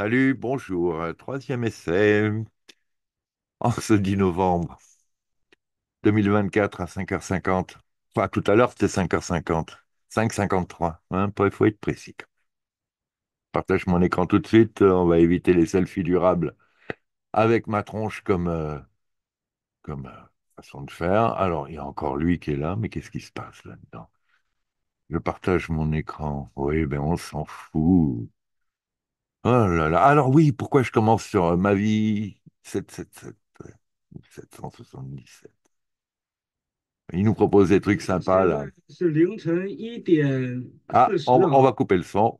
Salut, bonjour. Euh, troisième essai en ce 10 novembre 2024 à 5h50. Enfin, tout à l'heure, c'était 5h50. 5h53. il faut être précis. Partage mon écran tout de suite. Euh, on va éviter les selfies durables avec ma tronche comme, euh, comme façon de faire. Alors, il y a encore lui qui est là, mais qu'est-ce qui se passe là-dedans Je partage mon écran. Oui, ben on s'en fout. Oh là là. Alors oui, pourquoi je commence sur euh, ma vie 777 777. Il nous propose des trucs sympas là. Euh, ah, on, va couper le son.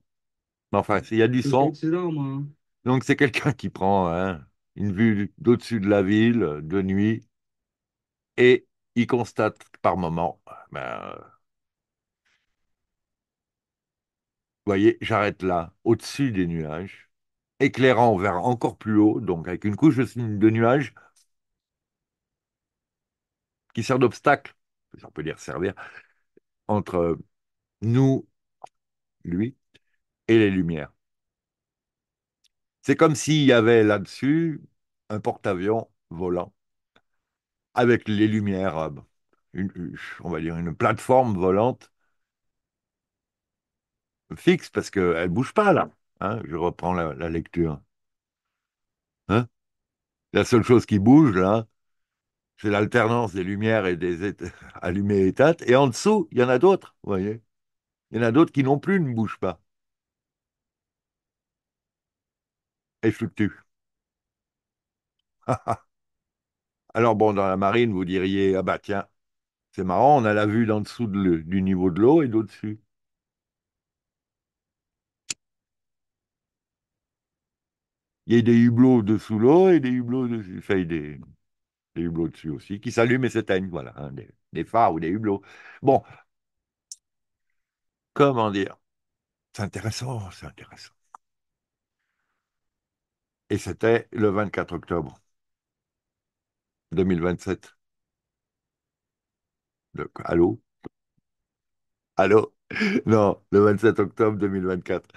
Enfin, il y a du son. Hein. Donc c'est quelqu'un qui prend hein, une vue d'au-dessus de la ville, de nuit, et il constate par moment, ben, voyez, j'arrête là, au-dessus des nuages, éclairant vers encore plus haut, donc avec une couche de nuages qui sert d'obstacle, on peut dire servir, entre nous, lui, et les lumières. C'est comme s'il y avait là-dessus un porte-avions volant avec les lumières, euh, on va dire une plateforme volante fixe parce qu'elle ne bouge pas là. Hein. je reprends la, lecture. Hein? la seule chose qui bouge là, c'est l'alternance des lumières et des allumées éteintes. Et en dessous, il y en a d'autres, vous voyez. Il y en a d'autres qui non plus ne bougent pas. Et tue. Alors bon, dans la marine, vous diriez, ah bah tiens, c'est marrant, on a la vue d'en dessous de du niveau de l'eau et d'au-dessus. Il y a des hublots dessous l'eau et des hublots dessus. des hublots dessus aussi, qui s'allument et s'éteignent, voilà, hein, des, phares ou des hublots. Bon. Comment dire C'est intéressant, c'est intéressant. Et c'était le 24 octobre 2027. Donc, allô Allô Non, le 27 octobre 2024.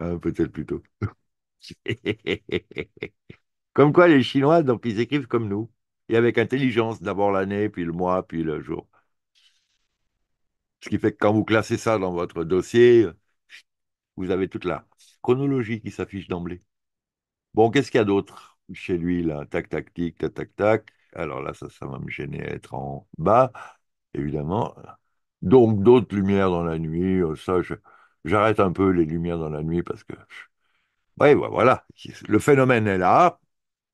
Euh, peut-être plus tôt. comme quoi, les Chinois, donc, ils écrivent comme nous. Et avec intelligence, d'abord l'année, puis le mois, puis le jour. Ce qui fait que quand vous classez ça dans votre dossier, vous avez toute la chronologie qui s'affiche d'emblée. Bon, qu'est-ce qu'il y a d'autre chez lui, là Tac, tac, tac, tac, tac. Alors là, ça, ça va me gêner à être en bas, évidemment. Donc, d'autres lumières dans la nuit, euh, ça, j'arrête un peu les lumières dans la nuit parce que oui, bah, voilà, le phénomène est là,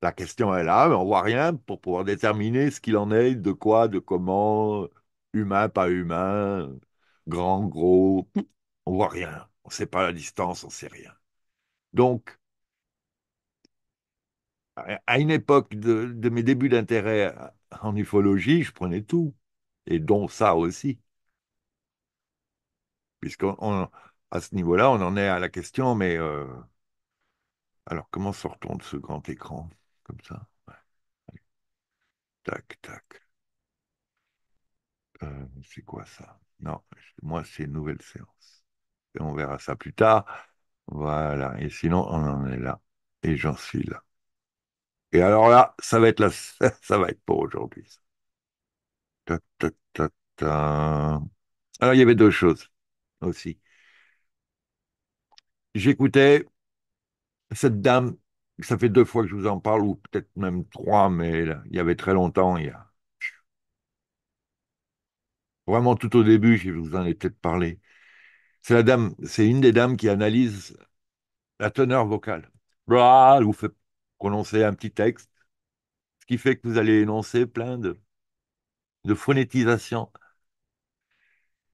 la question est là, mais on ne voit rien pour pouvoir déterminer ce qu'il en est, de quoi, de comment, humain, pas humain, grand, gros, mm. on voit rien, on ne sait pas la distance, on ne sait rien. Donc, à une époque de, mes débuts d'intérêt en ufologie, je prenais tout, et dont ça aussi. Puisqu'à ce niveau-là, on en est à la question, mais euh, alors, comment sortons de ce grand écran Comme ça. Tac, tac. Euh, c'est quoi ça Non, moi, c'est une nouvelle séance. Et on verra ça plus tard. Voilà. Et sinon, on en est là. Et j'en suis là. Et alors là, ça va être, là. ça va être pour aujourd'hui. Tac, tac, tac, alors, il y avait deux choses aussi. J'écoutais cette dame, ça fait deux fois que je vous en parle, ou peut-être même trois, mais il y avait très longtemps, il y a... Vraiment tout au début, je vous en ai peut-être parlé. C'est la dame, c'est une des dames qui analyse la teneur vocale. Elle vous fait prononcer un petit texte, ce qui fait que vous allez énoncer plein de, de phonétisation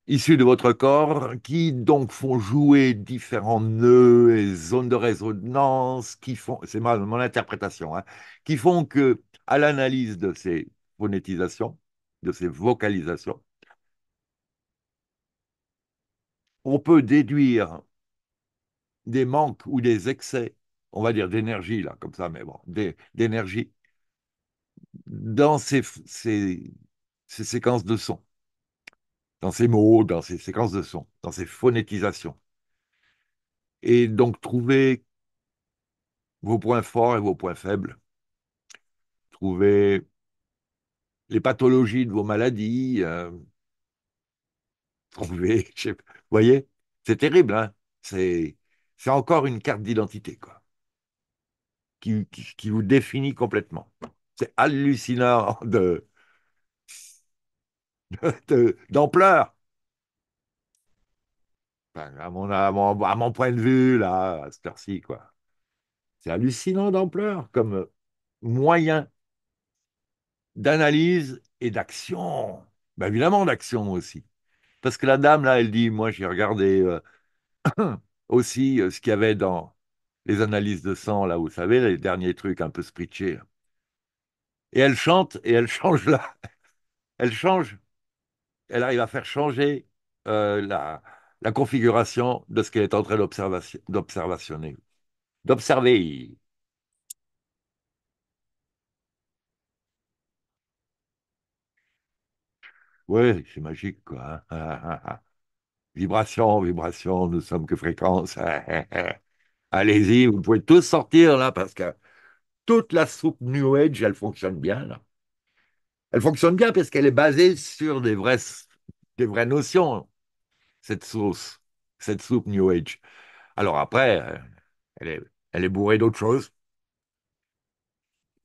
issus de votre corps qui donc font jouer différents nœuds et zones de résonance qui font, c'est mon interprétation, hein, qui font que à l'analyse de ces phonétisations, de ces vocalisations, on peut déduire des manques ou des excès, on va dire d'énergie là comme ça, mais bon, d'énergie dans ces séquences de sons dans ses mots, dans ses séquences de sons, dans ses phonétisations. Et donc, trouver vos points forts et vos points faibles. Trouver les pathologies de vos maladies. Euh, trouver, je vous voyez, c'est terrible, hein c'est, c'est encore une carte d'identité, quoi, qui, qui vous définit complètement. C'est hallucinant de, d'ampleur. Ben, à, mon, point de vue, à cette heure-ci, quoi. C'est hallucinant d'ampleur comme moyen d'analyse et d'action. Ben évidemment, d'action aussi. Parce que la dame, là, elle dit Moi, j'ai regardé euh, aussi euh, ce qu'il y avait dans les analyses de sang, là, vous savez, les derniers trucs un peu spritchés. Et elle chante, et elle change là. Elle change elle arrive à faire changer euh, la, configuration de ce qu'elle est en train d'observationner, d'observer. Oui, c'est magique, quoi. Hein. Ah, ah, ah, vibration, vibration, nous sommes que fréquence. Allez-y, vous pouvez tous sortir là, parce que toute la soupe New Age, elle fonctionne bien là elle fonctionne bien parce qu'elle est basée sur des vraies, des vraies notions, cette sauce, cette soupe New Age. Alors après, euh, elle est, elle est bourrée d'autres choses,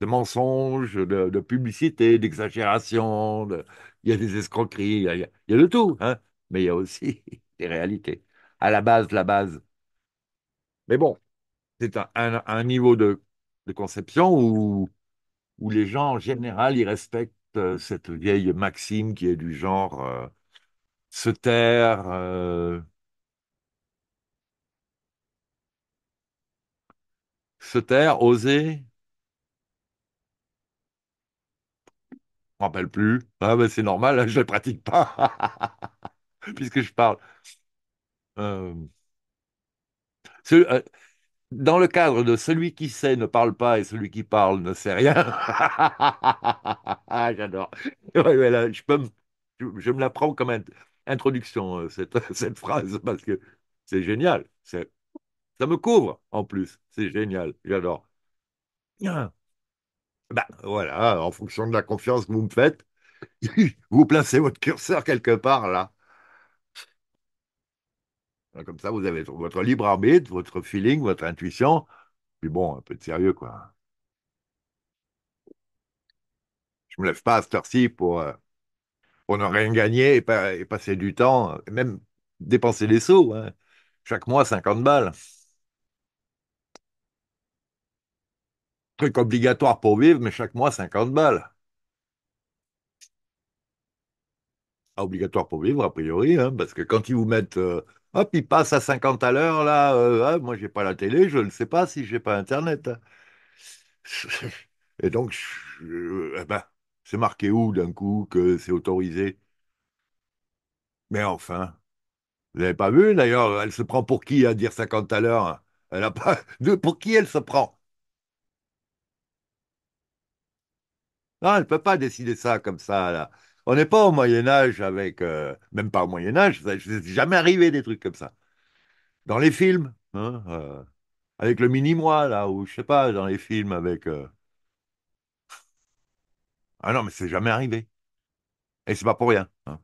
de mensonges, de, de publicité, d'exagération, de... il y a des escroqueries, il y a, le de tout, hein. mais il y a aussi des réalités. À la base, la base. Mais bon, c'est un, niveau de, de conception où, où les gens en général, ils respectent euh, cette vieille maxime qui est du genre euh, se taire, euh, se taire, oser. Je rappelle plus. Ah, c'est normal, hein, je ne pratique pas puisque je parle dans le cadre de celui qui sait ne parle pas et celui qui parle ne sait rien. J'adore. je, me, je, me la prends comme introduction, euh, cette, cette, phrase, parce que c'est génial. Ça me couvre en plus. C'est génial. J'adore. Ben voilà, en fonction de la confiance que vous me faites, vous placez votre curseur quelque part là. Comme ça, vous avez votre libre arbitre, votre feeling, votre intuition, puis bon, un peu de sérieux, quoi. Je me lève pas à cette heure-ci pour, euh, ne rien gagner et, passer du temps, même dépenser des sous. Hein. Chaque mois, 50 balles. Truc obligatoire pour vivre, mais chaque mois, 50 balles. obligatoire pour vivre, a priori, hein, parce que quand ils vous mettent euh, Hop, il passe à 50 à l'heure, là. Euh, ah, moi, j'ai pas la télé, je ne sais pas si j'ai pas Internet. Et donc, eh ben, c'est marqué où d'un coup que c'est autorisé Mais enfin, vous n'avez pas vu d'ailleurs, elle se prend pour qui à dire 50 à l'heure Elle a pas pour qui elle se prend Non, ah, elle ne peut pas décider ça comme ça là. On n'est pas au Moyen Âge avec, euh, même pas au Moyen Âge, ça, jamais arrivé des trucs comme ça. Dans les films, hein, euh, avec le mini-moi, là, ou je sais pas, dans les films avec... Euh, ah non, mais c'est jamais arrivé. Et c'est pas pour rien. Bon, hein.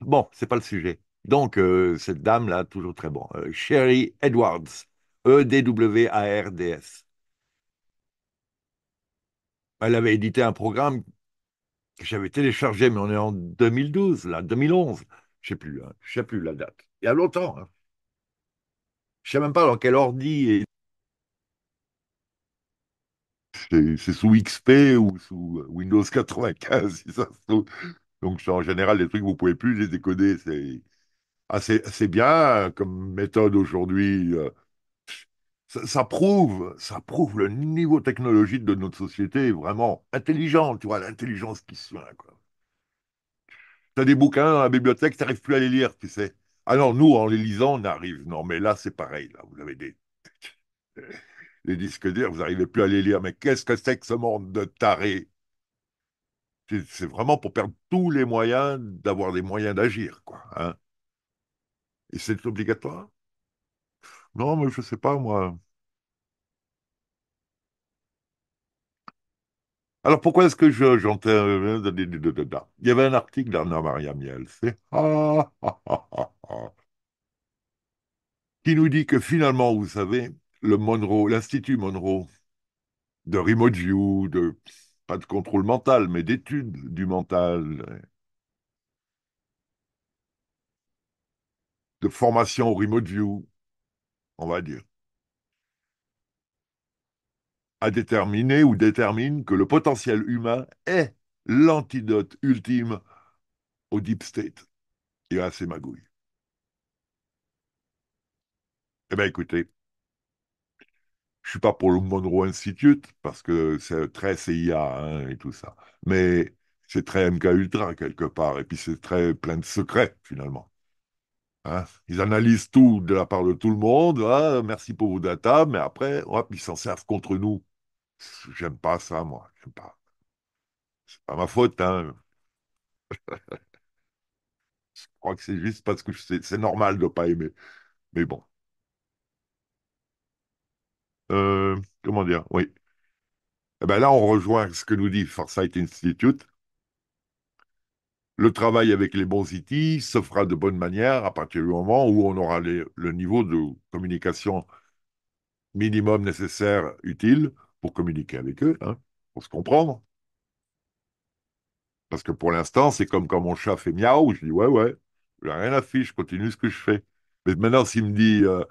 Bon, c'est pas le sujet. Donc, cette dame-là, toujours très bon. Sherry Edwards, E-D-W-A-R-D-S. Elle avait édité un programme j'avais téléchargé, mais on est en 2012, là, 2011, je sais plus, hein, je sais plus la date. Il y a longtemps. je hein. Je sais même pas dans quel ordi. C'est sous XP ou sous Windows 95, ça Donc, en général les trucs vous ne pouvez plus les décoder. C'est assez, bien comme méthode aujourd'hui. Euh, ça, prouve, ça prouve le niveau technologique de notre société vraiment intelligente, tu vois, l'intelligence qui se soigne. quoi. T'as des bouquins à la bibliothèque, n'arrives plus à les lire, tu sais. Alors ah nous, en les lisant, on arrive. Non, mais là, c'est pareil, là, vous avez des... les disques durs, vous n'arrivez plus à les lire. Mais qu'est-ce que c'est que ce monde de taré C'est vraiment pour perdre tous les moyens d'avoir des moyens d'agir, quoi. Hein. Et c'est obligatoire non, mais je sais pas, moi. Alors pourquoi est-ce que je j'entends euh, euh, Il y avait un article d'Anna Maria Miel, c'est qui nous dit que finalement, vous savez, le Monroe, l'Institut Monroe de Remote de pas de contrôle mental, mais d'études du mental, de formation au Remote View, on va dire, a déterminé ou détermine que le potentiel humain est l'antidote ultime au deep state et à ses magouilles. Eh bien, écoutez, je ne suis pas pour le Monroe Institute, parce que c'est très CIA hein, et tout ça, mais c'est très MK Ultra quelque part, et puis c'est très plein de secrets finalement. Hein. ils analysent tout de la part de tout le monde. Hein. merci pour vos data, mais après, ils s'en servent contre nous. J'aime pas ça, moi. J'aime pas. C'est pas ma faute. Hein. je crois que c'est juste parce que c'est normal de pas aimer. Mais bon. Euh, comment dire Oui. et eh ben là, on rejoint ce que nous dit Forsyth Institute le travail avec les bons IT se fera de bonne manière à partir du moment où on aura le niveau de communication minimum nécessaire, utile, pour communiquer avec eux, hein. pour se comprendre. Parce que pour l'instant, c'est comme quand mon chat fait miaou, je dis ouais, ouais, j'ai rien à fiche, je continue ce que je fais. Mais maintenant, s'il me dit euh,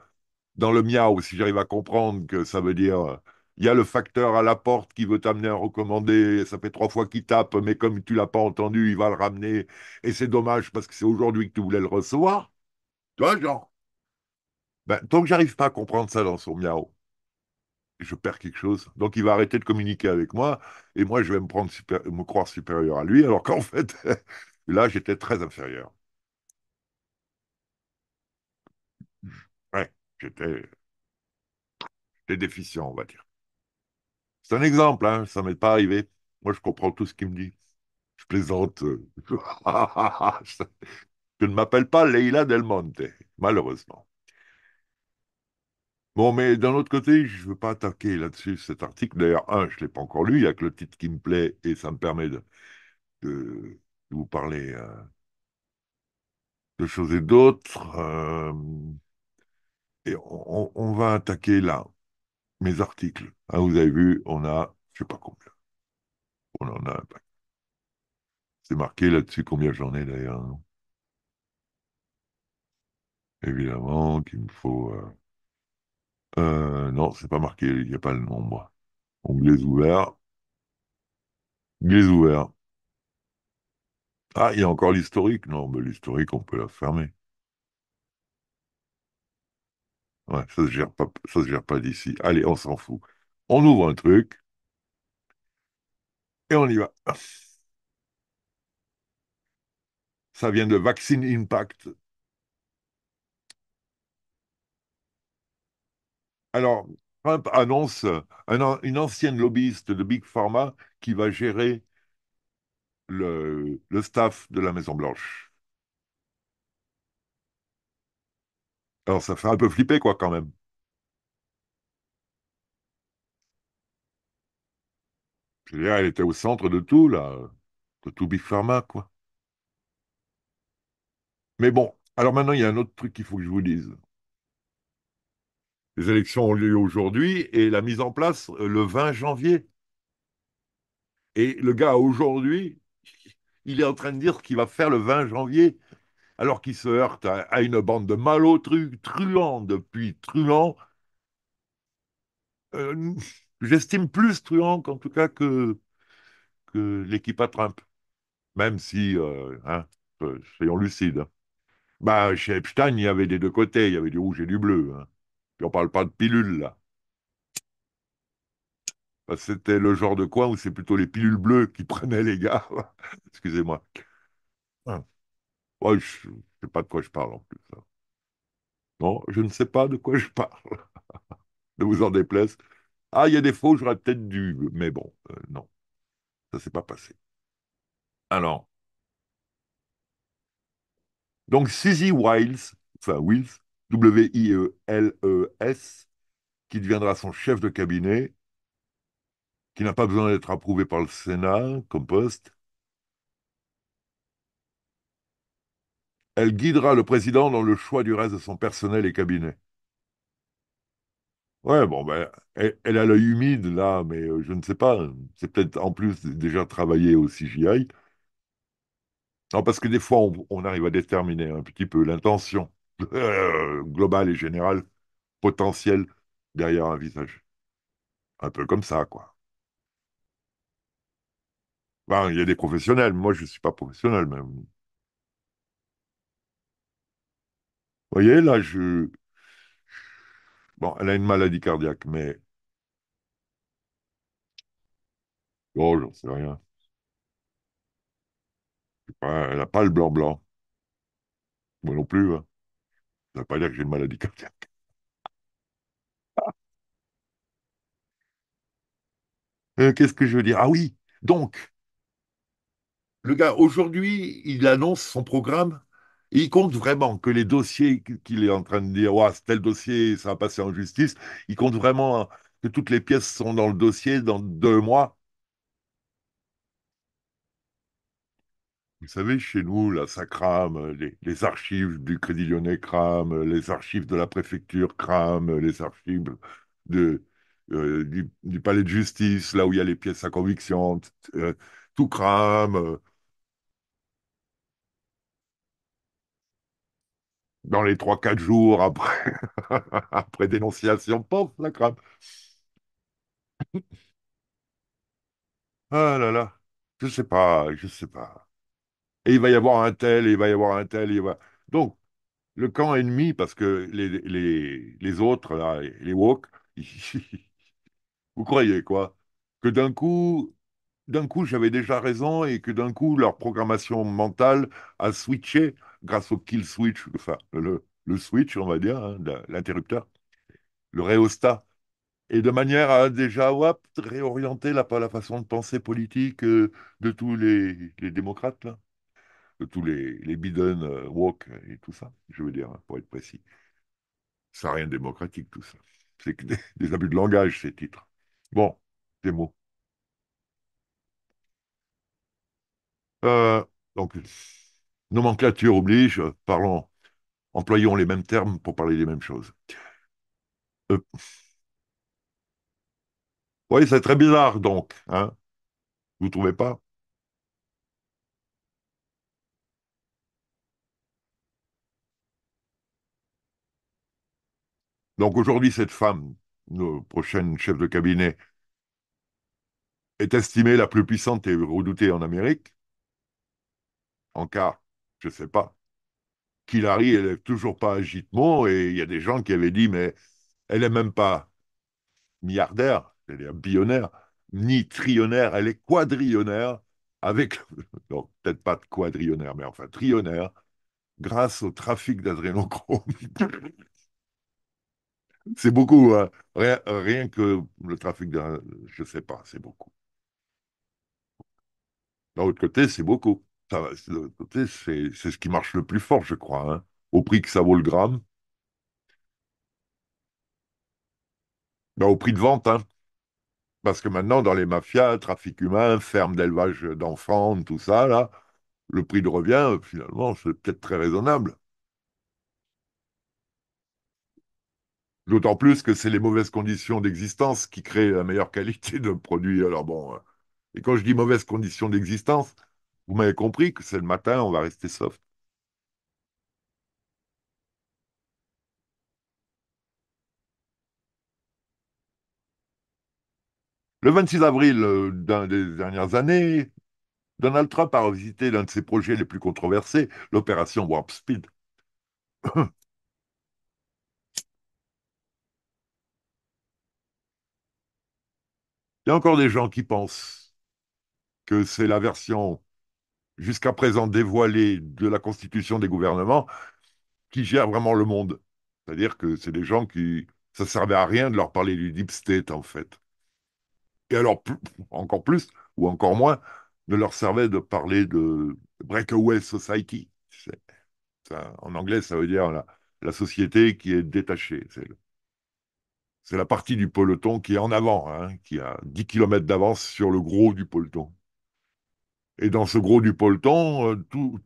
dans le miaou, si j'arrive à comprendre que ça veut dire euh, il y a le facteur à la porte qui veut t'amener un recommandé, ça fait trois fois qu'il tape, mais comme tu l'as pas entendu, il va le ramener, et c'est dommage parce que c'est aujourd'hui que tu voulais le recevoir. Tu vois, genre. Ben, tant que j'arrive pas à comprendre ça dans son miao, je perds quelque chose. Donc il va arrêter de communiquer avec moi, et moi je vais me, prendre me croire supérieur à lui, alors qu'en fait, là j'étais très inférieur. Ouais, j'étais déficient, on va dire. C'est un exemple, ça hein, ça m'est pas arrivé. Moi, je comprends tout ce qu'il me dit. Je plaisante. je ne m'appelle pas Leila Del Monte, malheureusement. Bon, mais d'un autre côté, je ne veux pas attaquer là-dessus cet article. D'ailleurs, un, je ne l'ai pas encore lu, il n'y a que le titre qui me plaît et ça me permet de, vous parler euh, de choses et d'autres. Euh, et on, va attaquer là mes articles. Ah, vous avez vu, on a, je ne sais pas combien. On en a un paquet. C'est marqué là-dessus combien j'en ai d'ailleurs. Évidemment qu'il me faut. Euh, euh... non, c'est pas marqué, il n'y a pas le nombre. les ouverts. Les ouverts. Ah, il y a encore l'historique. Non, mais l'historique, on peut la fermer. Ouais, ça se gère pas, ça gère pas d'ici. Allez, on s'en fout. On ouvre un truc et on y va. Ça vient de Vaccine Impact. Alors, Trump annonce une ancienne lobbyiste de Big Pharma qui va gérer le, le staff de la Maison-Blanche. Alors, ça fait un peu flipper, quoi, quand même. elle était au centre de tout, là, de tout Big Pharma, quoi. Mais bon, alors maintenant, il y a un autre truc qu'il faut que je vous dise. Les élections ont lieu aujourd'hui et la mise en place euh, le 20 janvier. Et le gars, aujourd'hui, il est en train de dire ce qu'il va faire le 20 janvier alors qu'il se heurte à, une bande de malotru, truands depuis truands, euh, j'estime plus truands qu'en tout cas que, l'équipe à Trump, même si, euh, hein, euh, soyons lucides. Hein. Bah, chez Epstein, il y avait des deux côtés, il y avait du rouge et du bleu. Hein. Puis on parle pas de pilules, là. Bah, c'était le genre de coin où c'est plutôt les pilules bleues qui prenaient les gars. Excusez-moi je ne sais pas de quoi je parle en plus. Hein. Non, je ne sais pas de quoi je parle. ne vous en déplaise. Ah, il y a des faux, j'aurais peut-être dû, mais bon, euh, non. Ça ne s'est pas passé. Alors, donc Suzy Wiles, enfin Wills, W-I-E-L-E-S, qui deviendra son chef de cabinet, qui n'a pas besoin d'être approuvé par le Sénat comme poste, Elle guidera le président dans le choix du reste de son personnel et cabinet. Ouais, bon, ben, elle, a l'œil humide là, mais euh, je ne sais pas. C'est peut-être en plus déjà travaillé au CGI. Non, parce que des fois, on, arrive à déterminer un petit peu l'intention euh, globale et générale, potentielle derrière un visage. Un peu comme ça, quoi. Ben, il y a des professionnels. Moi, je ne suis pas professionnel, mais... Vous voyez, là, je... Bon, elle a une maladie cardiaque, mais... Oh, j'en sais rien. elle n'a pas le blanc-blanc. Moi non plus. Hein. Ça ne veut pas dire que j'ai une maladie cardiaque. Euh, qu'est-ce que je veux dire Ah oui, donc, le gars, aujourd'hui, il annonce son programme il compte vraiment que les dossiers qu'il est en train de dire, C'est tel dossier, ça va passer en justice, il compte vraiment que toutes les pièces sont dans le dossier dans deux mois. Vous savez, chez nous, là, ça crame, les, archives du Crédit Lyonnais crament, les archives de la préfecture crament, les archives de, euh, du, palais de justice, là où il y a les pièces à conviction, euh, tout crame, euh, dans les 3-4 jours après, après dénonciation, pof, la crabe. Ah là là, je sais pas, je sais pas. Et il va y avoir un tel, il va y avoir un tel, il va... Donc, le camp ennemi, parce que les, les, les autres, là, les woke, vous croyez quoi? Que d'un coup, d'un coup, j'avais déjà raison et que d'un coup, leur programmation mentale a switché grâce au kill switch, enfin le, switch, on va dire, hein, l'interrupteur, le réostat, et de manière à déjà réorienter la, la, façon de penser politique euh, de tous les, les démocrates, de tous les, les Biden, euh, Walk et tout ça, je veux dire, hein, pour être précis. Ça n'a rien de démocratique, tout ça. C'est que des abus de langage, ces titres. Bon, des mots. Euh, donc, nomenclature oblige, parlons, employons les mêmes termes pour parler des mêmes choses. Vous euh, Oui, c'est très bizarre donc, hein Vous trouvez pas Donc aujourd'hui, cette femme, nos prochaine chef de cabinet, est estimée la plus puissante et redoutée en Amérique. En cas je ne sais pas. Kilari, elle n'est toujours pas à et il y a des gens qui avaient dit, mais elle n'est même pas milliardaire, elle est billionnaire, ni trionnaire. elle est quadrillionnaire, avec, donc peut-être pas de quadrillionnaire, mais enfin trionnaire, grâce au trafic d'adrénochrome. c'est beaucoup, hein. rien, que le trafic d'un, je ne sais pas, c'est beaucoup. D'un autre côté, c'est beaucoup c'est ce qui marche le plus fort, je crois, hein. au prix que ça vaut le gramme. Ben, au prix de vente, hein. Parce que maintenant, dans les mafias, trafic humain, ferme d'élevage d'enfants, tout ça, là, le prix de revient, finalement, c'est peut-être très raisonnable. D'autant plus que c'est les mauvaises conditions d'existence qui créent la meilleure qualité de produit. Alors bon, euh, et quand je dis mauvaises conditions d'existence, vous m'avez compris que c'est le matin, on va rester soft. Le 26 avril euh, des dernières années, Donald Trump a revisité l'un de ses projets les plus controversés, l'opération Warp Speed. Il y a encore des gens qui pensent que c'est la version jusqu'à présent dévoilé de la constitution des gouvernements qui gèrent vraiment le monde. C'est-à-dire que c'est des gens qui. Ça servait à rien de leur parler du deep state, en fait. Et alors, encore plus, ou encore moins, ne leur servait de parler de breakaway society. en anglais, ça veut dire la, société qui est détachée. C'est la partie du peloton qui est en avant, hein, qui a 10 km d'avance sur le gros du peloton. Et dans ce gros du poleton, euh, tout,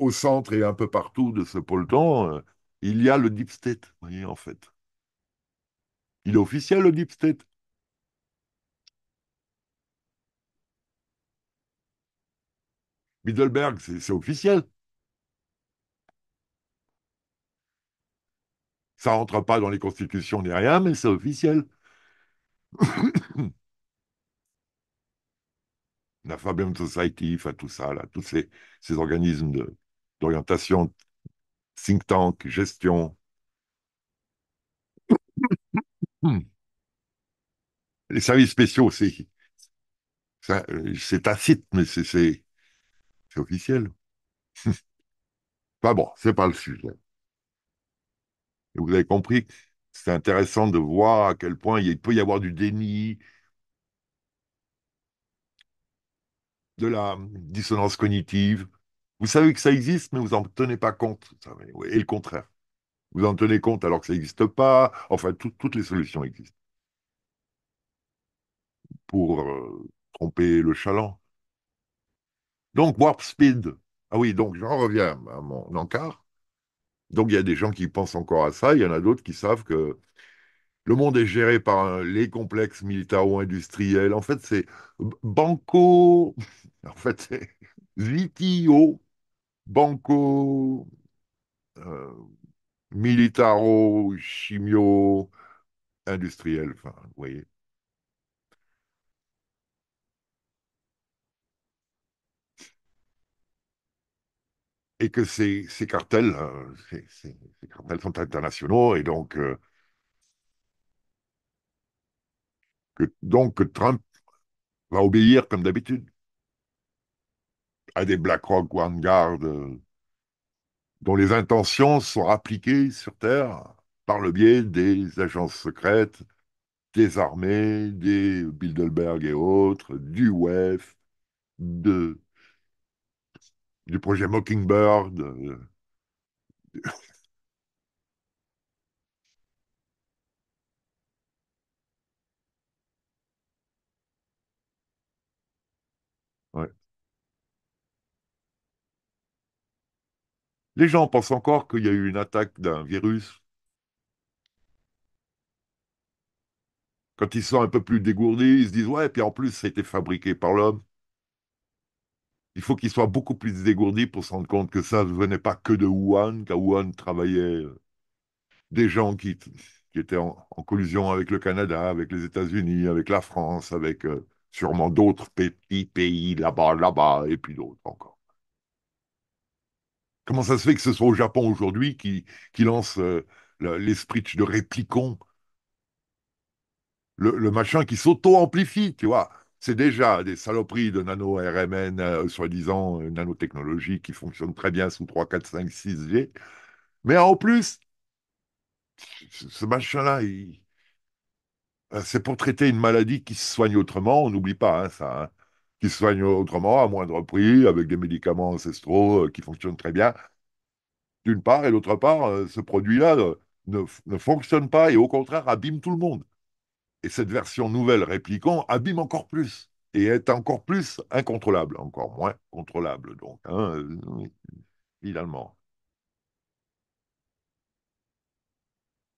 au centre et un peu partout de ce poleton, euh, il y a le deep state, vous voyez, en fait. Il est officiel, le deep state. Middleberg, c'est officiel. Ça rentre pas dans les constitutions ni rien, mais c'est officiel. la Fabian Society, enfin tout ça, tous ces, organismes d'orientation, think tank, gestion. Les services spéciaux, c'est euh, c'est tacite, mais c'est officiel. Pas bon, c'est pas le sujet. vous avez compris c'est intéressant de voir à quel point il peut y avoir du déni, de la dissonance cognitive. Vous savez que ça existe, mais vous n'en tenez pas compte. Et le contraire. Vous en tenez compte alors que ça n'existe pas. Enfin, toutes les solutions existent. Pour euh, tromper le chaland. Donc, Warp Speed. Ah oui, donc j'en reviens à mon encart. Donc, il y a des gens qui pensent encore à ça. Il y en a d'autres qui savent que le monde est géré par euh, les complexes militaro-industriels. En fait, c'est Banco, en fait, c'est Vitio, Banco, euh, militaro, chimio, industriel. Enfin, vous voyez. Et que ces, ces cartels, euh, ces, cartels sont internationaux et donc. donc Trump va obéir comme d'habitude à des BlackRock Vanguard euh, dont les intentions sont appliquées sur Terre par le biais des agences secrètes, des armées, des Bilderberg et autres, du WEF, du projet Mockingbird, euh, Les gens pensent encore qu'il y a eu une attaque d'un virus. Quand ils sont un peu plus dégourdis, ils se disent Ouais, et puis en plus, ça a été fabriqué par l'homme. Il faut qu'ils soient beaucoup plus dégourdis pour se rendre compte que ça ne venait pas que de Wuhan, qu'à Wuhan travaillaient euh, des gens qui, étaient en, collusion avec le Canada, avec les États-Unis, avec la France, avec euh, sûrement d'autres petits pays là-bas, là-bas, et puis d'autres encore. Comment ça se fait que ce soit au Japon aujourd'hui qui, lance euh, l'esprit de réplicons le, machin qui s'auto-amplifie, tu vois. C'est déjà des saloperies de nano-RMN, euh, soi-disant une euh, nanotechnologie, qui fonctionne très bien sous 3, 4, 5, 6G. Mais en plus, ce machin-là, c'est pour traiter une maladie qui se soigne autrement, on n'oublie pas hein, ça. Hein qui se soignent autrement, à moindre prix, avec des médicaments ancestraux euh, qui fonctionnent très bien, d'une part, et d'autre part, euh, ce produit-là euh, ne, fonctionne pas et au contraire abîme tout le monde. Et cette version nouvelle répliquant abîme encore plus et est encore plus incontrôlable, encore moins contrôlable, donc, hein, finalement.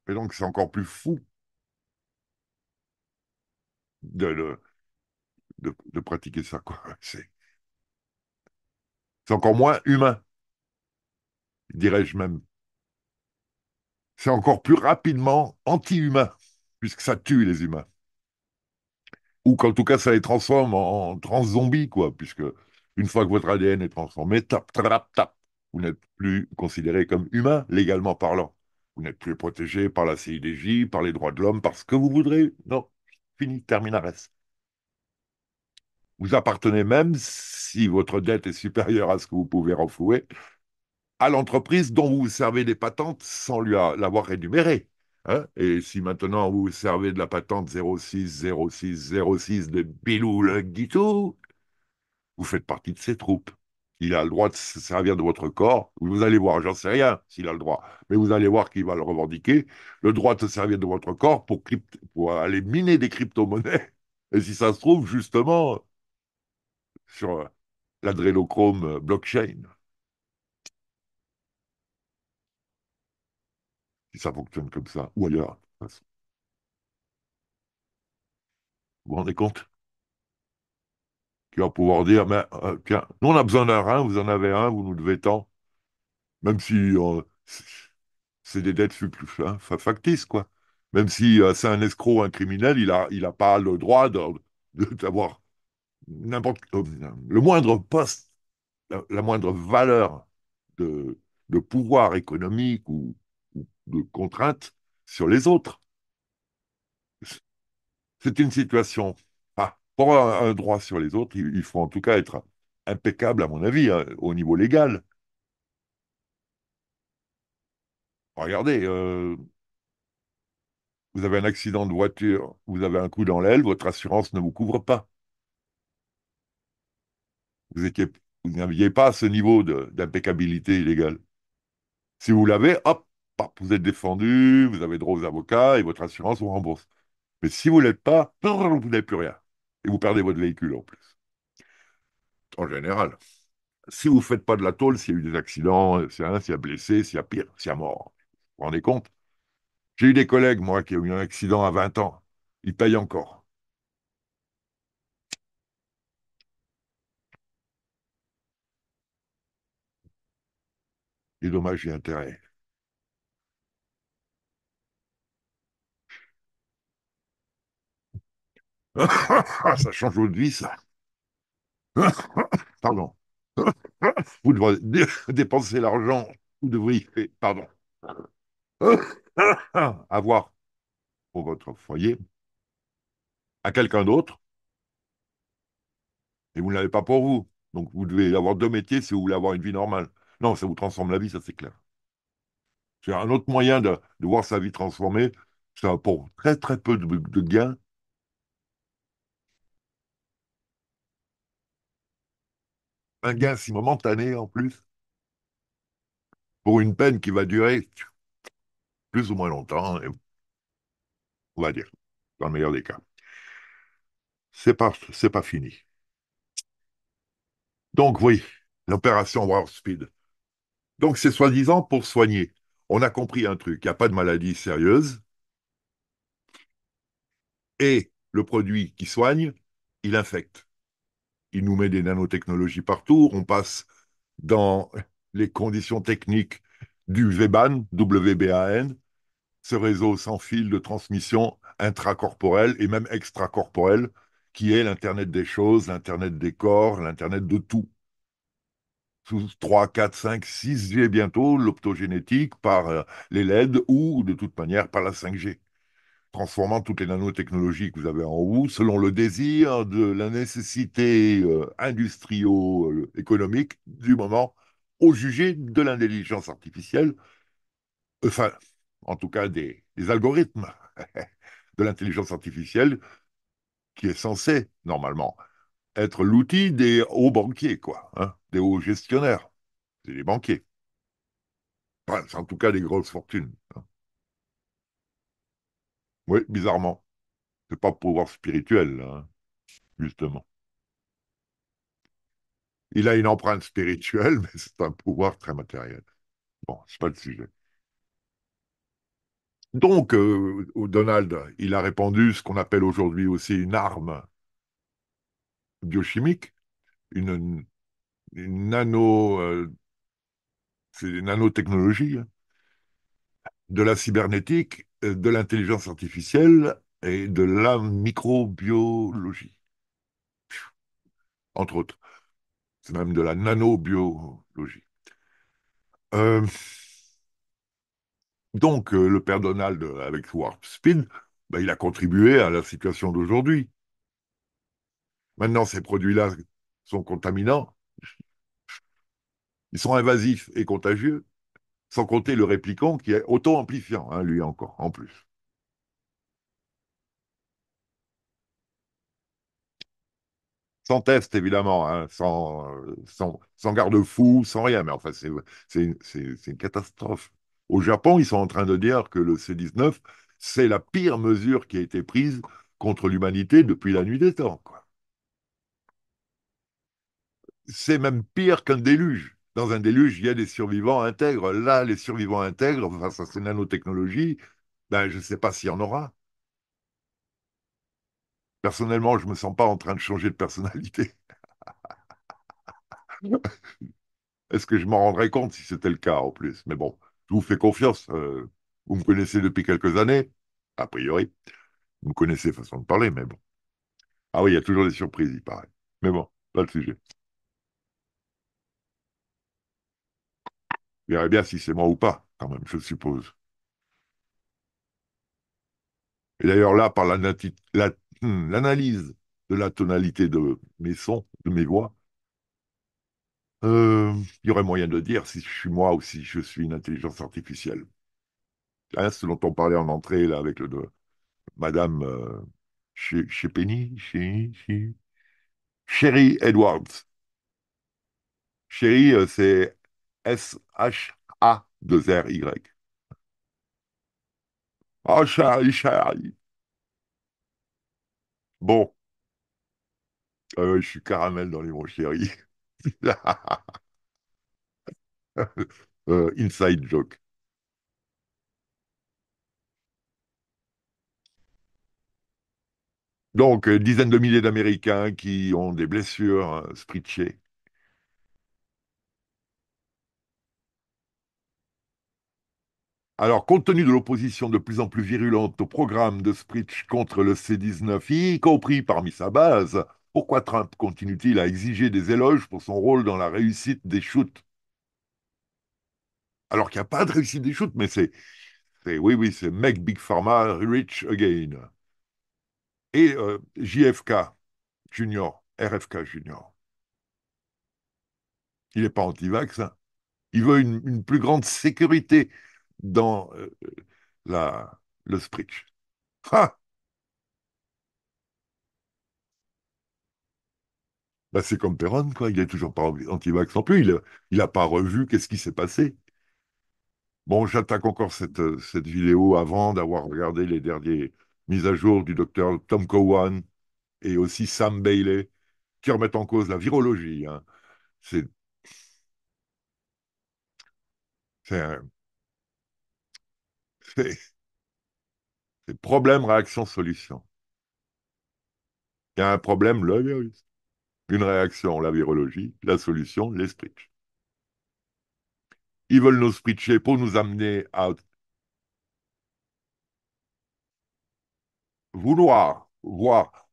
Et donc, c'est encore plus fou de, le de, pratiquer ça. C'est encore moins humain, dirais-je même. C'est encore plus rapidement anti-humain, puisque ça tue les humains. Ou qu'en tout cas, ça les transforme en, trans-zombies, quoi, puisque une fois que votre ADN est transformé, tap, tap, tap, vous n'êtes plus considéré comme humain, légalement parlant. Vous n'êtes plus protégé par la CIDJ, par les droits de l'homme, par ce que vous voudrez. Non, fini, terminares vous appartenez même, si votre dette est supérieure à ce que vous pouvez renflouer, à l'entreprise dont vous servez des patentes sans lui l'avoir rémunérée. Hein. et si maintenant vous servez de la patente 06 de Bilou le Guitou, vous faites partie de ses troupes. Il a le droit de se servir de votre corps. Vous allez voir, j'en sais rien s'il a le droit, mais vous allez voir qu'il va le revendiquer, le droit de se servir de votre corps pour, pour aller miner des crypto-monnaies. Et si ça se trouve, justement, sur euh, l'adrélochrome euh, blockchain. Si ça fonctionne comme ça, ou ailleurs. Vous vous rendez compte Qui va pouvoir dire, mais, euh, tiens, nous on a besoin d'un rein, vous en avez un, vous nous devez tant. Même si c'est des dettes hein, factices, quoi. Même si c'est un escroc, un criminel, il n'a il a pas le droit d'avoir n'importe euh, le moindre poste, la, moindre valeur de, pouvoir économique ou, de contrainte sur les autres. C'est une situation. pour un, un, droit sur les autres, il, faut en tout cas être impeccable, à mon avis, hein, au niveau légal. Regardez, euh, vous avez un accident de voiture, vous avez un coup dans l'aile, votre assurance ne vous couvre pas vous n'aviez pas ce niveau d'impeccabilité illégale. Si vous l'avez, hop, vous êtes défendu, vous avez droit aux avocats et votre assurance vous rembourse. Mais si vous ne l'êtes pas, vous n'avez plus rien. Et vous perdez votre véhicule en plus. En général. Si vous ne faites pas de la tôle, s'il y a eu des accidents, s'il y a s'il y a blessé, s'il y a pire, s'il y a mort. Vous vous rendez compte J'ai eu des collègues, moi, qui ont eu un accident à 20 ans. Ils payent encore. dommages et intérêts. ça change votre vie, ça. Pardon. Vous devrez dépenser l'argent, vous devriez, pardon, avoir pour votre foyer à quelqu'un d'autre et vous ne l'avez pas pour vous. Donc vous devez avoir deux métiers si vous voulez avoir une vie normale. Non, ça vous transforme la vie, ça c'est clair. C'est un autre moyen de, voir sa vie transformée. C'est pour très très peu de, gains. Un gain si momentané en plus, pour une peine qui va durer plus ou moins longtemps, on va dire, dans le meilleur des cas. C'est pas, c'est pas fini. Donc oui, l'opération Warp Speed. Donc c'est soi-disant pour soigner. On a compris un truc, il n'y a pas de maladie sérieuse. Et le produit qui soigne, il infecte. Il nous met des nanotechnologies partout, on passe dans les conditions techniques du VBAN, WBAN, ce réseau sans fil de transmission intracorporelle et même extracorporelle, qui est l'Internet des choses, l'Internet des corps, l'Internet de tout. 3, 4, 5, 6 g bientôt l'optogénétique par euh, les LED ou de toute manière par la 5G, transformant toutes les nanotechnologies que vous avez en vous selon le désir de la nécessité euh, industrielle-économique euh, du moment au jugé de l'intelligence artificielle, enfin en tout cas des, des algorithmes de l'intelligence artificielle qui est censée normalement être l'outil des hauts banquiers, quoi, hein, des hauts gestionnaires. C'est les banquiers. c'est en tout cas des grosses fortunes. Hein. Oui, bizarrement. n'est pas pouvoir spirituel, hein, justement. Il a une empreinte spirituelle, mais c'est un pouvoir très matériel. Bon, c'est pas le sujet. Donc, euh, Donald, il a répandu ce qu'on appelle aujourd'hui aussi une arme biochimique, une, une nano, euh, des nanotechnologies, de la cybernétique, euh, de l'intelligence artificielle et de la microbiologie, entre autres. C'est même de la nanobiologie. Euh, donc, le père Donald, avec Warp Speed, ben, il a contribué à la situation d'aujourd'hui. Maintenant, ces produits-là sont contaminants, ils sont invasifs et contagieux, sans compter le répliquant qui est auto-amplifiant, hein, lui encore, en plus. Sans test, évidemment, hein, sans, sans garde-fou, sans rien, mais enfin, c'est une catastrophe. Au Japon, ils sont en train de dire que le C-19, c'est la pire mesure qui a été prise contre l'humanité depuis la nuit des temps. Quoi c'est même pire qu'un déluge. Dans un déluge, il y a des survivants intègres. Là, les survivants intègres, face à ces nanotechnologies, ben, je ne sais pas s'il y en aura. Personnellement, je ne me sens pas en train de changer de personnalité. Est-ce que je m'en rendrais compte si c'était le cas en plus Mais bon, je vous fais confiance. Euh, vous me connaissez depuis quelques années, a priori. Vous me connaissez façon de parler, mais bon. Ah oui, il y a toujours des surprises, il paraît. Mais bon, pas le sujet. Vous verrez bien si c'est moi ou pas, quand même, je suppose. Et d'ailleurs, là, par hmm, l'analyse de la tonalité de mes sons, de mes voix, euh, il y aurait moyen de dire si je suis moi ou si je suis une intelligence artificielle. Hein, ce dont on parlait en entrée, là, avec le, de, Madame euh, chez, Penny, Sherry Edwards. Sherry, euh, c'est S-H-A-2-R-Y. Oh, ah, chérie, chérie. Bon. Ah je suis caramel dans les mots, chéris. Euh, inside joke. Donc, euh, dizaines de milliers d'Américains qui ont des blessures hein, spritchées Alors, compte tenu de l'opposition de plus en plus virulente au programme de Spritch contre le C-19, y compris parmi sa base, pourquoi Trump continue-t-il à exiger des éloges pour son rôle dans la réussite des shoots Alors qu'il n'y a pas de réussite des shoots, mais c'est. Oui, oui, c'est Make Big Pharma Rich Again. Et euh, JFK Junior, RFK Junior. Il n'est pas anti-vax. Hein. Il veut une plus grande sécurité dans euh, la, le Spritch. Ha! Bah, c'est comme Perron, quoi. Il n'est toujours pas anti-vax non plus. Il n'a pas revu qu'est-ce qui s'est passé. Bon, j'attaque encore cette, cette vidéo avant d'avoir regardé les dernières mises à jour du docteur Tom Cowan et aussi Sam Bailey, qui remettent en cause la virologie. Hein. C'est. C'est un c'est problème, réaction, solution. Il y a un problème, le virus. Une réaction, la virologie. La solution, les spritches. Ils veulent nous spritcher pour nous amener à vouloir, voir,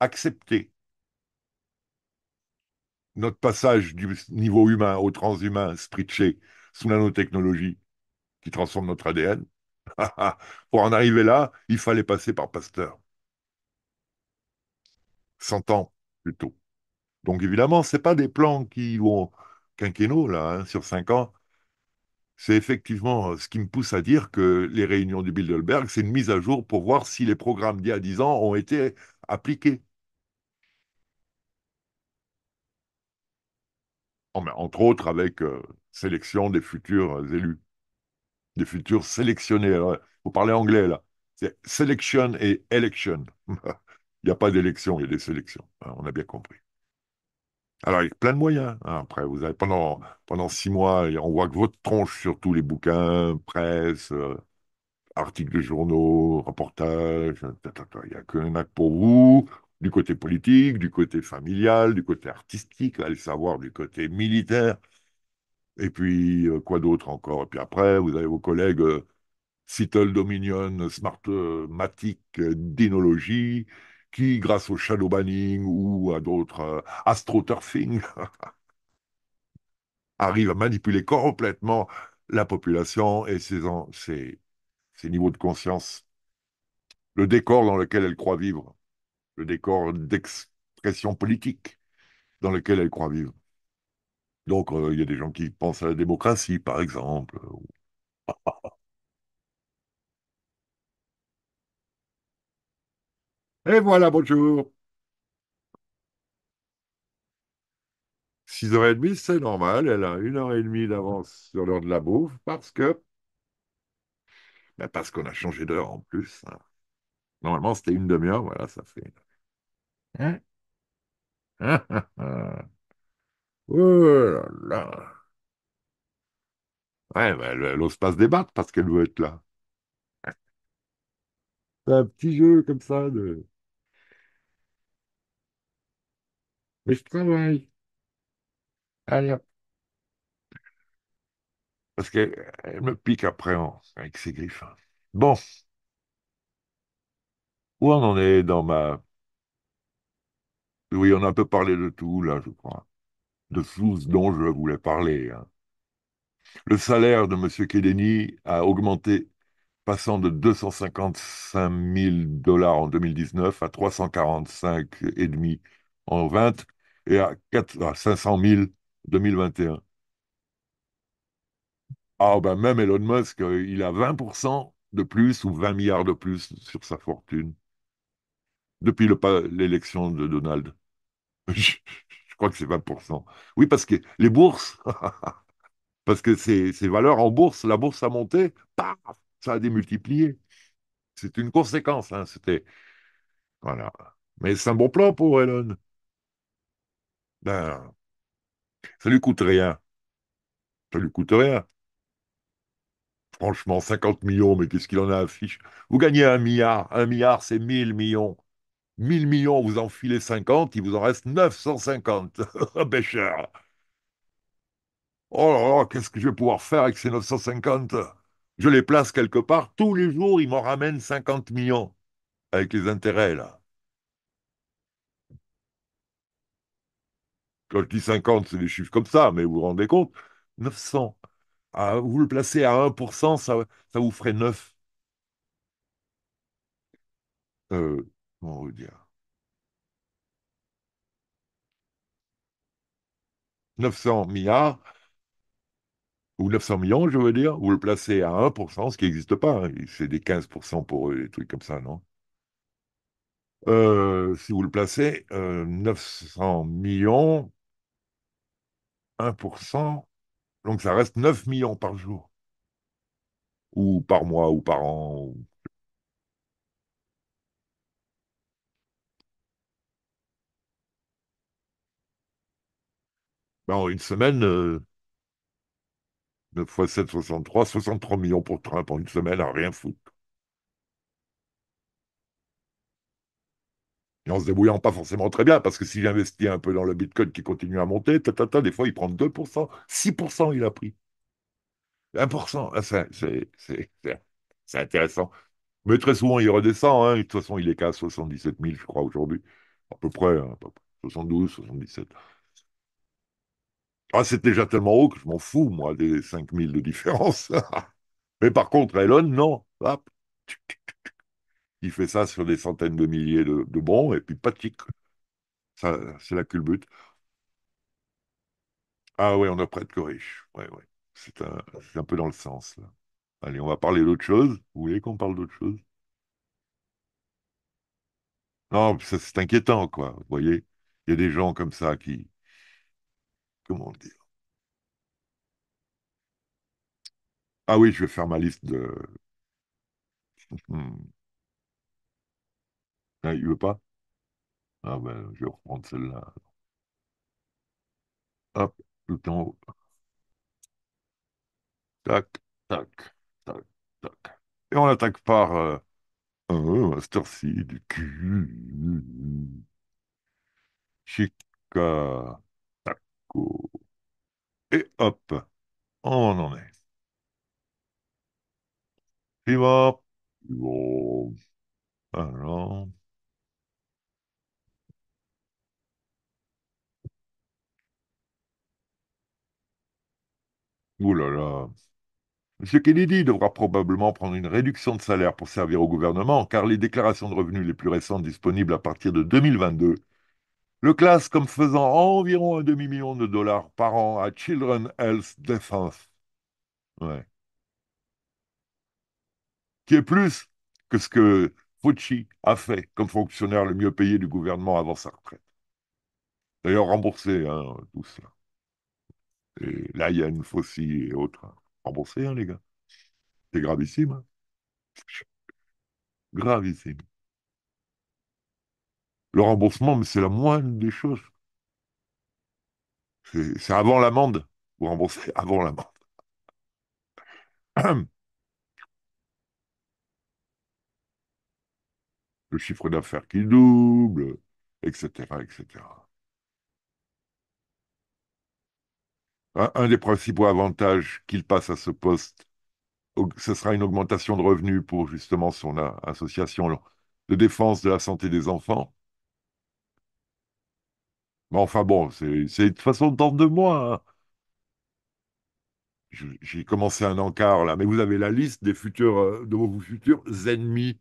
accepter notre passage du niveau humain au transhumain spritché sous nanotechnologie qui transforme notre ADN Pour en arriver là, il fallait passer par Pasteur. 100 ans plutôt. Donc évidemment, ce pas des plans qui vont quinquennaux, là, hein, sur 5 ans. C'est effectivement euh, ce qui me pousse à dire que les réunions du Bilderberg, c'est une mise à jour pour voir si les programmes d'il y a 10 ans ont été appliqués. Oh, entre autres avec euh, sélection des futurs euh, élus des futurs sélectionnés. vous parlez anglais là. C'est selection et election. il n'y a pas d'élection, il y a des sélections. Hein, on a bien compris. Alors, a plein de moyens. Hein, après, vous avez pendant, pendant six mois, on voit que votre tronche sur tous les bouquins, presse, euh, articles de journaux, reportages, euh, il n'y a qu'un acte pour vous, du côté politique, du côté familial, du côté artistique, allez savoir, du côté militaire. Et puis, euh, quoi d'autre encore Et puis après, vous avez vos collègues Citadel euh, Dominion, Smartmatic, euh, Dinologie, qui, grâce au shadow banning ou à d'autres astroturfing, arrivent à manipuler complètement la population et ses, ses niveaux de conscience, le décor dans lequel elle croit vivre, le décor d'expression politique dans lequel elle croit vivre. Donc, euh, il y a des gens qui pensent à la démocratie, par exemple. Et voilà, bonjour. 6h30, c'est normal. Elle a une heure et demie d'avance sur l'heure de la bouffe parce que. Ben, parce qu'on a changé d'heure en plus. Hein. Normalement, c'était une demi-heure. Voilà, ça fait. Hein ah, ah, ah. Oh là là. Ouais, mais elle, n'ose pas se débattre parce qu'elle veut être là. C'est un petit jeu comme ça de... Mais je travaille. Allez, hop. Parce qu'elle me pique après en- avec ses griffes. Bon, où on en est dans ma... Oui, on a un peu parlé de tout, là, je crois de choses dont je voulais parler. Hein. Le salaire de M. Kedeni a augmenté, passant de 255 000 dollars en 2019 à 345,5 en 20 et à, à 500 000 en 2021. Ah ben même Elon Musk, euh, il a 20% de plus ou 20 milliards de plus sur sa fortune depuis l'élection de Donald. crois que c'est 20%. Oui, parce que les bourses, parce que ces, ces, valeurs en bourse, la bourse a monté, paf, ça a démultiplié. C'est une conséquence, hein, c'était. Voilà. Mais c'est un bon plan pour Elon. Ben, ça lui coûte rien. Ça lui coûte rien. Franchement, 50 millions, mais qu'est-ce qu'il en a affiché Vous gagnez un milliard. Un milliard, c'est 1000 millions. 1000 millions, vous en filez 50, il vous en reste 950. Pêcheur. Oh là là, qu'est-ce que je vais pouvoir faire avec ces 950 Je les place quelque part. Tous les jours, ils m'en ramènent 50 millions avec les intérêts, là. Quand je dis 50, c'est des chiffres comme ça, mais vous vous rendez compte 900. Ah, vous le placez à 1%, ça, ça vous ferait 9. Euh, 900 milliards, ou 900 millions, je veux dire, vous le placez à 1%, ce qui n'existe pas. Hein. C'est des 15% pour eux, des trucs comme ça, non euh, Si vous le placez, 900 euh, millions, 1%, donc ça reste 9 millions par jour, ou par mois, ou par an, ou Ben, en une semaine, 9 x 7, 63, 63 millions pour Trump en une semaine à rien foutre. Et en se débrouillant pas forcément très bien, parce que si j'investis un peu dans le Bitcoin qui continue à monter, ta, des fois il prend 2%, 6% il a pris. 1%, ah, c'est intéressant. Mais très souvent, il redescend. Hein. De toute façon, il est qu'à 77 000, je crois, aujourd'hui. À peu près, hein, 72, 77. Ah, c'est déjà tellement haut que je m'en fous, moi, des 5000 de différence. Mais par contre, Elon, non. Il fait ça sur des centaines de milliers de, bons, et puis patique. Ça, c'est la culbute. Ah oui, on ne prête que riche. Ouais, ouais. C'est un, peu dans le sens. Là. Allez, on va parler d'autre chose. Vous voulez qu'on parle d'autre chose Non, c'est inquiétant, quoi. Vous voyez, il y a des gens comme ça qui, comment dire Ah oui, je vais faire ma liste de. Hmm. Ah, il veut pas Ah ben, je vais reprendre celle-là. Hop, tout en haut. Tac, tac, tac, tac. Et on attaque par. Euh... Oh, Master du cul. Chica. Et hop, on en est. Suivant. Alors. Ouh là là. M. Kennedy devra probablement prendre une réduction de salaire pour servir au gouvernement, car les déclarations de revenus les plus récentes disponibles à partir de 2022 le classe comme faisant environ un demi-million de dollars par an à Children Health Defense. Ouais. Qui est plus que ce que Fauci a fait comme fonctionnaire le mieux payé du gouvernement avant sa retraite. D'ailleurs, remboursé, hein, tout cela. Et Lyon, Fauci et autres. Remboursé, hein, les gars. C'est gravissime. Hein. Gravissime. Le remboursement, mais c'est la moindre des choses. C'est avant l'amende. Vous remboursez avant l'amende. Le chiffre d'affaires qui double, etc. etc. Un des principaux avantages qu'il passe à ce poste, ce sera une augmentation de revenus pour justement son association de défense de la santé des enfants. Mais enfin bon, c'est de façon de temps de moi. Hein. J'ai commencé un encart là, mais vous avez la liste des futurs, euh, de vos futurs ennemis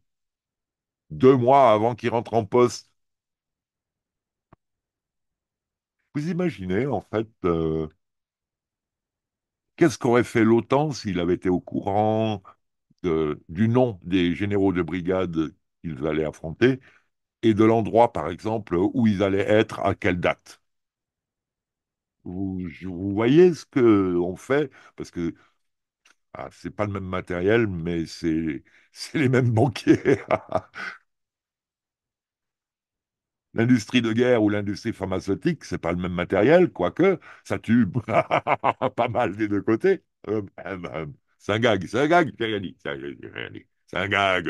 deux mois avant qu'ils rentrent en poste. Vous imaginez en fait euh, qu'est-ce qu'aurait fait l'OTAN s'il avait été au courant du nom des généraux de brigade qu'ils allaient affronter? et de l'endroit, par exemple, où ils allaient être, à quelle date. Vous, vous voyez ce qu'on fait Parce que ah, c'est pas le même matériel, mais c'est les mêmes banquiers. l'industrie de guerre ou l'industrie pharmaceutique, c'est pas le même matériel, quoique ça tue pas mal des deux côtés. Euh, ben, ben, c'est un gag, c'est un gag, j'ai rien dit, c'est un gag.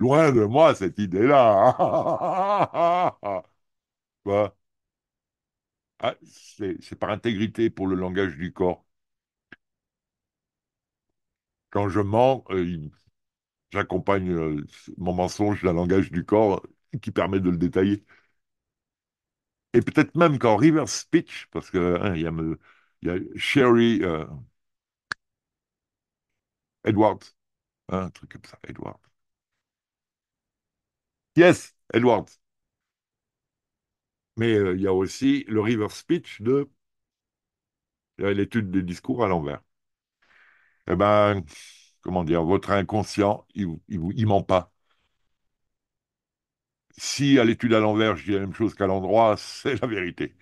Loin de moi cette idée-là. Ah, c'est par intégrité pour le langage du corps. Quand je mens, euh, j'accompagne euh, mon mensonge d'un langage du corps qui permet de le détailler. Et peut-être même qu'en reverse speech, parce que hein, il y, a me, Sherry euh, Edwards, hein, un truc comme ça, Edwards. Yes, Edwards. Mais euh, il y a aussi le river speech de l'étude du discours à l'envers. Eh ben, comment dire, votre inconscient, il, ne ment pas. Si à l'étude à l'envers, je dis la même chose qu'à l'endroit, c'est la vérité.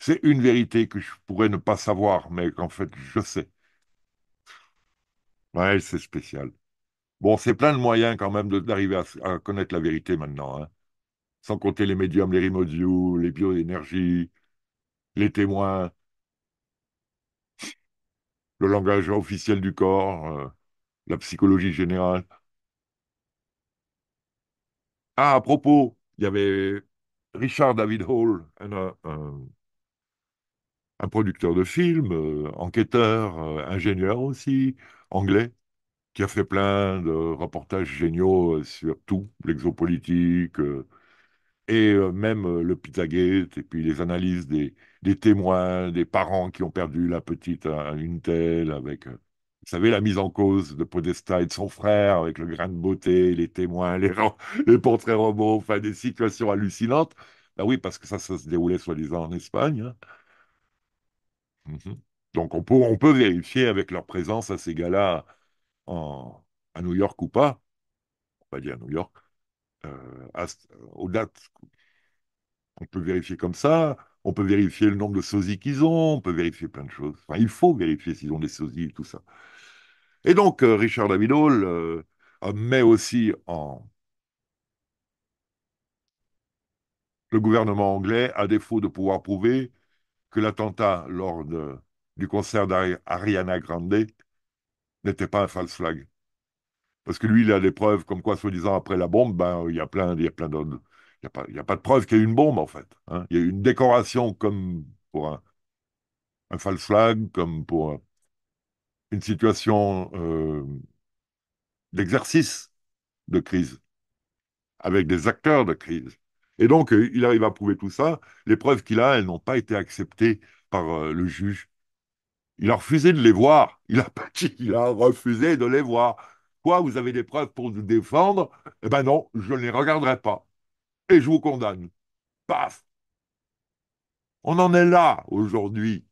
C'est une vérité que je pourrais ne pas savoir, mais qu'en fait, je sais. Ouais, c'est spécial. Bon, c'est plein de moyens quand même d'arriver à, connaître la vérité maintenant. Hein. Sans compter les médiums, les view, les bioénergies, les témoins, le langage officiel du corps, euh, la psychologie générale. Ah, à propos, il y avait Richard David Hall, un, producteur de films, euh, enquêteur, euh, ingénieur aussi, anglais qui a fait plein de reportages géniaux euh, sur tout, l'exopolitique, euh, et euh, même le Pizzagate, et puis les analyses des, témoins, des parents qui ont perdu la petite à une telle, avec, vous savez, la mise en cause de Podesta et de son frère, avec le grain de beauté, les témoins, les, portraits robots, enfin des situations hallucinantes. Ben oui, parce que ça, ça se déroulait soi-disant en Espagne. Hein. Mhm. Donc on peut, on peut vérifier avec leur présence à ces gars-là à New York ou pas, on va dire à New York, euh, dates on peut vérifier comme ça, on peut vérifier le nombre de sosies qu'ils ont, on peut vérifier plein de choses. Enfin, il faut vérifier s'ils ont des sosies et tout ça. Et donc, euh, Richard David Hall euh, met aussi en. Le gouvernement anglais, à défaut de pouvoir prouver que l'attentat lors du concert d'Ariana Grande n'était pas un false flag. Parce que lui, il a des preuves comme quoi, soi-disant, après la bombe, ben, il y a plein, a plein d'autres. Il n'y a, pas, a pas de preuve qu'il y ait une bombe, en fait. Hein. Il y a eu une décoration comme pour un, false flag, comme pour une situation euh, d'exercice de crise, avec des acteurs de crise. Et donc, euh, il arrive à prouver tout ça. Les preuves qu'il a, elles n'ont pas été acceptées par euh, le juge il a refusé de les voir. Il a pas il a refusé de les voir. Quoi, vous avez des preuves pour nous défendre Eh ben non, je ne les regarderai pas. Et je vous condamne. Paf On en est là aujourd'hui.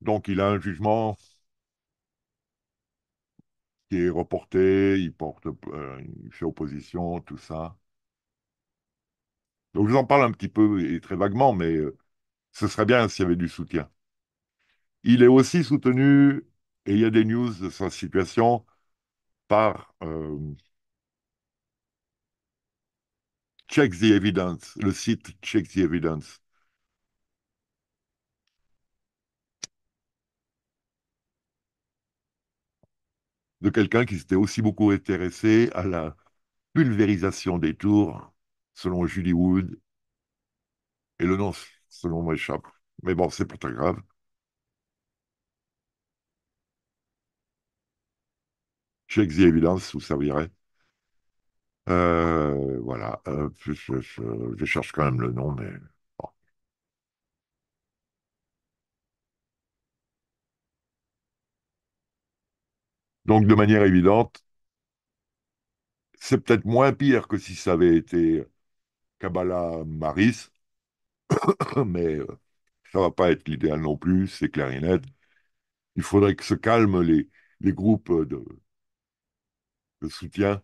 Donc il a un jugement qui est reporté, il porte, il euh, fait opposition, tout ça. Donc je vous en parle un petit peu et très vaguement, mais euh, ce serait bien s'il y avait du soutien. Il est aussi soutenu, et il y a des news de sa situation, par euh, Check the Evidence, le site Check the Evidence. de quelqu'un qui s'était aussi beaucoup intéressé à la pulvérisation des tours selon Julie Wood, et le nom, selon moi, échappe. Mais bon, c'est pas très grave. Check the evidence, vous servirez. Euh, voilà. Euh, je, cherche quand même le nom, mais Donc, de manière évidente, c'est peut-être moins pire que si ça avait été Kabbalah Maris, mais euh, ça va pas être l'idéal non plus, c'est clarinette. Il faudrait que se calment les, les groupes de, de soutien.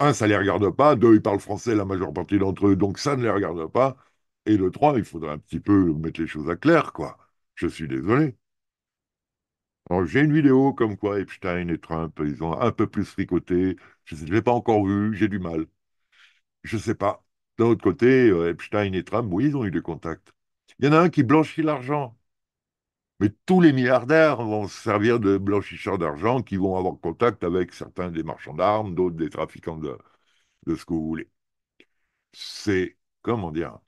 Un, ça les regarde pas. Deux, ils parlent français, la majeure partie d'entre eux, donc ça ne les regarde pas. Et le trois, il faudrait un petit peu mettre les choses à clair, quoi. Je suis désolé. Alors, j'ai une vidéo comme quoi Epstein et Trump, ils ont un peu plus fricoté. Je ne l'ai pas encore vu. j'ai du mal. Je ne sais pas. D'un autre côté, euh, Epstein et Trump, oui, ils ont eu des contacts. Il y en a un qui blanchit l'argent. Mais tous les milliardaires vont se servir de blanchisseurs d'argent qui vont avoir contact avec certains des marchands d'armes, d'autres des trafiquants de, de ce que vous voulez. C'est, comment dire,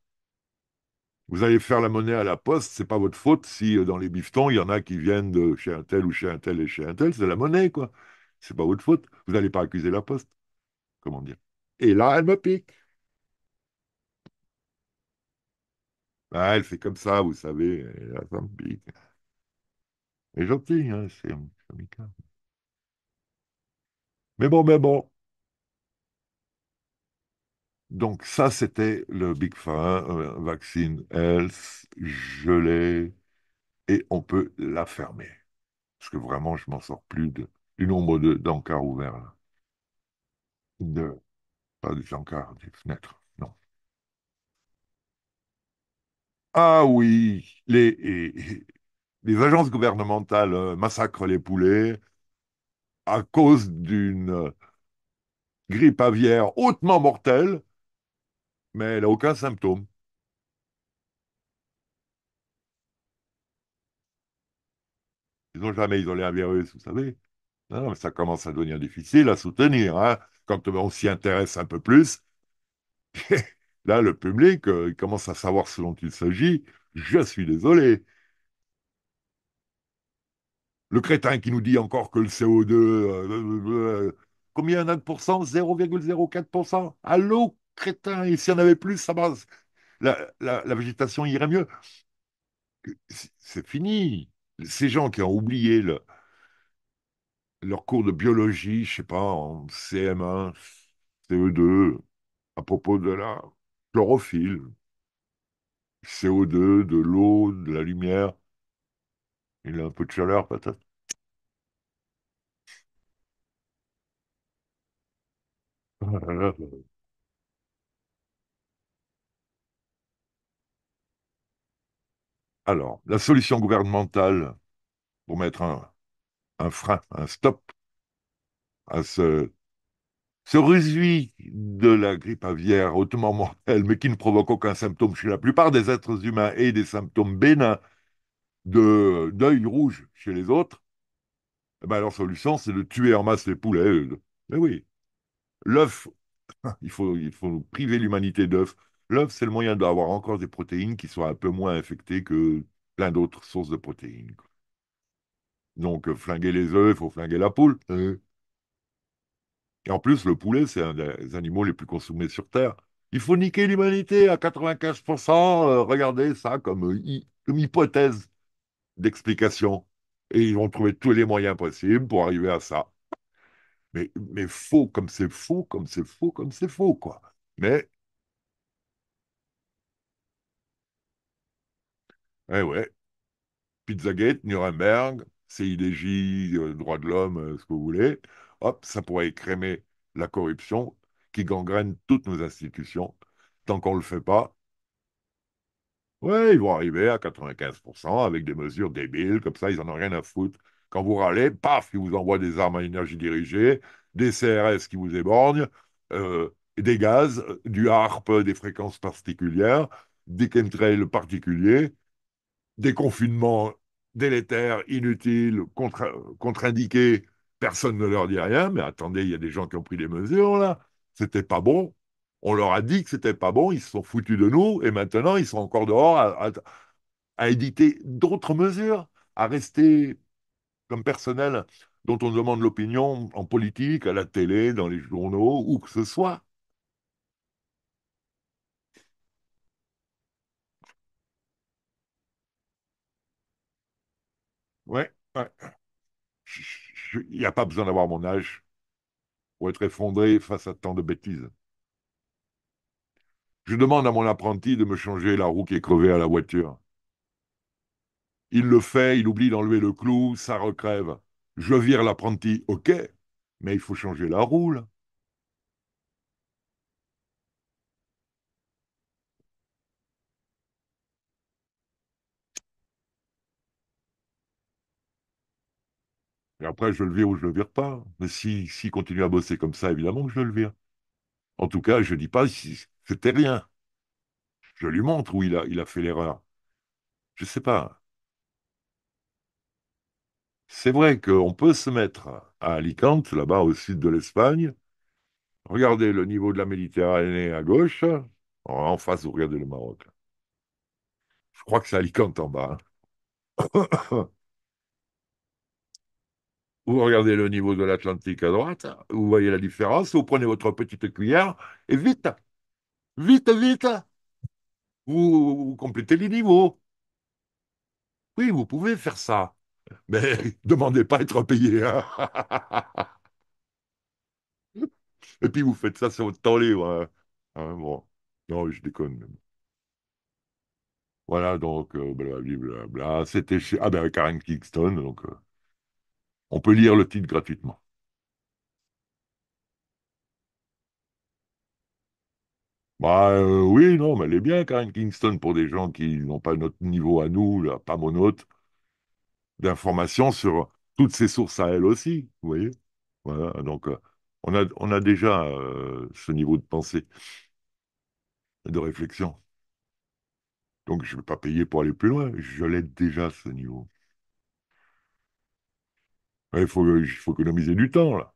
vous allez faire la monnaie à la poste, c'est pas votre faute si euh, dans les bifetons, il y en a qui viennent de chez un tel ou chez un tel et chez un tel, c'est la monnaie, quoi. C'est pas votre faute. Vous n'allez pas accuser la poste. Comment dire et là, elle me pique. Bah, elle fait comme ça, vous savez. Elle me pique. Elle est gentille, hein, c'est amical. Mais bon, mais bon. Donc ça, c'était le Big Fin, euh, vaccine health, je l'ai, et on peut la fermer. Parce que vraiment, je m'en sors plus de, du nombre d'encarts ouverts. De, pas des des fenêtres, non. Ah oui, les, les agences gouvernementales euh, massacrent les poulets à cause d'une euh, grippe aviaire hautement mortelle, mais elle n'a aucun symptôme. Ils n'ont jamais isolé un virus, vous savez. Non, mais ça commence à devenir difficile à soutenir. Hein quand on s'y intéresse un peu plus, là, le public euh, commence à savoir ce dont il s'agit. Je suis désolé. Le crétin qui nous dit encore que le CO2, euh, euh, combien il y 0,04%. Allô, crétin, et s'il y en avait plus, ça base la, la végétation irait mieux. C'est fini. Ces gens qui ont oublié le, leur cours de biologie, je sais pas, en CM1, CE2, à propos de la chlorophylle, CO2, de l'eau, de la lumière, il a un peu de chaleur peut-être. Alors, la solution gouvernementale pour mettre un, un frein, un stop à ce, ce de la grippe aviaire hautement mortelle, mais qui ne provoque aucun symptôme chez la plupart des êtres humains et des symptômes bénins de d'œil rouge chez les autres, eh ben, leur solution, c'est de tuer en masse les poulets. Euh, mais oui, l'œuf, il faut, il faut priver l'humanité d'œuf. L'œuf, c'est le moyen d'avoir encore des protéines qui soient un peu moins infectées que plein d'autres sources de protéines. Donc, euh, flinguer les œufs, il faut flinguer la poule. Et en plus, le poulet, c'est un des animaux les plus consommés sur Terre. Il faut niquer l'humanité à 95%. Euh, regardez ça comme, euh, comme hypothèse d'explication. Et ils vont trouver tous les moyens possibles pour arriver à ça. Mais, mais faux, comme c'est faux, comme c'est faux, comme c'est faux, quoi. Mais. Eh ouais. Pizzagate, Nuremberg, CIDJ, euh, droit de l'homme, euh, ce que vous voulez, hop, ça pourrait écrémer la corruption qui gangrène toutes nos institutions. Tant qu'on ne le fait pas, ouais, ils vont arriver à 95% avec des mesures débiles, comme ça, ils n'en ont rien à foutre. Quand vous râlez, paf, ils vous envoient des armes à énergie dirigée, des CRS qui vous éborgnent, euh, des gaz, du harpe, des fréquences particulières, des chemtrails particuliers, des confinements délétère, inutile, contre-indiqué. Personne ne leur dit rien, mais attendez, il y a des gens qui ont pris des mesures là. C'était pas bon. On leur a dit que c'était pas bon, ils se sont foutus de nous, et maintenant ils sont encore dehors à, à éditer d'autres mesures, à rester comme personnel dont on demande l'opinion en politique, à la télé, dans les journaux, où que ce soit. Ouais, Il n'y a pas besoin d'avoir mon âge pour être effondré face à tant de bêtises. Je demande à mon apprenti de me changer la roue qui est crevée à la voiture. Il le fait, il oublie d'enlever le clou, ça recrève. Je vire l'apprenti, ok, mais il faut changer la roue, Et après, je le vire ou je le vire pas. Mais s'il si, continue à bosser comme ça, évidemment que je le vire. En tout cas, je ne dis pas si c'était rien. Je lui montre où il a, il a fait l'erreur. Je ne sais pas. C'est vrai qu'on peut se mettre à Alicante, là-bas au sud de l'Espagne, Regardez le niveau de la Méditerranée à gauche, oh, en face, vous regardez le Maroc. Je crois que c'est Alicante en bas. Hein. vous regardez le niveau de l'Atlantique à droite, vous voyez la différence, vous prenez votre petite cuillère et vite, vite, vite, vous, complétez les niveaux. Oui, vous pouvez faire ça, mais ne demandez pas à être payé. Hein. et puis vous faites ça sur votre temps libre. Hein. Hein, non, je déconne. Voilà, donc, euh, blablabla, c'était chez... Ah ben, Karen Kingston, donc... Euh, on peut lire le titre gratuitement. Bah euh, oui, non, mais elle est bien, Karen Kingston, pour des gens qui n'ont pas notre niveau à nous, pas mon autre, d'informations sur toutes ces sources à elle aussi, vous voyez Voilà, donc euh, on, a, on a déjà euh, ce niveau de pensée de réflexion. Donc je ne vais pas payer pour aller plus loin, je l'ai déjà ce niveau. Il faut, économiser du temps, là.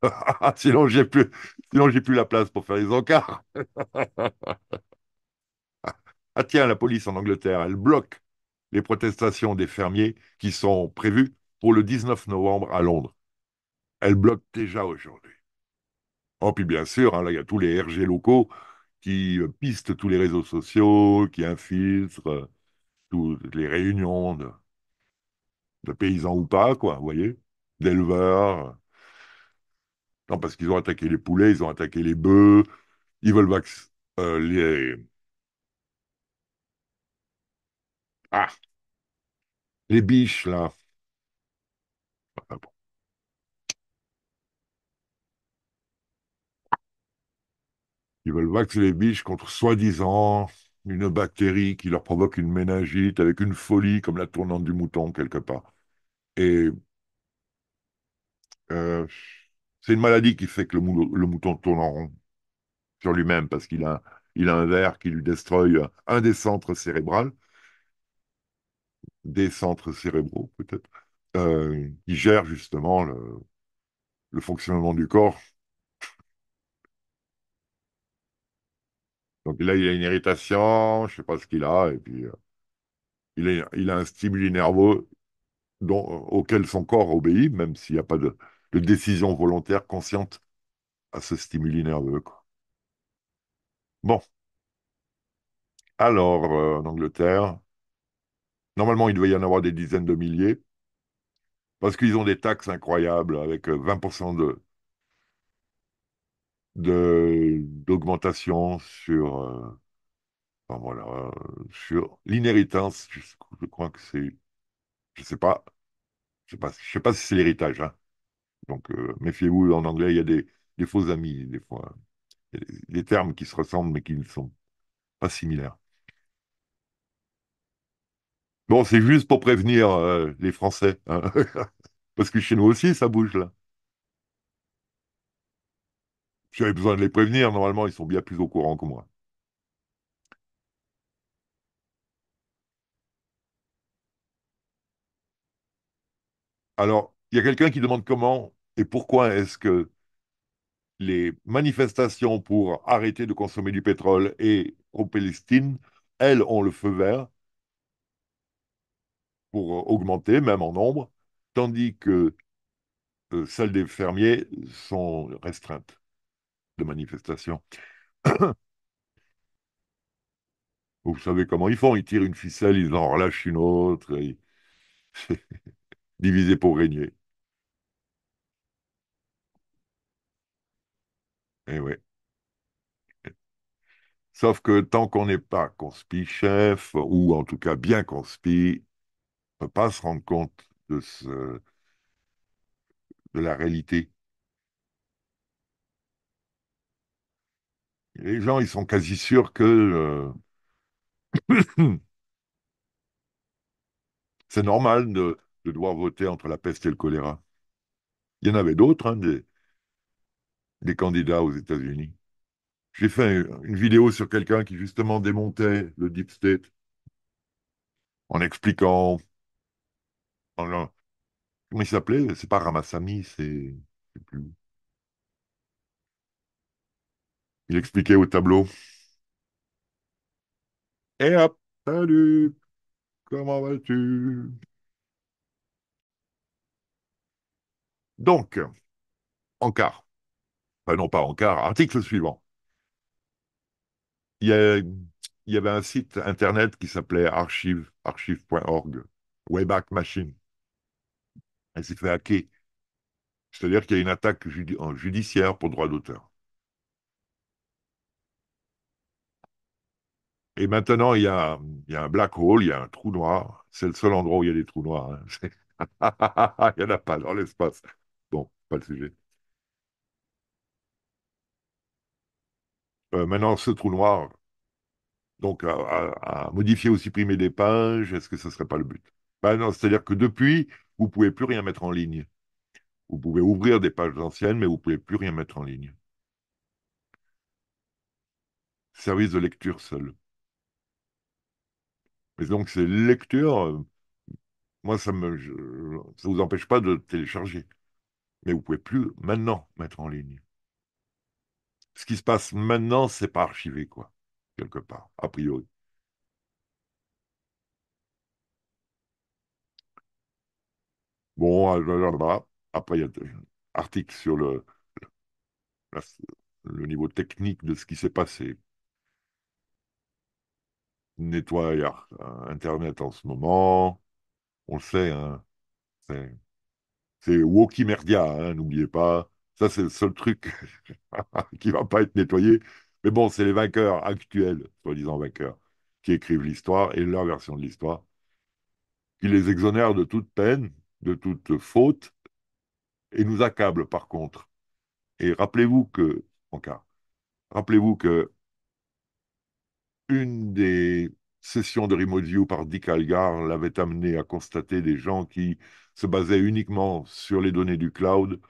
sinon, j'ai plus, sinon, j'ai plus la place pour faire les encarts. ah tiens, la police en Angleterre, elle bloque les protestations des fermiers qui sont prévues pour le 19 novembre à Londres. Elle bloque déjà aujourd'hui. Oh, puis bien sûr, hein, là, il y a tous les RG locaux qui euh, pistent tous les réseaux sociaux, qui infiltrent euh, toutes les réunions de, de paysans ou pas, quoi, vous voyez d'éleveurs. Non, parce qu'ils ont attaqué les poulets, ils ont attaqué les bœufs, ils veulent vax euh, les... Ah Les biches, là. Ils veulent les biches contre soi-disant une bactérie qui leur provoque une méningite avec une folie comme la tournante du mouton quelque part. Et euh, c'est une maladie qui fait que le, mouton tourne en rond sur lui-même parce qu'il a, un verre qui lui détruit un des centres cérébraux. des centres cérébraux peut-être, euh, qui gère justement le, fonctionnement du corps. Donc là, il a une irritation, je ne sais pas ce qu'il a, et puis euh, il, a un stimuli nerveux auquel son corps obéit, même s'il n'y a pas de, de décision volontaire consciente à ce stimuli nerveux. Bon. Alors, euh, en Angleterre, normalement, il doit y en avoir des dizaines de milliers, parce qu'ils ont des taxes incroyables avec 20% euh, de, d'augmentation sur, euh, enfin, voilà, sur l'inhéritance. Je, crois que c'est, je sais pas, je sais pas, je sais pas si c'est l'héritage, hein, donc, euh, méfiez-vous, en anglais, il y a des, faux amis, des fois. Il y a des, termes qui se ressemblent, mais qui ne sont pas similaires. Bon, c'est juste pour prévenir euh, les Français. Hein. Parce que chez nous aussi, ça bouge, là. j'avais besoin de les prévenir, normalement, ils sont bien plus au courant que moi. Alors, il y a quelqu'un qui demande comment et pourquoi est-ce que les manifestations pour arrêter de consommer du pétrole et aux palestine elles ont le feu vert pour augmenter, même en nombre, tandis que euh, celles des fermiers sont restreintes de manifestations. Vous savez comment ils font, ils tirent une ficelle, ils en relâchent une autre, et... divisé pour régner. Eh oui. Sauf que tant qu'on n'est pas conspi-chef, ou en tout cas bien conspi, on ne peut pas se rendre compte de, ce, de la réalité. Les gens, ils sont quasi sûrs que euh, c'est normal de, devoir voter entre la peste et le choléra. Il y en avait d'autres, hein, des, des candidats aux États-Unis. J'ai fait une vidéo sur quelqu'un qui justement démontait le deep state en expliquant. comment il s'appelait C'est pas Ramasamy, c'est. plus. Il expliquait au tableau. Et eh, hop, salut, comment vas-tu Donc, en quart non pas en article suivant. Il y, avait un site internet qui s'appelait archive, archive.org, Wayback Machine. Elle s'est fait hacker. C'est-à-dire qu'il y a une attaque judiciaire pour droit d'auteur. Et maintenant, il y, a, un black hole, il y a un trou noir. C'est le seul endroit où il y a des trous noirs. Hein. il n'y en a pas dans l'espace. Bon, pas le sujet. Euh, maintenant, ce trou noir, donc à, modifier ou supprimer des pages, est-ce que ce ne serait pas le but bah non, c'est-à-dire que depuis, vous ne pouvez plus rien mettre en ligne. Vous pouvez ouvrir des pages anciennes, mais vous ne pouvez plus rien mettre en ligne. Service de lecture seul. Mais donc, ces lectures, euh, moi, ça ne ça vous empêche pas de télécharger. Mais vous ne pouvez plus maintenant mettre en ligne ce qui se passe maintenant, c'est pas archivé, quoi, quelque part, a priori. Bon, ah, après, il y a un article sur le, le niveau technique de ce qui s'est passé. Nettoyer euh, Internet en ce moment, on le sait, hein, c'est Wokimerdia, hein, n'oubliez pas. Ça, c'est le seul truc qui va pas être nettoyé. Mais bon, c'est les vainqueurs actuels, soi-disant vainqueurs, qui écrivent l'histoire et leur version de l'histoire, qui les exonèrent de toute peine, de toute faute, et nous accablent par contre. Et rappelez-vous que, en cas, rappelez-vous que une des sessions de view par Dick Algar l'avait amené à constater des gens qui se basaient uniquement sur les données du cloud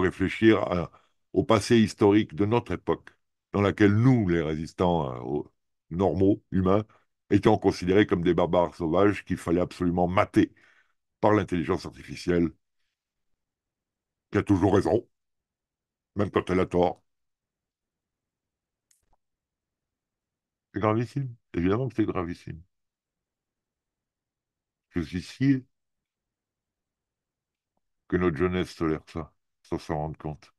réfléchir au passé historique de notre époque, dans laquelle nous, les résistants euh, normaux, humains, étions considérés comme des barbares sauvages qu'il fallait absolument mater par l'intelligence artificielle, qui a toujours raison, même quand elle a tort. C'est gravissime, évidemment que c'est gravissime. Je suis si que notre jeunesse tolère ça s'en rendre compte.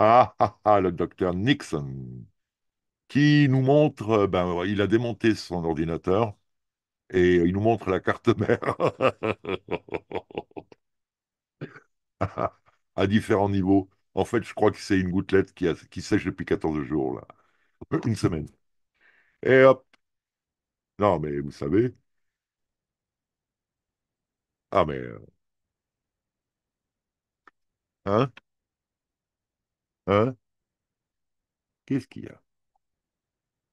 Ah, ah, ah, le docteur Nixon, qui nous montre, euh, ben, il a démonté son ordinateur et euh, il nous montre la carte mère à différents niveaux. En fait, je crois que c'est une gouttelette qui, qui sèche depuis 14 jours, là. Euh, une semaine. Et hop. Non, mais vous savez. Ah, mais. Euh. Hein? Hein? Qu'est-ce qu'il y a?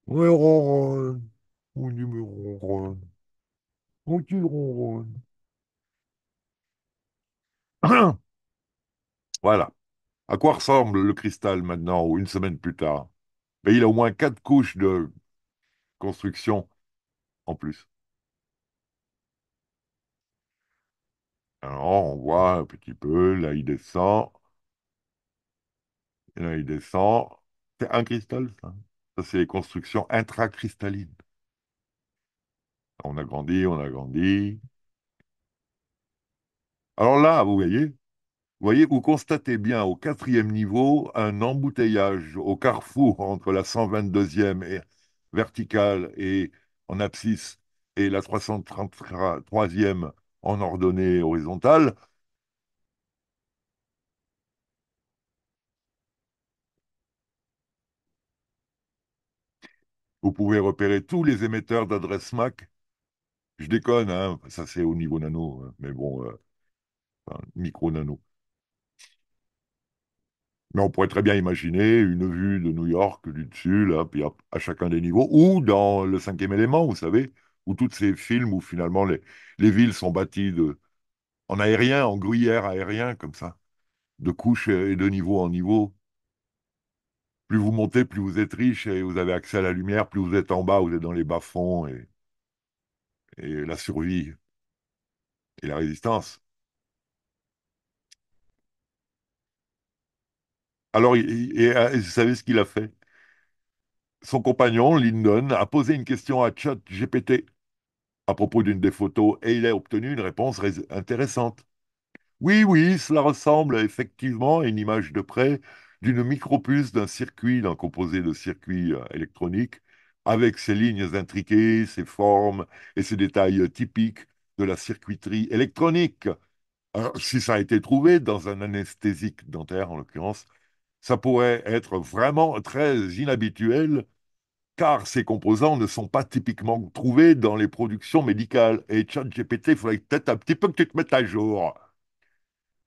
Ouais, ronronne. On numéro On Voilà. À quoi ressemble le cristal maintenant ou une semaine plus tard? Mais ben, il a au moins quatre couches de construction en plus. Alors, on voit un petit peu, là, il descend. là, il descend. C'est un cristal, ça. Ça, c'est les constructions intracristallines. On a grandi, on a grandi. Alors là, vous voyez, vous voyez, vous constatez bien au quatrième niveau un embouteillage au carrefour entre la 122e et verticale et en abscisse, et la 333e en ordonnée horizontale. Vous pouvez repérer tous les émetteurs d'adresse MAC. Je déconne, hein, ça c'est au niveau nano, hein, mais bon, euh, micro-nano. Mais on pourrait très bien imaginer une vue de New York du dessus, là, puis à, chacun des niveaux, ou dans le cinquième élément, vous savez, où tous ces films où finalement les, villes sont bâties de, en aérien, en gruyère aérien, comme ça, de couches et de niveau en niveau. Plus vous montez, plus vous êtes riche et vous avez accès à la lumière, plus vous êtes en bas, vous êtes dans les bas-fonds et, et la survie et la résistance. Alors, euh, vous savez ce qu'il a fait Son compagnon, Lyndon, a posé une question à GPT à propos d'une des photos et il a obtenu une réponse intéressante. Oui, oui, cela ressemble effectivement à une image de près d'une micropuce d'un circuit, d'un composé de circuits euh, électroniques, avec ses lignes intriquées, ses formes et ses détails euh, typiques de la circuiterie électronique. si ça a été trouvé dans un anesthésique dentaire, en l'occurrence, ça pourrait être vraiment très inhabituel car ces composants ne sont pas typiquement trouvés dans les productions médicales. Et ChatGPT, il faudrait peut-être un petit peu que tu te mettes à jour.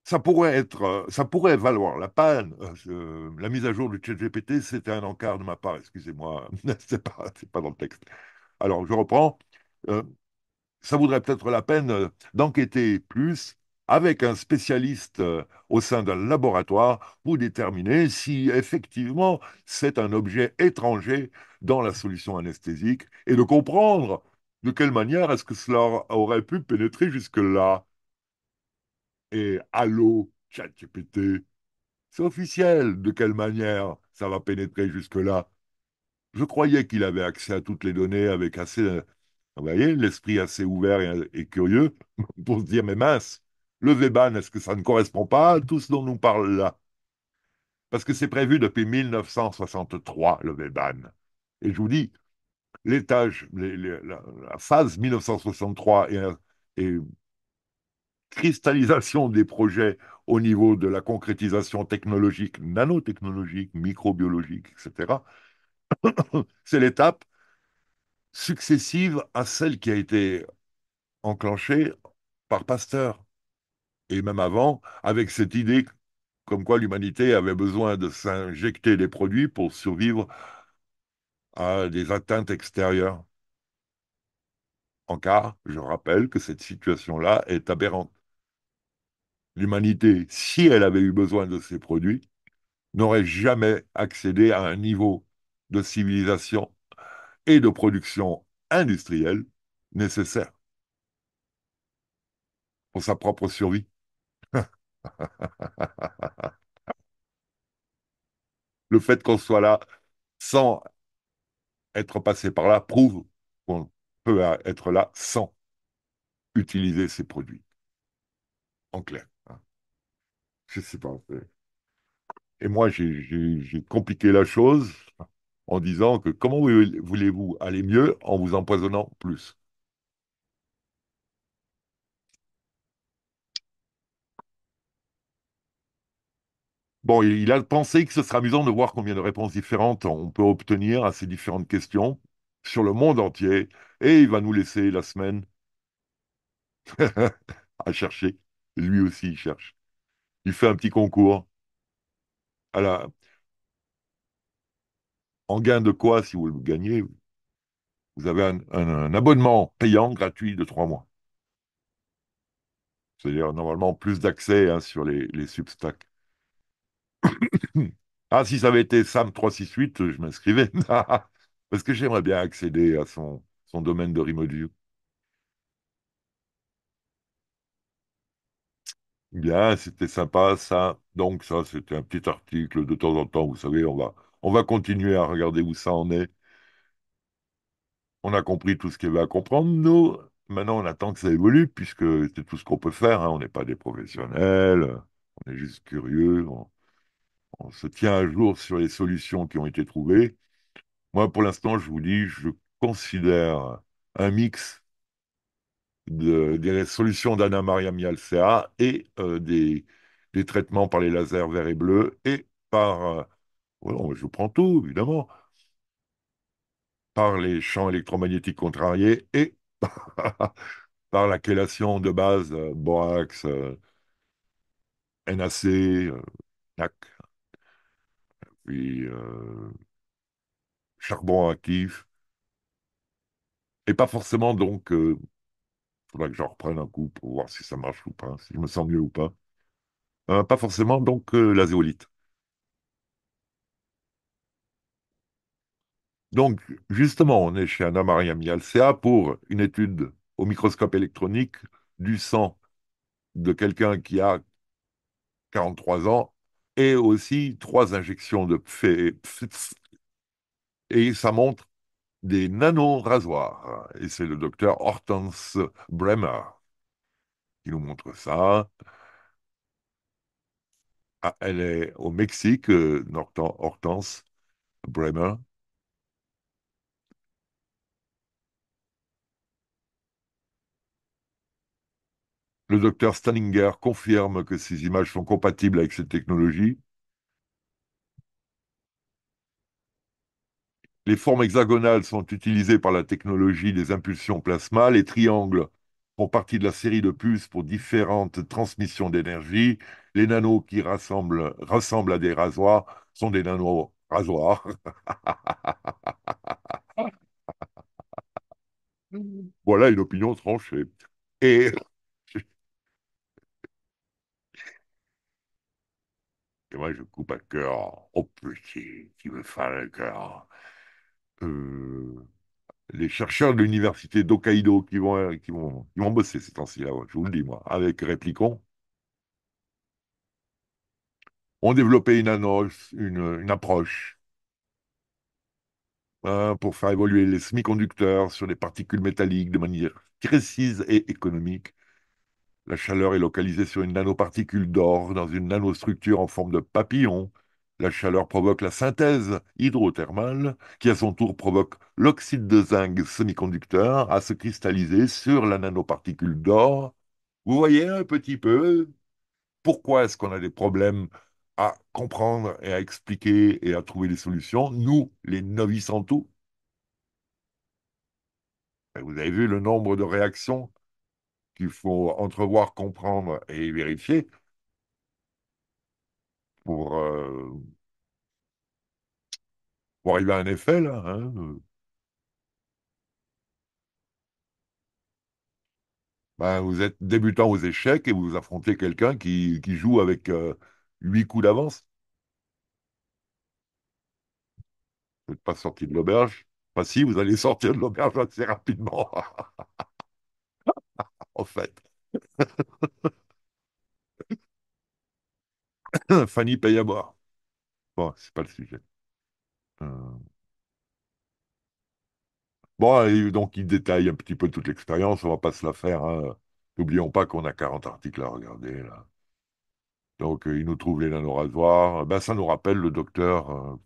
Ça pourrait, être, ça pourrait valoir la panne. Euh, la mise à jour du ChatGPT, c'était un encart de ma part, excusez-moi, c'est pas, pas dans le texte. Alors, je reprends. Euh, ça voudrait peut-être la peine euh, d'enquêter plus avec un spécialiste euh, au sein d'un laboratoire pour déterminer si effectivement c'est un objet étranger dans la solution anesthésique et de comprendre de quelle manière est-ce que cela aurait pu pénétrer jusque-là. Et allô, ChatGPT, c'est officiel de quelle manière ça va pénétrer jusque-là. Je croyais qu'il avait accès à toutes les données avec assez, euh, vous voyez, l'esprit assez ouvert et, euh, et curieux pour se dire, mais mince, le Veban, est-ce que ça ne correspond pas à tout ce dont nous parle là Parce que c'est prévu depuis 1963, le Veban. Et je vous dis, l'étage, la, phase 1963 et, et cristallisation des projets au niveau de la concrétisation technologique, nanotechnologique, microbiologique, etc., c'est l'étape successive à celle qui a été enclenchée par Pasteur et même avant, avec cette idée comme quoi l'humanité avait besoin de s'injecter des produits pour survivre à des atteintes extérieures. En car, je rappelle que cette situation-là est aberrante. L'humanité, si elle avait eu besoin de ces produits, n'aurait jamais accédé à un niveau de civilisation et de production industrielle nécessaire pour sa propre survie. le fait qu'on soit là sans être passé par là prouve qu'on peut être là sans utiliser ces produits. En clair. Hein. Je sais pas. Et moi, j'ai compliqué la chose en disant que comment voulez-vous aller mieux en vous empoisonnant plus Bon, il a pensé que ce serait amusant de voir combien de réponses différentes on peut obtenir à ces différentes questions sur le monde entier. Et il va nous laisser la semaine à chercher. Lui aussi, il cherche. Il fait un petit concours. Alors, En gain de quoi, si vous le gagnez, vous avez un, abonnement payant gratuit de trois mois. C'est-à-dire normalement plus d'accès hein, sur les, les ah, si ça avait été Sam368, euh, je m'inscrivais. Parce que j'aimerais bien accéder à son, son domaine de remote Bien, c'était sympa ça. Donc ça, c'était un petit article de temps en temps. Vous savez, on va, on va continuer à regarder où ça en est. On a compris tout ce qu'il y avait à comprendre, nous. Maintenant, on attend que ça évolue, puisque c'est tout ce qu'on peut faire. Hein. On n'est pas des professionnels, on est juste curieux on se tient à jour sur les solutions qui ont été trouvées. Moi, pour l'instant, je vous dis, je considère un mix des solutions d'Anna Maria Mialcea et euh, des, des, traitements par les lasers verts et bleus et par, voilà, euh, je prends tout évidemment, par les champs électromagnétiques contrariés et par la chélation de base euh, borax, NAC, NAC puis euh, charbon actif. Et pas forcément donc, euh, il que j'en reprenne un coup pour voir si ça marche ou pas, si je me sens mieux ou pas. Euh, pas forcément donc la zéolite. Donc justement, on est chez Anna Maria Mialcea pour une étude au microscope électronique du sang de quelqu'un qui a 43 ans et aussi trois injections de pfé, et ça montre des nano-rasoirs. Et c'est le docteur Hortense Bremer qui nous montre ça. Ah, elle est au Mexique, euh, Hortense Bremer. Le docteur Stanninger confirme que ces images sont compatibles avec cette technologie. Les formes hexagonales sont utilisées par la technologie des impulsions plasma. Les triangles font partie de la série de puces pour différentes transmissions d'énergie. Les nanos qui ressemblent à des rasoirs sont des nanos rasoirs. Mm. voilà une opinion tranchée. Et moi, je coupe à cœur au petit qui veut faire le cœur. Euh, les chercheurs de l'université d'Hokkaido qui vont, qui, vont, vont bosser ces temps-ci-là, je vous le dis, moi, avec Réplicon, ont développé une, annonce, une, approche hein, pour faire évoluer les semi-conducteurs sur les particules métalliques de manière précise et économique la chaleur est localisée sur une nanoparticule d'or dans une nanostructure en forme de papillon. La chaleur provoque la synthèse hydrothermale, qui à son tour provoque l'oxyde de zinc semi-conducteur à se cristalliser sur la nanoparticule d'or. Vous voyez un petit peu pourquoi est-ce qu'on a des problèmes à comprendre et à expliquer et à trouver des solutions, nous, les novices en tout. Ben, vous avez vu le nombre de réactions qu'il faut entrevoir, comprendre et vérifier pour, euh, pour arriver à un effet, là. Hein. ben, vous êtes débutant aux échecs et vous affrontez quelqu'un qui, qui, joue avec euh, huit coups d'avance. Vous n'êtes pas sorti de l'auberge. Enfin, si, vous allez sortir de l'auberge assez rapidement. en fait. Fanny paye à boire. Bon, c'est pas le sujet. Euh. Bon, et donc il détaille un petit peu toute l'expérience, on va pas se la faire. Hein. N'oublions pas qu'on a 40 articles à regarder là. Donc euh, il nous trouve les nanorasoirs. Ben, ça nous rappelle le docteur euh,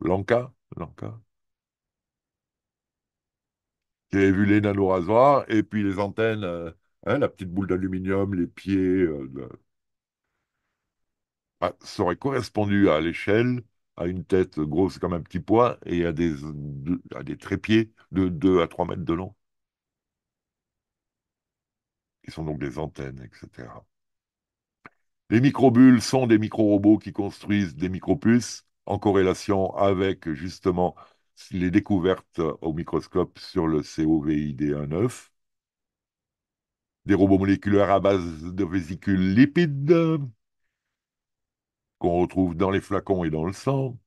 Lanka. J'ai vu les nanorasoirs et puis les antennes, euh, hein, la petite boule d'aluminium, les pieds. Euh, ah, ça aurait correspondu à l'échelle, à une tête grosse comme un petit poids, et à des, des trépieds de 2 à 3 mètres de long. Ils sont donc des antennes, etc. Les microbules sont des micro-robots qui construisent des micro micropuces en corrélation avec justement les découvertes euh, au microscope sur le COVID-19, des robots moléculaires à base de vésicules lipides qu'on retrouve dans les flacons et dans le sang,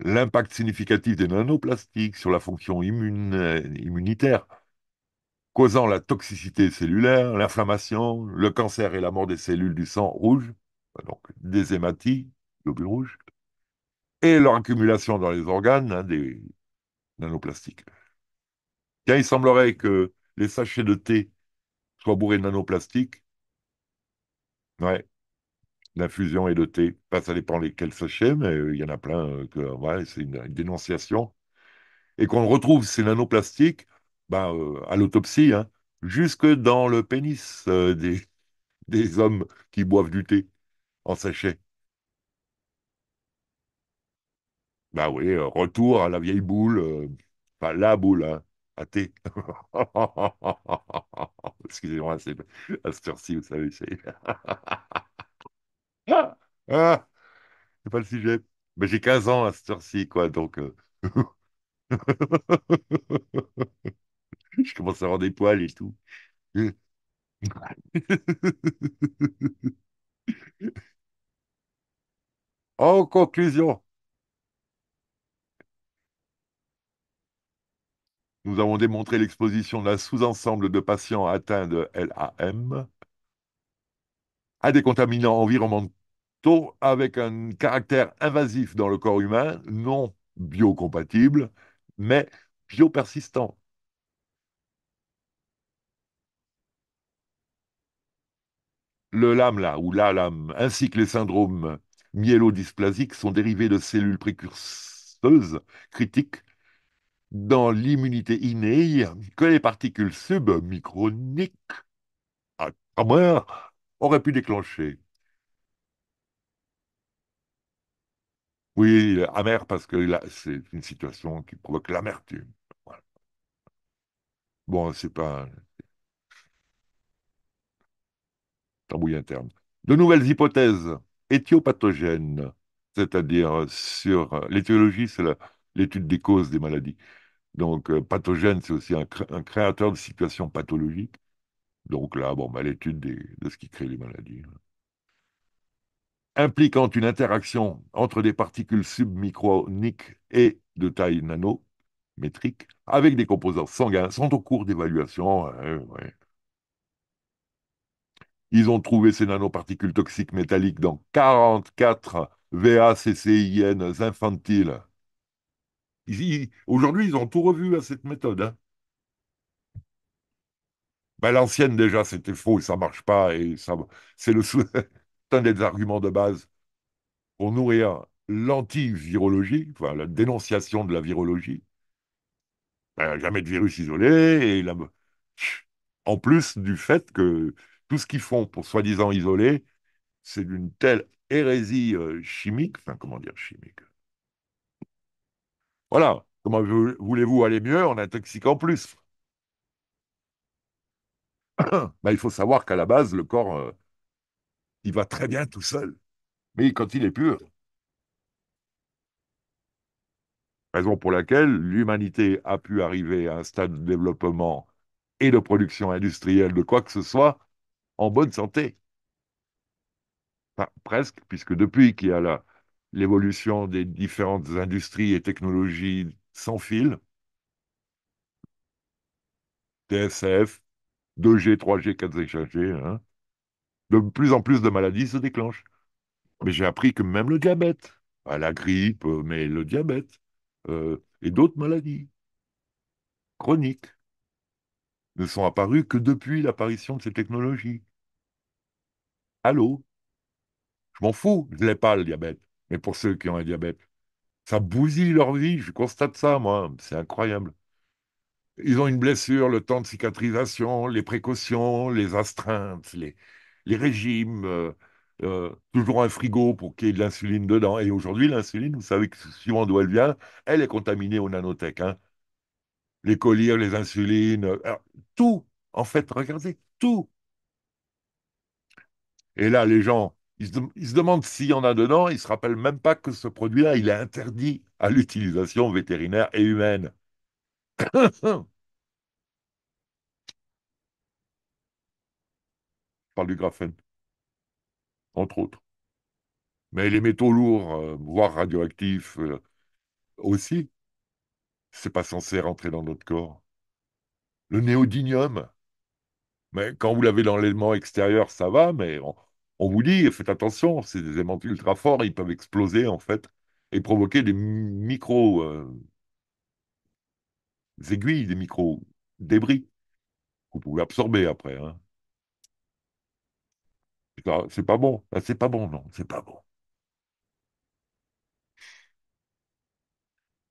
l'impact significatif des nanoplastiques sur la fonction euh, immunitaire, causant la toxicité cellulaire, l'inflammation, le cancer et la mort des cellules du sang rouge, donc des hématies, globules rouge, et leur accumulation dans les organes hein, des nanoplastiques. Tiens, il semblerait que les sachets de thé soient bourrés de nanoplastiques. Ouais, l'infusion et de thé. Pas, bah, ça dépend lesquels sachets, mais euh, il y en a plein euh, que ouais, c'est une, dénonciation. Et qu'on retrouve ces nanoplastiques bah, euh, à l'autopsie, hein, jusque dans le pénis des, des hommes qui boivent du thé en sachet. Bah oui, euh, retour à la vieille boule, pas euh, la boule, hein, à thé. Excusez-moi, c'est à cette heure-ci, vous savez, c'est. Ah, ah, c'est pas le sujet. Mais j'ai 15 ans à cette quoi, donc. Euh, je commence à avoir des poils et tout. En conclusion. Nous avons démontré l'exposition d'un sous-ensemble de patients atteints de LAM à des contaminants environnementaux avec un caractère invasif dans le corps humain, non biocompatible, mais biopersistant. Le là ou LALAM, ainsi que les syndromes myélodysplasiques sont dérivés de cellules précurseuses critiques dans l'immunité innée que les particules submicroniques, à auraient pu déclencher. Oui, amer parce que c'est une situation qui provoque l'amertume. Bon, c'est pas tambouille interne. De nouvelles hypothèses éthiopathogènes, c'est-à-dire sur l'étiologie, c'est l'étude des causes des maladies. Donc, euh, pathogène, c'est aussi un, créateur de situations pathologiques. Donc là, bon, bah, l'étude de ce qui crée les maladies. Hein. Impliquant une interaction entre des particules submicroniques et de taille nanométrique avec des composants sanguins sont au cours d'évaluation. Hein, Ils ont trouvé ces nanoparticules toxiques métalliques dans 44 VACCIN infantiles aujourd'hui, ils ont tout revu à cette méthode. Hein. Ben, l'ancienne, déjà, c'était faux, ça ne marche pas, et ça, c'est le un des arguments de base pour nourrir l'anti-virologie, enfin, la dénonciation de la virologie. Ben, jamais de virus isolé, et en plus du fait que tout ce qu'ils font pour soi-disant isoler, c'est d'une telle hérésie euh, chimique, enfin, comment dire chimique, voilà. Comment voulez-vous aller mieux en intoxiquant plus Il faut savoir qu'à la base, le corps, euh, il va très bien tout seul. Mais quand il est pur, raison pour laquelle l'humanité a pu arriver à un stade de développement et de production industrielle de quoi que ce soit en bonne santé. presque, puisque depuis qu'il y a la, l'évolution des différentes industries et technologies sans fil, TSF, 2G, 3G, 4G, hein, de plus en plus de maladies se déclenchent. Mais j'ai appris que même le diabète, la grippe, mais le diabète, euh, et d'autres maladies chroniques ne sont apparues que depuis l'apparition de ces technologies. Allô Je m'en fous, je ne l'ai pas le diabète. Et pour ceux qui ont un diabète. Ça bousille leur vie, je constate ça, moi, c'est incroyable. Ils ont une blessure, le temps de cicatrisation, les précautions, les astreintes, les, régimes, euh, euh, toujours un frigo pour qu'il y ait de l'insuline dedans. Et aujourd'hui, l'insuline, vous savez que suivant d'où elle vient, elle est contaminée aux nanotech. Hein. Les colliers, les insulines, euh, tout, en fait, regardez, tout. Et là, les gens il se, demande s'il y en a dedans, il ne se rappelle même pas que ce produit-là, il est interdit à l'utilisation vétérinaire et humaine. Je parle du graphène, entre autres. Mais les métaux lourds, euh, voire radioactifs aussi, euh, aussi, c'est pas censé rentrer dans notre corps. Le néodynium, mais quand vous l'avez dans l'élément extérieur, ça va, mais on vous dit, faites attention, c'est des aimants ultra forts, ils peuvent exploser en fait et provoquer des micro euh, aiguilles, des micro débris que vous pouvez absorber après. Hein. C'est pas bon, ah, c'est pas bon, non, c'est pas bon.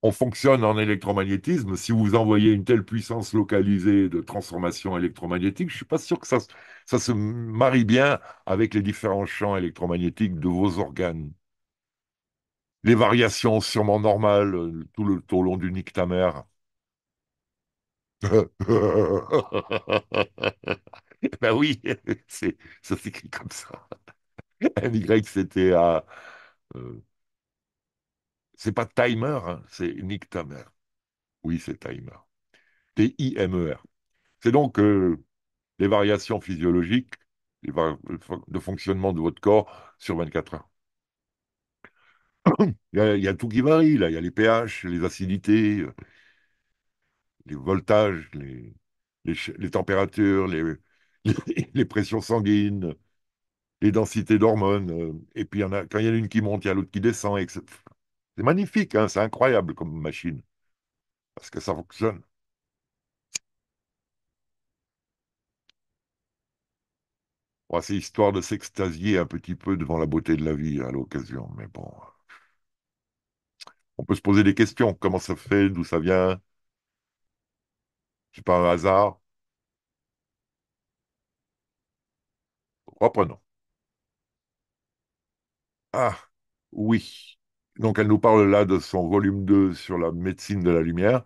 on fonctionne en électromagnétisme. Si vous envoyez une telle puissance localisée de transformation électromagnétique, je ne suis pas sûr que ça, ça, se marie bien avec les différents champs électromagnétiques de vos organes. Les variations sûrement normales euh, tout le long du nictamère. Eh ben oui, ça s'écrit comme ça. Y, c'était à. C'est pas timer, hein, c'est Nick timer. Oui, c'est timer. T-I-M-E-R. C'est donc euh, les variations physiologiques euh, de fonctionnement de votre corps sur 24 heures. il, y a, tout qui varie, là. Il y a les pH, les acidités, euh, les voltages, les, températures, les, pressions sanguines, les densités d'hormones. Et puis, quand il y en a une qui monte, il y a l'autre qui descend. Etc. C'est magnifique, hein, c'est incroyable comme machine, parce que ça fonctionne. c'est histoire de s'extasier un petit peu devant la beauté de la vie à l'occasion, mais bon. On peut se poser des questions. Comment ça fait D'où ça vient C'est pas un hasard Reprenons. Ah, oui. Donc elle nous parle là de son volume 2 sur la médecine de la lumière,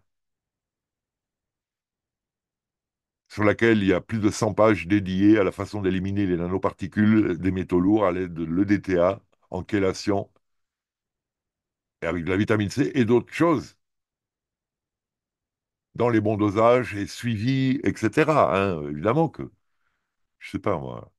sur laquelle il y a plus de 100 pages dédiées à la façon d'éliminer les nanoparticules des métaux lourds à l'aide de l'EDTA en chélation avec de la vitamine C et d'autres choses dans les bons dosages et suivis, etc. Hein, évidemment que, je sais pas moi,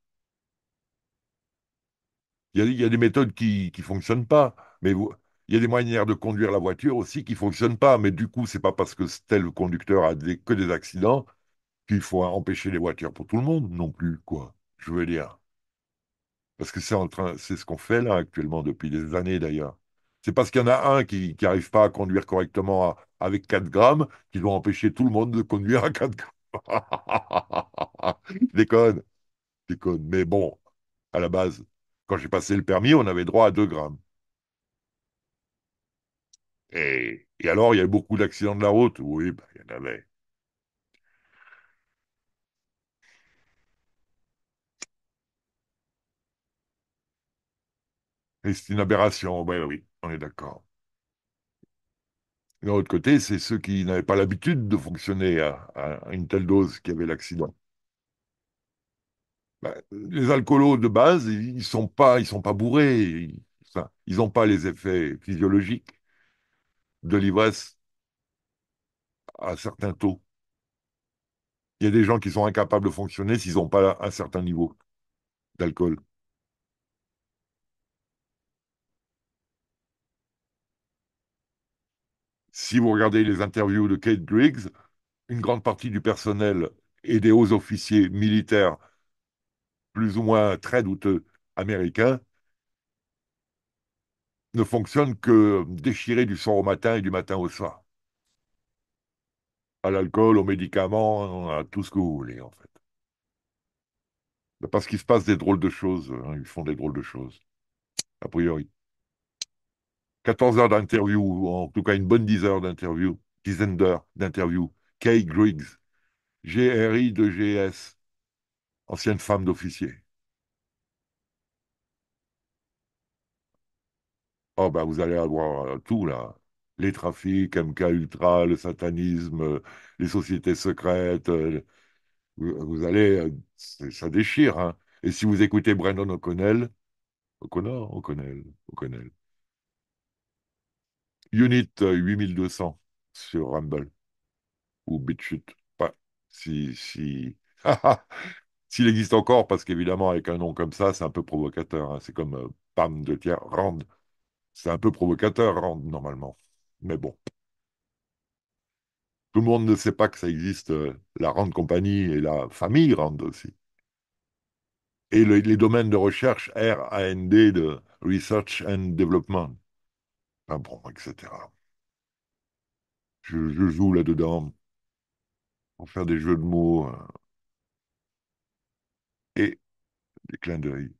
il y, y a, des méthodes qui ne fonctionnent pas, mais vous, il y a des manières de conduire la voiture aussi qui ne fonctionnent pas, mais du coup, c'est pas parce que tel conducteur a que des accidents qu'il faut empêcher les voitures pour tout le monde non plus, quoi. Je veux dire. Parce que c'est en train, c'est ce qu'on fait là actuellement depuis des années d'ailleurs. C'est parce qu'il y en a un qui n'arrive pas à conduire correctement avec 4 grammes qui doit empêcher tout le monde de conduire à 4 grammes. déconne, déconne. Mais bon, à la base, quand j'ai passé le permis, on avait droit à 2 grammes. Et, alors, il y a beaucoup d'accidents de la route Oui, bah, il y en avait. Et c'est une aberration, oui, on est d'accord. D'un autre côté, c'est ceux qui n'avaient pas l'habitude de fonctionner à, une telle dose qui avaient l'accident. Bah, les alcoolos de base, ils ne sont, sont pas bourrés, ils n'ont pas les effets physiologiques de l'ivresse à certains taux. Il y a des gens qui sont incapables de fonctionner s'ils n'ont pas un certain niveau d'alcool. Si vous regardez les interviews de Kate Griggs, une grande partie du personnel et des hauts officiers militaires, plus ou moins très douteux américains, ne fonctionne que déchirer du soir au matin et du matin au soir. À l'alcool, aux médicaments, à tout ce que vous voulez, en fait. Parce qu'il se passe des drôles de choses. Hein, ils font des drôles de choses, a priori. 14 heures d'interview, en tout cas une bonne 10 heures d'interview, dizaine d'heures d'interview. Kay Griggs, GRI de GS, ancienne femme d'officier. Oh, bah, vous allez avoir euh, tout là. Les trafics, MK Ultra, le satanisme, euh, les sociétés secrètes, euh, vous, allez, ça déchire. Hein. Et si vous écoutez Brandon O'Connell, O'Connor, O'Connell, O'Connell, Unit 8200 sur Rumble ou BitChute, pas si si s'il existe encore parce qu'évidemment avec un nom comme ça c'est un peu provocateur. Hein. C'est comme Pam de Tiers Rand c'est un peu provocateur, RAND, hein, normalement. Mais bon. Tout le monde ne sait pas que ça existe, euh, la Rand Compagnie et la famille Rand aussi. Et les domaines de recherche RAND de Research and Development. Enfin ah bon, etc. Je, joue là-dedans pour faire des jeux de mots euh, et des clins d'œil.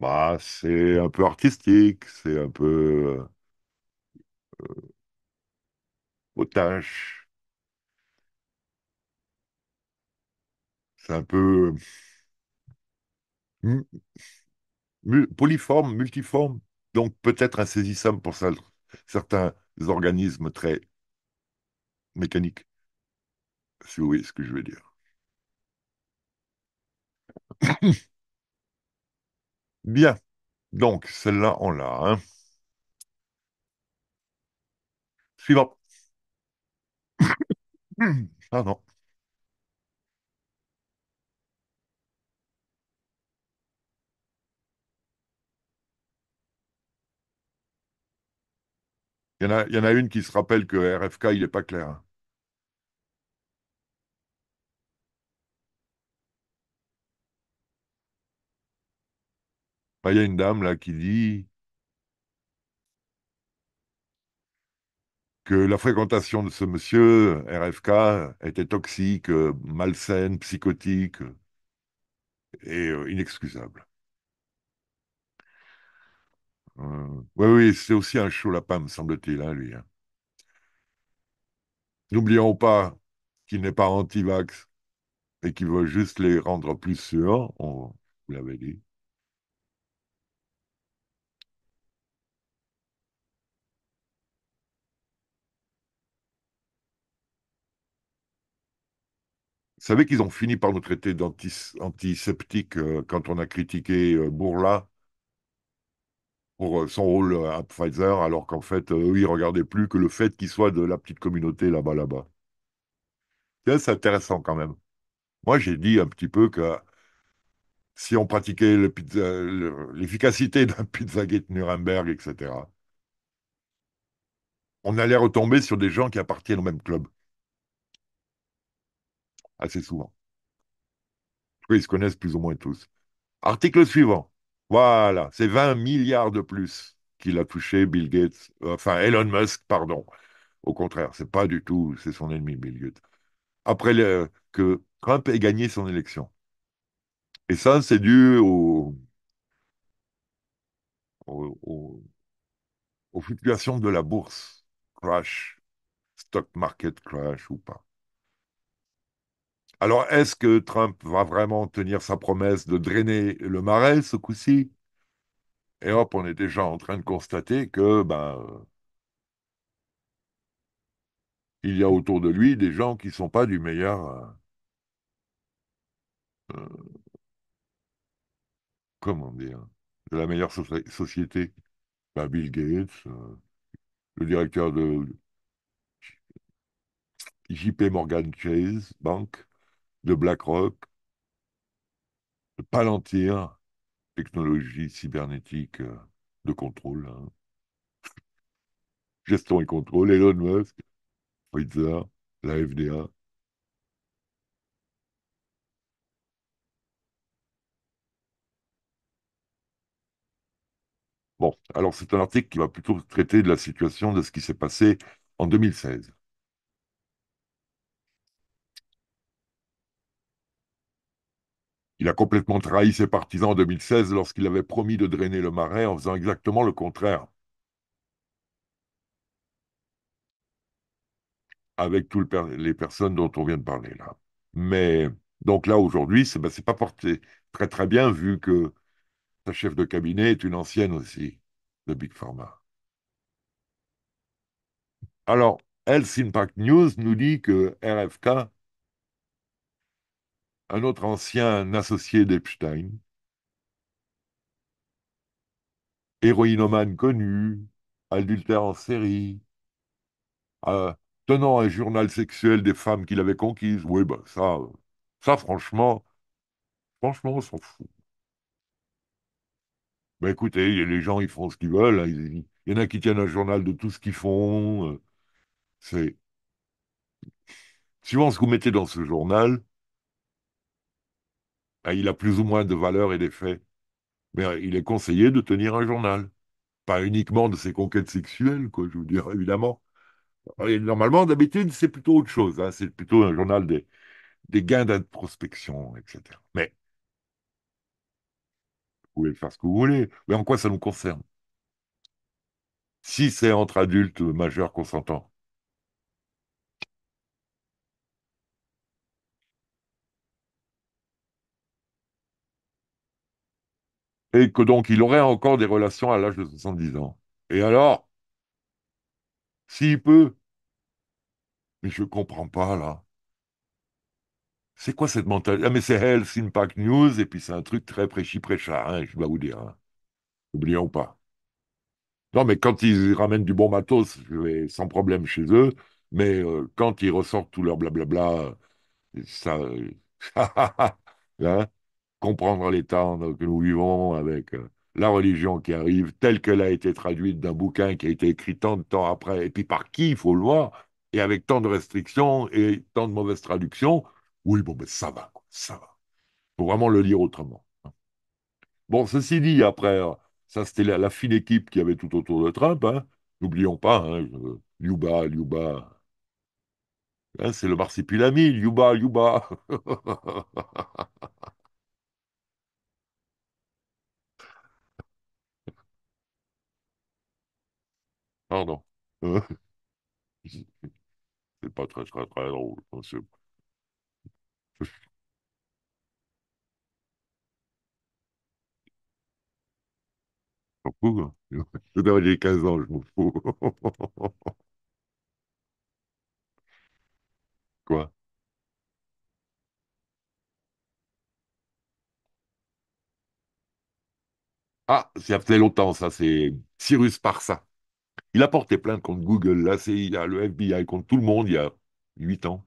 Bah, c'est un peu artistique, c'est un peu euh, otage, c'est un peu polyforme, multiforme, donc peut-être insaisissable pour certains organismes très mécaniques, si vous voyez ce que je veux dire. Bien. Donc, celle-là, on l'a. Hein. Suivant. Ah Il y, en a, il y en a une qui se rappelle que RFK, il n'est pas clair. Hein. Il y a une dame là qui dit que la fréquentation de ce monsieur, RFK, était toxique, malsaine, psychotique et euh, inexcusable. Euh, oui, oui, c'est aussi un chaud lapin, me semble-t-il, hein, lui. Hein. N'oublions pas qu'il n'est pas anti-vax et qu'il veut juste les rendre plus sûrs, on vous l'avait dit. Vous savez qu'ils ont fini par nous traiter d'antiseptiques euh, quand on a critiqué euh, Bourla pour euh, son rôle à Pfizer, alors qu'en fait, eux, ils ne regardaient plus que le fait qu'ils soit de la petite communauté là-bas, là-bas. C'est intéressant quand même. Moi, j'ai dit un petit peu que si on pratiquait l'efficacité d'un pizza d'un Pizzagate Nuremberg, etc., on allait retomber sur des gens qui appartiennent au même club assez souvent. ils se connaissent plus ou moins tous. Article suivant. Voilà, c'est 20 milliards de plus qu'il a touché Bill Gates, enfin Elon Musk, pardon. Au contraire, c'est pas du tout, c'est son ennemi, Bill Gates. Après le, que Trump ait gagné son élection. Et ça, c'est dû au, aux fluctuations de la bourse, crash, stock market crash ou pas. Alors, est-ce que Trump va vraiment tenir sa promesse de drainer le marais ce coup-ci Et hop, on est déjà en train de constater que, ben, il y a autour de lui des gens qui ne sont pas du meilleur. Euh, euh, comment dire De la meilleure société. Ben, Bill Gates, euh, le directeur de JP Morgan Chase Bank de BlackRock, de Palantir, technologie cybernétique euh, de contrôle, hein. gestion et contrôle, Elon Musk, Pfizer, la FDA. Bon, alors c'est un article qui va plutôt traiter de la situation de ce qui s'est passé en 2016. Il a complètement trahi ses partisans en 2016 lorsqu'il avait promis de drainer le marais en faisant exactement le contraire. Avec toutes les personnes dont on vient de parler là. Mais donc là aujourd'hui, c'est n'est ben, pas porté très très bien vu que sa chef de cabinet est une ancienne aussi de Big Pharma. Alors, Health Impact News nous dit que RFK un autre ancien associé d'Epstein, héroïnomane connu, adultère en série, euh, tenant un journal sexuel des femmes qu'il avait conquises. Oui, ben ça, ça franchement, franchement, on s'en fout. Ben écoutez, les gens, ils font ce qu'ils veulent. Hein. il y en a qui tiennent un journal de tout ce qu'ils font. Euh. c'est suivant ce que vous mettez dans ce journal, ah, il a plus ou moins de valeur et d'effet. Mais il est conseillé de tenir un journal. Pas uniquement de ses conquêtes sexuelles, quoi, je vous dirais, évidemment. normalement, d'habitude, c'est plutôt autre chose. Hein. C'est plutôt un journal des, des gains d'introspection, etc. Mais vous pouvez faire ce que vous voulez. Mais en quoi ça nous concerne Si c'est entre adultes majeurs consentants, et que donc il aurait encore des relations à l'âge de 70 ans. Et alors, s'il peut, mais je ne comprends pas là. C'est quoi cette mentalité Ah mais c'est Health Impact News et puis c'est un truc très prêchi-prêcha, hein, je dois vous dire. N'oublions hein. pas. Non mais quand ils ramènent du bon matos, je vais sans problème chez eux, mais euh, quand ils ressortent tout leur blablabla, ça... Euh, hein, comprendre les temps que nous vivons avec euh, la religion qui arrive telle qu'elle a été traduite d'un bouquin qui a été écrit tant de temps après, et puis par qui, il faut le voir, et avec tant de restrictions et tant de mauvaises traductions, oui, bon, ben ça va, ça va. Il faut vraiment le lire autrement. Hein. Bon, ceci dit, après, euh, ça c'était la, fine équipe qui avait tout autour de Trump, hein. n'oublions pas, hein, yuba. Hein, c'est le marsipulami, yuba, yuba. Pardon. Hein? C'est pas très, très, très drôle, monsieur. Je m'en fous. dois J'ai 15 ans, je m'en fous. Quoi? Ah, ça fait longtemps, ça, c'est Cyrus Parsa. Il a porté plainte contre Google, la CIA, le FBI, contre tout le monde il y a huit ans.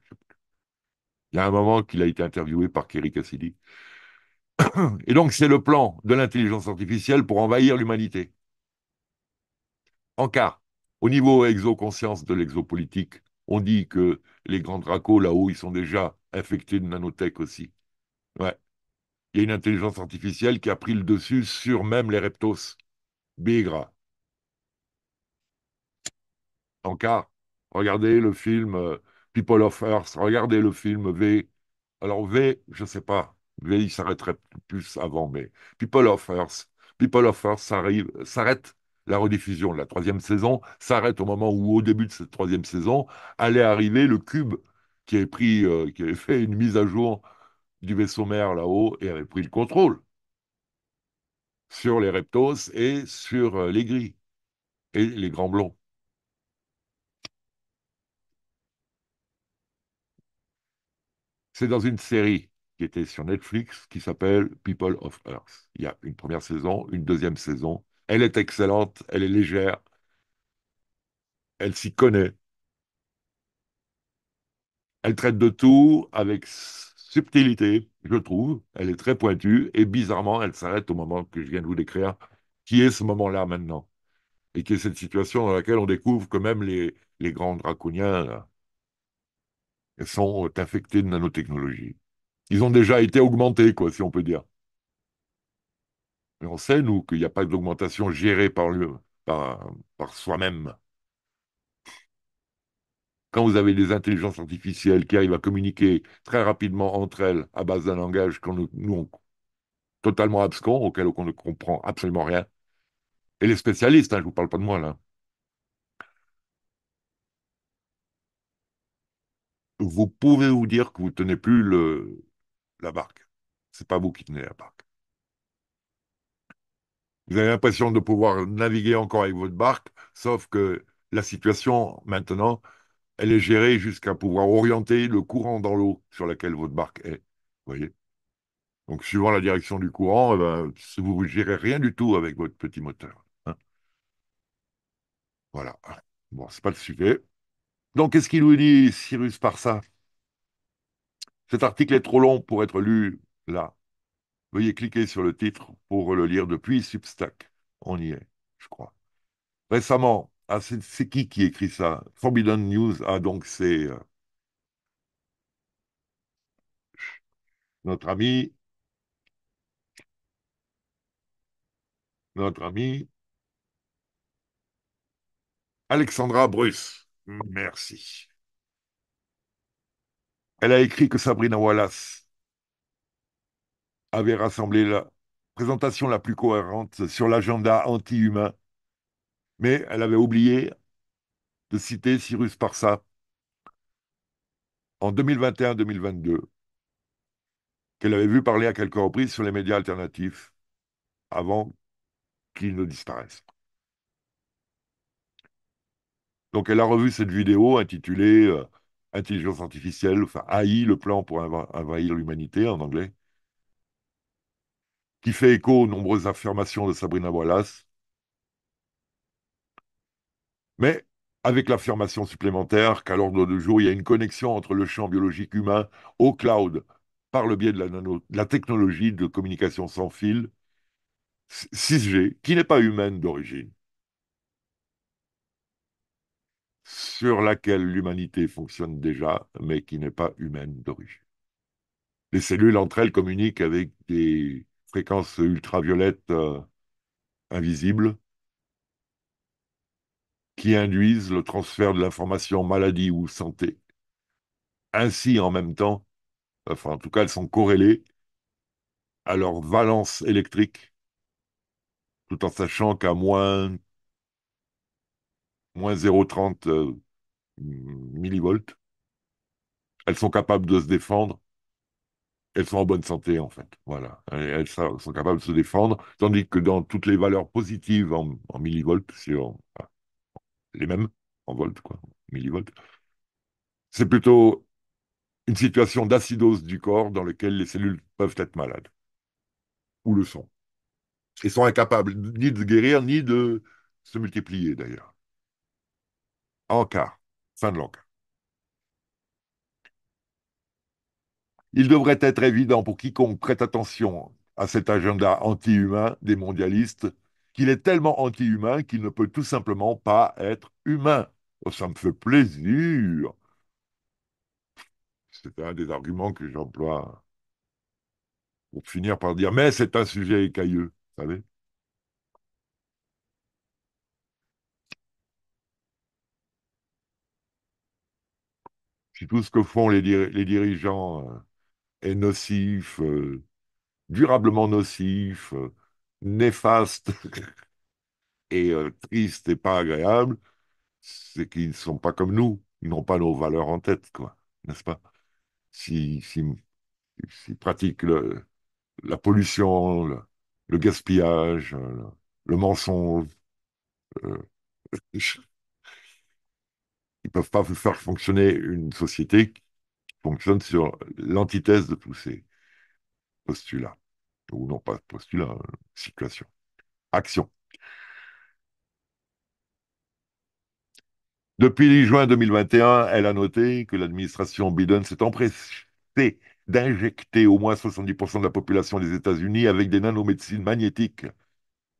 Il y a un moment qu'il a été interviewé par Kerry Cassidy. Et donc, c'est le plan de l'intelligence artificielle pour envahir l'humanité. En cas, au niveau exoconscience de l'exopolitique, on dit que les grands dracos là-haut, ils sont déjà infectés de nanotech aussi. Ouais. Il y a une intelligence artificielle qui a pris le dessus sur même les reptos. Bigra. En cas, regardez le film euh, People of Earth, regardez le film V. Alors V, je ne sais pas, V, il s'arrêterait plus avant, mais People of Earth, People of Earth s'arrête la rediffusion de la troisième saison, s'arrête au moment où, au début de cette troisième saison, allait arriver le cube qui avait, pris, euh, qui avait fait une mise à jour du vaisseau mère là-haut et avait pris le contrôle sur les reptos et sur euh, les gris et les grands blonds. C'est dans une série qui était sur Netflix qui s'appelle People of Earth. Il y a une première saison, une deuxième saison. Elle est excellente, elle est légère, elle s'y connaît. Elle traite de tout avec subtilité, je trouve. Elle est très pointue et bizarrement, elle s'arrête au moment que je viens de vous décrire, qui est ce moment-là maintenant. Et qui est cette situation dans laquelle on découvre que même les, les grands draconiens, sont infectés euh, de nanotechnologie. Ils ont déjà été augmentés, quoi, si on peut dire. Mais on sait, nous, qu'il n'y a pas d'augmentation gérée par, par, par soi-même. Quand vous avez des intelligences artificielles qui arrivent à communiquer très rapidement entre elles à base d'un langage qu'on totalement abscons, auquel on ne comprend absolument rien, et les spécialistes, hein, je ne vous parle pas de moi là, vous pouvez vous dire que vous ne tenez plus le, la barque. Ce n'est pas vous qui tenez la barque. Vous avez l'impression de pouvoir naviguer encore avec votre barque, sauf que la situation maintenant, elle est gérée jusqu'à pouvoir orienter le courant dans l'eau sur laquelle votre barque est. Vous voyez Donc, suivant la direction du courant, eh ben, vous ne gérez rien du tout avec votre petit moteur. Hein. voilà. Bon, ce n'est pas le sujet. Donc, qu'est-ce qu'il nous dit, Cyrus, par Cet article est trop long pour être lu là. Veuillez cliquer sur le titre pour le lire depuis Substack. On y est, je crois. Récemment, ah, c'est qui qui écrit ça Forbidden News. a ah, donc c'est euh, notre ami. Notre ami. Alexandra Bruce. Merci. Elle a écrit que Sabrina Wallace avait rassemblé la présentation la plus cohérente sur l'agenda anti-humain, mais elle avait oublié de citer Cyrus Parsa en 2021-2022, qu'elle avait vu parler à quelques reprises sur les médias alternatifs avant qu'ils ne disparaissent. Donc elle a revu cette vidéo intitulée euh, Intelligence artificielle, enfin AI, le plan pour envahir l'humanité en anglais, qui fait écho aux nombreuses affirmations de Sabrina Wallace. Mais avec l'affirmation supplémentaire qu'à l'ordre du jour, il y a une connexion entre le champ biologique humain au cloud par le biais de la, de la technologie de communication sans fil 6G, qui n'est pas humaine d'origine sur laquelle l'humanité fonctionne déjà, mais qui n'est pas humaine d'origine. Les cellules entre elles communiquent avec des fréquences ultraviolettes euh, invisibles qui induisent le transfert de l'information maladie ou santé. Ainsi, en même temps, enfin en tout cas, elles sont corrélées à leur valence électrique, tout en sachant qu'à moins moins 0,30 euh, millivolts. Elles sont capables de se défendre. Elles sont en bonne santé, en fait. Voilà. Elles sont capables de se défendre. Tandis que dans toutes les valeurs positives en, millivolts, si les mêmes, en volts, quoi, millivolts, c'est plutôt une situation d'acidose du corps dans laquelle les cellules peuvent être malades. Ou le sont. Et sont incapables ni de guérir, ni de se multiplier, d'ailleurs. Anka, cas. Il devrait être évident pour quiconque prête attention à cet agenda anti-humain des mondialistes qu'il est tellement anti-humain qu'il ne peut tout simplement pas être humain. Oh, ça me fait plaisir. C'est un des arguments que j'emploie pour finir par dire, mais c'est un sujet écailleux, vous savez. si tout ce que font les, dirigeants euh, est nocif, euh, durablement nocif, euh, néfaste et triste et pas agréable, c'est qu'ils ne sont pas comme nous. Ils n'ont pas nos valeurs en tête, quoi. N'est-ce pas S'ils si, si pratiquent la pollution, le, gaspillage, le, mensonge, Ils ne peuvent pas vous faire fonctionner une société qui fonctionne sur l'antithèse de tous ces postulats. Ou non, pas postulats, hein, situation. Action. Depuis juin 2021, elle a noté que l'administration Biden s'est empressée d'injecter au moins 70% de la population des États-Unis avec des nanomédecines magnétiques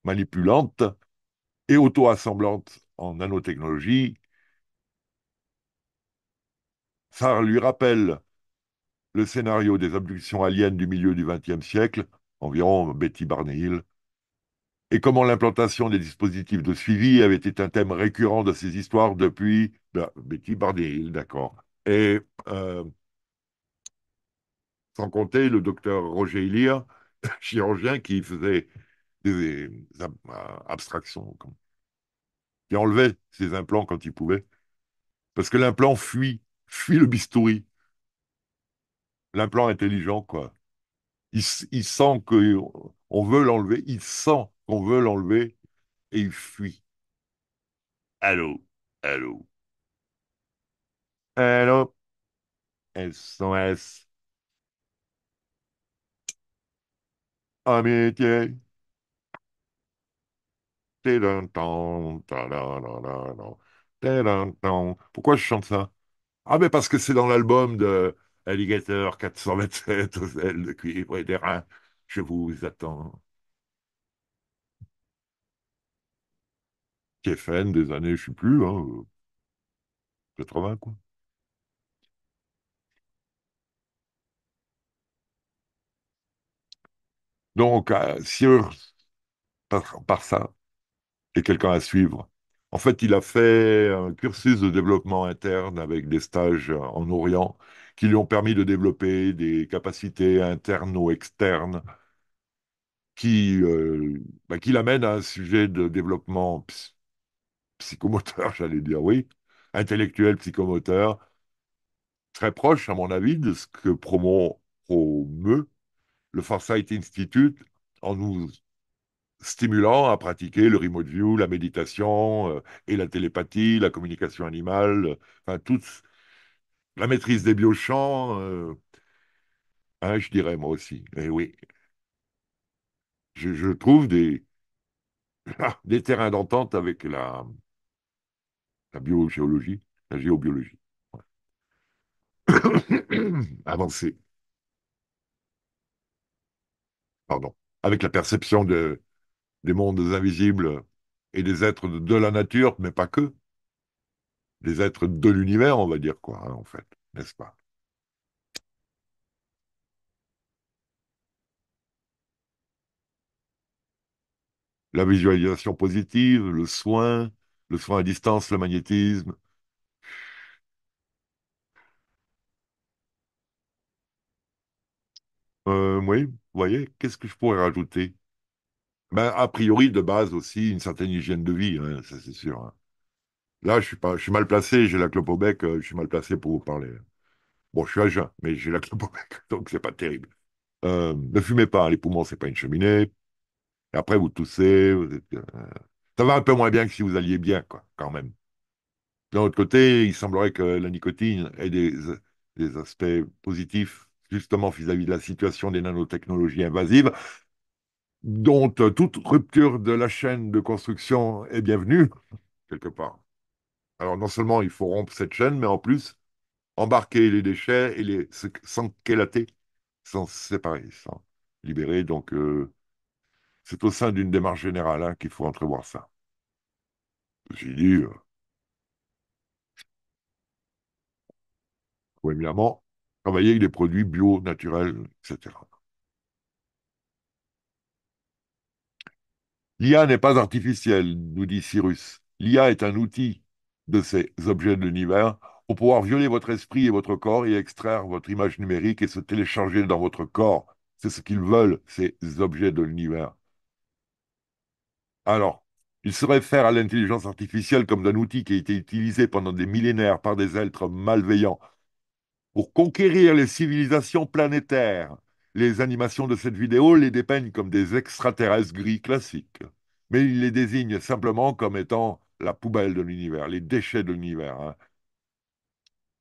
manipulantes et auto-assemblantes en nanotechnologie ça lui rappelle le scénario des abductions aliens du milieu du XXe siècle, environ Betty Barney Hill, et comment l'implantation des dispositifs de suivi avait été un thème récurrent de ces histoires depuis ben, Betty Barney Hill, d'accord. Et euh, sans compter le docteur Roger Hillier, chirurgien qui faisait des, abstractions, qui enlevait ses implants quand il pouvait, parce que l'implant fuit Fuit le bistouri. L'implant intelligent, quoi. Il, il sent qu'on veut l'enlever, il sent qu'on veut l'enlever et il fuit. Allô, allô. Allô. SOS. Amitié. Pourquoi je chante ça? Ah, mais parce que c'est dans l'album de Alligator 427 aux ailes de cuivre et des reins. Je vous attends. Kefen des années, je ne sais plus, hein, 80 euh, quoi. Donc, euh, si par, par ça, et quelqu'un à suivre, en fait, il a fait un cursus de développement interne avec des stages en Orient qui lui ont permis de développer des capacités internes ou externes qui, euh, bah, l'amènent à un sujet de développement psychomoteur, j'allais dire, oui, intellectuel psychomoteur, très proche, à mon avis, de ce que promeut le Farsight Institute en nous stimulant à pratiquer le remote view, la méditation euh, et la télépathie, la communication animale, euh, la maîtrise des biochamps, euh, hein, je dirais moi aussi. Eh oui, je, trouve des, ah, des terrains d'entente avec la, la biogéologie, la géobiologie. Ouais. Pardon. Avec la perception de, des mondes invisibles et des êtres de la nature, mais pas que. Des êtres de l'univers, on va dire quoi, hein, en fait, n'est-ce pas La visualisation positive, le soin, le soin à distance, le magnétisme, euh, oui, vous voyez, qu'est-ce que je pourrais rajouter? Ben, a priori, de base aussi, une certaine hygiène de vie, hein, ça c'est sûr. Hein. Là, je suis pas, je suis mal placé, j'ai la clope au bec, euh, je suis mal placé pour vous parler. Bon, je suis à mais j'ai la clope au bec, donc c'est pas terrible. Euh, ne fumez pas, les poumons, c'est pas une cheminée. Et après, vous toussez. vous euh, Ça va un peu moins bien que si vous alliez bien, quoi, quand même. D'un autre côté, il semblerait que la nicotine ait des aspects positifs, justement vis-à-vis de la situation des nanotechnologies invasives, dont euh, toute rupture de la chaîne de construction est bienvenue, quelque part. Alors non seulement il faut rompre cette chaîne, mais en plus, embarquer les déchets et les sans été sans séparer, sans libérer. Donc, euh, c'est au sein d'une démarche générale hein, qu'il faut entrevoir ça. J'ai dit, il euh, évidemment travailler avec des produits bio, naturels, etc. L'IA n'est pas artificielle, nous dit Cyrus. L'IA est un outil de ces objets de l'univers pour pouvoir violer votre esprit et votre corps et extraire votre image numérique et se télécharger dans votre corps. C'est ce qu'ils veulent, ces objets de l'univers. Alors, ils se réfèrent à l'intelligence artificielle comme d'un outil qui a été utilisé pendant des millénaires par des êtres malveillants pour conquérir les civilisations planétaires les animations de cette vidéo les dépeignent comme des extraterrestres gris classiques, mais il les désigne simplement comme étant la poubelle de l'univers, les déchets de l'univers. Hein.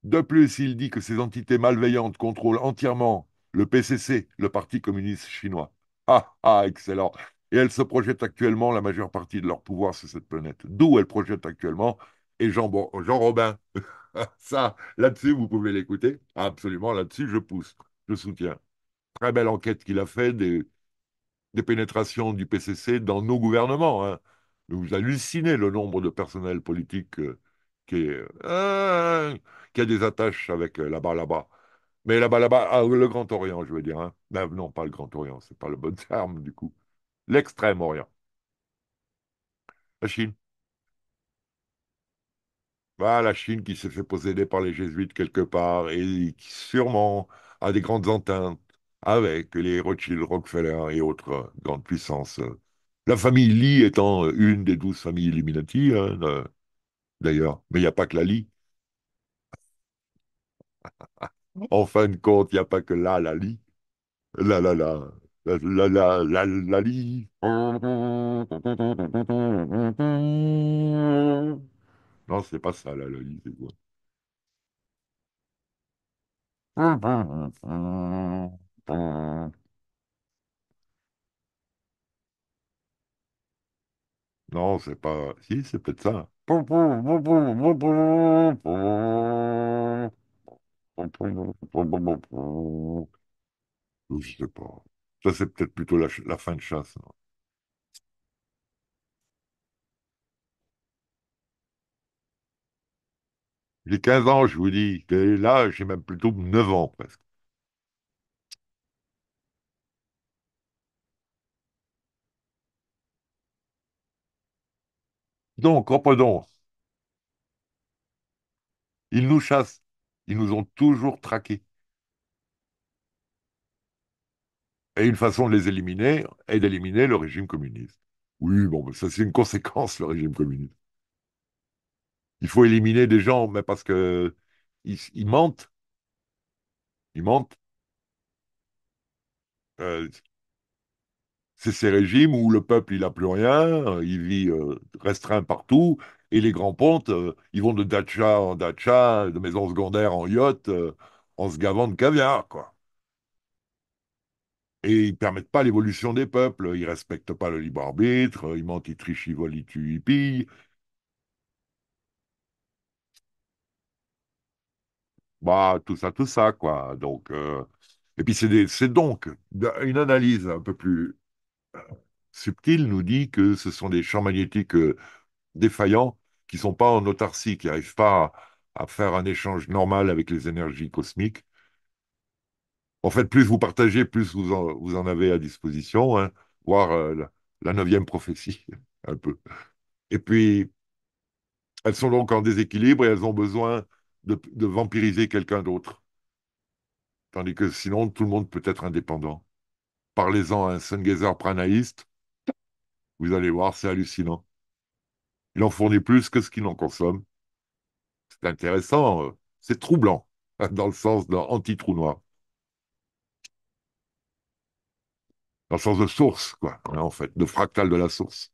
De plus, il dit que ces entités malveillantes contrôlent entièrement le PCC, le Parti communiste chinois. Ah ah, excellent. Et elles se projettent actuellement la majeure partie de leur pouvoir sur cette planète, d'où elles projettent actuellement. Et Jean, Jean Robin, ça, là-dessus, vous pouvez l'écouter. Absolument, là-dessus, je pousse, je soutiens très belle enquête qu'il a faite des, pénétrations du PCC dans nos gouvernements. Hein. Vous hallucinez le nombre de personnels politiques euh, euh, qui, a des attaches avec euh, là-bas, là-bas. Mais là-bas, là-bas, ah, le Grand Orient, je veux dire. Hein. Ben, non, pas le Grand Orient, c'est pas le bon terme du coup. L'extrême Orient. La Chine. Bah, la Chine qui s'est fait posséder par les jésuites quelque part et qui sûrement a des grandes ententes avec les Rothschild, Rockefeller et autres grandes puissances. La famille Lee étant euh, une des douze familles Illuminati, hein, euh, d'ailleurs. Mais il n'y a pas que la Lee. en fin de compte, il n'y a pas que la, la Lee. La, la, la. La, la, la, la, la Lee. Non, c'est pas ça, la, la Lee, c'est quoi Non, c'est pas. Si, c'est peut-être ça. Je sais pas. Ça, c'est peut-être plutôt la, fin de chasse. J'ai 15 ans, je vous dis. Et là, j'ai même plutôt 9 ans presque. Donc, reprenons. Ils nous chassent. Ils nous ont toujours traqués. Et une façon de les éliminer est d'éliminer le régime communiste. Oui, bon, ça c'est une conséquence, le régime communiste. Il faut éliminer des gens, mais parce que ils, ils mentent. Ils mentent. Euh, c'est ces régimes où le peuple, il n'a plus rien, il vit euh, restreint partout, et les grands pontes, euh, ils vont de dacha en dacha, de maison secondaire en yacht, euh, en se gavant de caviar, quoi. Et ils ne permettent pas l'évolution des peuples, ils ne respectent pas le libre arbitre, ils mentent, ils trichent, ils volent, ils tuent, ils pillent. Bah, tout ça, tout ça, quoi. Donc, et puis c'est donc une analyse un peu plus subtil nous dit que ce sont des champs magnétiques euh, défaillants qui ne sont pas en autarcie, qui n'arrivent pas à, faire un échange normal avec les énergies cosmiques. En fait, plus vous partagez, plus vous en, vous en avez à disposition, Voir hein, voire euh, la, neuvième prophétie, un peu. Et puis, elles sont donc en déséquilibre et elles ont besoin de vampiriser quelqu'un d'autre. Tandis que sinon, tout le monde peut être indépendant. Parlez-en à un Sungazer pranaïste. Vous allez voir, c'est hallucinant. Il en fournit plus que ce qu'il en consomme. C'est intéressant, euh, c'est troublant, dans le sens d'un anti-trou noir. Dans le sens de source, quoi, hein, en fait, de fractal de la source.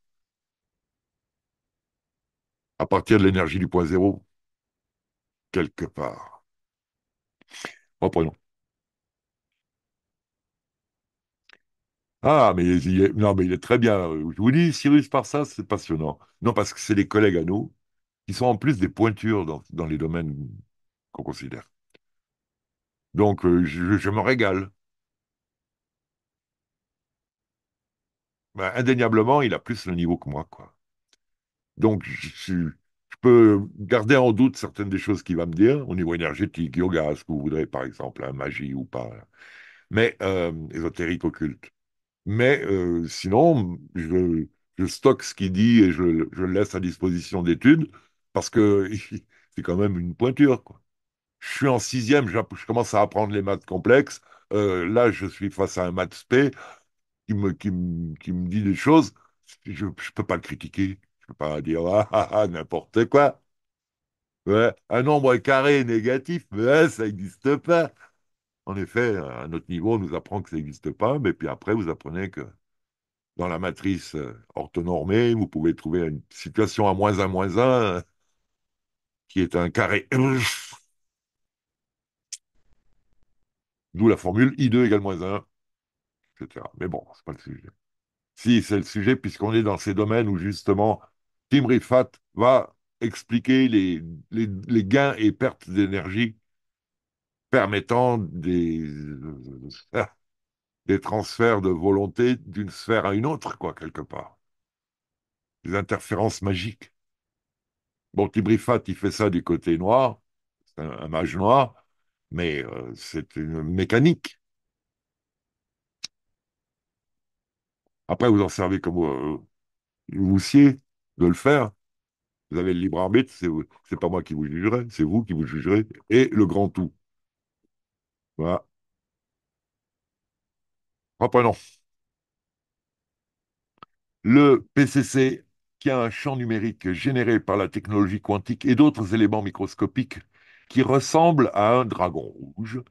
À partir de l'énergie du point zéro, quelque part. Reprenons. Ah, mais, il est, non, mais il est très bien. Je vous dis, Cyrus ça, c'est passionnant. Non, parce que c'est des collègues à nous qui sont en plus des pointures dans, les domaines qu'on considère. Donc, euh, je, me régale. Ben, indéniablement, il a plus le niveau que moi. Quoi. Donc, je, je peux garder en doute certaines des choses qu'il va me dire, au niveau énergétique, yoga, ce que vous voudrez, par exemple, hein, magie ou pas. Mais euh, ésotérique, occulte. Mais euh, sinon, je, stocke ce qu'il dit et je, le laisse à disposition d'études parce que c'est quand même une pointure. Quoi. Je suis en sixième, je, commence à apprendre les maths complexes. Euh, là, je suis face à un maths P qui me, dit des choses. Je ne peux pas le critiquer. Je ne peux pas dire ah, ah, ah n'importe quoi. un nombre carré négatif, ça n'existe pas. En effet, à notre niveau, on nous apprend que ça n'existe pas, mais puis après, vous apprenez que dans la matrice euh, orthonormée, vous pouvez trouver une situation à moins 1 moins 1 euh, qui est un carré. D'où la formule I2 égale moins 1, etc. Mais bon, ce n'est pas le sujet. Si, c'est le sujet, puisqu'on est dans ces domaines où justement Tim Rifat va expliquer les gains et pertes d'énergie permettant des, euh, des transferts de volonté d'une sphère à une autre, quoi, quelque part. Des interférences magiques. Bon, Tibrifat, il fait ça du côté noir, c'est un, mage noir, mais euh, c'est une mécanique. Après, vous en servez comme vous euh, vous voussiez de le faire. Vous avez le libre arbitre, c'est pas moi qui vous jugerai, c'est vous qui vous jugerez, et le grand tout. Voilà. Reprenons. Ah, Le PCC, qui a un champ numérique généré par la technologie quantique et d'autres éléments microscopiques qui ressemble à un dragon rouge,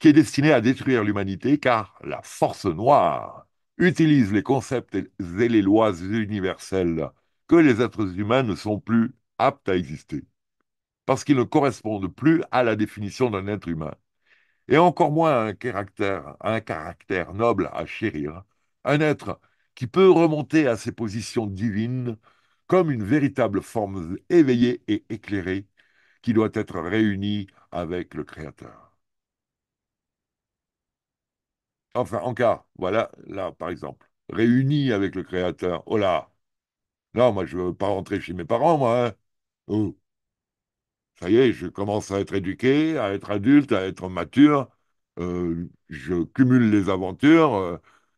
qui est destiné à détruire l'humanité car la force noire utilise les concepts et les lois universelles que les êtres humains ne sont plus aptes à exister, parce qu'ils ne correspondent plus à la définition d'un être humain et encore moins un caractère, un caractère noble à chérir, un être qui peut remonter à ses positions divines comme une véritable forme éveillée et éclairée qui doit être réunie avec le Créateur. Enfin, en cas, voilà, là, par exemple, réunie avec le Créateur. Oh là Non, moi, je ne veux pas rentrer chez mes parents, moi. Hein. oh ça y est, je commence à être éduqué, à être adulte, à être mature, euh, je cumule les aventures, euh,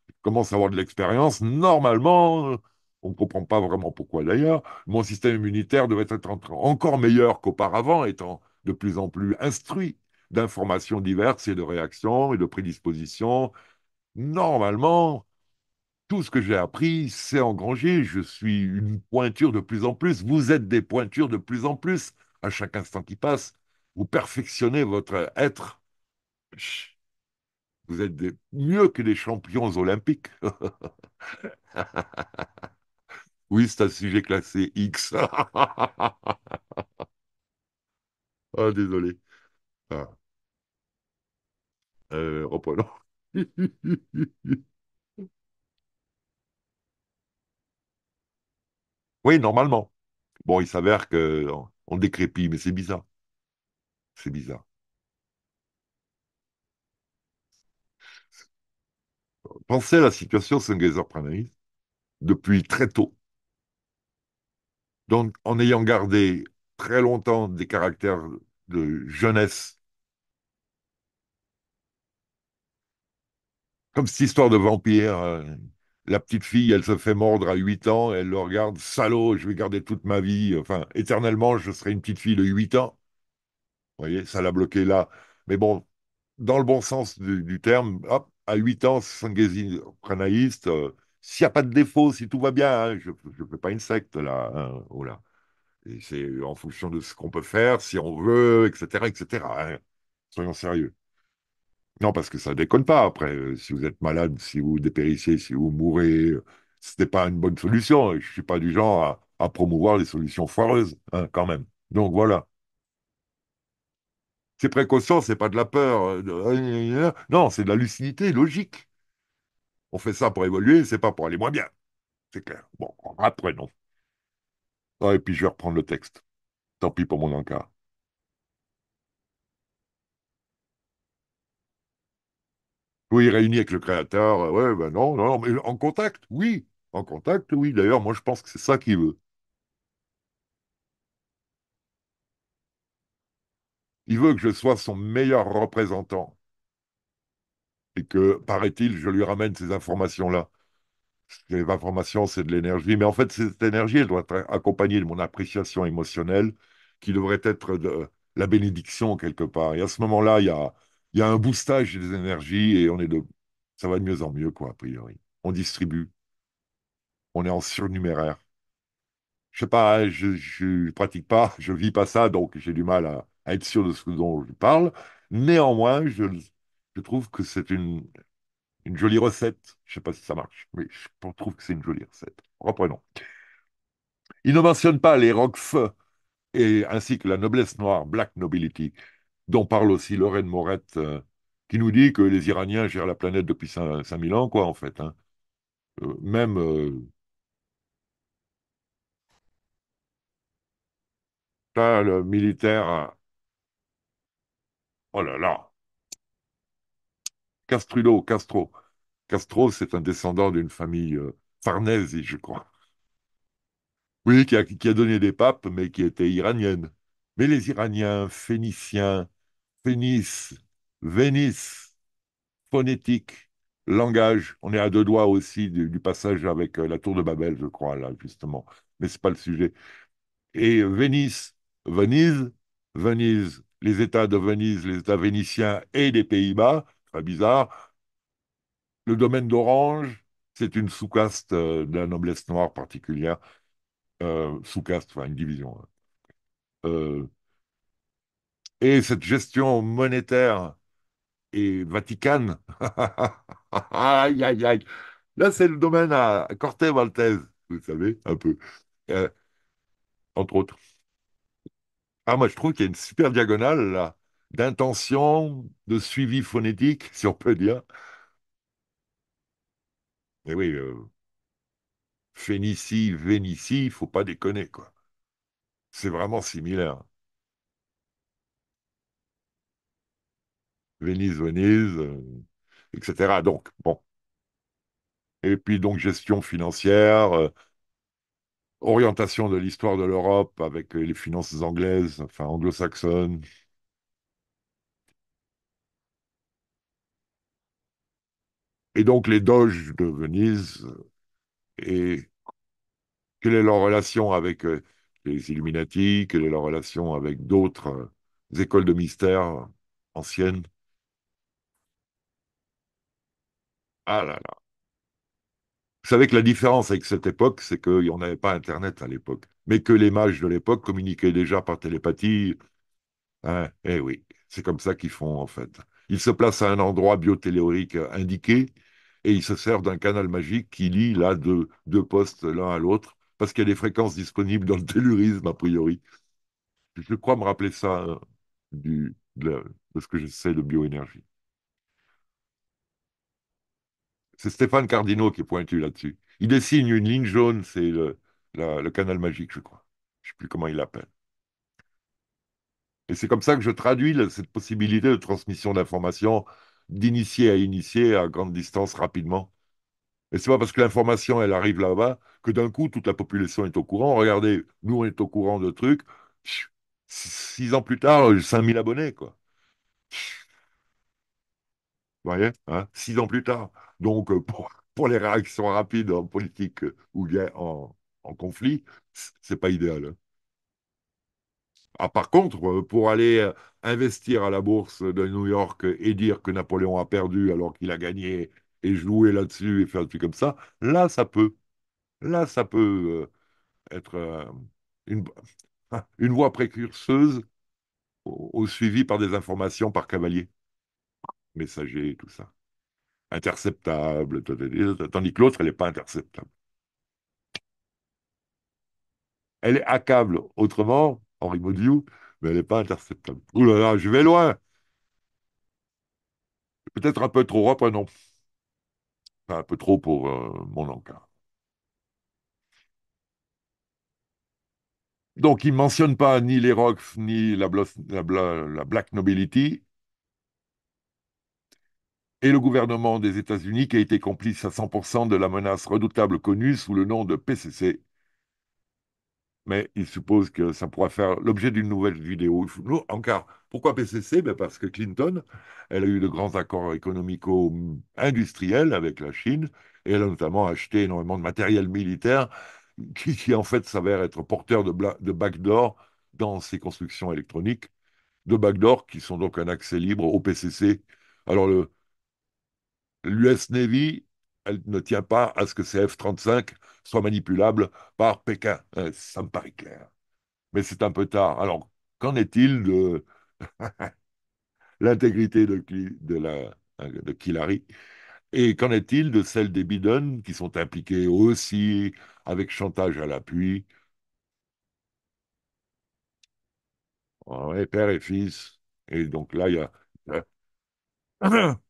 je commence à avoir de l'expérience. Normalement, euh, on ne comprend pas vraiment pourquoi d'ailleurs, mon système immunitaire devait être encore meilleur qu'auparavant, étant de plus en plus instruit d'informations diverses et de réactions et de prédispositions. Normalement, tout ce que j'ai appris, c'est engrangé. Je suis une pointure de plus en plus. Vous êtes des pointures de plus en plus à chaque instant qui passe, vous perfectionnez votre être. Vous êtes mieux que des champions olympiques. oui, c'est un sujet classé X. Ah, désolé. Ah. Euh, reprenons. oui, normalement. Bon, il s'avère que on décrépit, mais c'est bizarre. C'est bizarre. Pensez à la situation Sennheiser Pranaris depuis très tôt. Donc, en ayant gardé très longtemps des caractères de jeunesse, comme cette histoire de vampire. Euh, la petite fille, elle se fait mordre à 8 ans, elle le regarde, salaud, je vais garder toute ma vie, enfin, éternellement, je serai une petite fille de 8 ans. Vous voyez, ça l'a bloqué là. Mais bon, dans le bon sens du, terme, à 8 ans, Sangezi pranaïste, euh, s'il n'y a pas de défaut, si tout va bien, hein, je ne fais pas une secte là. Hein, oh là. Et c'est en fonction de ce qu'on peut faire, si on veut, etc., etc. Hein. Soyons sérieux. Non, parce que ça déconne pas après. Euh, si vous êtes malade, si vous dépérissez, si vous mourrez, euh, ce c'était pas une bonne solution. Je Je suis pas du genre à, promouvoir les solutions foireuses, hein, quand même. Donc voilà. C'est précaution, c'est pas de la peur. Euh, non, c'est de la lucidité logique. On fait ça pour évoluer, c'est pas pour aller moins bien. C'est clair. Bon, après, non. Ah, et puis je vais reprendre le texte. Tant pis pour mon encart. Oui, réunit avec le créateur, euh, ouais, ben non, non, mais en contact, oui, en contact, oui. D'ailleurs, moi, je pense que c'est ça qu'il veut. Il veut que je sois son meilleur représentant et que, paraît-il, je lui ramène ces informations-là. Les informations, c'est de l'énergie, mais en fait, cette énergie, elle doit être accompagnée de mon appréciation émotionnelle, qui devrait être la bénédiction quelque part. Et à ce moment-là, il y a il y a un boostage des énergies et on est de, ça va de mieux en mieux, quoi, a priori. On distribue. On est en surnuméraire. Je sais pas, hein, je, ne pratique pas, je vis pas ça, donc j'ai du mal à, être sûr de ce dont je parle. Néanmoins, je, trouve que c'est une, une jolie recette. Je sais pas si ça marche, mais je trouve que c'est une jolie recette. Reprenons. Il ne mentionne pas les rocs et ainsi que la noblesse noire, Black Nobility, dont parle aussi Lorraine Morette, euh, qui nous dit que les Iraniens gèrent la planète depuis 5000 ans, quoi, en fait. Hein. Euh, même. Euh, pas le militaire. Oh là là Castrulo, Castro. Castro, c'est un descendant d'une famille farnese je crois. Oui, qui a, qui a donné des papes, mais qui était iranienne. Mais les Iraniens, Phéniciens, Phénis, Vénis, phonétique, langage. On est à deux doigts aussi du, passage avec euh, la tour de Babel, je crois, là, justement. Mais ce n'est pas le sujet. Et Vénis, Venise, Venise, les États de Venise, les États vénitiens et des Pays-Bas, très bizarre. Le domaine d'Orange, c'est une sous-caste euh, de la noblesse noire particulière, euh, sous-caste, enfin une division. Hein. Et cette gestion monétaire et vaticane, Là, c'est le domaine à Corté Maltese, vous savez, un peu, euh, entre autres. Ah, moi, je trouve qu'il y a une super diagonale, là, d'intention, de suivi phonétique, si on peut dire. Mais eh oui, euh, Phénicie, Vénicie, il faut pas déconner, quoi. C'est vraiment similaire. Venise, Venise, etc. Euh, donc, bon. Et puis, donc, gestion financière, euh, orientation de l'histoire de l'Europe avec euh, les finances anglaises, enfin anglo-saxonnes. Et donc, les doges de Venise, et quelle est leur relation avec les Illuminati, quelle est leur relation avec d'autres écoles de mystère anciennes Ah là là. Vous savez que la différence avec cette époque, c'est qu'on n'avait en pas Internet à l'époque, mais que les mages de l'époque communiquaient déjà par télépathie. Hein, eh oui, c'est comme ça qu'ils font en fait. Ils se placent à un endroit biotéléorique indiqué et ils se servent d'un canal magique qui lie là deux, deux postes l'un à l'autre parce qu'il y a des fréquences disponibles dans le tellurisme a priori. Je crois me rappeler ça hein, du, de ce que je sais de bioénergie. C'est Stéphane Cardino qui est pointu là-dessus. Il dessine une ligne jaune, c'est le, canal magique, je crois. Je ne sais plus comment il l'appelle. Et c'est comme ça que je traduis cette possibilité de transmission d'informations d'initié à initié à grande distance rapidement. Et c'est pas parce que l'information, elle arrive là-bas que d'un coup, toute la population est au courant. Regardez, nous, on est au courant de trucs. Six ans plus tard, j'ai 5000 abonnés, quoi. Vous voyez, hein Six ans plus tard. Donc, euh, pour, les réactions rapides en politique euh, ou bien en, conflit, conflit, c'est pas idéal. Hein. Ah, par contre, euh, pour aller investir à la bourse de New York et dire que Napoléon a perdu alors qu'il a gagné et jouer là-dessus et faire un truc comme ça, là, ça peut. Là, ça peut être une, voie précurseuse au, au, suivi par des informations par cavalier, messager et tout ça interceptable, tandis que l'autre, elle n'est pas interceptable. Elle est accable autrement, Henri Maudiou, mais elle n'est pas interceptable. Ouh là là, je vais loin Peut-être un peu trop, reprenant. Enfin, un peu trop pour euh, mon encart. Donc, il ne mentionne pas ni les Rocks, ni la, Black Nobility, et le gouvernement des États-Unis qui a été complice à 100% de la menace redoutable connue sous le nom de PCC. Mais il suppose que ça pourra faire l'objet d'une nouvelle vidéo. encore, pourquoi PCC ben Parce que Clinton, elle a eu de grands accords économico-industriels avec la Chine et elle a notamment acheté énormément de matériel militaire qui, en fait s'avère être porteur de, de backdoor dans ses constructions électroniques, de backdoor qui sont donc un accès libre au PCC. Alors le, l'US Navy, elle ne tient pas à ce que ces F-35 soient manipulables par Pékin. Euh, ça me paraît clair. Mais c'est un peu tard. Alors, qu'en est-il de l'intégrité de, de, de et qu'en est-il de celle des Biden qui sont impliqués aussi avec chantage à l'appui père et fils. Et donc là, il y a.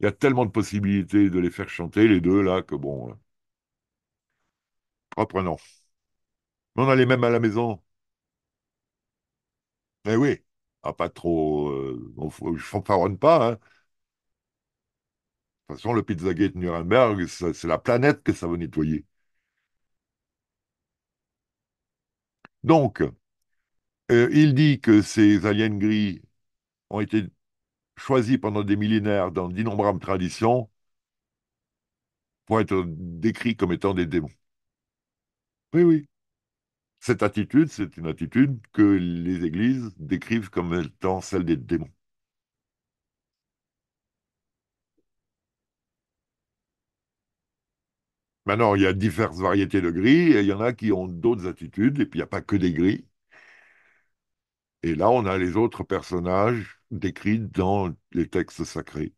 Il y a tellement de possibilités de les faire chanter, les deux, là, que bon. Euh, propre nom. On allait même à la maison. Mais eh oui. Ah, pas trop. Euh, je ne fanfaronne pas. Hein. De toute façon, le Pizzagate Nuremberg, c'est la planète que ça veut nettoyer. Donc, euh, il dit que ces aliens gris ont été choisi pendant des millénaires dans d'innombrables traditions pour être décrits comme étant des démons. Oui, oui. Cette attitude, c'est une attitude que les églises décrivent comme étant celle des démons. Maintenant, il y a diverses variétés de gris, et il y en a qui ont d'autres attitudes, et puis il n'y a pas que des gris. Et là, on a les autres personnages décrite dans les textes sacrés.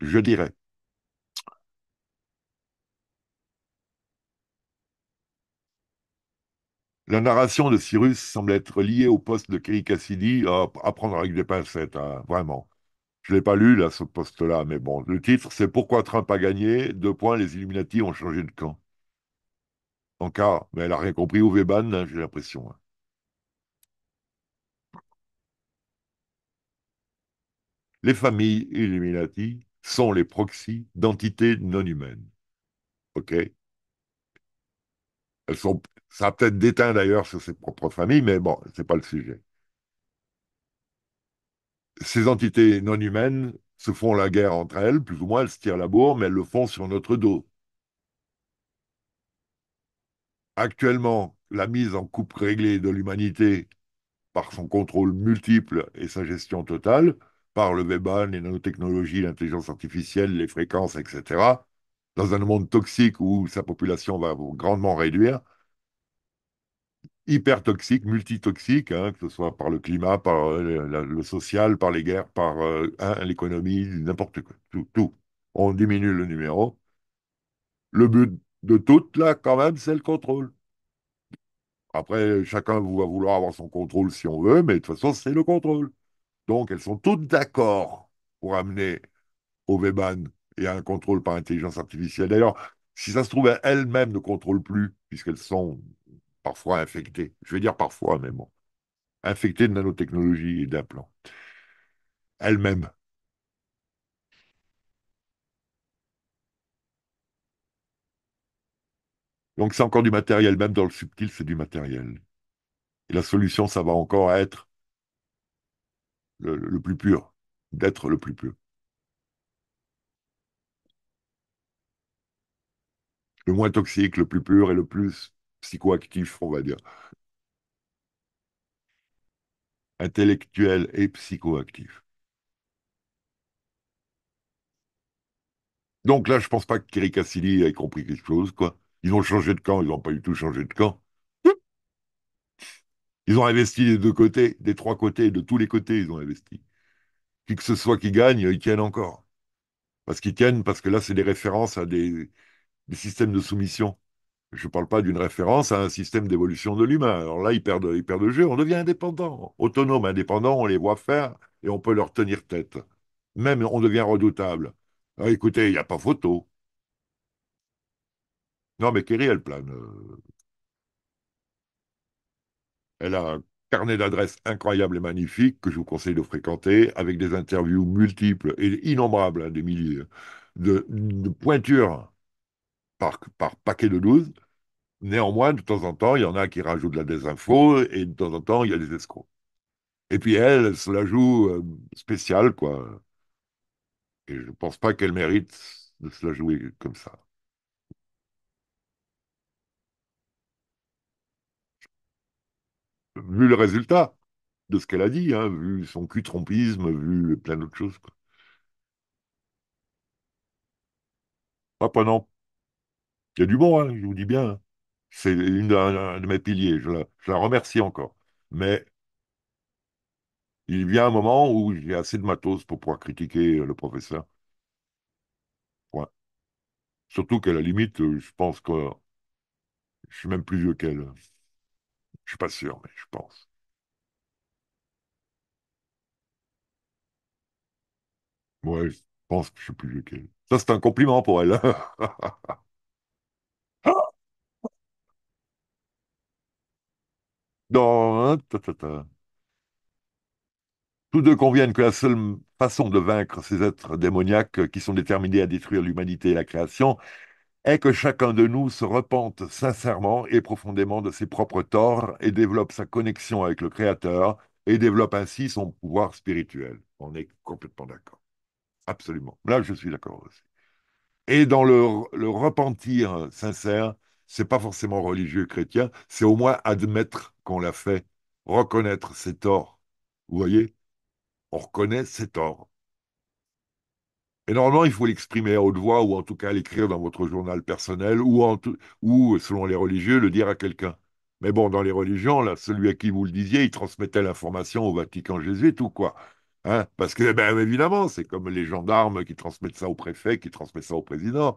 Je dirais. La narration de Cyrus semble être liée au poste de Kerry Cassidy, à, ah, prendre avec des pincettes, hein, vraiment. Je ne l'ai pas lu, là, ce poste-là, mais bon. Le titre, c'est Pourquoi Trump a gagné Deux points, les Illuminati ont changé de camp. En cas, mais elle a rien compris au Veban, hein, j'ai l'impression. Hein. Les familles Illuminati sont les proxys d'entités non humaines. OK Ça a peut-être déteint d'ailleurs sur ses propres familles, mais bon, ce n'est pas le sujet. Ces entités non humaines se font la guerre entre elles, plus ou moins elles se tirent la bourre, mais elles le font sur notre dos. Actuellement, la mise en coupe réglée de l'humanité par son contrôle multiple et sa gestion totale, par le Weban, les nanotechnologies, l'intelligence artificielle, les fréquences, etc., dans un monde toxique où sa population va grandement réduire, hyper toxique, multitoxique, hein, que ce soit par le climat, par euh, le social, par les guerres, par euh, l'économie, n'importe quoi, tout, tout. On diminue le numéro. Le but de toutes, là, quand même, c'est le contrôle. Après, chacun va vouloir avoir son contrôle si on veut, mais de toute façon, c'est le contrôle. Donc, elles sont toutes d'accord pour amener au Weban et à un contrôle par intelligence artificielle. D'ailleurs, si ça se trouve, elles-mêmes ne contrôlent plus, puisqu'elles sont parfois infectées. Je vais dire parfois, mais bon. Infectées de nanotechnologie et d'implants. Elles-mêmes. Donc c'est encore du matériel, même dans le subtil, c'est du matériel. Et la solution, ça va encore être le, plus pur, d'être le plus pur. Le moins toxique, le plus pur et le plus psychoactif, on va dire. Intellectuel et psychoactif. Donc là, je pense pas que Kerry ait compris quelque chose, quoi. Ils ont changé de camp, ils n'ont pas du tout changé de camp. Ils ont investi des deux côtés, des trois côtés, de tous les côtés, ils ont investi. Qui que ce soit qui gagne, ils tiennent encore. Parce qu'ils tiennent, parce que là, c'est des références à des, systèmes de soumission. Je ne parle pas d'une référence à un système d'évolution de l'humain. Alors là, ils perdent, ils perdent le jeu, on devient indépendant, autonome, indépendant, on les voit faire et on peut leur tenir tête. Même on devient redoutable. Ah, écoutez, il n'y a pas photo. Non, mais Kerry, elle plane. Euh, elle a un carnet d'adresses incroyable et magnifique que je vous conseille de fréquenter, avec des interviews multiples et innombrables, hein, des milliers, de, pointures par, paquet de 12. Néanmoins, de temps en temps, il y en a qui rajoutent de la désinfo et de temps en temps, il y a des escrocs. Et puis elle, elle se la joue euh, spéciale, quoi. Et je ne pense pas qu'elle mérite de se la jouer comme ça. vu le résultat de ce qu'elle a dit, hein, vu son cul-trompisme, vu plein d'autres choses. Ah, pas non. Il y a du bon, hein, je vous dis bien. Hein. C'est une de mes piliers, je la, je la, remercie encore. Mais il vient un moment où j'ai assez de matos pour pouvoir critiquer euh, le professeur. Surtout qu'à la limite, euh, je pense que je suis même plus vieux qu'elle. Je suis pas sûr, mais je pense. Moi, je pense que je suis plus lequel. Ça, c'est un compliment pour elle. Non, Tous deux conviennent que la seule façon de vaincre ces êtres démoniaques qui sont déterminés à détruire l'humanité et la création, est que chacun de nous se repente sincèrement et profondément de ses propres torts et développe sa connexion avec le Créateur et développe ainsi son pouvoir spirituel. On est complètement d'accord. Absolument. Là, je suis d'accord aussi. Et dans le, repentir sincère, c'est pas forcément religieux chrétien, c'est au moins admettre qu'on l'a fait, reconnaître ses torts. Vous voyez On reconnaît ses torts. Et normalement, il faut l'exprimer à haute voix ou en tout cas l'écrire dans votre journal personnel ou, selon les religieux, le dire à quelqu'un. Mais bon, dans les religions, là, celui à qui vous le disiez, il transmettait l'information au Vatican jésuite tout quoi Parce que, ben, évidemment, c'est comme les gendarmes qui transmettent ça au préfet, qui transmettent ça au président.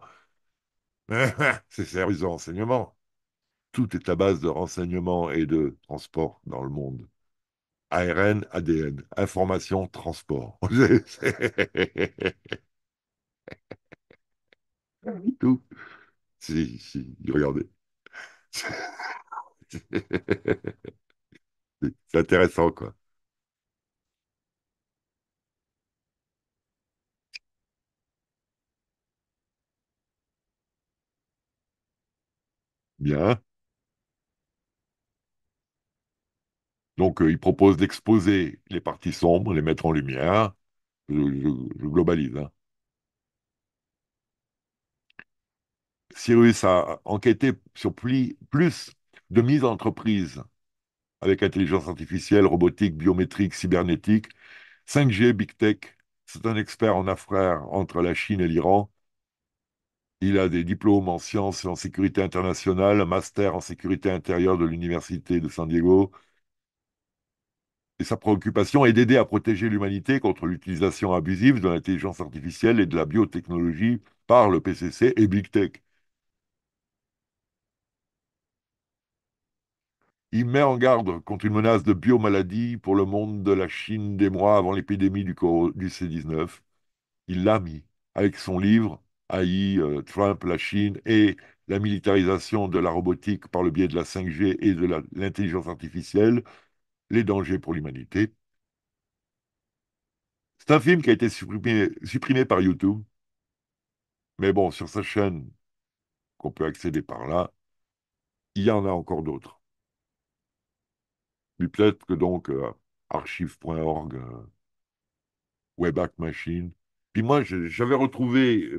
c'est service de renseignement. Tout est à base de renseignement et de transport dans le monde. ARN, ADN, information, transport. Tout. Si, si, regardez. C'est intéressant, quoi. Bien. Donc, euh, il propose d'exposer les parties sombres, les mettre en lumière. Je, je globalise, hein. Cyrus a enquêté sur plus, de mises entreprise avec intelligence artificielle, robotique, biométrique, cybernétique, 5G, Big Tech. C'est un expert en affaires entre la Chine et l'Iran. Il a des diplômes en sciences et en sécurité internationale, un master en sécurité intérieure de l'Université de San Diego. Et sa préoccupation est d'aider à protéger l'humanité contre l'utilisation abusive de l'intelligence artificielle et de la biotechnologie par le PCC et Big Tech. Il met en garde contre une menace de biomaladie pour le monde de la Chine des mois avant l'épidémie du, du C-19. Il l'a mis avec son livre AI, euh, Trump, la Chine et la militarisation de la robotique par le biais de la 5G et de l'intelligence artificielle, les dangers pour l'humanité. C'est un film qui a été supprimé, supprimé par YouTube, mais bon, sur sa chaîne qu'on peut accéder par là, il y en a encore d'autres. Mais peut-être que donc, archive.org, euh, euh Machine. Puis moi, j'avais retrouvé,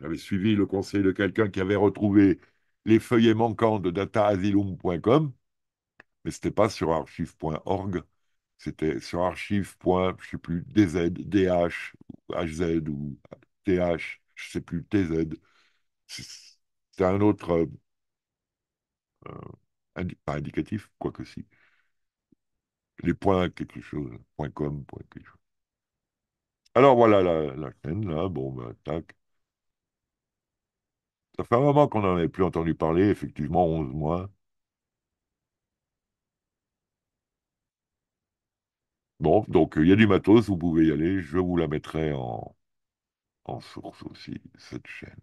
j'avais suivi le conseil de quelqu'un qui avait retrouvé les feuillets manquants de dataasylum.com, mais c'était pas sur archive.org, c'était sur archive. je sais plus, DZ, DH, HZ ou TH, je sais plus, TZ. C'était un autre, euh, euh, pas indicatif, que si les points quelque chose, point com, quelque chose. Alors voilà la, chaîne, là, bon, ben, tac. Ça fait un moment qu'on n'en avait plus entendu parler, effectivement, 11 mois. Bon, donc il y a du matos, vous pouvez y aller, je vous la mettrai en, en source aussi, cette chaîne.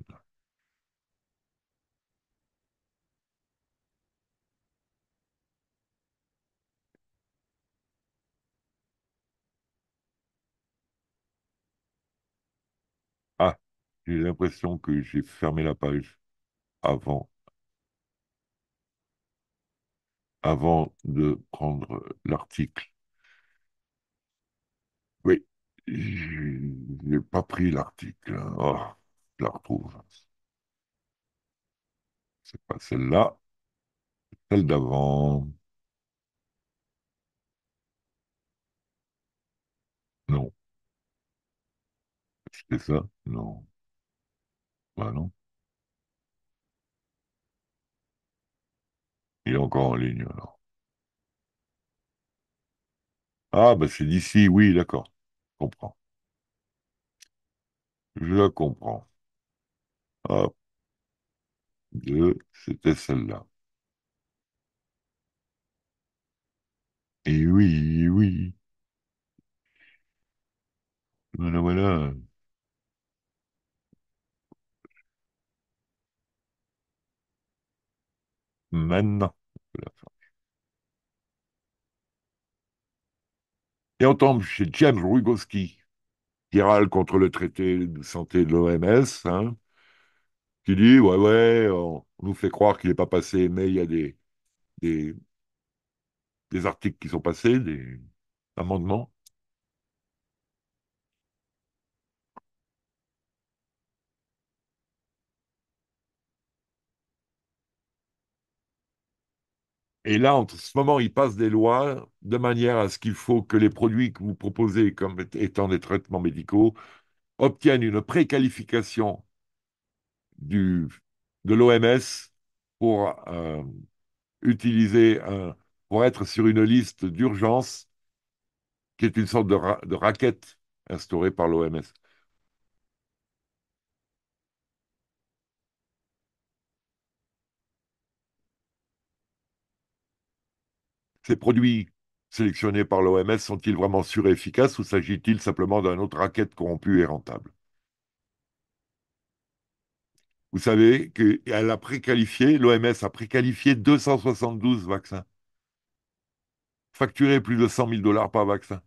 J'ai l'impression que j'ai fermé la page avant, avant de prendre l'article. Oui, je n'ai pas pris l'article. Hein. Oh, je la retrouve. C'est pas celle-là, celle d'avant. Non. C'était ça? Non. Bah, il est encore en ligne alors. Ah, bah c'est d'ici, oui, d'accord. Je comprends. Je comprends. Hop. Deux, c'était celle-là. Et oui, oui. Voilà, voilà. maintenant. Et on tombe chez James Rugowski, qui râle contre le traité de santé de l'OMS, hein, qui dit Ouais, ouais, on, nous fait croire qu'il n'est pas passé, mais il y a des, des articles qui sont passés, des amendements. Et là, en ce moment, il passe des lois de manière à ce qu'il faut que les produits que vous proposez comme étant des traitements médicaux obtiennent une préqualification de l'OMS pour euh, utiliser pour être sur une liste d'urgence qui est une sorte de, de raquette instaurée par l'OMS. Ces produits sélectionnés par l'OMS sont-ils vraiment sûrs et efficaces ou s'agit-il simplement d'un autre racket corrompu et rentable Vous savez qu'elle a préqualifié, l'OMS a préqualifié 272 vaccins. Facturé plus de 100 000 dollars par vaccin.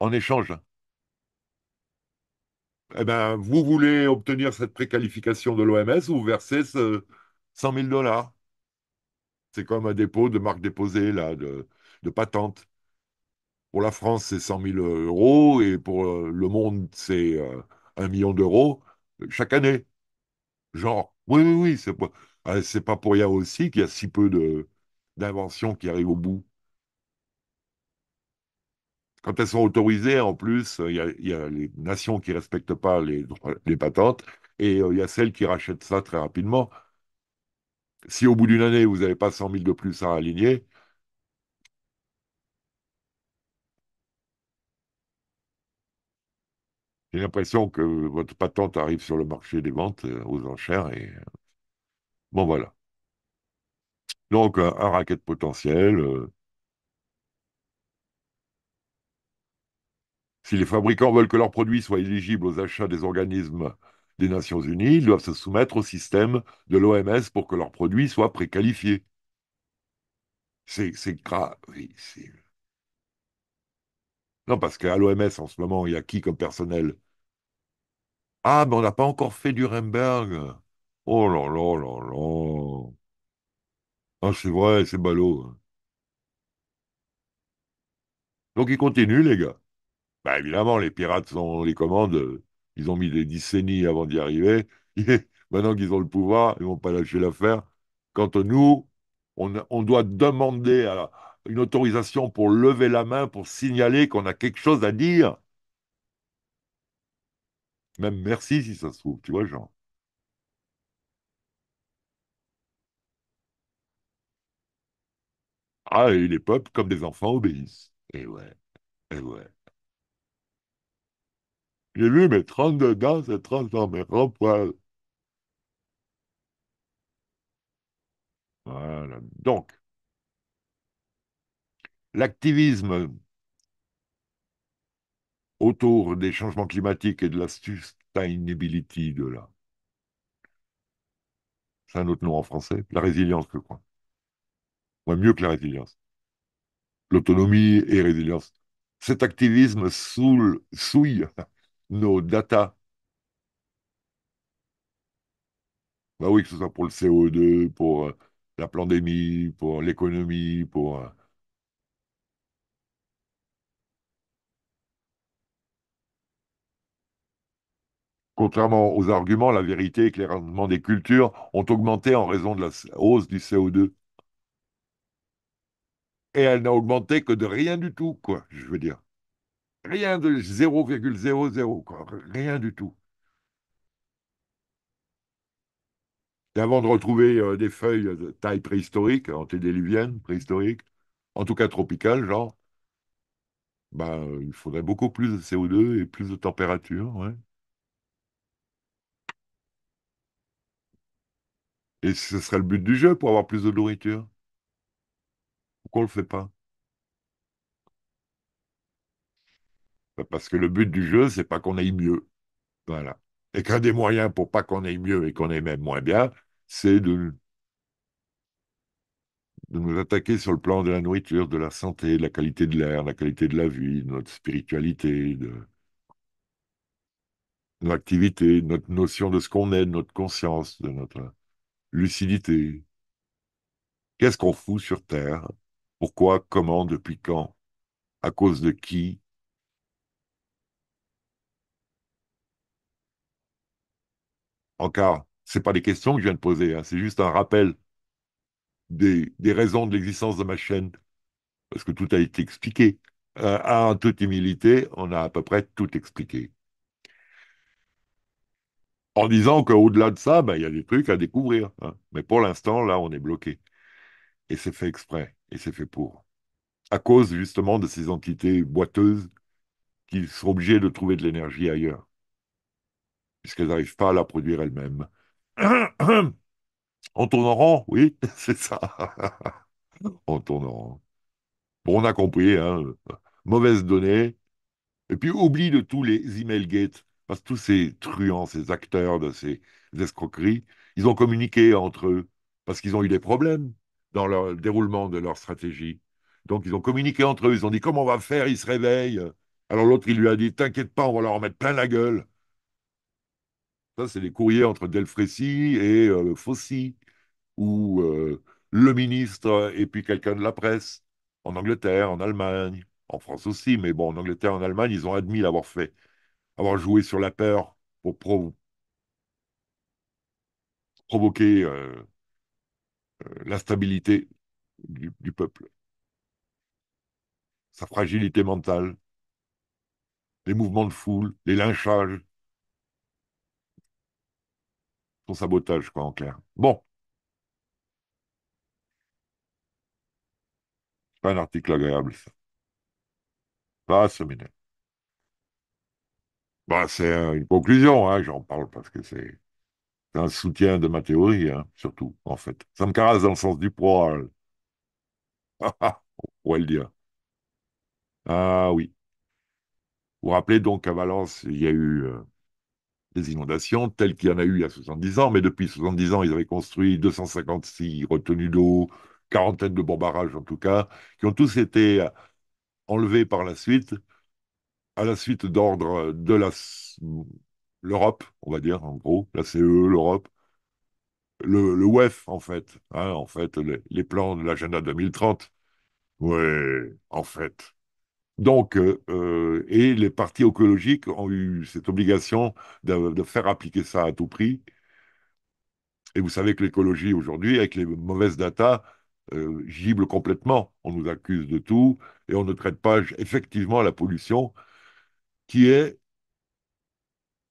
En échange, eh ben, vous voulez obtenir cette préqualification de l'OMS, vous versez ce 100 000 dollars. C'est comme un dépôt de marque déposée, là, de, de patente. Pour la France, c'est 100 000 euros et pour euh, le monde, c'est euh, un million d'euros euh, chaque année. Genre, oui, oui, oui, c'est pas, pas pour rien aussi qu'il y a si peu de, d'inventions qui arrivent au bout quand elles sont autorisées, en plus, euh, il y a, les nations qui ne respectent pas les, les patentes et euh, il y a celles qui rachètent ça très rapidement. Si au bout d'une année, vous n'avez pas 100 000 de plus à aligner, J'ai l'impression que votre patente arrive sur le marché des ventes euh, aux enchères et bon voilà. Donc un, racket potentiel, Si les fabricants veulent que leurs produits soient éligibles aux achats des organismes des Nations Unies, ils doivent se soumettre au système de l'OMS pour que leurs produits soient préqualifiés. C'est grave. non, parce qu'à l'OMS, en ce moment, il y a qui comme personnel Ah, mais on n'a pas encore fait du Remberg. Oh là là là là. Ah, c'est vrai, c'est ballot. Hein. Donc, ils continuent, les gars. Bah, évidemment, les pirates sont les commandes. Euh, ils ont mis des décennies avant d'y arriver. Maintenant qu'ils ont le pouvoir, ils ne vont pas lâcher l'affaire. Quant à nous, on, doit demander une autorisation pour lever la main, pour signaler qu'on a quelque chose à dire. Même merci si ça se trouve, tu vois, Jean. Ah, et les peuples, comme des enfants, obéissent. Et eh ouais, et eh ouais. J'ai vu mes 32 dents se transformer en poils. Voilà. Donc, l'activisme autour des changements climatiques et de la sustainability de la... C'est un autre nom en français, la résilience, je crois. Moi, mieux que la résilience. L'autonomie et résilience. Cet activisme souille nos data. Bah oui, que ce soit pour le CO2, pour euh, la pandémie, pour l'économie, pour... Euh, Contrairement aux arguments, la vérité est que les rendements des cultures ont augmenté en raison de la hausse du CO2. Et elle n'a augmenté que de rien du tout, quoi, je veux dire rien de 0,00, rien du tout. Et avant de retrouver euh, des feuilles de taille préhistorique, antédiluvienne, préhistorique, en tout cas tropicale, genre, ben, il faudrait beaucoup plus de CO2 et plus de température. Et ce serait le but du jeu pour avoir plus de nourriture. Pourquoi on ne le fait pas parce que le but du jeu, c'est pas qu'on aille mieux. Voilà. Et qu'un des moyens pour pas qu'on aille mieux et qu'on aille même moins bien, c'est de, nous attaquer sur le plan de la nourriture, de la santé, de la qualité de l'air, de la qualité de la vie, de notre spiritualité, de notre activité, de notre notion de ce qu'on est, de notre conscience, de notre lucidité. Qu'est-ce qu'on fout sur Terre Pourquoi Comment Depuis quand À cause de qui Encore, ce n'est pas des questions que je viens de poser, hein. c'est juste un rappel des, raisons de l'existence de ma chaîne, parce que tout a été expliqué. Euh, en toute humilité, on a à peu près tout expliqué. En disant qu'au-delà de ça, ben, il y a des trucs à découvrir. Hein. Mais pour l'instant, là, on est bloqué. Et c'est fait exprès, et c'est fait pour. À cause justement de ces entités boiteuses qui sont obligées de trouver de l'énergie ailleurs puisqu'elles n'arrivent pas à la produire elles-mêmes. En tournant oui, c'est ça. en tournant rond. Bon, on a compris, hein. Mauvaise donnée. Et puis, oublie de tous les email gates, parce que tous ces truands, ces acteurs de ces escroqueries, ils ont communiqué entre eux, parce qu'ils ont eu des problèmes dans le déroulement de leur stratégie. Donc, ils ont communiqué entre eux, ils ont dit, comment on va faire, ils se réveillent. Alors, l'autre, il lui a dit, t'inquiète pas, on va leur remettre mettre plein la gueule c'est les courriers entre Delfrécy et euh, Fossi, ou euh, le ministre et puis quelqu'un de la presse, en Angleterre, en Allemagne, en France aussi, mais bon, en Angleterre, en Allemagne, ils ont admis l'avoir fait, avoir joué sur la peur pour provoquer euh, l'instabilité du peuple, sa fragilité mentale, les mouvements de foule, les lynchages sabotage, quoi, en clair. Bon. Pas un article agréable, ça. Pas seminaire bah, c'est une conclusion, hein, j'en parle parce que c'est un soutien de ma théorie, hein, surtout, en fait. Ça me carasse dans le sens du poil. On pourrait le dire. Ah oui. Vous vous rappelez donc à Valence, il y a eu euh, des inondations telles qu'il y en a eu il y a 70 ans, mais depuis 70 ans, ils avaient construit 256 retenues d'eau, quarantaine de bons barrages en tout cas, qui ont tous été euh, enlevés par la suite, à la suite d'ordre de l'Europe, on va dire en gros, la CE, e, l'Europe, le, le, WEF en fait, hein, en fait les, les plans de l'agenda 2030. Ouais, en fait, donc, euh, euh, et les partis écologiques ont eu cette obligation de, faire appliquer ça à tout prix. Et vous savez que l'écologie aujourd'hui, avec les mauvaises datas, euh, gible complètement. On nous accuse de tout et on ne traite pas effectivement la pollution qui est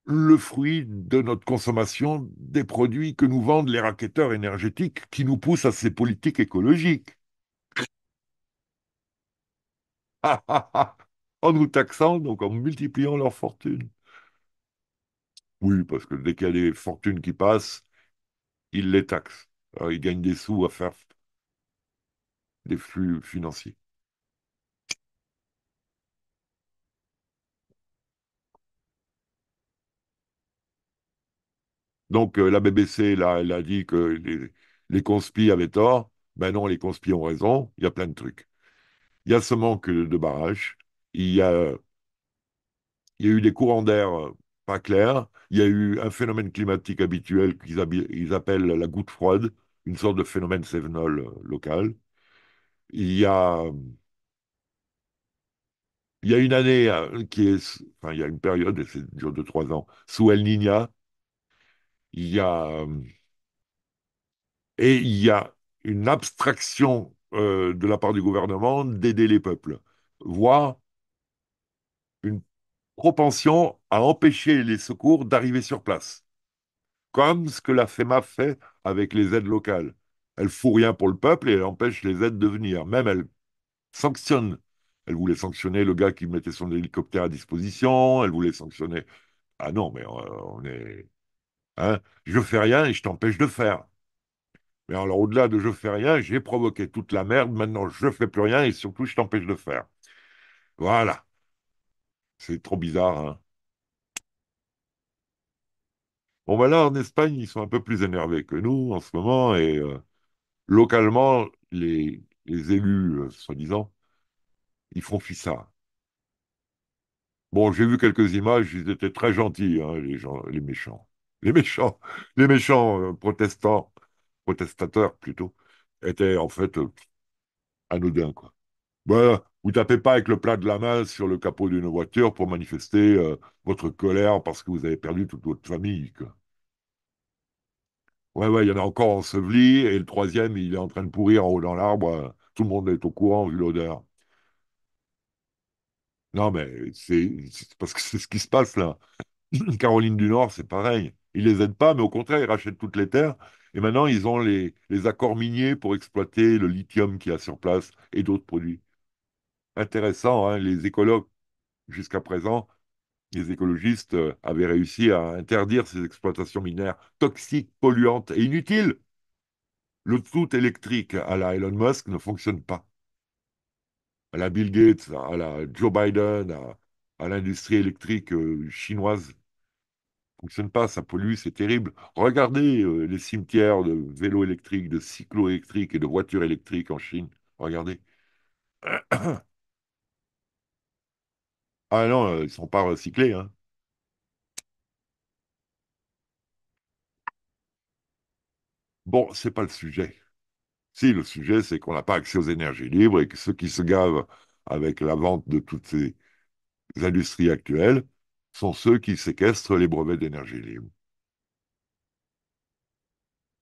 le fruit de notre consommation des produits que nous vendent les raqueteurs énergétiques qui nous poussent à ces politiques écologiques. en nous taxant, donc en multipliant leurs fortunes. Oui, parce que dès qu'il y a des fortunes qui passent, ils les taxent. Alors, ils gagnent des sous à faire des flux financiers. Donc euh, la BBC, là, elle a dit que les, les avaient tort. Ben non, les conspis ont raison, il y a plein de trucs. Il y a ce manque de barrages. Il y a, il a eu des courants d'air euh, pas clairs. Il y a eu un phénomène climatique habituel qu'ils appellent la goutte froide, une sorte de phénomène Sévenol euh, local. Il y a il a une année euh, qui est, enfin, il y a une période, et c'est dure de trois ans, sous El Niña. Il y a, et il y a une abstraction euh, de la part du gouvernement d'aider les peuples, voire une propension à empêcher les secours d'arriver sur place, comme ce que la FEMA fait avec les aides locales. Elle fout rien pour le peuple et elle empêche les aides de venir. Même elle sanctionne. Elle voulait sanctionner le gars qui mettait son hélicoptère à disposition. Elle voulait sanctionner. Ah non, mais euh, on est. Hein je fais rien et je t'empêche de faire. Mais alors, au-delà de je fais rien, j'ai provoqué toute la merde, maintenant je fais plus rien et surtout je t'empêche de faire. Voilà. C'est trop bizarre, hein. Bon, ben là, en Espagne, ils sont un peu plus énervés que nous en ce moment et euh, localement, les, élus, euh, soi-disant, ils font ça. Bon, j'ai vu quelques images, ils étaient très gentils, hein, les gens, les méchants. Les méchants, les méchants euh, protestants protestateur plutôt, était en fait euh, anodin. Quoi. Voilà, bah, vous tapez pas avec le plat de la main sur le capot d'une voiture pour manifester euh, votre colère parce que vous avez perdu toute votre famille. Quoi. Ouais, ouais, il y en a encore enseveli, et le troisième, il est en train de pourrir en haut dans l'arbre. Euh, tout le monde est au courant vu l'odeur. Non, mais c'est parce que c'est ce qui se passe là. Caroline du Nord, c'est pareil. Ils les aident pas, mais au contraire, ils rachètent toutes les terres et maintenant, ils ont les, accords miniers pour exploiter le lithium qu'il y a sur place et d'autres produits. Intéressant, hein, les écologues, jusqu'à présent, les écologistes euh, avaient réussi à interdire ces exploitations minières toxiques, polluantes et inutiles. Le tout électrique à la Elon Musk ne fonctionne pas. À la Bill Gates, à la Joe Biden, à l'industrie électrique euh, chinoise fonctionne pas, ça pollue, c'est terrible. Regardez euh, les cimetières de vélos électriques, de cycloélectriques électriques et de voitures électriques en Chine. Regardez. Ah non, euh, ils ne sont pas recyclés, Bon, hein. Bon, c'est pas le sujet. Si, le sujet, c'est qu'on n'a pas accès aux énergies libres et que ceux qui se gavent avec la vente de toutes ces industries actuelles, sont ceux qui séquestrent les brevets d'énergie libre.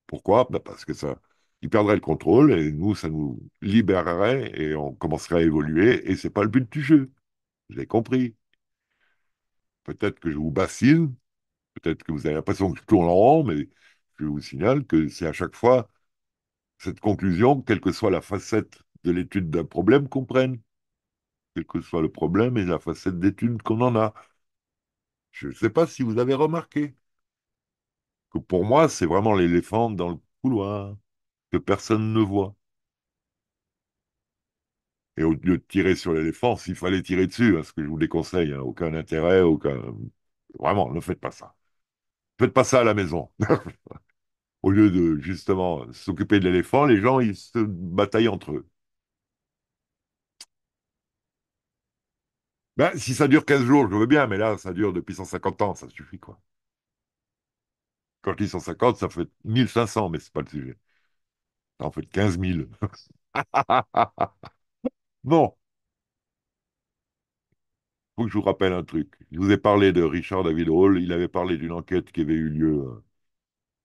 Pourquoi ben, Parce que ça, ils perdraient le contrôle et nous, ça nous libérerait et on commencerait à évoluer et n'est pas le but du jeu. Je compris. Peut-être que je vous bassine, peut-être que vous avez l'impression que je tourne en rond, mais je vous signale que c'est à chaque fois cette conclusion, quelle que soit la facette de l'étude d'un problème qu'on prenne, quel que soit le problème et la facette d'étude qu'on en a. Je ne sais pas si vous avez remarqué que pour moi, c'est vraiment l'éléphant dans le couloir que personne ne voit. Et au lieu de tirer sur l'éléphant, s'il fallait tirer dessus, hein, ce que je vous déconseille, hein, aucun intérêt, aucun. Vraiment, ne faites pas ça. Ne faites pas ça à la maison. au lieu de justement s'occuper de l'éléphant, les gens, ils se bataillent entre eux. Ben, si ça dure 15 jours, je veux bien, mais là, ça dure depuis 150 ans, ça suffit, quoi. Quand il dis 150, ça fait 1500, mais c'est pas le sujet. Ça en fait 15 000. non. Faut que je vous rappelle un truc. Je vous ai parlé de Richard David Hall. Il avait parlé d'une enquête qui avait eu lieu euh,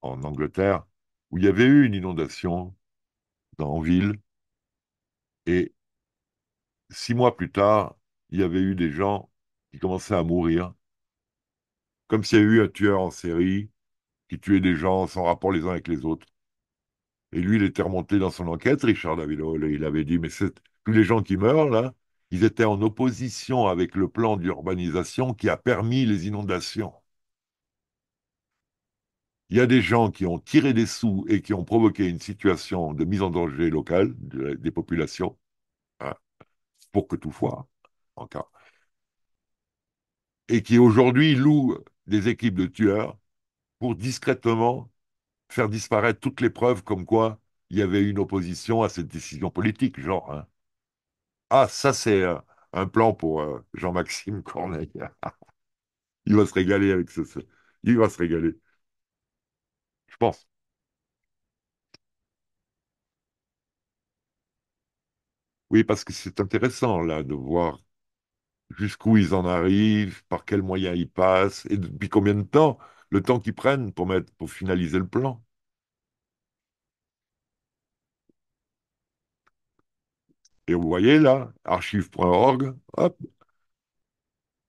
en Angleterre, où il y avait eu une inondation dans, en ville. Et six mois plus tard, il y avait eu des gens qui commençaient à mourir, comme s'il y avait eu un tueur en série qui tuait des gens sans rapport les uns avec les autres. Et lui, il était remonté dans son enquête, Richard David et il avait dit, mais tous les gens qui meurent, là, ils étaient en opposition avec le plan d'urbanisation qui a permis les inondations. Il y a des gens qui ont tiré des sous et qui ont provoqué une situation de mise en danger locale des populations hein, pour que tout foire encore, et qui aujourd'hui loue des équipes de tueurs pour discrètement faire disparaître toutes les preuves comme quoi il y avait une opposition à cette décision politique, genre. Hein. Ah, ça c'est euh, un plan pour euh, Jean-Maxime Corneille. il va se régaler avec ce... Il va se régaler. Je pense. Oui, parce que c'est intéressant là de voir jusqu'où ils en arrivent, par quels moyens ils passent, et depuis combien de temps, le temps qu'ils prennent pour, mettre, pour finaliser le plan. Et vous voyez là, archive.org, hop,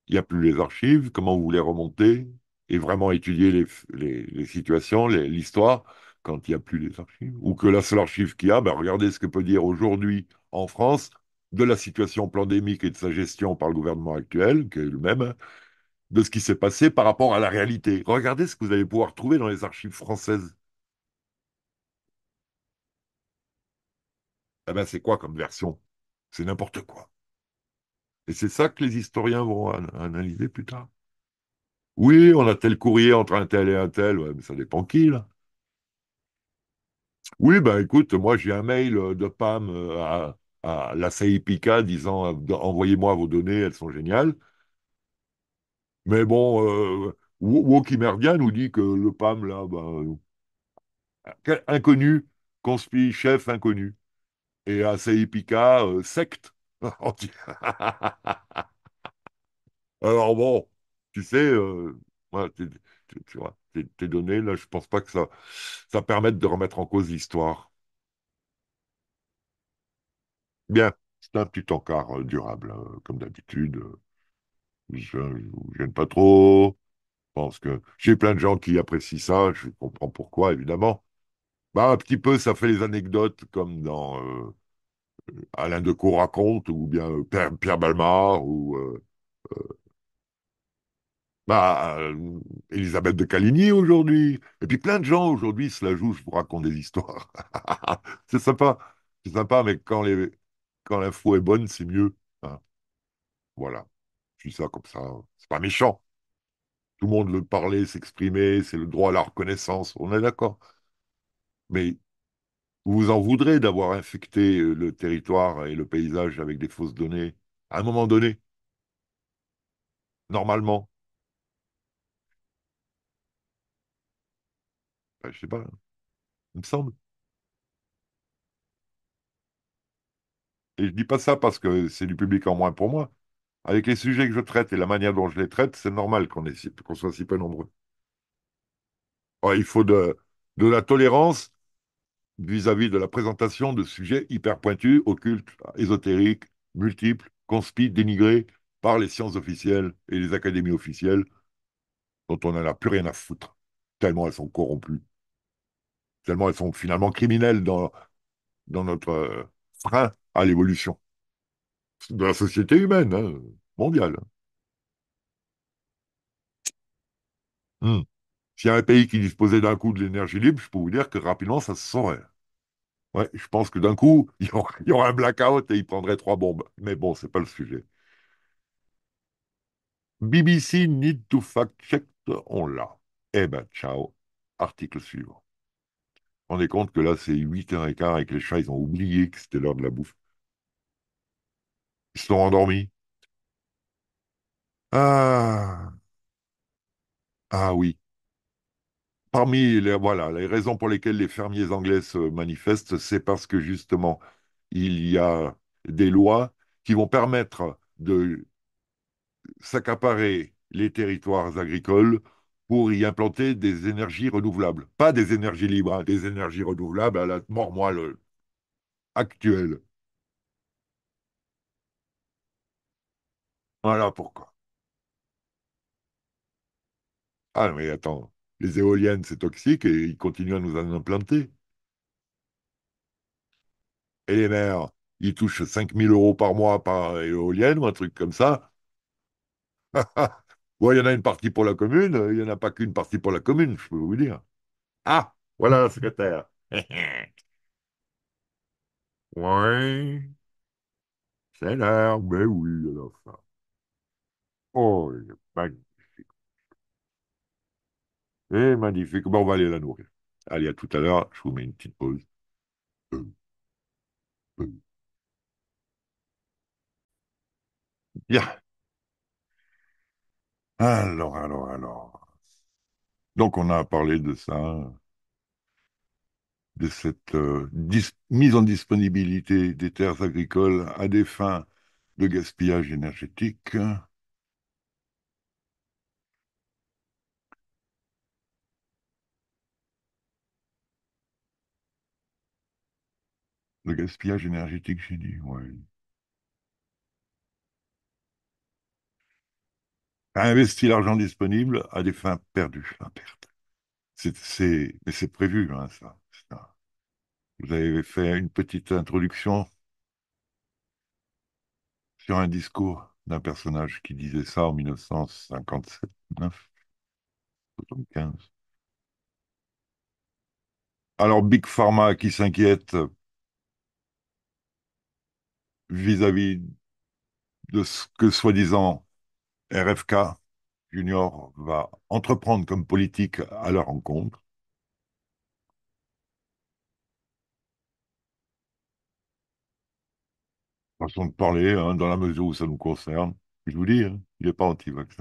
il n'y a plus les archives, comment vous voulez remonter et vraiment étudier les, situations, l'histoire, quand il n'y a plus les archives Ou que la seule archive qu'il y a, ben regardez ce que peut dire aujourd'hui en France de la situation pandémique et de sa gestion par le gouvernement actuel, qui est le même, de ce qui s'est passé par rapport à la réalité. Regardez ce que vous allez pouvoir trouver dans les archives françaises. Eh ben, c'est quoi comme version C'est n'importe quoi. Et c'est ça que les historiens vont analyser plus tard. Oui, on a tel courrier entre un tel et un tel, mais ça dépend qui, là. Oui, ben écoute, moi j'ai un mail euh, de Pam euh, à, à la CIPK disant euh, envoyez-moi vos données, elles sont géniales. Mais bon, euh, vient nous dit que le PAM, là, ben, inconnu, conspire, chef inconnu. Et à CIPK, euh, secte. Alors bon, tu sais, tes, données, là, je pense pas que ça permette de remettre en cause l'histoire. Bien, c'est un petit encart euh, durable, hein, comme d'habitude. Euh, je ne gêne pas trop. Je pense que j'ai plein de gens qui apprécient ça. Je comprends pourquoi, évidemment. Bah, un petit peu, ça fait les anecdotes comme dans euh, Alain Decaux raconte, ou bien Pierre, Balmar, ou bah, Elisabeth de Caligny aujourd'hui. Et puis plein de gens aujourd'hui se la jouent, je vous raconte des histoires. c'est sympa, c'est sympa, mais quand les, quand l'info est bonne, c'est mieux. Hein. Voilà. Je dis ça comme ça. Hein. C'est pas méchant. Tout le monde veut parler, s'exprimer, c'est le droit à la reconnaissance. On est d'accord. Mais vous en voudrez d'avoir infecté euh, le territoire et le paysage avec des fausses données à un moment donné. Normalement. je sais pas. Hein. Il me semble. Et je ne dis pas ça parce que c'est du public en moins pour moi. Avec les sujets que je traite et la manière dont je les traite, c'est normal qu'on qu'on soit si peu nombreux. Oh, il faut de, de la tolérance vis-à-vis de la présentation de sujets hyper pointus, occultes, ésotériques, multiples, conspits, dénigrés par les sciences officielles et les académies officielles, dont on n'en a plus rien à foutre, tellement elles sont corrompues, tellement elles sont finalement criminelles dans, dans notre euh, frein à l'évolution de la société humaine, hein, mondiale. Hmm. S'il y a un pays qui disposait d'un coup de l'énergie libre, je peux vous dire que rapidement, ça se saurait. Ouais, je pense que d'un coup, il y, aura un blackout et il prendrait trois bombes. Mais bon, c'est pas le sujet. BBC need to fact check, on l'a. Eh ben, ciao. Article suivant. On est compte que là, c'est 8h15 et que les chats, ils ont oublié que c'était l'heure de la bouffe. Ils sont endormis. Ah. Ah oui. Parmi les, voilà, les raisons pour lesquelles les fermiers anglais se manifestent, c'est parce que justement, il y a des lois qui vont permettre de s'accaparer les territoires agricoles pour y implanter des énergies renouvelables. Pas des énergies libres, hein, des énergies renouvelables à la mort moelle actuelle. Voilà pourquoi. Ah, mais attends, les éoliennes, c'est toxique et ils continuent à nous en implanter. Et les maires, ils touchent 5000 euros par mois par éolienne ou un truc comme ça. bon, il y en a une partie pour la commune, il n'y en a pas qu'une partie pour la commune, je peux vous dire. Ah, voilà la secrétaire. Oui. c'est l'air, mais oui, alors ça. Oh, magnifique. Et magnifique. Bon, on va aller la nourrir. Allez, à tout à l'heure. Je vous mets une petite pause. Bien. Alors, alors, alors. Donc, on a parlé de ça, de cette euh, mise en disponibilité des terres agricoles à des fins de gaspillage énergétique. Le gaspillage énergétique, j'ai dit, ouais. Investir l'argent disponible à des fins perdues, perte. C'est, mais c'est prévu, hein, ça. Vous avez fait une petite introduction sur un discours d'un personnage qui disait ça en 1957, 9, Alors Big Pharma qui s'inquiète vis-à-vis de ce que soi-disant RFK Junior va entreprendre comme politique à leur rencontre. Façon de parler, hein, dans la mesure où ça nous concerne. Je vous dis, hein, il n'est pas anti-vax,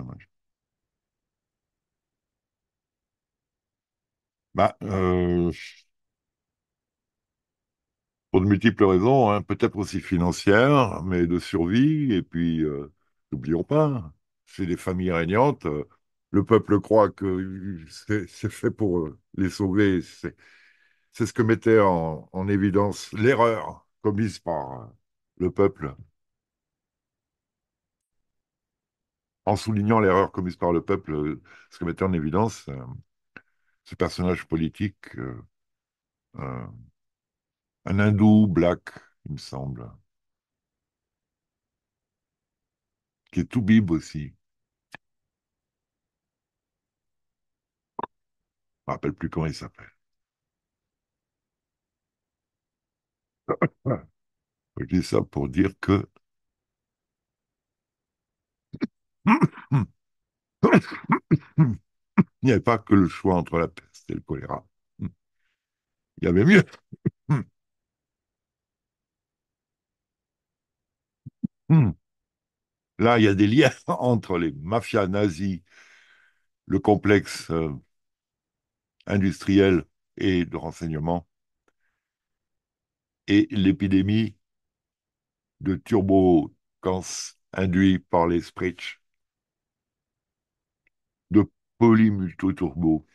Bah, euh, pour de multiples raisons, hein, peut-être aussi financières, mais de survie. Et puis, euh, n'oublions pas, c'est des familles régnantes. Euh, le peuple croit que euh, c'est fait pour les sauver. C'est ce que mettait en, évidence l'erreur commise par le peuple. En soulignant l'erreur commise par le peuple, ce que mettait en évidence ce personnage politique. Un hindou, black, il me semble. Qui est tout bibe aussi. Je me rappelle plus comment il s'appelle. Je dis ça pour dire que il n'y avait pas que le choix entre la peste et le choléra. Il y avait mieux. Hmm. Là, il y a des liens entre les mafias nazis, le complexe euh, industriel et de renseignement, et l'épidémie de cancer induit par les sprits de poly-multi-turbo.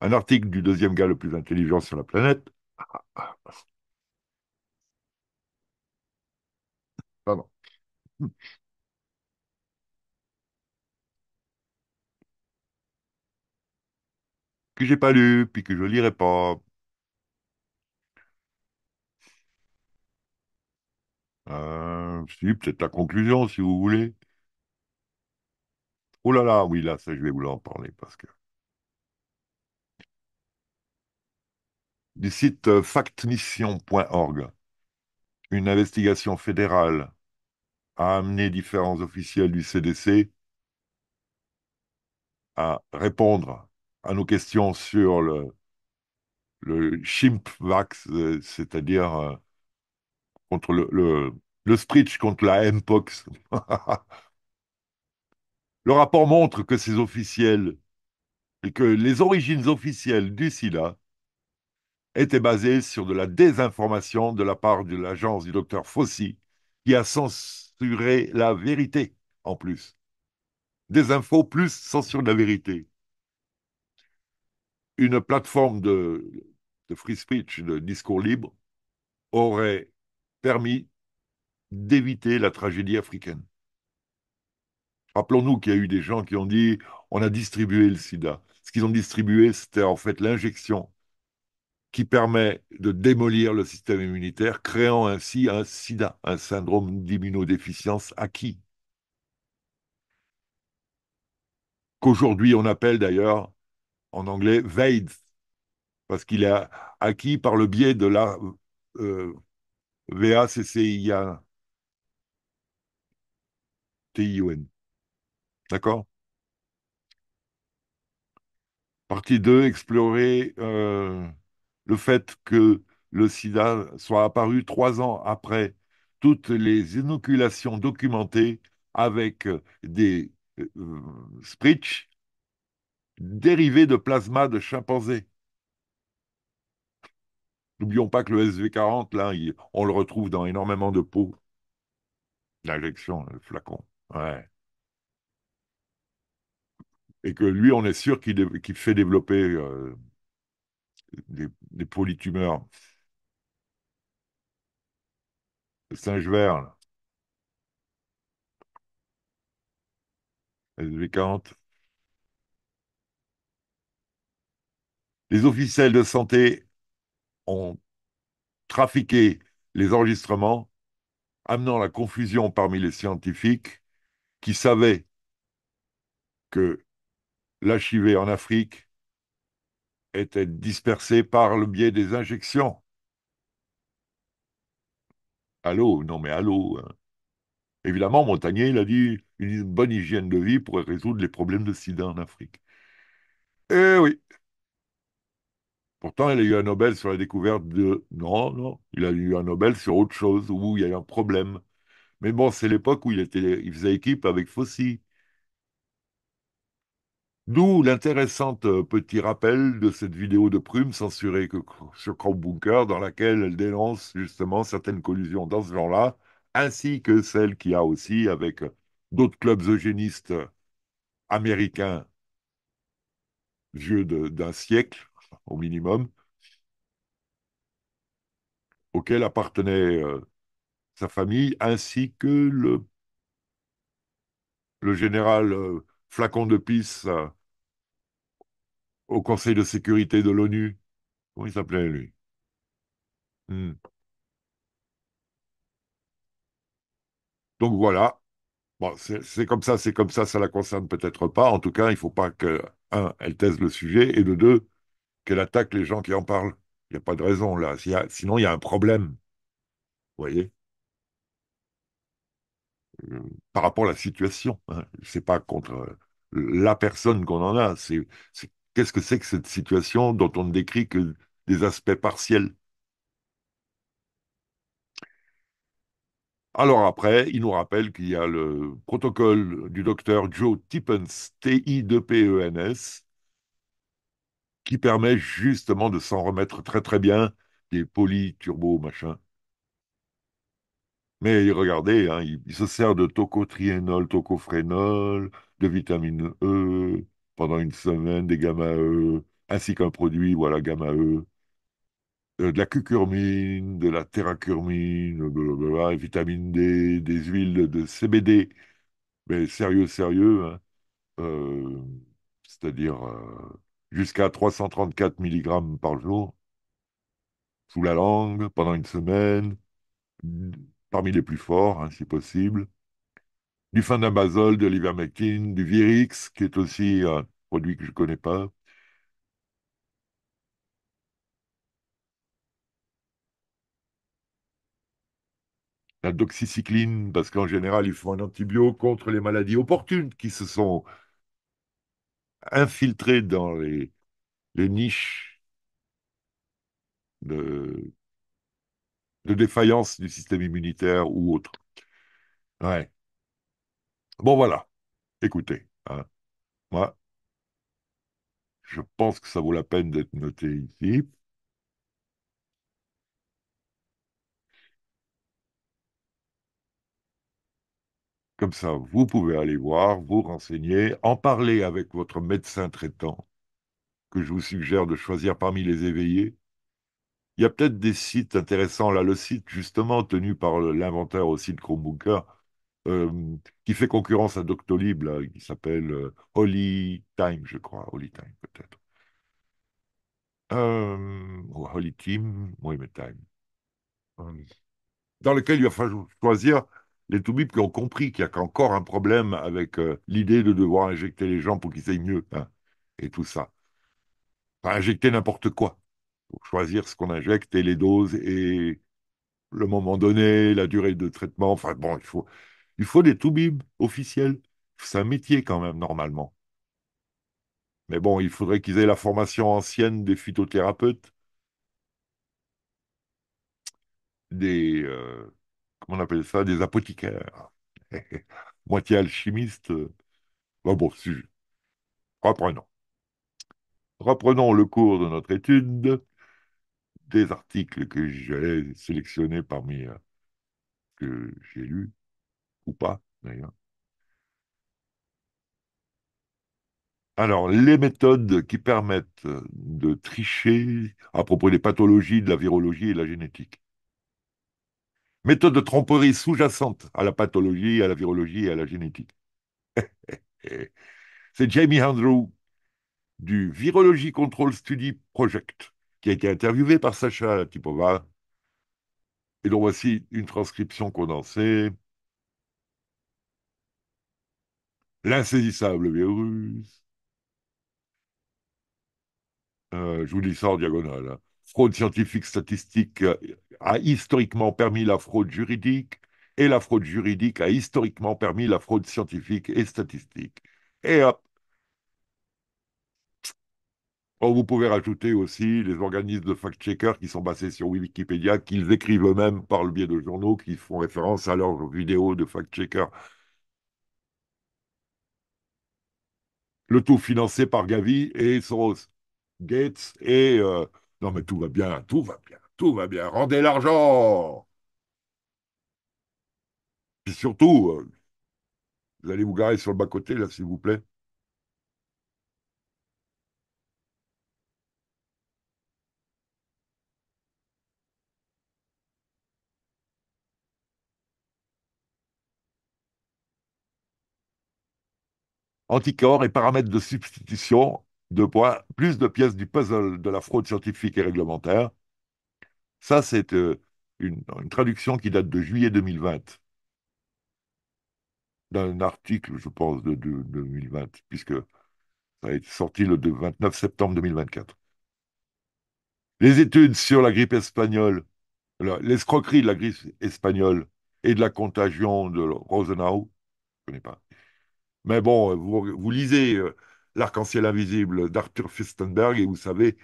Un article du deuxième gars le plus intelligent sur la planète Que j'ai pas lu, puis que je lirai pas. Euh, si, peut-être la conclusion, si vous voulez. Oh là là, oui, là, ça, je vais vous en parler, parce que... Du site factmission.org, une investigation fédérale a amené différents officiels du CDC à répondre à nos questions sur le, le chimp-vax, euh, c'est-à-dire euh, contre le, le, le contre la Mpox. le rapport montre que ces officiels et que les origines officielles du SIDA étaient basées sur de la désinformation de la part de l'agence du docteur Fossi, qui a sans la vérité, en plus. Des infos plus censure de la vérité. Une plateforme de, de free speech, de discours libre, aurait permis d'éviter la tragédie africaine. Rappelons-nous qu'il y a eu des gens qui ont dit on a distribué le sida. Ce qu'ils ont distribué, c'était en fait l'injection qui permet de démolir le système immunitaire, créant ainsi un sida, un syndrome d'immunodéficience acquis, qu'aujourd'hui on appelle d'ailleurs en anglais VAIDS, parce qu'il est acquis par le biais de la euh, VACCIA. TIUN. D'accord Partie 2, explorer euh, le fait que le sida soit apparu trois ans après toutes les inoculations documentées avec des euh, sprits dérivés de plasma de chimpanzés. N'oublions pas que le SV40, là, on le retrouve dans énormément de peaux. L'injection, le flacon. Et que lui, on est sûr qu'il fait développer euh, des, polytumeurs. Le singe vert, là. SV40. Les officiels de santé ont trafiqué les enregistrements, amenant la confusion parmi les scientifiques qui savaient que l'HIV en Afrique était dispersé par le biais des injections. Allô non mais allô hein. Évidemment, Montagnier, il a dit une bonne hygiène de vie pourrait résoudre les problèmes de sida en Afrique. Eh oui. Pourtant, il a eu un Nobel sur la découverte de... Non, non, il a eu un Nobel sur autre chose, où il y a eu un problème. Mais bon, c'est l'époque où il, était, il faisait équipe avec Fossi. D'où l'intéressant euh, petit rappel de cette vidéo de prume censurée sur bunker, dans laquelle elle dénonce justement certaines collusions dans ce genre-là, ainsi que celle qu'il y a aussi avec euh, d'autres clubs eugénistes euh, américains vieux d'un siècle au minimum, auquel appartenait sa famille, ainsi que le, le général Flacon de Pisse, au Conseil de sécurité de l'ONU. Comment il s'appelait, lui hmm. Donc voilà. Bon, c'est comme ça, c'est comme ça, ça la concerne peut-être pas. En tout cas, il ne faut pas que, un, elle taise le sujet, et de deux, qu'elle attaque les gens qui en parlent. Il n'y a pas de raison, là. sinon, il y a un problème. Vous voyez euh, Par rapport à la situation. Hein. c'est pas contre la personne qu'on en a, c'est Qu'est-ce que c'est que cette situation dont on ne décrit que des aspects partiels Alors après, il nous rappelle qu'il y a le protocole du docteur Joe Tippens, T-I-D-P-E-N-S, qui permet justement de s'en remettre très très bien des polyturbos, machin. Mais regardez, hein, il, se sert de tocotriénol, tocophrénol, de vitamine E, pendant une semaine, des gamma E, euh, ainsi qu'un produit, voilà, gamma E, euh, euh, de la cucurmine, de la terracurmine, blablabla, vitamine D, des huiles de CBD. Mais sérieux, sérieux, hein, c'est-à-dire jusqu'à 334 mg par jour, sous la langue, pendant une semaine, parmi les plus forts, hein, si possible du fanabazole, de l'ivermectine, du Virix, qui est aussi un produit que je ne connais pas. La doxycycline, parce qu'en général, ils font un antibio contre les maladies opportunes qui se sont infiltrées dans les, niches de, de défaillance du système immunitaire ou autre. Ouais. Bon, voilà. Écoutez, hein, moi, je pense que ça vaut la peine d'être noté ici. Comme ça, vous pouvez aller voir, vous renseigner, en parler avec votre médecin traitant, que je vous suggère de choisir parmi les éveillés. Il y a peut-être des sites intéressants là, le site justement tenu par l'inventeur au site Chromebooker, euh, qui fait concurrence à Doctolib, là, qui s'appelle euh, Holy Time, je crois. Holy Time, peut-être. Euh, Holy Team, oui, mais Time. Dans lequel il va falloir choisir les toubibs qui ont compris qu'il y a encore un problème avec l'idée de devoir injecter les gens pour qu'ils aillent mieux, hein, et tout ça. injecter n'importe quoi. choisir ce qu'on injecte et les doses et le moment donné, la durée de traitement. Enfin bon, il faut, il faut des toubibs officiels. C'est un métier quand même, normalement. Mais bon, il faudrait qu'ils aient la formation ancienne des phytothérapeutes, des, euh, comment on appelle ça, des apothicaires, moitié alchimistes. Bah bon, bon, Reprenons. Reprenons le cours de notre étude des articles que j'ai sélectionnés parmi euh, que j'ai lus ou pas d'ailleurs. Alors, les méthodes qui permettent de tricher à propos des pathologies, de la virologie et de la génétique. Méthode de tromperie sous-jacente à la pathologie, à la virologie et à la génétique. C'est Jamie Andrew du Virology Control Study Project qui a été interviewé par Sacha Tipova. Et donc voici une transcription condensée L'insaisissable virus. Euh, je vous dis ça en diagonale. Hein. Fraude scientifique statistique euh, a historiquement permis la fraude juridique et la fraude juridique a historiquement permis la fraude scientifique et statistique. Et hop. vous pouvez rajouter aussi les organismes de fact-checkers qui sont basés sur Wikipédia, qu'ils écrivent eux-mêmes par le biais de journaux qui font référence à leurs vidéos de fact-checkers le tout financé par Gavi et Soros, Gates et... Euh, non mais tout va bien, tout va bien, tout va bien, rendez l'argent Et surtout, euh, vous allez vous garer sur le bas-côté, là, s'il vous plaît. anticorps et paramètres de substitution, de poids, plus de pièces du puzzle de la fraude scientifique et réglementaire. Ça, c'est euh, une, traduction qui date de juillet 2020, d'un article, je pense, de, de 2020, puisque ça a été sorti le 29 septembre 2024. Les études sur la grippe espagnole, l'escroquerie de la grippe espagnole et de la contagion de Rosenau, je ne connais pas, mais bon, vous, lisez euh, L'arc-en-ciel invisible d'Arthur Fistenberg et vous savez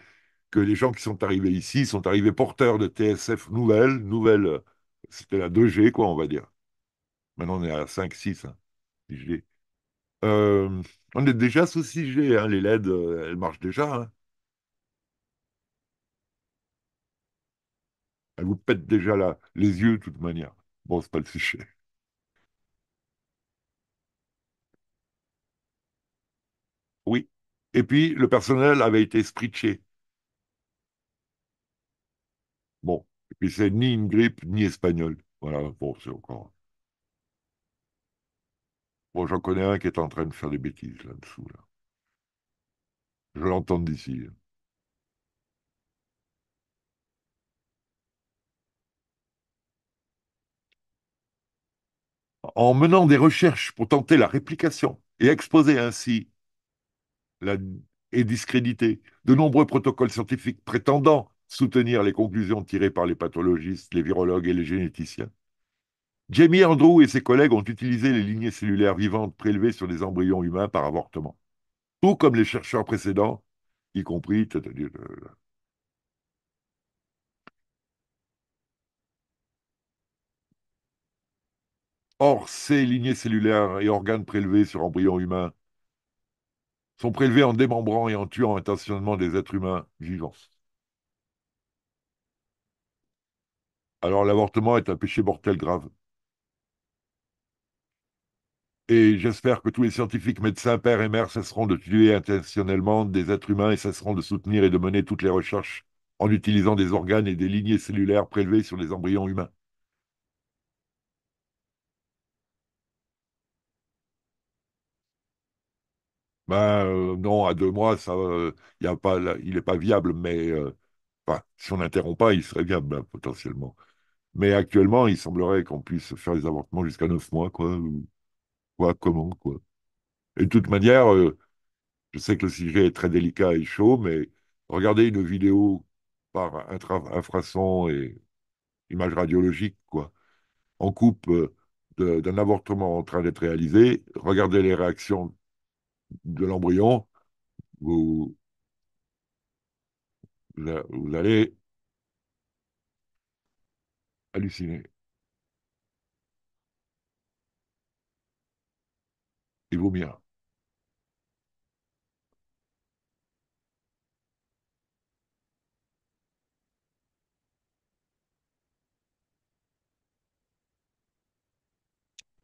que les gens qui sont arrivés ici sont arrivés porteurs de TSF nouvelles, nouvelles, euh, c'était la 2G, quoi, on va dire. Maintenant, on est à 5, 6, hein, g euh, on est déjà sous 6G, hein, les LED, elles marchent déjà. Hein. Elles vous pètent déjà les yeux, de toute manière. Bon, c'est pas le sujet. Et puis, le personnel avait été spritché. Bon. Et puis, c'est ni une grippe, ni espagnol. Voilà, bon, c'est encore. Bon, j'en connais un qui est en train de faire des bêtises là-dessous. Là. Je l'entends d'ici. En menant des recherches pour tenter la réplication et exposer ainsi est discrédité. De nombreux protocoles scientifiques prétendant soutenir les conclusions tirées par les pathologistes, les virologues et les généticiens. Jamie Andrew et ses collègues ont utilisé les lignées cellulaires vivantes prélevées sur des embryons humains par avortement. Tout comme les chercheurs précédents, y compris Or, ces lignées cellulaires et organes prélevés sur embryons humains sont prélevés en démembrant et en tuant intentionnellement des êtres humains vivants. Alors l'avortement est un péché mortel grave. Et j'espère que tous les scientifiques, médecins, pères et mères cesseront de tuer intentionnellement des êtres humains et cesseront de soutenir et de mener toutes les recherches en utilisant des organes et des lignées cellulaires prélevés sur les embryons humains. Ben euh, non, à deux mois, ça, euh, a pas, il n'est pas viable, mais euh, si on n'interrompt pas, il serait viable hein, potentiellement. Mais actuellement, il semblerait qu'on puisse faire les avortements jusqu'à neuf mois, quoi. Quoi, comment, quoi. Et de toute manière, je sais que le sujet est très délicat et chaud, mais regardez une vidéo par intra- infrason et image radiologique, quoi. en coupe d'un avortement en train d'être réalisé, regardez les réactions de l'embryon, vous, vous allez halluciner. Et bien.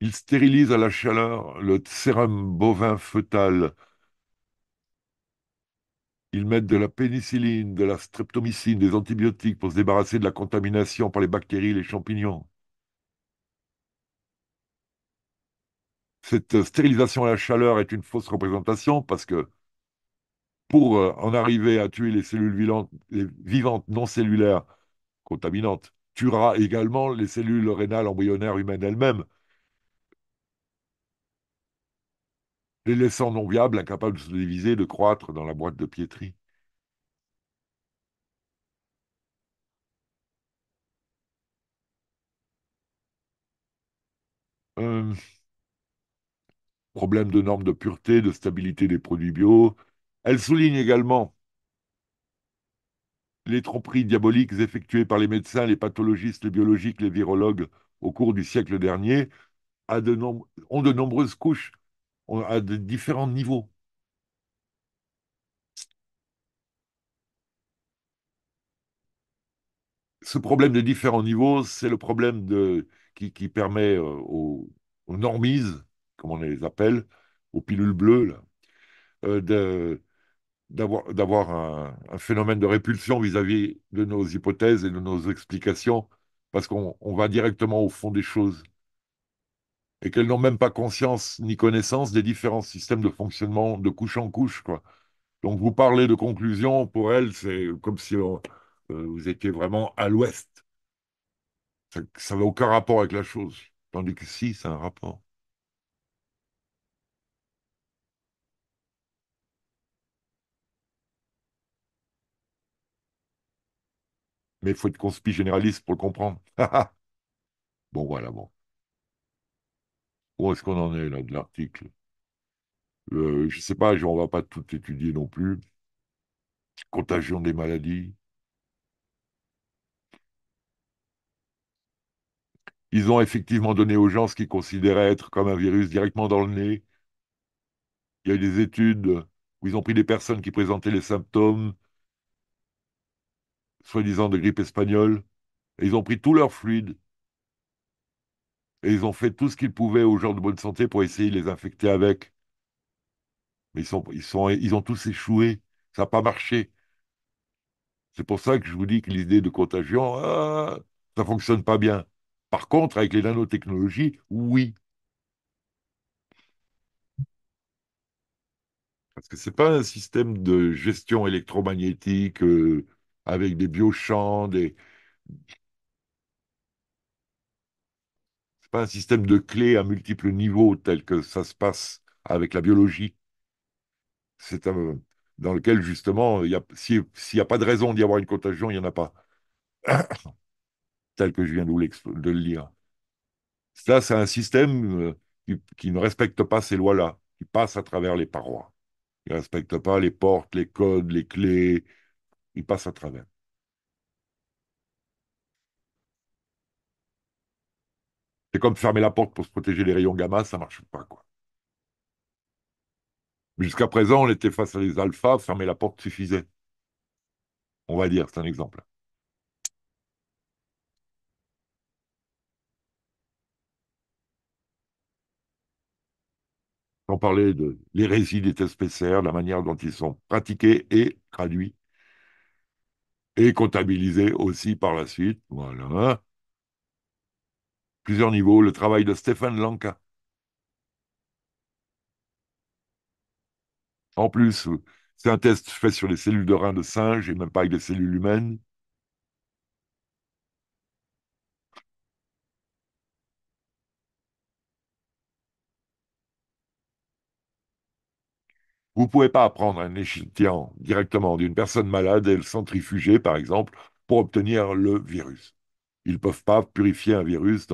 Ils stérilisent à la chaleur le sérum bovin fœtal. Ils mettent de la pénicilline, de la streptomycine, des antibiotiques pour se débarrasser de la contamination par les bactéries, les champignons. Cette stérilisation à la chaleur est une fausse représentation parce que pour euh, en arriver à tuer les cellules vivantes non cellulaires contaminantes, tuera également les cellules rénales embryonnaires humaines elles-mêmes. les laissant non viables, incapables de se diviser, de croître dans la boîte de piétrie. Euh, problème de normes de pureté, de stabilité des produits bio. Elle souligne également les tromperies diaboliques effectuées par les médecins, les pathologistes, les biologiques, les virologues au cours du siècle dernier ont de nombreuses couches à différents niveaux. Ce problème de différents niveaux, c'est le problème de, qui, permet euh, aux, normises, comme on les appelle, aux pilules bleues, euh, d'avoir un, phénomène de répulsion vis à -vis de nos hypothèses et de nos explications, parce qu'on va directement au fond des choses et qu'elles n'ont même pas conscience ni connaissance des différents systèmes de fonctionnement de couche en couche. Quoi. Donc vous parlez de conclusion, pour elles, c'est comme si euh, vous étiez vraiment à l'ouest. Ça n'a aucun rapport avec la chose, tandis que si, c'est un rapport. Mais il faut être conspi généraliste pour le comprendre. bon, voilà, bon. Où est-ce qu'on en est là de l'article euh, Je ne sais pas, on ne va pas tout étudier non plus. Contagion des maladies. Ils ont effectivement donné aux gens ce qu'ils considéraient être comme un virus directement dans le nez. Il y a eu des études où ils ont pris des personnes qui présentaient les symptômes, soi-disant de grippe espagnole, et ils ont pris tout leur fluide et ils ont fait tout ce qu'ils pouvaient aux gens de bonne santé pour essayer de les infecter avec. Mais ils, sont, ils, sont, ils ont tous échoué. Ça n'a pas marché. C'est pour ça que je vous dis que l'idée de contagion, ah, ça ne fonctionne pas bien. Par contre, avec les nanotechnologies, oui. Parce que ce n'est pas un système de gestion électromagnétique euh, avec des biochamps, des... pas un système de clés à multiples niveaux tel que ça se passe avec la biologie. C'est dans lequel justement, s'il n'y a, pas de raison d'y avoir une contagion, il n'y en a pas. tel que je viens de, le lire. Ça, c'est un système euh, qui, ne respecte pas ces lois-là, qui passe à travers les parois. Il ne respecte pas les portes, les codes, les clés, il passe à travers. C'est comme fermer la porte pour se protéger des rayons gamma, ça ne marche pas, quoi. Jusqu'à présent, on était face à des alphas, fermer la porte suffisait. On va dire, c'est un exemple. On parlait de l'hérésie des tests PCR, la manière dont ils sont pratiqués et traduits et comptabilisés aussi par la suite. Voilà plusieurs niveaux, le travail de Stéphane Lanka. En plus, c'est un test fait sur les cellules de rein de singe et même pas avec les cellules humaines. Vous ne pouvez pas prendre un échantillon directement d'une personne malade et le centrifuger, par exemple, pour obtenir le virus. Ils ne peuvent pas purifier un virus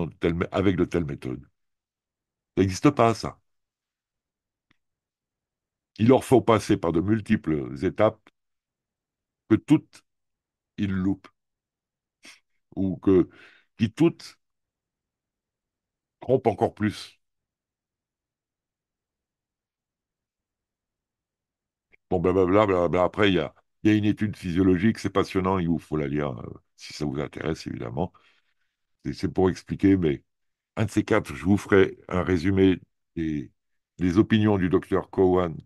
avec de telles méthodes. Ça n'existe pas, ça. Il leur faut passer par de multiples étapes que toutes, ils loupent. Ou que, qui toutes trompent encore plus. Bon, blablabla, blablabla. Après, il y a, y a, une étude physiologique, c'est passionnant, il vous faut la lire. Euh, si ça vous intéresse, évidemment. C'est pour expliquer, mais un de ces quatre, je vous ferai un résumé des, opinions du docteur Cowan,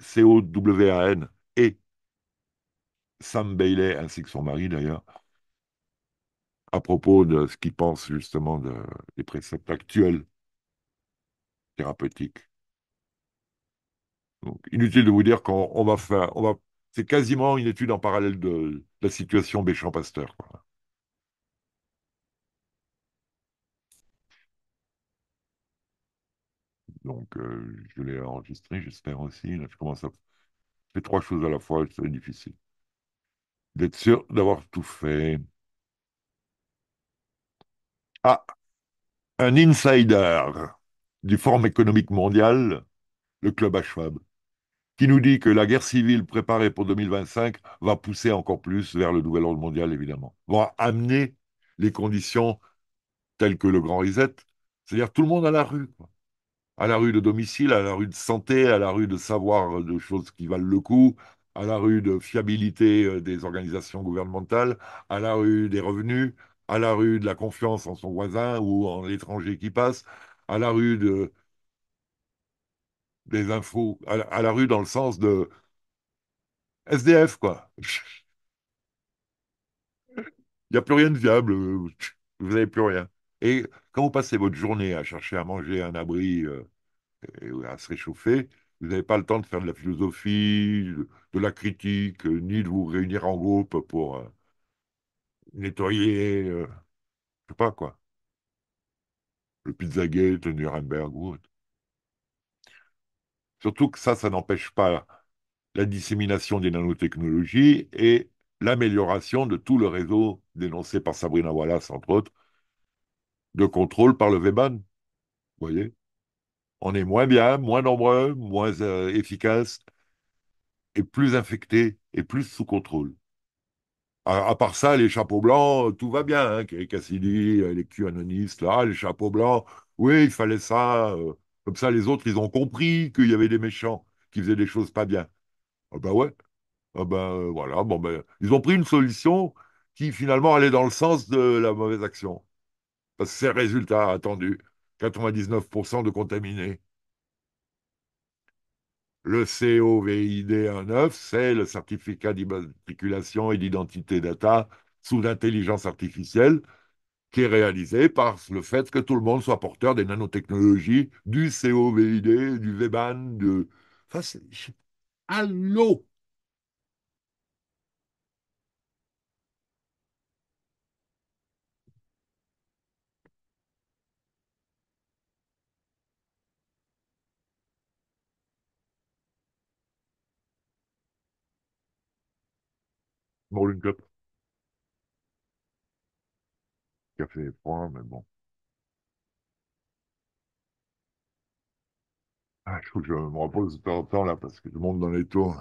C-O-W-A-N, et Sam Bailey, ainsi que son mari d'ailleurs, à propos de ce qu'il pense justement des préceptes actuels thérapeutiques. Donc, inutile de vous dire qu'on va, faire, va c'est quasiment une étude en parallèle de, la situation Béchamp-Pasteur. Donc, euh, je l'ai enregistré, j'espère aussi. Là, je commence à faire trois choses à la fois, c'est difficile. D'être sûr d'avoir tout fait. Ah, un insider du Forum économique mondial, le club à qui nous dit que la guerre civile préparée pour 2025 va pousser encore plus vers le nouvel ordre mondial, évidemment, va amener les conditions telles que le grand reset, c'est-à-dire tout le monde à la rue, à la rue de domicile, à la rue de santé, à la rue de savoir de choses qui valent le coup, à la rue de fiabilité euh, des organisations gouvernementales, à la rue des revenus, à la rue de la confiance en son voisin ou en l'étranger qui passe, à la rue de des infos à, la rue dans le sens de SDF, quoi. Il n'y a plus rien de viable, vous n'avez plus rien. Et quand vous passez votre journée à chercher à manger un abri euh, et à se réchauffer, vous n'avez pas le temps de faire de la philosophie, de la critique, euh, ni de vous réunir en groupe pour euh, nettoyer, je sais pas quoi, le Pizzagate, le Nuremberg ou autre. Surtout que ça, ça n'empêche pas la dissémination des nanotechnologies et l'amélioration de tout le réseau dénoncé par Sabrina Wallace, entre autres, de contrôle par le Weban. Vous voyez On est moins bien, moins nombreux, moins euh, efficaces, efficace, et plus infecté, et plus sous contrôle. À, part ça, les chapeaux blancs, euh, tout va bien. Hein Cassidy, euh, les QAnonistes, là, les chapeaux blancs, oui, il fallait ça. Comme ça, les autres, ils ont compris qu'il y avait des méchants qui faisaient des choses pas bien. Ah ben ouais. Ah ben euh, voilà. Bon ben, ils ont pris une solution qui finalement allait dans le sens de la mauvaise action. Parce c'est le résultat attendu. 99% de contaminés. Le COVID-19, c'est le certificat d'immatriculation et d'identité data sous l'intelligence artificielle qui est réalisé par le fait que tout le monde soit porteur des nanotechnologies, du COVID, du VBAN, de... Enfin, c'est... Allô café est froid, mais bon. je ah, trouve que je me repose de temps en temps là parce que je monte dans les tours.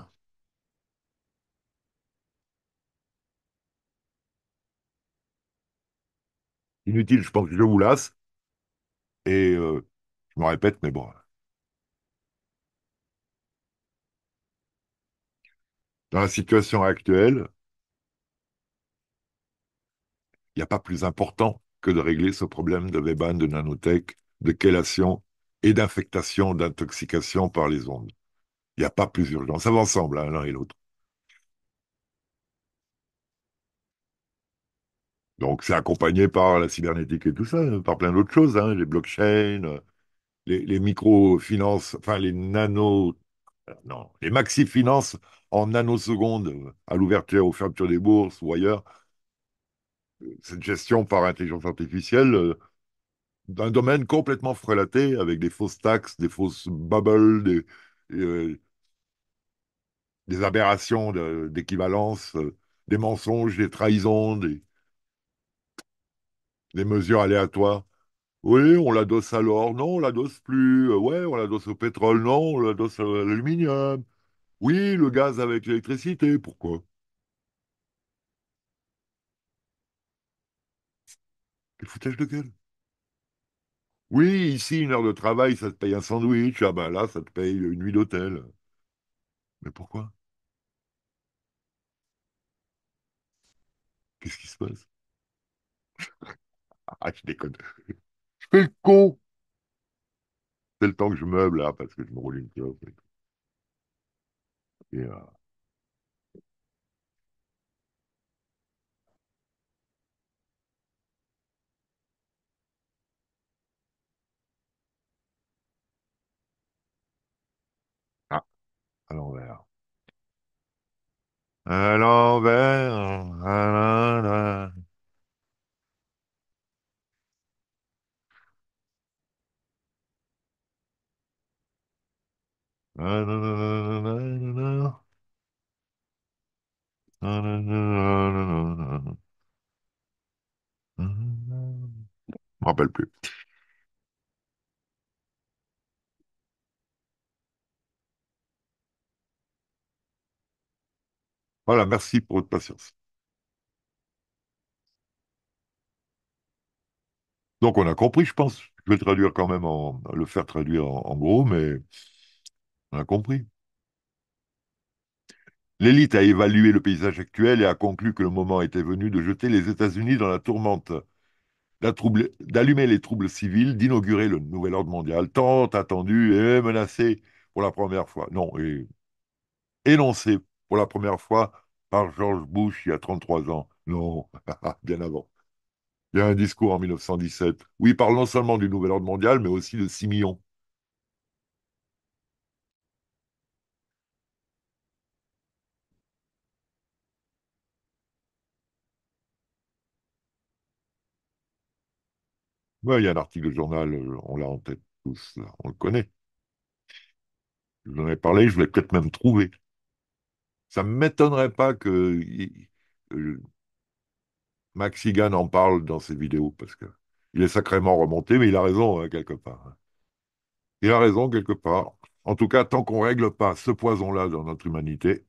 Inutile, je pense que je vous lasse et euh, je me répète, mais bon. Dans la situation actuelle, il n'y a pas plus important que de régler ce problème de Weban, de nanotech, de chélation et d'infectation, d'intoxication par les ondes. Il n'y a pas plus urgent. Ça va ensemble, hein, l'un et l'autre. Donc c'est accompagné par la cybernétique et tout ça, par plein d'autres choses, hein, les blockchains, les, micro microfinances, enfin les nano, non, les maxi-finances en nanosecondes à l'ouverture, ou fermeture des bourses ou ailleurs, cette gestion par intelligence artificielle euh, d'un domaine complètement frelaté avec des fausses taxes, des fausses bubbles, des, euh, des aberrations d'équivalence, euh, des mensonges, des trahisons, des, mesures aléatoires. Oui, on l'adosse à l'or, non, on l'adosse plus. Ouais, on l'adosse au pétrole, non, on l'adosse à l'aluminium. Oui, le gaz avec l'électricité, pourquoi foutage de gueule Oui, ici, une heure de travail, ça te paye un sandwich. Ah ben là, ça te paye une nuit d'hôtel. Mais pourquoi Qu'est-ce qui se passe Ah, je déconne. Je fais le con C'est le temps que je meuble, là, parce que je me roule une clope. Et, euh, à l'envers. À l'envers. à l'envers. rappelle plus. Voilà, merci pour votre patience. Donc on a compris, je pense. Je vais traduire quand même, le faire traduire en, en gros, mais on a compris. L'élite a évalué le paysage actuel et a conclu que le moment était venu de jeter les États-Unis dans la tourmente, d'allumer les troubles civils, d'inaugurer le nouvel ordre mondial, tant attendu et menacé pour la première fois. Non, et énoncé pour la première fois par George Bush il y a 33 ans. Non, bien avant. Il y a un discours en 1917 où il parle non seulement du nouvel ordre mondial, mais aussi de 6 millions. il y a un article de journal, euh, on l'a en tête tous, on le connaît. Je vous en ai parlé, je l'ai peut-être même trouvé ça ne m'étonnerait pas que Max Higan en parle dans ses vidéos, parce qu'il est sacrément remonté, mais il a raison, hein, quelque part. Hein. Il a raison, quelque part. En tout cas, tant qu'on ne règle pas ce poison-là dans notre humanité,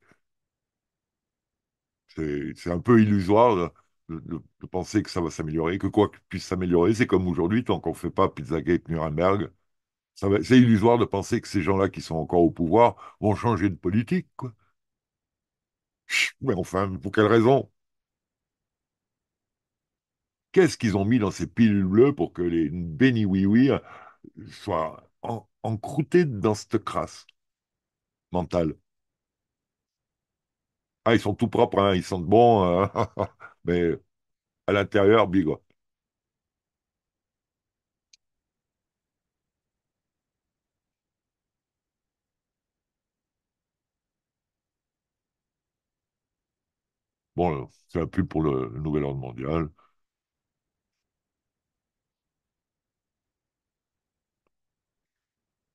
c'est un peu illusoire de, penser que ça va s'améliorer, que quoi que puisse s'améliorer, c'est comme aujourd'hui, tant qu'on ne fait pas Pizzagate, Nuremberg, c'est illusoire de penser que ces gens-là qui sont encore au pouvoir vont changer de politique. Quoi. Mais enfin, pour quelle raison Qu'est-ce qu'ils ont mis dans ces pilules bleues pour que les béni oui euh, soient encroutés dans cette crasse mentale Ah, ils sont tout propres, hein, ils sentent bon, euh, mais à l'intérieur, bigot. Bon, euh, c'est la pub pour le, nouvel ordre mondial.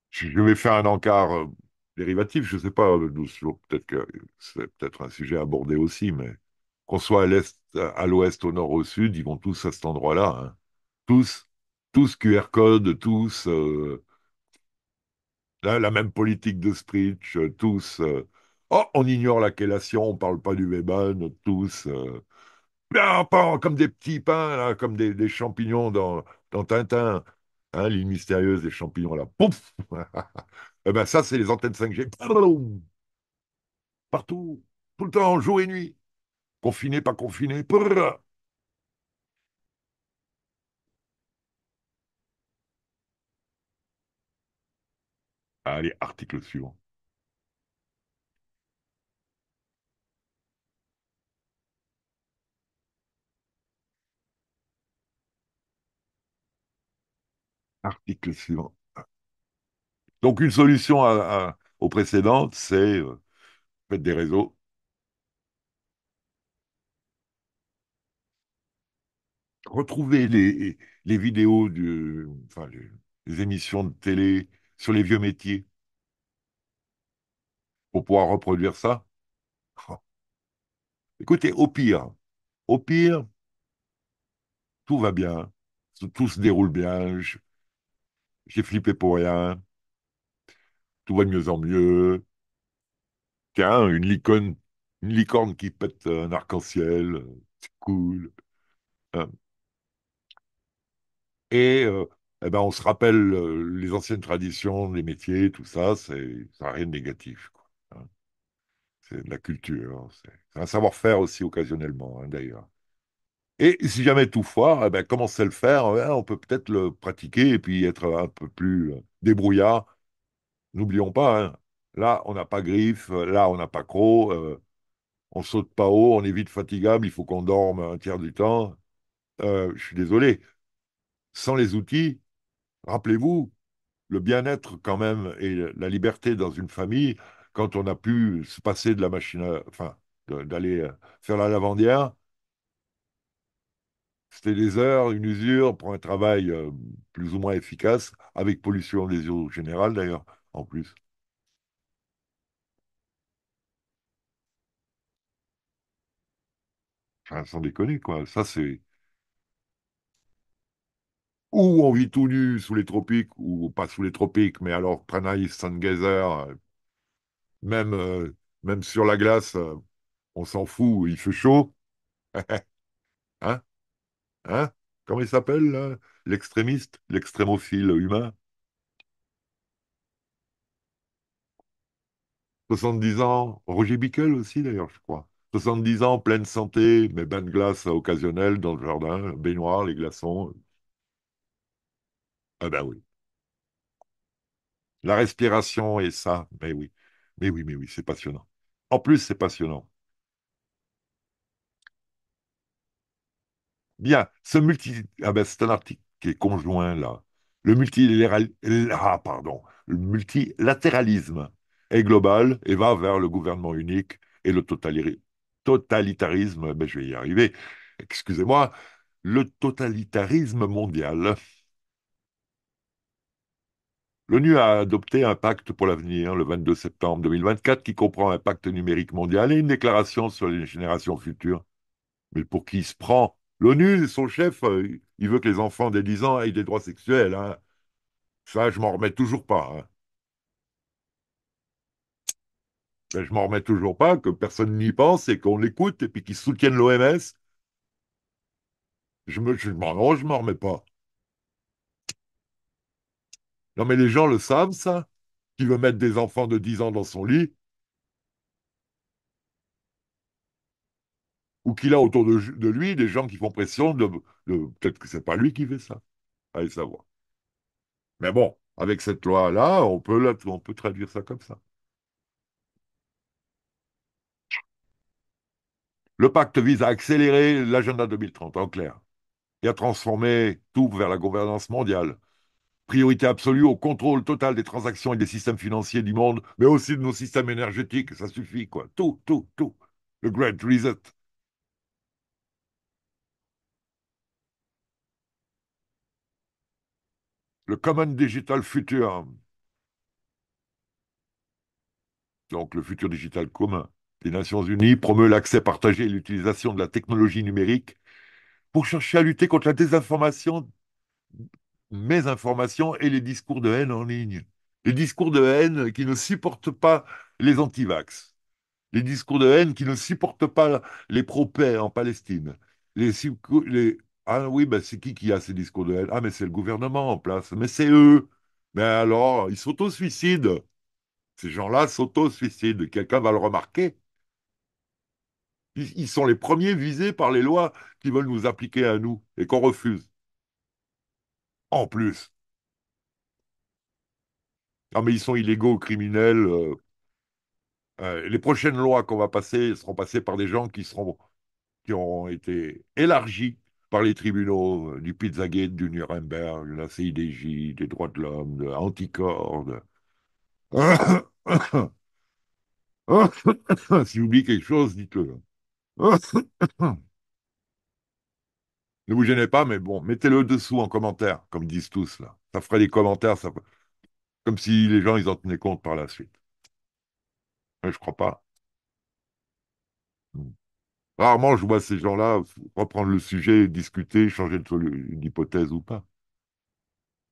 Je vais faire un encart euh, dérivatif, je ne sais pas, euh, peut-être que c'est peut-être un sujet abordé aussi, mais qu'on soit à l'est, à l'ouest, au nord, au sud, ils vont tous à cet endroit-là. Hein. Tous, tous QR code, tous la, même politique de speech, tous. Oh, on ignore la quellation, on parle pas du Weban, tous. Euh. comme des petits pains, comme des, champignons dans, Tintin. Hein, l'île mystérieuse des champignons, là. Pouf Eh bien, ça, c'est les antennes 5G. Partout, tout le temps, jour et nuit. Confiné, pas confiné. Allez, article suivant. Article suivant. Donc une solution aux précédentes, c'est euh, faites des réseaux. Retrouver les, les vidéos, du, les, émissions de télé sur les vieux métiers pour pouvoir reproduire ça. Écoutez, au pire, au pire, tout va bien, tout se déroule bien, j'ai flippé pour rien. Tout va de mieux en mieux. Tiens, une licorne, une licorne qui pète un arc-en-ciel. C'est cool. Hein. Et euh, eh ben, on se rappelle euh, les anciennes traditions, les métiers, tout ça. C'est ça n'a rien de négatif. quoi, hein. C'est de la culture. C'est un savoir-faire aussi occasionnellement, hein, d'ailleurs. Et si jamais tout foire, eh à ben, le faire, on peut peut-être le pratiquer et puis être un peu plus euh, débrouillard. N'oublions pas, hein, là, on n'a pas griffe, là, on n'a pas croc, on euh, on saute pas haut, on est vite fatigable, il faut qu'on dorme un tiers du temps. Euh, je suis désolé. Sans les outils, rappelez-vous, le bien-être quand même et la liberté dans une famille, quand on a pu se passer de la machine, enfin, d'aller faire la lavandière, c'était des heures, une usure pour un travail euh, plus ou moins efficace, avec pollution des eaux générales d'ailleurs, en plus. Enfin, sans déconner, quoi. Ça, c'est. Ou on vit tout nu sous les tropiques, ou pas sous les tropiques, mais alors prenais, Sun euh, même, euh, même sur la glace, on s'en fout, il fait chaud. Hein Hein Comment il s'appelle, L'extrémiste, l'extrémophile humain 70 ans, Roger Bickel aussi d'ailleurs, je crois. 70 ans, pleine santé, mais bain de glace occasionnel dans le jardin, baignoire, les glaçons. Ah ben oui. La respiration et ça, mais oui, mais oui, mais oui, c'est passionnant. En plus, c'est passionnant. Bien, ce multi... Ah ben, c'est un article qui est conjoint là. Ah, le, multilatéralisme est global et va vers le gouvernement unique et le totalitarisme, ben, je vais y arriver, excusez-moi, le totalitarisme mondial. L'ONU a adopté un pacte pour l'avenir le 22 septembre 2024 qui comprend un pacte numérique mondial et une déclaration sur les générations futures. Mais pour qui se prend L'ONU, son chef, euh, il veut que les enfants des 10 ans aient des droits sexuels. Hein. Ça, je m'en remets toujours pas. Je hein. ne ben, je m'en remets toujours pas, que personne n'y pense et qu'on l'écoute et puis qu'ils soutiennent l'OMS. Je me, je, je m'en remets pas. Non, mais les gens le savent, ça, qui veut mettre des enfants de 10 ans dans son lit. ou qu'il a autour de, lui des gens qui font pression de, peut-être que c'est pas lui qui fait ça. Allez savoir. Mais bon, avec cette loi-là, on peut, on peut traduire ça comme ça. Le pacte vise à accélérer l'agenda 2030, en clair, et à transformer tout vers la gouvernance mondiale. Priorité absolue au contrôle total des transactions et des systèmes financiers du monde, mais aussi de nos systèmes énergétiques, ça suffit, quoi. Tout, tout, tout. Le Great Reset. le Common Digital Future. Donc le futur digital commun des Nations Unies promeut l'accès partagé et l'utilisation de la technologie numérique pour chercher à lutter contre la désinformation, mésinformation et les discours de haine en ligne. Les discours de haine qui ne supportent pas les antivax. Les discours de haine qui ne supportent pas les pro-paix en Palestine. les ah oui, ben c'est qui qui a ces discours de haine Ah, mais c'est le gouvernement en place. Mais c'est eux. Mais alors, ils s'auto-suicident. Ces gens-là s'auto-suicident. Quelqu'un va le remarquer. Ils, sont les premiers visés par les lois qui veulent nous appliquer à nous et qu'on refuse. En plus. Ah, mais ils sont illégaux, criminels. Euh, euh, les prochaines lois qu'on va passer seront passées par des gens qui seront qui ont été élargis par les tribunaux euh, du Pizzagate, du Nuremberg, de la CIDJ, des droits de l'homme, de Anticorde. si j'oublie quelque chose, dites-le. ne vous gênez pas, mais bon, mettez-le dessous en commentaire, comme disent tous là. Ça ferait des commentaires, ça... comme si les gens ils en tenaient compte par la suite. Mais je crois pas. Hmm. Rarement, je vois ces gens-là reprendre le sujet, discuter, changer d'hypothèse ou pas.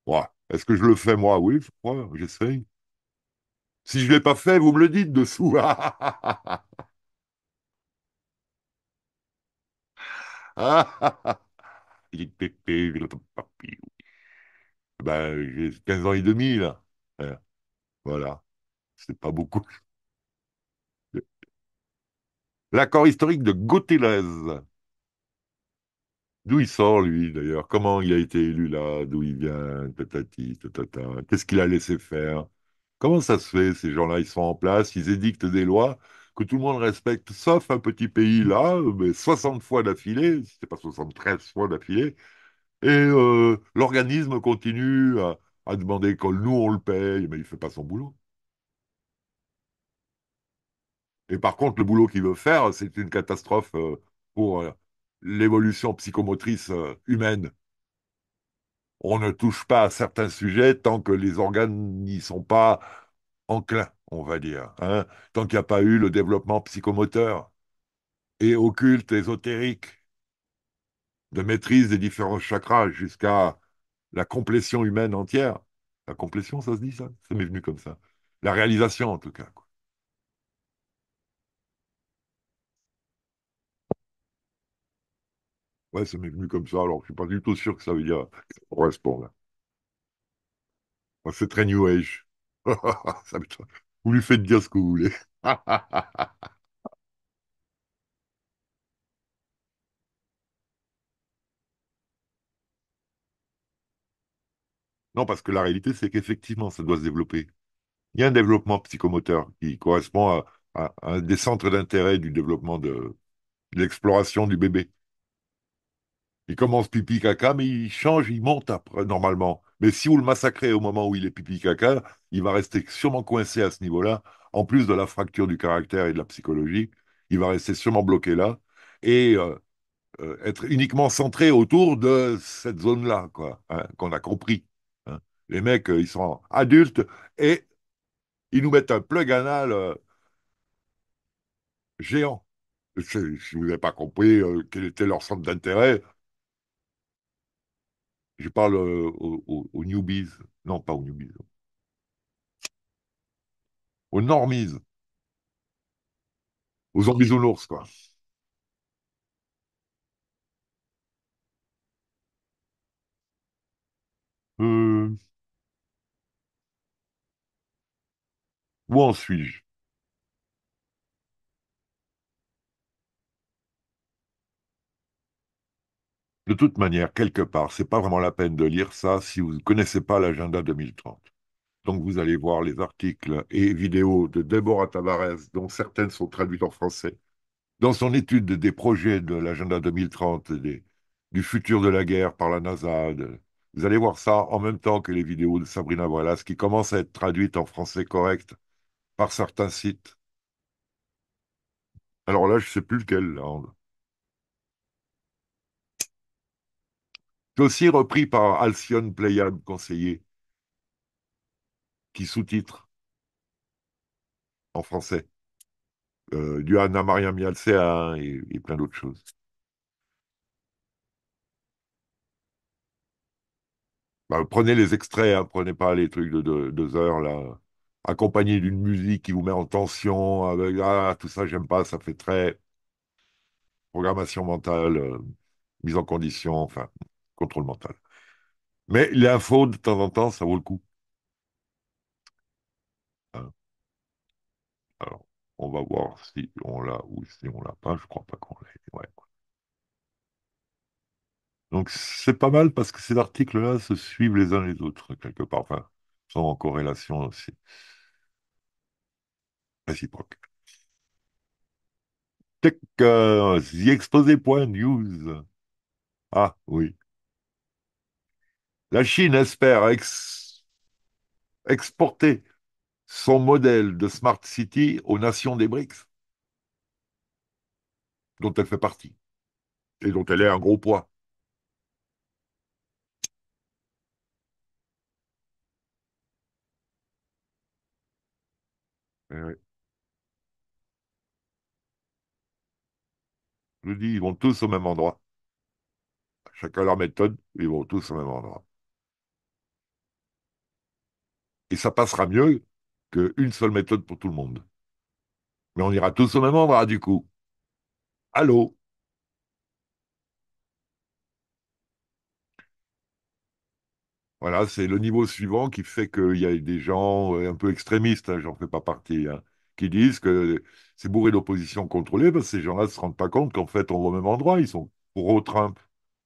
Ouais. Est-ce que je le fais moi Oui, j'essaye. Si je ne l'ai pas fait, vous me le dites dessous. Ben, j'ai 15 ans et demi, là. Voilà. C'est pas beaucoup. L'accord historique de Gauthélez. D'où il sort, lui, d'ailleurs Comment il a été élu là D'où il vient Qu'est-ce qu'il a laissé faire Comment ça se fait Ces gens-là, ils sont en place, ils édictent des lois que tout le monde respecte, sauf un petit pays là, mais 60 fois d'affilée, si ce pas 73 fois d'affilée, et euh, l'organisme continue à, demander que nous, on le paye, mais il ne fait pas son boulot. Et par contre, le boulot qu'il veut faire, c'est une catastrophe euh, pour euh, l'évolution psychomotrice euh, humaine. On ne touche pas à certains sujets tant que les organes n'y sont pas enclins, on va dire, hein. tant qu'il n'y a pas eu le développement psychomoteur et occulte, ésotérique, de maîtrise des différents chakras jusqu'à la complétion humaine entière. La complétion, ça se dit ça Ça m'est venu comme ça. La réalisation, en tout cas. Ouais, ça m'est venu comme ça, alors je ne suis pas du tout sûr que ça veut dire que C'est très New Age. Vous lui faites dire ce que vous voulez. Non, parce que la réalité, c'est qu'effectivement, ça doit se développer. Il y a un développement psychomoteur qui correspond à, un des centres d'intérêt du développement de l'exploration du bébé. Il commence pipi caca, mais il change, il monte après, normalement. Mais si vous le massacrez au moment où il est pipi caca, il va rester sûrement coincé à ce niveau-là. En plus de la fracture du caractère et de la psychologie, il va rester sûrement bloqué là et euh, euh, être uniquement centré autour de cette zone-là, quoi, hein, qu'on a compris. Hein. Les mecs, euh, ils sont adultes et ils nous mettent un plug anal géant. Je, vous ai pas compris quel était leur centre d'intérêt, je parle euh, aux, newbies, non pas aux newbies, aux normies, aux ours quoi. Euh. Où en suis-je De toute manière, quelque part, c'est pas vraiment la peine de lire ça si vous ne connaissez pas l'agenda 2030. Donc vous allez voir les articles et vidéos de Deborah Tavares, dont certaines sont traduites en français. Dans son étude des projets de l'agenda 2030, du futur de la guerre par la NASA, vous allez voir ça en même temps que les vidéos de Sabrina Wallace qui commencent à être traduites en français correct par certains sites. Alors là, je ne sais plus lequel. C'est aussi repris par Alcyone playable conseiller, qui sous-titre en français. Euh, du Anna Maria Mialcea et, plein d'autres choses. Bah, prenez les extraits, hein, prenez pas les trucs de, deux heures là, accompagnés d'une musique qui vous met en tension. Avec, ah, tout ça, j'aime pas, ça fait très programmation mentale, euh, mise en condition, enfin contrôle mental. Mais l'info, de temps en temps, ça vaut le coup. Hein. Alors, on va voir si on l'a ou si on l'a pas. Je crois pas qu'on l'ait. Donc, c'est pas mal parce que ces articles-là se suivent les uns les autres, quelque part. Enfin, sont en corrélation aussi. Réciproque. Check euh, Ah oui. La Chine espère exporter son modèle de Smart City aux nations des BRICS, dont elle fait partie et dont elle est un gros poids. Eh oui. Je vous dis, ils vont tous au même endroit. Chacun leur méthode, ils vont tous au même endroit. Et ça passera mieux qu'une seule méthode pour tout le monde. Mais on ira tous au même endroit, du coup. Allô Voilà, c'est le niveau suivant qui fait qu'il y a des gens euh, un peu extrémistes, hein, j'en fais pas partie, hein, qui disent que c'est bourré d'opposition contrôlée, parce que ces gens-là ne se rendent pas compte qu'en fait, on va au même endroit. Ils sont pro-Trump,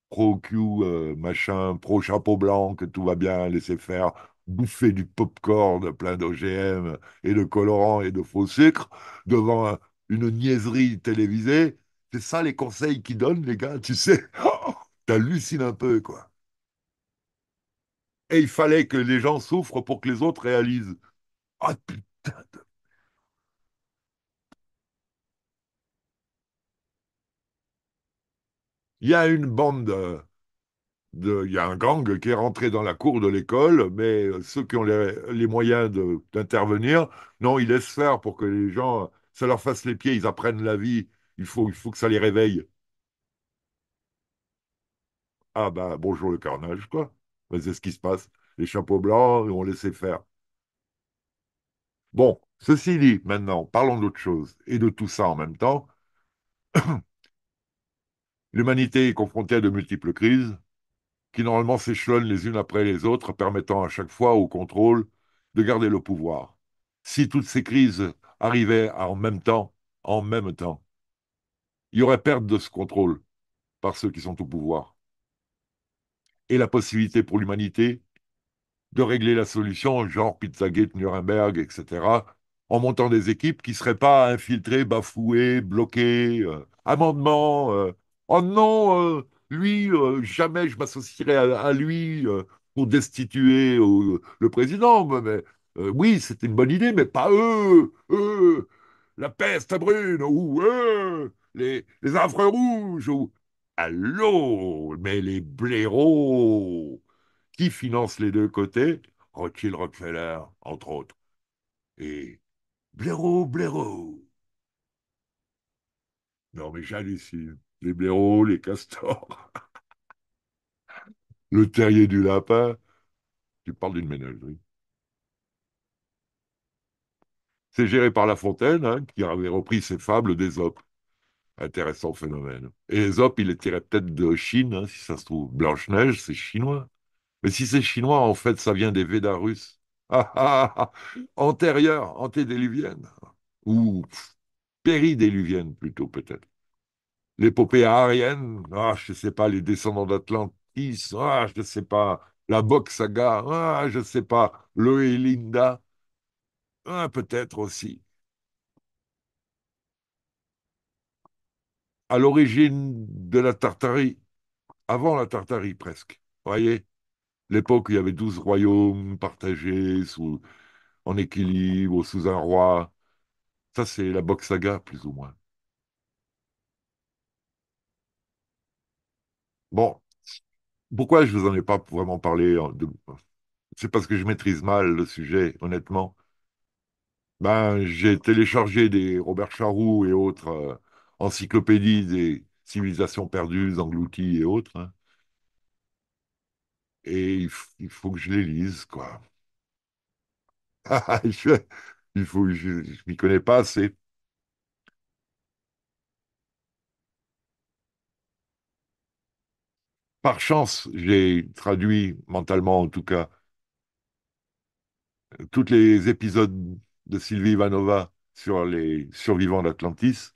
pro-Q, euh, machin, pro-chapeau blanc, que tout va bien, laissez faire, bouffer du pop-corn plein d'OGM et de colorants et de faux sucres devant une niaiserie télévisée. C'est ça les conseils qu'ils donnent, les gars, tu sais. T'hallucines un peu, quoi. Et il fallait que les gens souffrent pour que les autres réalisent. Ah oh, putain de... Il y a une bande euh, il y a un gang qui est rentré dans la cour de l'école, mais euh, ceux qui ont les, moyens d'intervenir, non, ils laissent faire pour que les gens, ça leur fasse les pieds, ils apprennent la vie, il faut, il faut que ça les réveille. Ah bah bonjour le carnage, quoi. Mais c'est ce qui se passe. Les chapeaux blancs, ont laissé faire. Bon, ceci dit, maintenant, parlons d'autre chose et de tout ça en même temps. L'humanité est confrontée à de multiples crises qui normalement s'échelonnent les unes après les autres, permettant à chaque fois au contrôle de garder le pouvoir. Si toutes ces crises arrivaient en même temps, en même temps, il y aurait perte de ce contrôle par ceux qui sont au pouvoir. Et la possibilité pour l'humanité de régler la solution, genre Pizzagate, Nuremberg, etc., en montant des équipes qui ne seraient pas infiltrées, bafouées, bloquées, euh, amendements. Euh, oh non, euh, lui, euh, jamais je m'associerai à, lui euh, pour destituer euh, le président. Mais, oui, c'était une bonne idée, mais pas eux, la peste brune, ou les, les affreux rouges, ou allô, mais les blaireaux. Qui finance les deux côtés Rothschild, Rockefeller, entre autres. Et blaireau, blaireau. Non, mais j'hallucine les blaireaux, les castors, le terrier du lapin. Tu parles d'une ménagerie. C'est géré par La Fontaine, hein, qui avait repris ses fables d'Ésope. Intéressant phénomène. Et Ésope, il est tiré peut-être de Chine, hein, si ça se trouve. Blanche-Neige, c'est chinois. Mais si c'est chinois, en fait, ça vient des Védas russes. Antérieure, ah, ah, ah, ah. Ou péridéluvienne, plutôt, peut-être l'épopée aérienne, ah, je sais pas, les descendants d'Atlantis, ah, je sais pas, la box saga, ah, je sais pas, le ah, peut-être aussi. À l'origine de la Tartarie, avant la Tartarie presque, voyez, l'époque où il y avait douze royaumes partagés sous, en équilibre, sous un roi, ça c'est la boxaga saga plus ou moins. Bon, pourquoi je ne vous en ai pas vraiment parlé euh, de... C'est parce que je maîtrise mal le sujet, honnêtement. Ben, j'ai téléchargé des Robert Charroux et autres euh, encyclopédies des civilisations perdues, englouties et autres. Hein. Et il, faut que je les lise, quoi. je, il faut, m'y connais pas assez. par chance, j'ai traduit, mentalement en tout cas, tous les épisodes de Sylvie Ivanova sur les survivants d'Atlantis,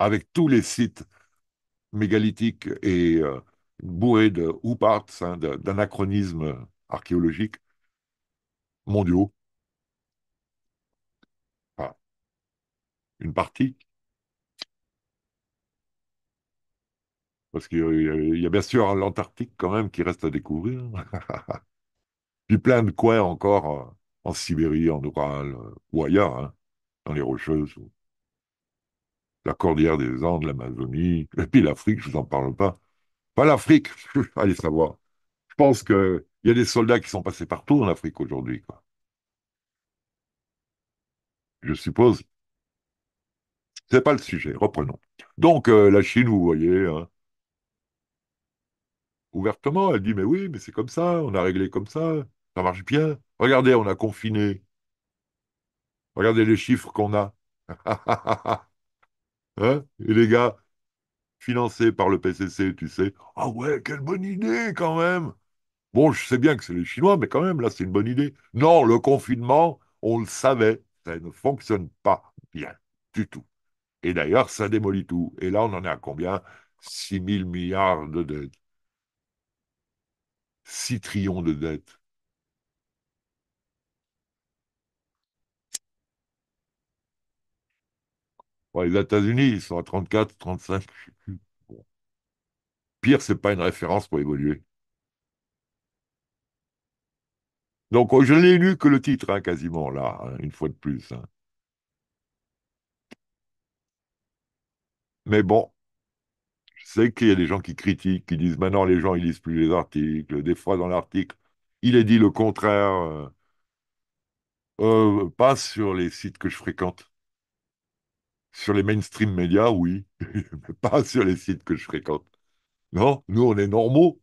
avec tous les sites mégalithiques et euh, boués de hooparts, hein, d'anachronismes archéologiques mondiaux. une partie. Parce qu'il y, a bien sûr l'Antarctique quand même qui reste à découvrir. Puis plein de coins encore euh, en Sibérie, en Oural, euh, ou ailleurs, hein, dans les Rocheuses. La cordillère des Andes, l'Amazonie, et puis l'Afrique, je vous en parle pas. Pas l'Afrique, allez savoir. Je pense qu'il y a des soldats qui sont passés partout en Afrique aujourd'hui. Je suppose. C'est pas le sujet, reprenons. Donc, euh, la Chine, vous voyez, hein, ouvertement. Elle dit, mais oui, mais c'est comme ça, on a réglé comme ça, ça marche bien. Regardez, on a confiné. Regardez les chiffres qu'on a. hein Et les gars, financés par le PCC, tu sais, ah ouais, quelle bonne idée quand même. Bon, je sais bien que c'est les Chinois, mais quand même, là, c'est une bonne idée. Non, le confinement, on le savait, ça ne fonctionne pas bien du tout. Et d'ailleurs, ça démolit tout. Et là, on en est à combien 6 000 milliards de dettes. 6 trillions de dettes. les États-Unis, ils sont à 34, 35. Pire, ce n'est pas une référence pour évoluer. Donc, je n'ai lu que le titre, hein, quasiment, là, hein, une fois de plus. Hein. Mais bon, c'est qu'il y a des gens qui critiquent, qui disent maintenant les gens ils lisent plus les articles, des fois dans l'article, il est dit le contraire. Euh, euh, pas sur les sites que je fréquente. Sur les mainstream médias, oui, mais pas sur les sites que je fréquente. Non, nous on est normaux.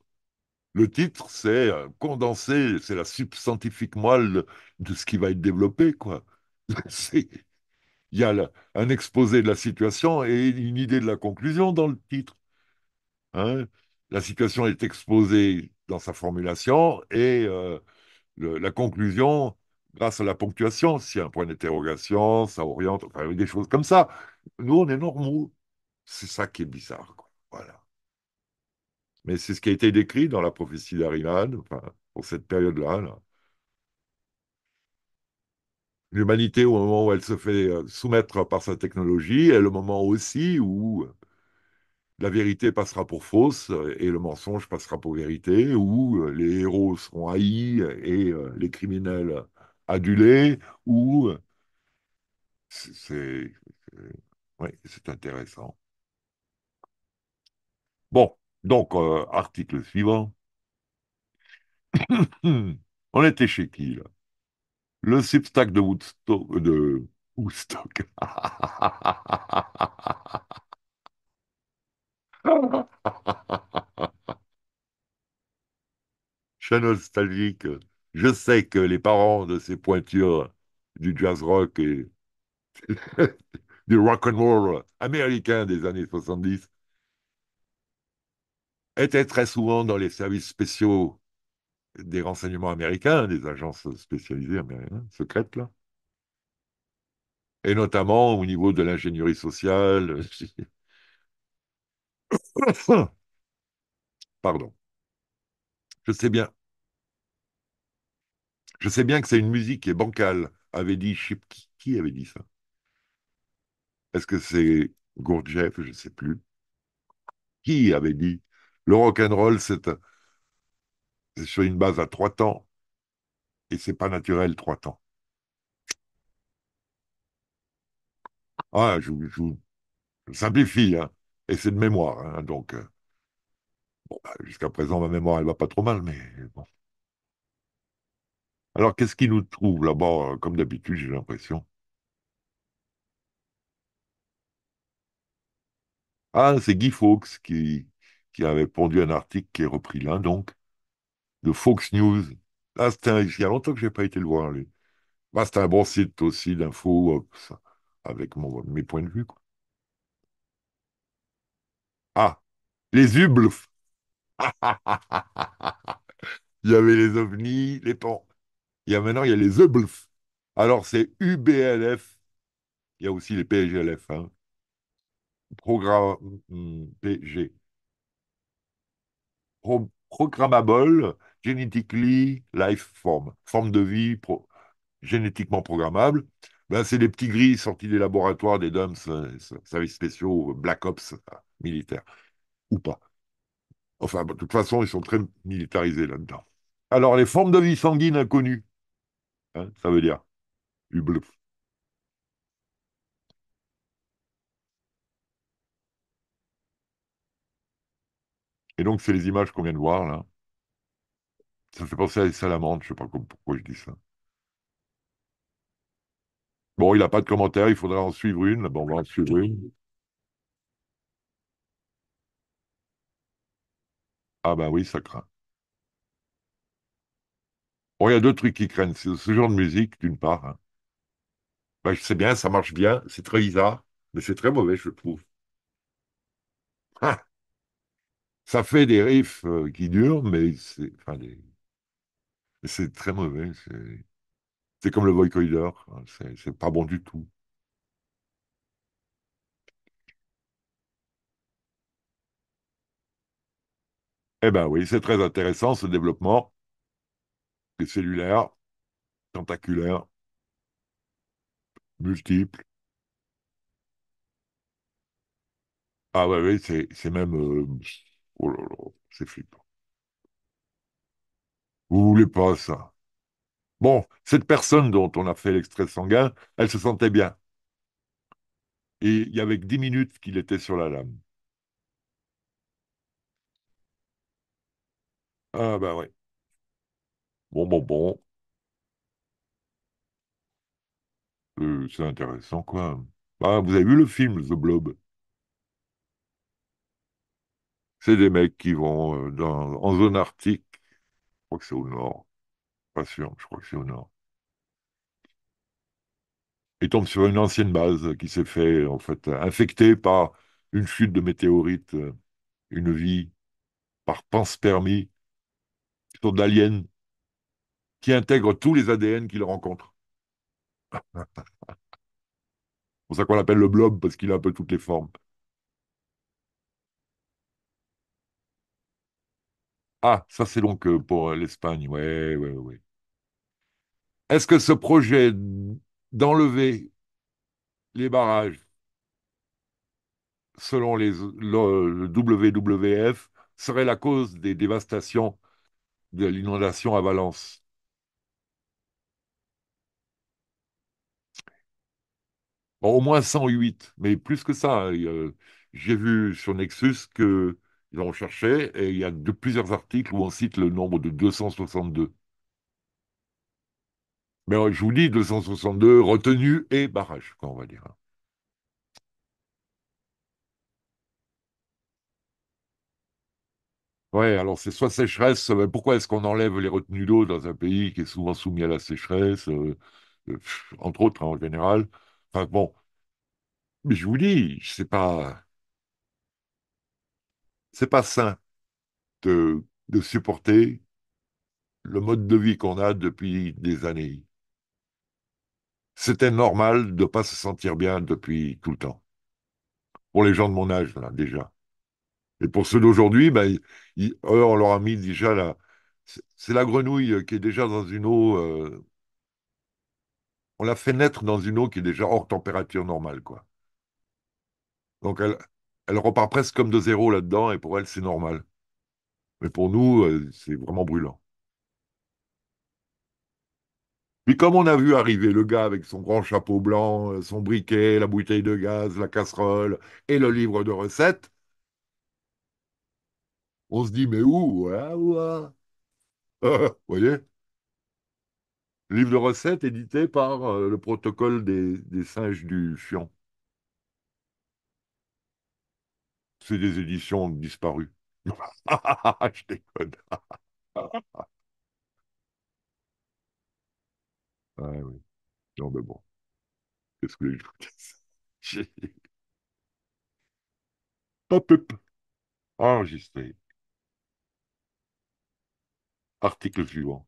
Le titre, c'est euh, condensé, c'est la substantifique moelle de ce qui va être développé, quoi. Il y a un exposé de la situation et une idée de la conclusion dans le titre. Hein. la situation est exposée dans sa formulation et euh, la conclusion, grâce à la ponctuation, s'il y a un point d'interrogation, ça oriente, enfin, des choses comme ça. Nous, on est normaux. C'est ça qui est bizarre. Quoi. Voilà. Mais c'est ce qui a été décrit dans la prophétie d'Ariman, enfin, pour cette période-là. L'humanité, au moment où elle se fait euh, soumettre par sa technologie, est le moment aussi où la vérité passera pour fausse euh, et le mensonge passera pour vérité, ou euh, les héros seront haïs et euh, les criminels adulés, ou... C'est ouais, intéressant. Bon, donc, article suivant. On était chez qui, là Le substack de Woodstock... De Woodstock. Chat nostalgique. Je sais que les parents de ces pointures du jazz rock et du rock and roll américain des années 70 étaient très souvent dans les services spéciaux des renseignements américains, des agences spécialisées américaines, secrètes, là. Et notamment au niveau de l'ingénierie sociale. Pardon. Je sais bien. Je sais bien que c'est une musique qui est bancale, avait dit chip Qui avait dit ça Est-ce que c'est Gurdjieff Je ne sais plus. Qui avait dit le rock'n'roll, c'est sur une base à trois temps et c'est pas naturel trois temps. Ah, je, je, je simplifie, hein. Et c'est de mémoire, hein, donc. Euh, bah, jusqu'à présent, ma mémoire, elle va pas trop mal, mais Alors, qu'est-ce qui nous trouve là-bas, euh, comme d'habitude, j'ai l'impression Ah, c'est Guy Fawkes qui, qui avait pondu un article qui est repris là, donc, de Fox News. Ah, un, il y a longtemps que je n'ai pas été le voir, bah, c'est un bon site aussi d'infos, euh, avec mon, mes points de vue. Ah, les UBLF Il y avait les ovnis, les pans. Il y a maintenant, il y a les UBLF. Alors, c'est UBLF. Il y a aussi les PGLF. Hein. Programme hmm, PG. programmable, genetically life form. Forme de vie génétiquement programmable. Ben, c'est des petits gris sortis des laboratoires, des dumps, euh, services spéciaux, euh, Black Ops euh, militaires. Ou pas. Enfin, de toute façon, ils sont très militarisés là-dedans. Alors, les formes de vie sanguine inconnues, hein, ça veut dire du bleu. Et donc, c'est les images qu'on vient de voir là. Ça fait penser à les salamandres, je ne sais pas pourquoi je dis ça. Bon, il n'a pas de commentaire, il faudra en suivre une. Bon, on va en suivre une. Ah ben oui, ça craint. Bon, il y a deux trucs qui craignent. C'est ce genre de musique, d'une part. Hein. Bah, je sais bien, ça marche bien, c'est très bizarre, mais c'est très mauvais, je trouve. Ah! ça fait des riffs euh, qui durent, mais c'est enfin, des... très mauvais. c'est... C'est comme le vocoder, hein, c'est pas bon du tout. Eh ben oui, c'est très intéressant ce développement des cellulaires, tentaculaires, multiples. Ah ouais, oui, c'est même... Euh, oh là là, c'est flippant. Vous voulez pas ça Bon, cette personne dont on a fait l'extrait sanguin, elle se sentait bien. Et il y avait que 10 minutes qu'il était sur la lame. Ah bah oui. Bon, bon, bon. Euh, c'est intéressant, quoi. Ah, vous avez vu le film The Blob? C'est des mecs qui vont euh, dans, en zone arctique, je crois que c'est au nord, pas sûr, je crois que c'est au nord. Et tombe sur une ancienne base qui s'est fait, en fait, infectée par une chute de météorites, euh, une vie par panspermie, une sorte d'alien qui intègre tous les ADN qu'il rencontre. c'est pour ça qu'on l'appelle le blob, parce qu'il a un peu toutes les formes. Ah, ça c'est donc pour euh, l'Espagne, ouais, ouais, ouais. Est-ce que ce projet d'enlever les barrages, selon les, le, WWF, serait la cause des dévastations de l'inondation à Valence Au moins 108, mais plus que ça. Hein. Euh, j'ai vu sur Nexus que ils ont recherché et il y a de plusieurs articles où on cite le nombre de 262. Mais euh, je vous dis 262 retenue et barrage, quoi, on va dire. Hein. Ouais, alors c'est soit sécheresse, euh, ben, pourquoi est-ce qu'on enlève les retenues d'eau dans un pays qui est souvent soumis à la sécheresse, euh, entre autres hein, en général. Enfin bon, mais je vous dis, c'est pas c'est pas sain de, supporter le mode de vie qu'on a depuis des années. C'était normal de ne pas se sentir bien depuis tout le temps. Pour les gens de mon âge, là, déjà. Et pour ceux d'aujourd'hui, ben, on leur a mis déjà la. C'est la grenouille qui est déjà dans une eau. Euh, on l'a fait naître dans une eau qui est déjà hors température normale, quoi. Donc, elle, elle repart presque comme de zéro là-dedans, et pour elle, c'est normal. Mais pour nous, euh, c'est vraiment brûlant. Puis comme on a vu arriver le gars avec son grand chapeau blanc, euh, son briquet, la bouteille de gaz, la casserole et le livre de recettes, on se dit mais où Vous voyez Livre de recettes édité par euh, le protocole des, des singes du Fion. c'est des éditions disparues. Je déconne. Ah oui. Non, mais bon. Qu'est-ce que je vous Pop up. Enregistré. Article suivant.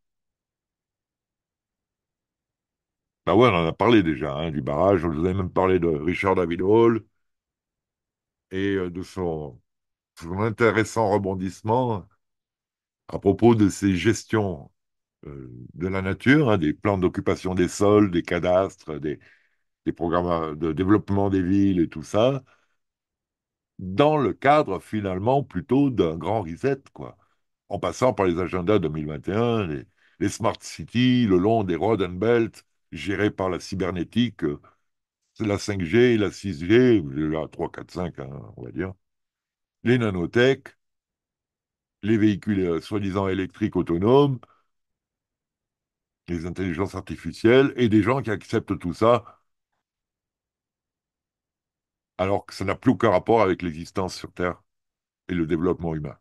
Bah ouais, on en a parlé déjà, hein, du barrage. Je vous ai même parlé de Richard David Hall, et euh, de son, intéressant rebondissement à propos de ces gestions euh, de la nature, hein, des plans d'occupation des sols, des cadastres, des, des programmes euh, de développement des villes et tout ça, dans le cadre finalement plutôt d'un grand reset, quoi. En passant par les agendas 2021, les, smart cities, le long des road and belt, gérés par la cybernétique, la 5G, la 6G, la 3, 4, 5, on va dire, les nanotech, les véhicules euh, soi-disant électriques autonomes, les intelligences artificielles, et des gens qui acceptent tout ça, alors que ça n'a plus aucun rapport avec l'existence sur Terre et le développement humain.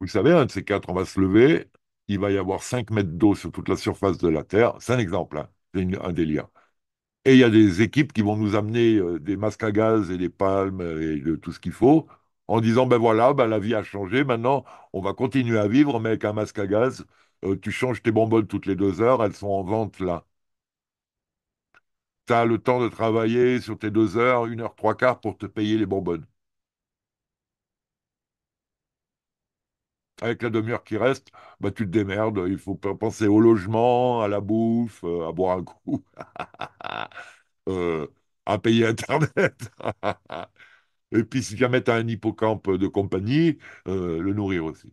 vous savez, un de ces quatre, on va se lever, il va y avoir 5 mètres d'eau sur toute la surface de la Terre. C'est un exemple, hein. c'est un délire. Et il y a des équipes qui vont nous amener euh, des masques à gaz et des palmes et de tout ce qu'il faut, en disant, ben voilà, ben la vie a changé, maintenant on va continuer à vivre, mais avec un masque à gaz, euh, tu changes tes bonbonnes toutes les deux heures, elles sont en vente là. Tu as le temps de travailler sur tes deux heures, une heure, trois quarts pour te payer les bonbonnes. avec la demi-heure qui reste, bah, tu te démerdes. Il faut penser au logement, à la bouffe, euh, à boire un coup, euh, à payer Internet. Et puis, si jamais tu as un hippocampe de compagnie, euh, le nourrir aussi.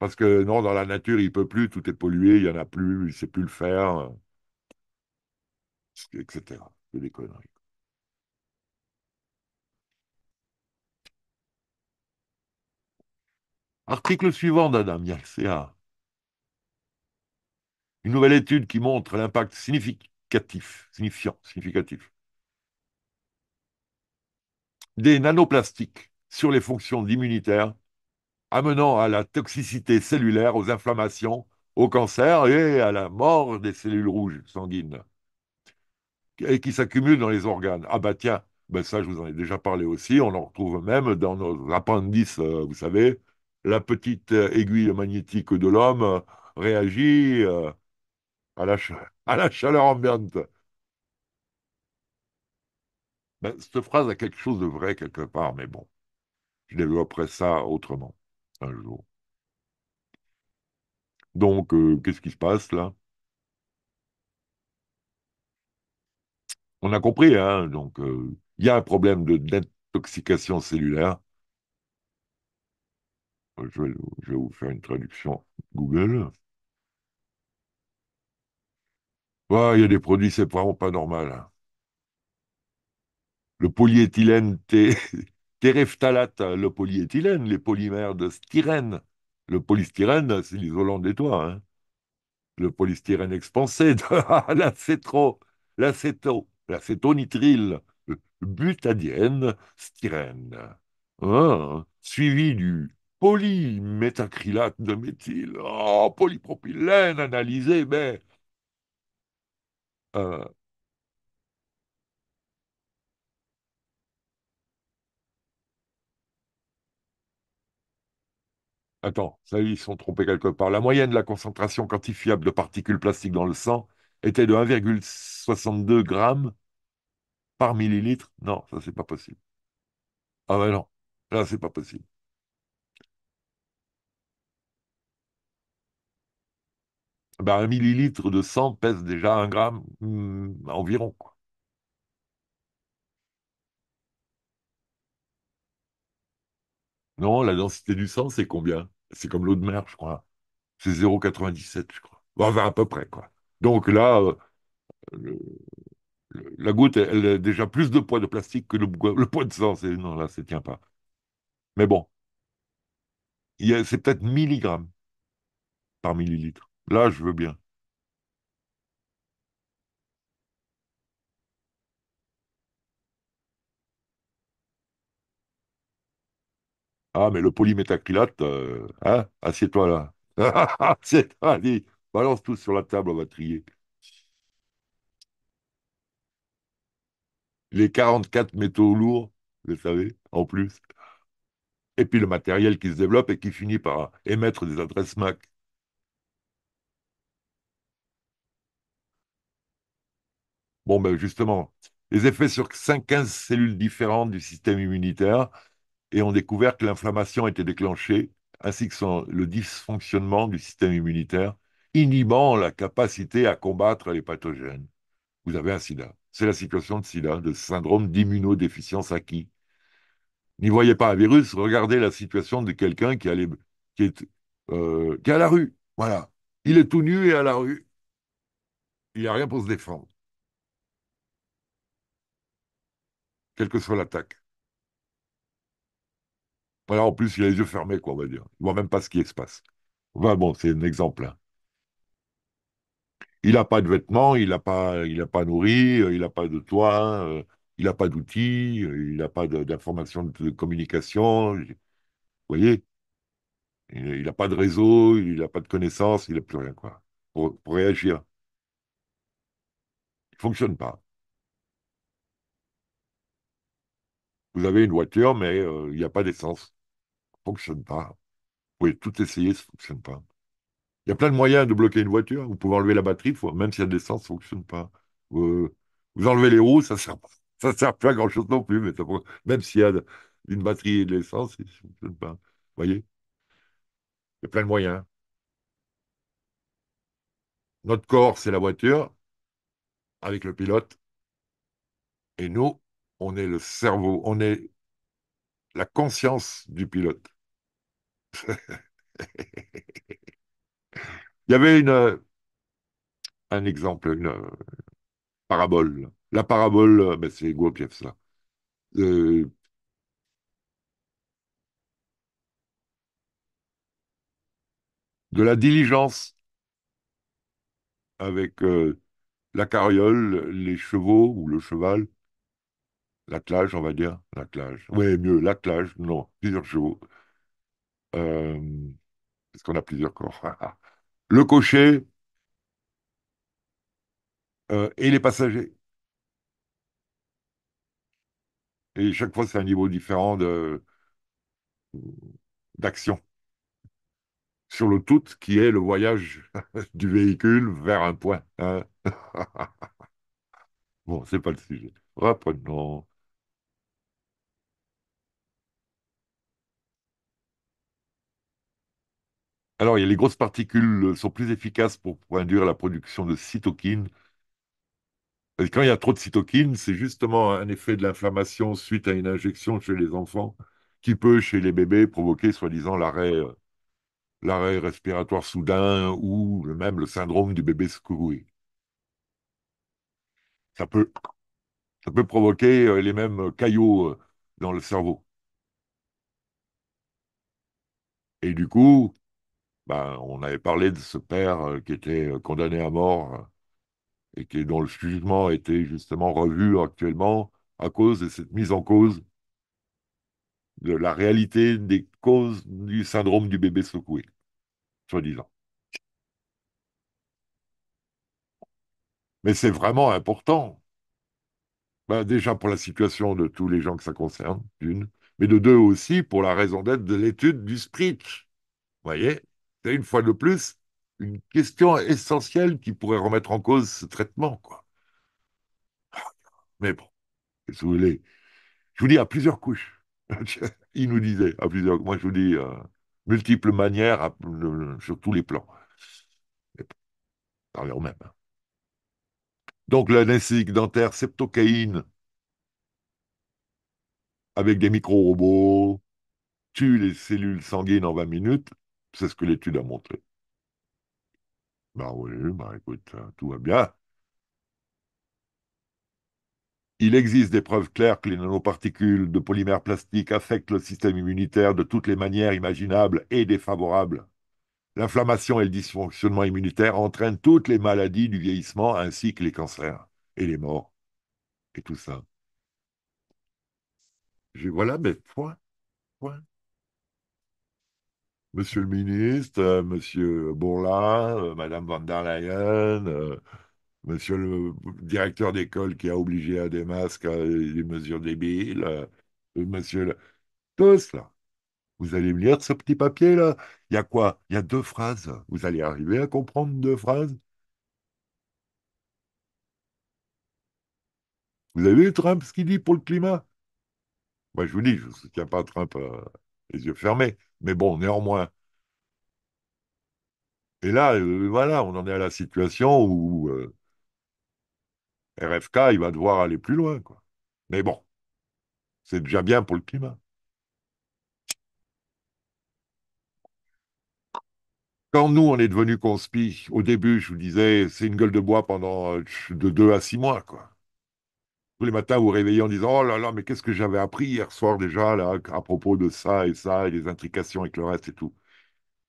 Parce que non, dans la nature, il ne peut plus, tout est pollué, il n'y en a plus, il ne sait plus le faire, etc. C'est des conneries. Article suivant d'Adam Yalcea. Une nouvelle étude qui montre l'impact significatif, significatif des nanoplastiques sur les fonctions immunitaires, amenant à la toxicité cellulaire, aux inflammations, au cancer et à la mort des cellules rouges sanguines, et qui s'accumulent dans les organes. Ah bah tiens, bah ça je vous en ai déjà parlé aussi, on en retrouve même dans nos appendices, euh, vous savez, la petite euh, aiguille magnétique de l'homme euh, réagit euh, à la, à la chaleur ambiante. Ben, cette phrase a quelque chose de vrai quelque part, mais bon, je développerai ça autrement un jour. Donc, qu'est-ce qui se passe là On a compris, hein, donc il y a un problème de cellulaire je vais, vous faire une traduction Google. Ah, il y a des produits, c'est vraiment pas normal. Hein. Le polyéthylène terephthalate, le polyéthylène, les polymères de styrène. Le polystyrène, c'est l'isolant des toits. Hein. Le polystyrène expansé, de... Ah, l'acétro, l'acéto, l'acétonitrile, butadienne, styrène. Hein. suivi du polymétacrylate de méthyl. oh, polypropylène analysé, mais euh, Attends, ça ils sont trompés quelque part. La moyenne de la concentration quantifiable de particules plastiques dans le sang était de 1,62 g par millilitre. Non, ça c'est pas possible. Ah ben non, là c'est pas possible. Ben, un millilitre de sang pèse déjà un gramme hmm, environ. Non, la densité du sang, c'est combien? C'est comme l'eau de mer, je crois. C'est 0,97, je crois. Enfin, à peu près, quoi. Donc là, euh, la goutte, elle a déjà plus de poids de plastique que le, poids de sang. Non, là, ça ne tient pas. Mais bon, c'est peut-être milligrammes par millilitre. Là, je veux bien. Ah, mais le polymétacrylate, euh, hein? Assieds-toi là. Assieds-toi, allez, balance tout sur la table, on va trier. Les 44 métaux lourds, vous savez, en plus. Et puis le matériel qui se développe et qui finit par émettre des adresses MAC. Bon, ben justement, les effets sur 5, 15 cellules différentes du système immunitaire et ont découvert que l'inflammation était déclenchée ainsi que le dysfonctionnement du système immunitaire, inhibant la capacité à combattre les pathogènes. Vous avez un sida. C'est la situation de sida, de syndrome d'immunodéficience acquis. N'y voyez pas un virus, regardez la situation de quelqu'un qui, qui, est, euh, qui à la rue. Voilà. Il est tout nu et à la rue. Il n'y a rien pour se défendre. quelle que soit l'attaque. en plus, il a les yeux fermés, quoi, on va dire. Il voit même pas ce qui se passe. bon, c'est un exemple. Hein. Il n'a pas de vêtements, il n'a pas, il a pas nourri, euh, il n'a pas de toit, euh, il n'a pas d'outils, euh, il n'a pas d'informations de, communication. Vous voyez Il n'a pas de réseau, il n'a pas de connaissances, il n'a plus rien, quoi, pour, pour réagir. Il ne fonctionne pas. Vous avez une voiture, mais euh, il n'y a pas d'essence. Ça ne fonctionne pas. Vous pouvez tout essayer, ça ne fonctionne pas. Il y a plein de moyens de bloquer une voiture. Vous pouvez enlever la batterie, même s'il y a de l'essence, ça ne fonctionne pas. Vous, enlevez les roues, ça ne sert, ça sert plus à grand-chose non plus. même s'il y a une batterie et de l'essence, ça ne fonctionne pas. Vous voyez Il y a plein de moyens. Notre corps, c'est la voiture, avec le pilote. Et nous, on est le cerveau, on est la conscience du pilote. Il y avait une, un exemple, une parabole. La parabole, euh, ben c'est Gourpiev ça. Euh, de la diligence avec euh, la carriole, les chevaux ou le cheval l'attelage, on va dire, l'attelage. Oui, mieux, l'attelage, non, plusieurs chevaux. parce euh, qu'on a plusieurs corps. le cocher euh, et les passagers. Et chaque fois, c'est un niveau différent de d'action sur le tout qui est le voyage du véhicule vers un point. Hein. bon, c'est pas le sujet. Reprenons. Alors, les grosses particules euh, sont plus efficaces pour, induire la production de cytokines. quand il y a trop de cytokines, c'est justement un effet de l'inflammation suite à une injection chez les enfants qui peut, chez les bébés, provoquer soi-disant l'arrêt euh, l'arrêt respiratoire soudain ou même le syndrome du bébé secoué. Ça peut, ça peut provoquer euh, les mêmes caillots dans le cerveau. Et du coup, bah, on avait parlé de ce père euh, qui était euh, condamné à mort euh, et qui, dont le jugement était justement revu actuellement à cause de cette mise en cause de la réalité des causes du syndrome du bébé secoué, soi-disant. Mais c'est vraiment important. Bah, déjà pour la situation de tous les gens que ça concerne, d'une, mais de deux aussi pour la raison d'être de l'étude du spritch. Vous voyez c'est une fois de plus une question essentielle qui pourrait remettre en cause ce traitement. Quoi. Mais bon, si vous voulez, je vous dis à plusieurs couches. Il nous disait à plusieurs, moi je vous dis, euh, multiples manières sur tous les plans. Par même. Hein. Donc l'anesthésique dentaire septocaïne avec des micro-robots tue les cellules sanguines en 20 minutes c'est ce que l'étude a montré. Ben oui, bah écoute, hein, tout va bien. Il existe des preuves claires que les nanoparticules de polymères plastiques affectent le système immunitaire de toutes les manières imaginables et défavorables. L'inflammation et le dysfonctionnement immunitaire entraînent toutes les maladies du vieillissement ainsi que les cancers et les morts. Et tout ça. Je, voilà mais points. Point. Monsieur le ministre, euh, Monsieur Bourla, euh, Madame van der Leyen, euh, Monsieur le directeur d'école qui a obligé à des masques, des mesures débiles, Monsieur tous là. Vous allez me lire ce petit papier là. Il y a quoi Il y a deux phrases. Vous allez arriver à comprendre deux phrases Vous avez vu Trump ce qu'il dit pour le climat Moi je vous dis, je ne soutiens pas Trump les yeux fermés. Mais bon, néanmoins. Et là, euh, voilà, on en est à la situation où euh, RFK, il va devoir aller plus loin. Quoi. Mais bon, c'est déjà bien pour le climat. Quand nous, on est devenus conspi, au début, je vous disais, c'est une gueule de bois pendant euh, de deux à six mois. quoi tous les matins vous réveillez en disant Oh là là, mais qu'est-ce que j'avais appris hier soir déjà là, à propos de ça et ça, et les intrications avec le reste et tout.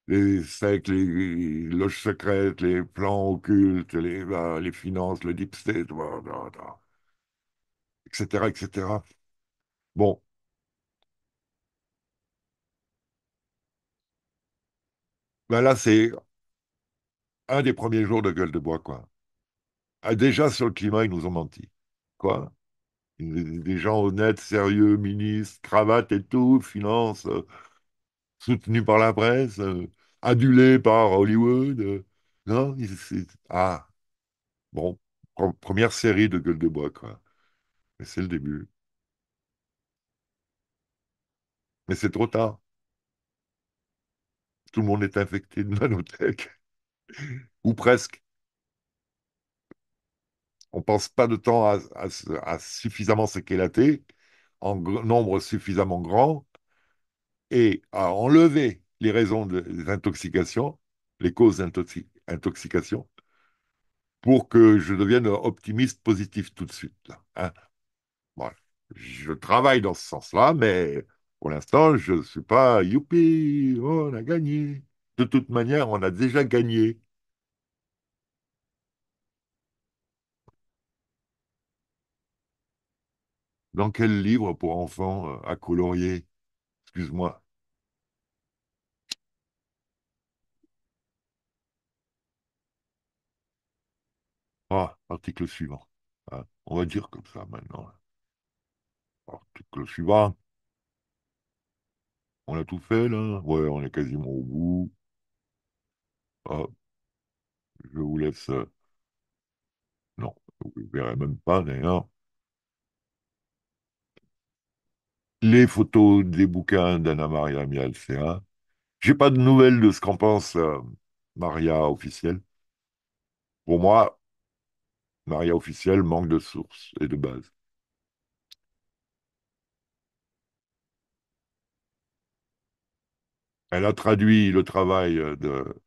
Les sectes, les loges secrètes, les plans occultes, les, bah, finances, le deep state, etc., bah, bah, etc. Bon. là, c'est un des premiers jours de gueule de bois, quoi. Ah, déjà, sur le climat, ils nous ont menti. Quoi des gens honnêtes, sérieux, ministres, cravate et tout, finance, euh, soutenus par la presse, euh, adulés par Hollywood. Euh, non, c'est- ah, bon, première série de Gueule de bois, quoi. Mais c'est le début. Mais c'est trop tard. Tout le monde est infecté de Nanotech, ou presque on pense pas de temps à, suffisamment s'équilater en nombre suffisamment grand, et à enlever les raisons d'intoxication, les causes d'intoxication, pour que je devienne optimiste positif tout de suite. Hein. Je travaille dans ce sens-là, mais pour l'instant, je ne suis pas youpi, on a gagné. De toute manière, on a déjà gagné. Dans quel livre pour enfants à euh, colorier Excuse-moi. Ah, article suivant. Ah, on va dire comme ça maintenant. Article suivant. On a tout fait là Ouais, on est quasiment au bout. Ah, je vous laisse. Euh, non, vous ne verrez même pas d'ailleurs. les photos des bouquins d'Anna Maria Mialcea. J'ai pas de nouvelles de ce qu'en pense euh, Maria officielle. Pour moi, Maria officielle manque de sources et de bases. Elle a traduit le travail euh,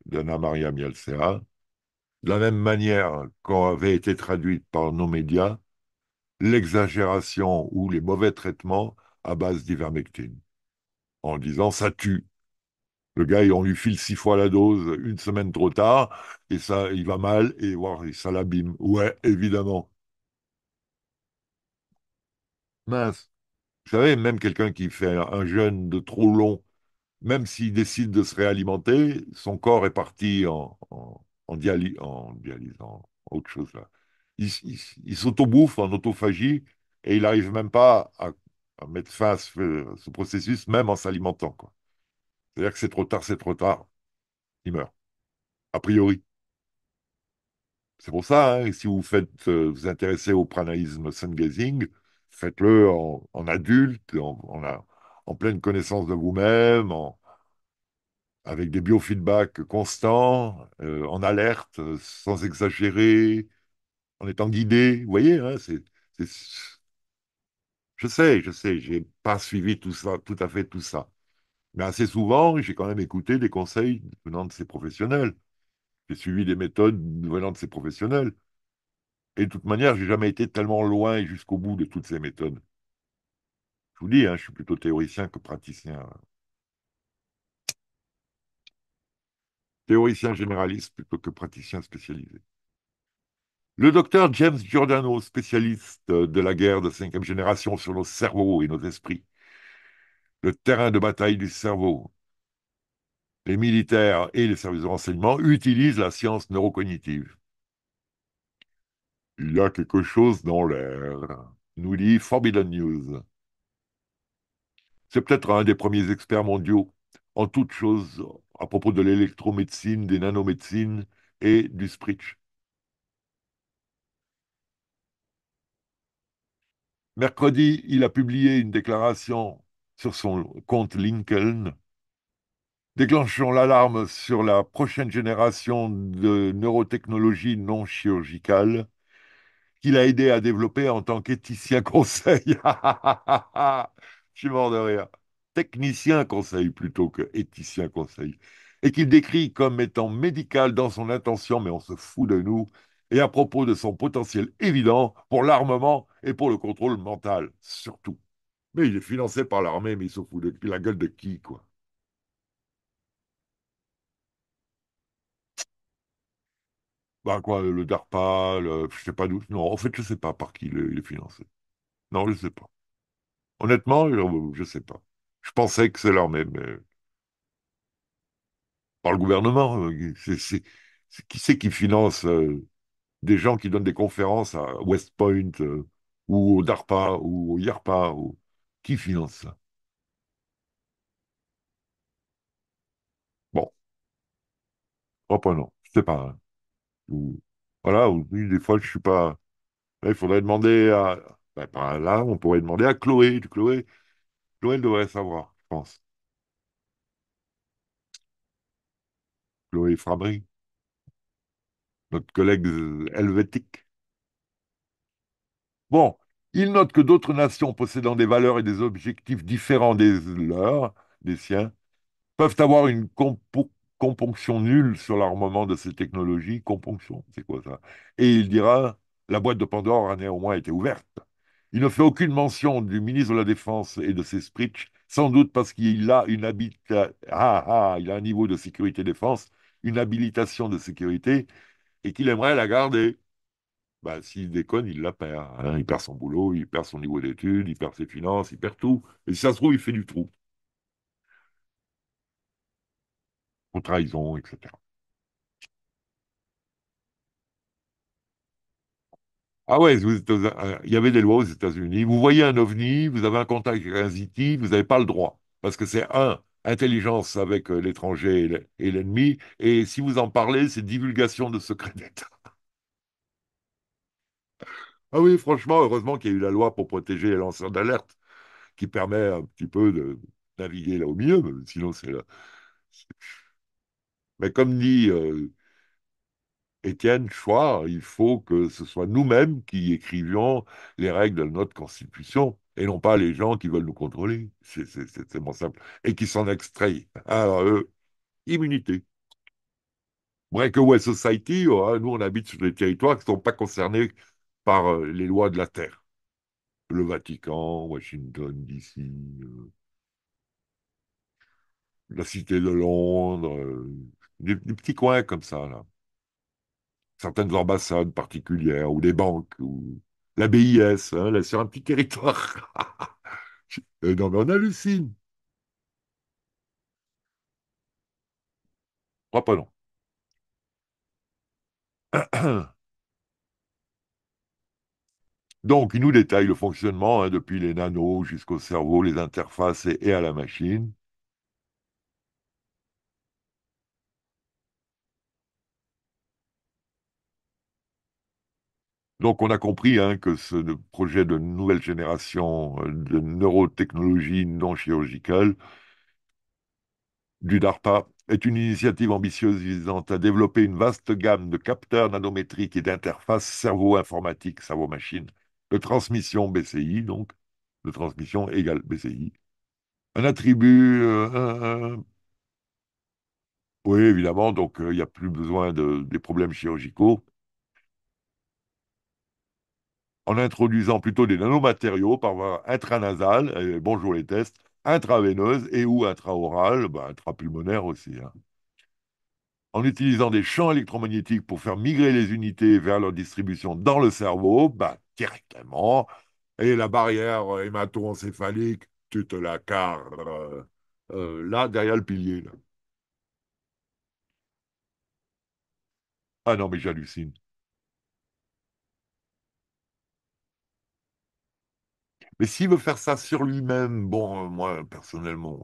d'Anna Maria Mialcea de la même manière avait été traduite par nos médias l'exagération ou les mauvais traitements à base d'ivermectine en disant ça tue. Le gars, on lui file six fois la dose une semaine trop tard et ça, il va mal et, ça l'abîme. Ouais, évidemment. Mince. Vous savez, même quelqu'un qui fait un jeûne de trop long, même s'il décide de se réalimenter, son corps est parti en, en, en, dialyse, autre chose là. Il, il, il s'autobouffe en autophagie et il n'arrive même pas à mettre face à euh, ce, processus, même en s'alimentant. C'est-à-dire que c'est trop tard, c'est trop tard. Il meurt. A priori. C'est pour ça, hein, si vous faites, euh, vous intéressez au pranaïsme sun-gazing, faites-le en, adulte, en, en, en, pleine connaissance de vous-même, avec des biofeedbacks constants, euh, en alerte, sans exagérer, en étant guidé. Vous voyez, hein, c'est je sais, je sais, j'ai pas suivi tout ça, tout à fait tout ça. Mais assez souvent, j'ai quand même écouté des conseils venant de ces professionnels. J'ai suivi des méthodes venant de ces professionnels. Et de toute manière, j'ai jamais été tellement loin et jusqu'au bout de toutes ces méthodes. Je vous dis, hein, je suis plutôt théoricien que praticien. Théoricien généraliste plutôt que praticien spécialisé. Le docteur James Giordano, spécialiste de la guerre de cinquième génération sur nos cerveaux et nos esprits, le terrain de bataille du cerveau, les militaires et les services de renseignement utilisent la science neurocognitive. Il y a quelque chose dans l'air, nous dit Forbidden News. C'est peut-être un des premiers experts mondiaux en toutes choses à propos de l'électromédecine, des nanomédecines et du spritch. Mercredi, il a publié une déclaration sur son compte LinkedIn, déclenchant l'alarme sur la prochaine génération de neurotechnologies non chirurgicales qu'il a aidé à développer en tant qu'éthicien conseil. Je suis mort de rire. Technicien conseil plutôt que éthicien conseil. Et qu'il décrit comme étant médical dans son intention, mais on se fout de nous, et à propos de son potentiel évident pour l'armement et pour le contrôle mental, surtout. Mais il est financé par l'armée, mais il s'en fout de la gueule de qui, quoi. Bah quoi, le DARPA, je sais pas d'où. Non, en fait, je sais pas par qui il est, financé. Non, je sais pas. Honnêtement, je, sais pas. Je pensais que c'est l'armée, mais par le gouvernement. Euh, qui c'est qui finance euh, des gens qui donnent des conférences à West Point euh, ou au DARPA ou au IARPA. Ou... Qui finance ça Bon. Oh, bah non. Je ne sais pas. Hein. voilà, ou, des fois, je ne suis pas. il faudrait demander à. Bah, là, on pourrait demander à Chloé. Chloé, Chloé devrait savoir, je pense. Chloé Fabry notre collègue euh, helvétique. Bon, il note que d'autres nations possédant des valeurs et des objectifs différents des leurs, des siens, peuvent avoir une compunction nulle sur l'armement de ces technologies. Compunction, c'est quoi ça Et il dira, la boîte de Pandore a néanmoins été ouverte. Il ne fait aucune mention du ministre de la Défense et de ses sprits, sans doute parce qu'il a une ah, ah, il a un niveau de sécurité défense, une habilitation de sécurité et qu'il aimerait la garder. Ben, s'il déconne, il la perd. Hein. Il perd son boulot, il perd son niveau d'études, il perd ses finances, il perd tout. Et si ça se trouve, il fait du trou. Ou trahison, etc. Ah ouais, euh, il y avait des lois aux États-Unis. Vous voyez un ovni, vous avez un contact avec un vous n'avez pas le droit. Parce que c'est un, intelligence avec euh, l'étranger et l'ennemi, et si vous en parlez, c'est divulgation de secrets d'État. Ah oui, franchement, heureusement qu'il y a eu la loi pour protéger les lanceurs d'alerte, qui permet un petit peu de naviguer là au milieu, mais sinon c'est là. Mais comme dit euh, Étienne Chouard, il faut que ce soit nous-mêmes qui écrivions les règles de notre Constitution et non pas les gens qui veulent nous contrôler. C'est tellement simple. Et qui s'en extraient. Alors, eux, immunité. West Society, euh, nous, on habite sur des territoires qui ne sont pas concernés par euh, les lois de la Terre. Le Vatican, Washington, D.C., euh, la Cité de Londres, des, petits coins comme ça, là. Certaines ambassades particulières ou des banques. Ou la BIS, hein, là, sur un petit territoire. Euh, non, mais on hallucine. non. Oh, Donc, il nous détaille le fonctionnement hein, depuis les nanos jusqu'au cerveau, les interfaces et à la machine. Donc on a compris hein, que ce projet de nouvelle génération euh, de neurotechnologie non chirurgicale du DARPA est une initiative ambitieuse visant à développer une vaste gamme de capteurs nanométriques et d'interfaces cerveau informatique, cerveau machine, de transmission BCI, donc de transmission égale BCI. Un attribut euh, oui, évidemment, donc euh, il n'y a plus besoin de, des problèmes chirurgicaux en introduisant plutôt des nanomatériaux par voie intranasale, bonjour les tests, intraveineuse et ou intraorale, bah, intrapulmonaire aussi. Hein. En utilisant des champs électromagnétiques pour faire migrer les unités vers leur distribution dans le cerveau, bah, directement, et la barrière hémato-encéphalique, tu te la carres euh, euh, là, derrière le pilier. Ah non, mais j'hallucine. Et s'il veut faire ça sur lui-même, bon, euh, moi, personnellement,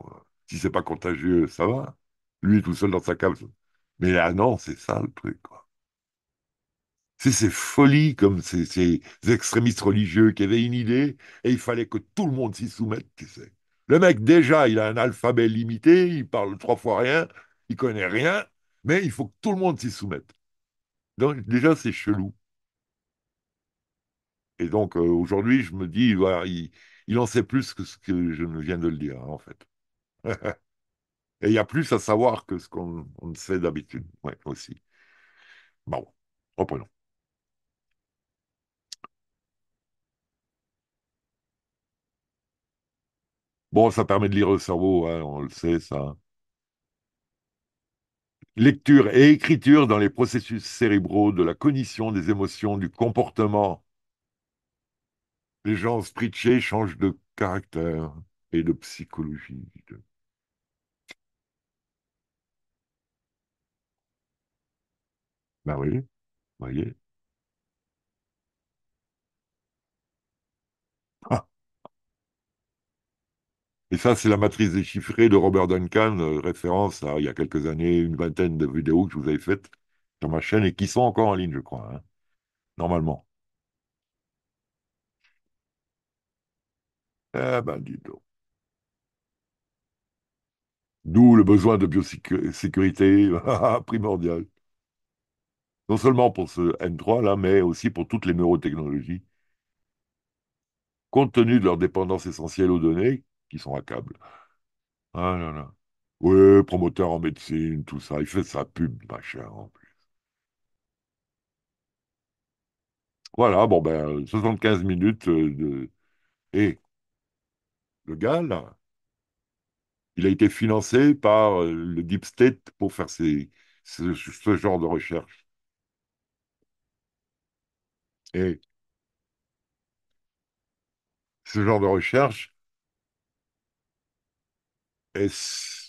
si euh, si c'est pas contagieux, ça va. Lui, tout seul dans sa cave. Mais là, non, c'est ça le truc, quoi. C'est ces folies comme ces, extrémistes religieux qui avaient une idée et il fallait que tout le monde s'y soumette, tu sais. Le mec, déjà, il a un alphabet limité, il parle trois fois rien, il connaît rien, mais il faut que tout le monde s'y soumette. Donc, déjà, c'est chelou. Et donc euh, aujourd'hui, je me dis, il, en sait plus que ce que je viens de le dire, hein, en fait. Et il y a plus à savoir que ce qu'on sait d'habitude, ouais, aussi. Bon, reprenons. Bon, ça permet de lire le cerveau, hein, on le sait, ça. Lecture et écriture dans les processus cérébraux de la cognition des émotions, du comportement les gens spritchés changent de caractère et de psychologie. Ben oui, voyez. Ah. Et ça, c'est la matrice déchiffrée de Robert Duncan, euh, référence à il y a quelques années, une vingtaine de vidéos que je vous avais faites sur ma chaîne et qui sont encore en ligne, je crois, hein, normalement. Eh ben, dis donc. D'où le besoin de biosécurité primordial. Non seulement pour ce N3 là, mais aussi pour toutes les neurotechnologies, compte tenu de leur dépendance essentielle aux données qui sont câble. Ah là là. Oui, promoteur en médecine, tout ça, il fait sa pub, machin, en plus. Voilà, bon ben, 75 minutes euh, de. Et le il a été financé par euh, le Deep State pour faire ce, genre de recherche. Et ce genre de recherche est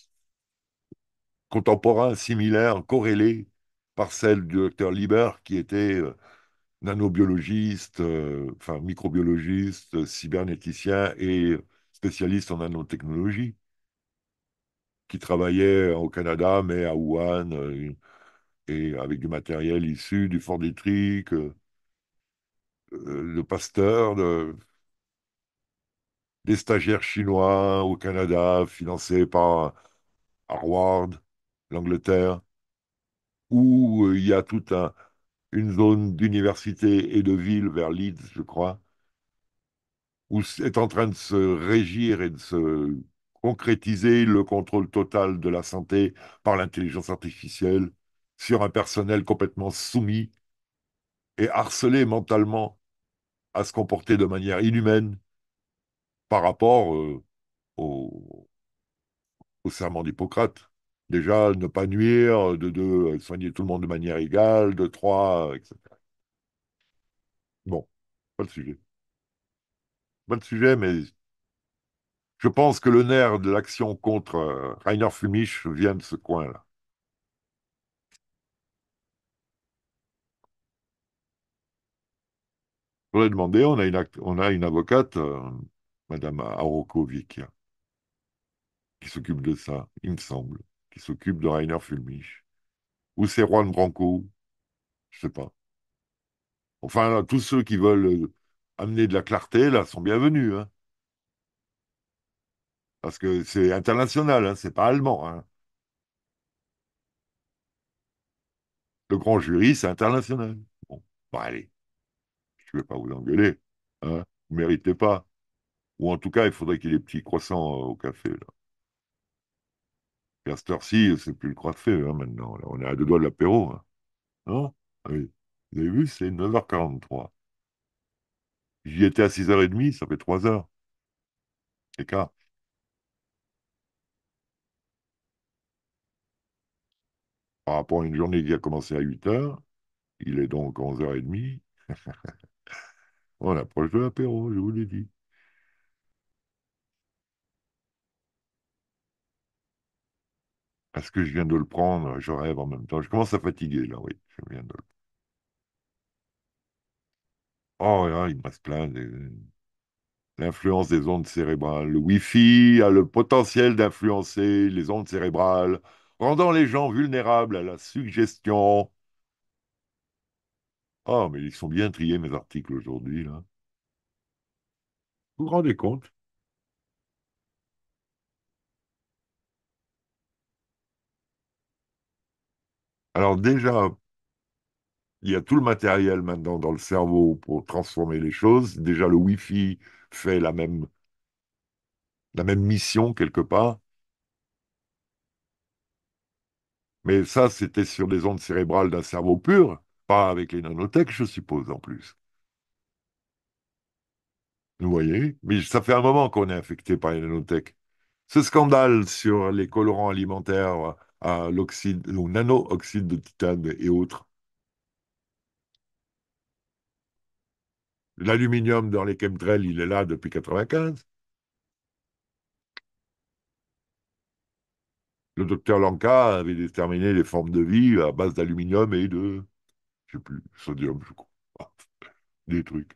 contemporain, similaire, corrélé par celle du docteur Lieber qui était euh, nanobiologiste, euh, enfin microbiologiste, cybernéticien et spécialiste en nanotechnologie, qui travaillait au Canada, mais à Wuhan, euh, et avec du matériel issu du Fort Détrique, euh, euh, le Pasteur, des stagiaires chinois au Canada, financés par Harvard, l'Angleterre, où il y a toute une zone d'université et de ville vers Leeds, je crois, où est en train de se régir et de se concrétiser le contrôle total de la santé par l'intelligence artificielle sur un personnel complètement soumis et harcelé mentalement à se comporter de manière inhumaine par rapport euh, au, serment d'Hippocrate. Déjà, ne pas nuire, de deux, euh, soigner tout le monde de manière égale, de trois, etc. Bon, pas le sujet pas sujet, mais je pense que le nerf de l'action contre euh, Rainer Fumich vient de ce coin-là. Je voudrais demander, on a une, on a une avocate, euh, Madame Arokovic, qui s'occupe de ça, il me semble, qui s'occupe de Rainer Fulmich. Ou c'est Juan Branco, je ne sais pas. Enfin, tous ceux qui veulent amener de la clarté, là, sont bienvenus. Hein. Parce que c'est international, hein, c'est pas allemand. Hein. Le grand jury, c'est international. Bon, bah, allez, je ne vais pas vous engueuler. Vous ne méritez pas. Ou en tout cas, il faudrait qu'il y ait des petits croissants euh, au café. Là. Et à ci c'est plus le café maintenant. Là, on est à deux doigts de l'apéro. Non ah Vous avez vu, c'est 9h43. J'y étais à 6h30, ça fait 3 heures. Écart. Par rapport à une journée qui a commencé à 8h, il est donc 11h30. On approche de l'apéro, je vous l'ai dit. Est-ce que je viens de le prendre, je rêve en même temps. Je commence à fatiguer, là, oui, je viens de le prendre. Oh, ah, là, hein, il me reste plein. De... L'influence des ondes cérébrales. Le Wi-Fi a le potentiel d'influencer les ondes cérébrales, rendant les gens vulnérables à la suggestion. oh, mais ils sont bien triés, mes articles aujourd'hui, là. Vous vous rendez compte Alors déjà, il y a tout le matériel maintenant dans le cerveau pour transformer les choses. Déjà, le Wi-Fi fait la même, la même mission quelque part. Mais ça, c'était sur des ondes cérébrales d'un cerveau pur, pas avec les nanotech, je suppose, en plus. Vous voyez Mais ça fait un moment qu'on est infecté par les nanotech. Ce scandale sur les colorants alimentaires à l'oxyde, au nano-oxyde de titane et autres, L'aluminium dans les chemtrails, il est là depuis 1995. Le docteur Lanka avait déterminé les formes de vie à base d'aluminium et de, je sais plus, sodium, je crois. Ah, des trucs.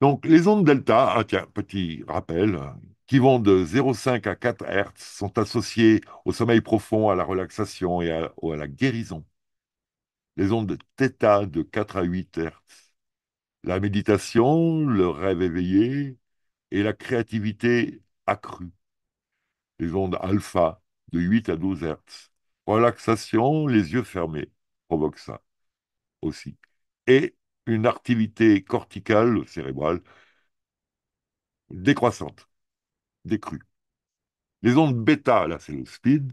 Donc, les ondes delta, ah tiens, petit rappel, hein qui vont de 0,5 à 4 Hz sont associés au sommeil profond, à la relaxation et à, la guérison. Les ondes θ de 4 à 8 Hertz. La méditation, le rêve éveillé et la créativité accrue. Les ondes alpha de 8 à 12 Hertz. Relaxation, les yeux fermés provoquent ça aussi. Et une activité corticale cérébrale décroissante décru. Les ondes bêta, là c'est le speed,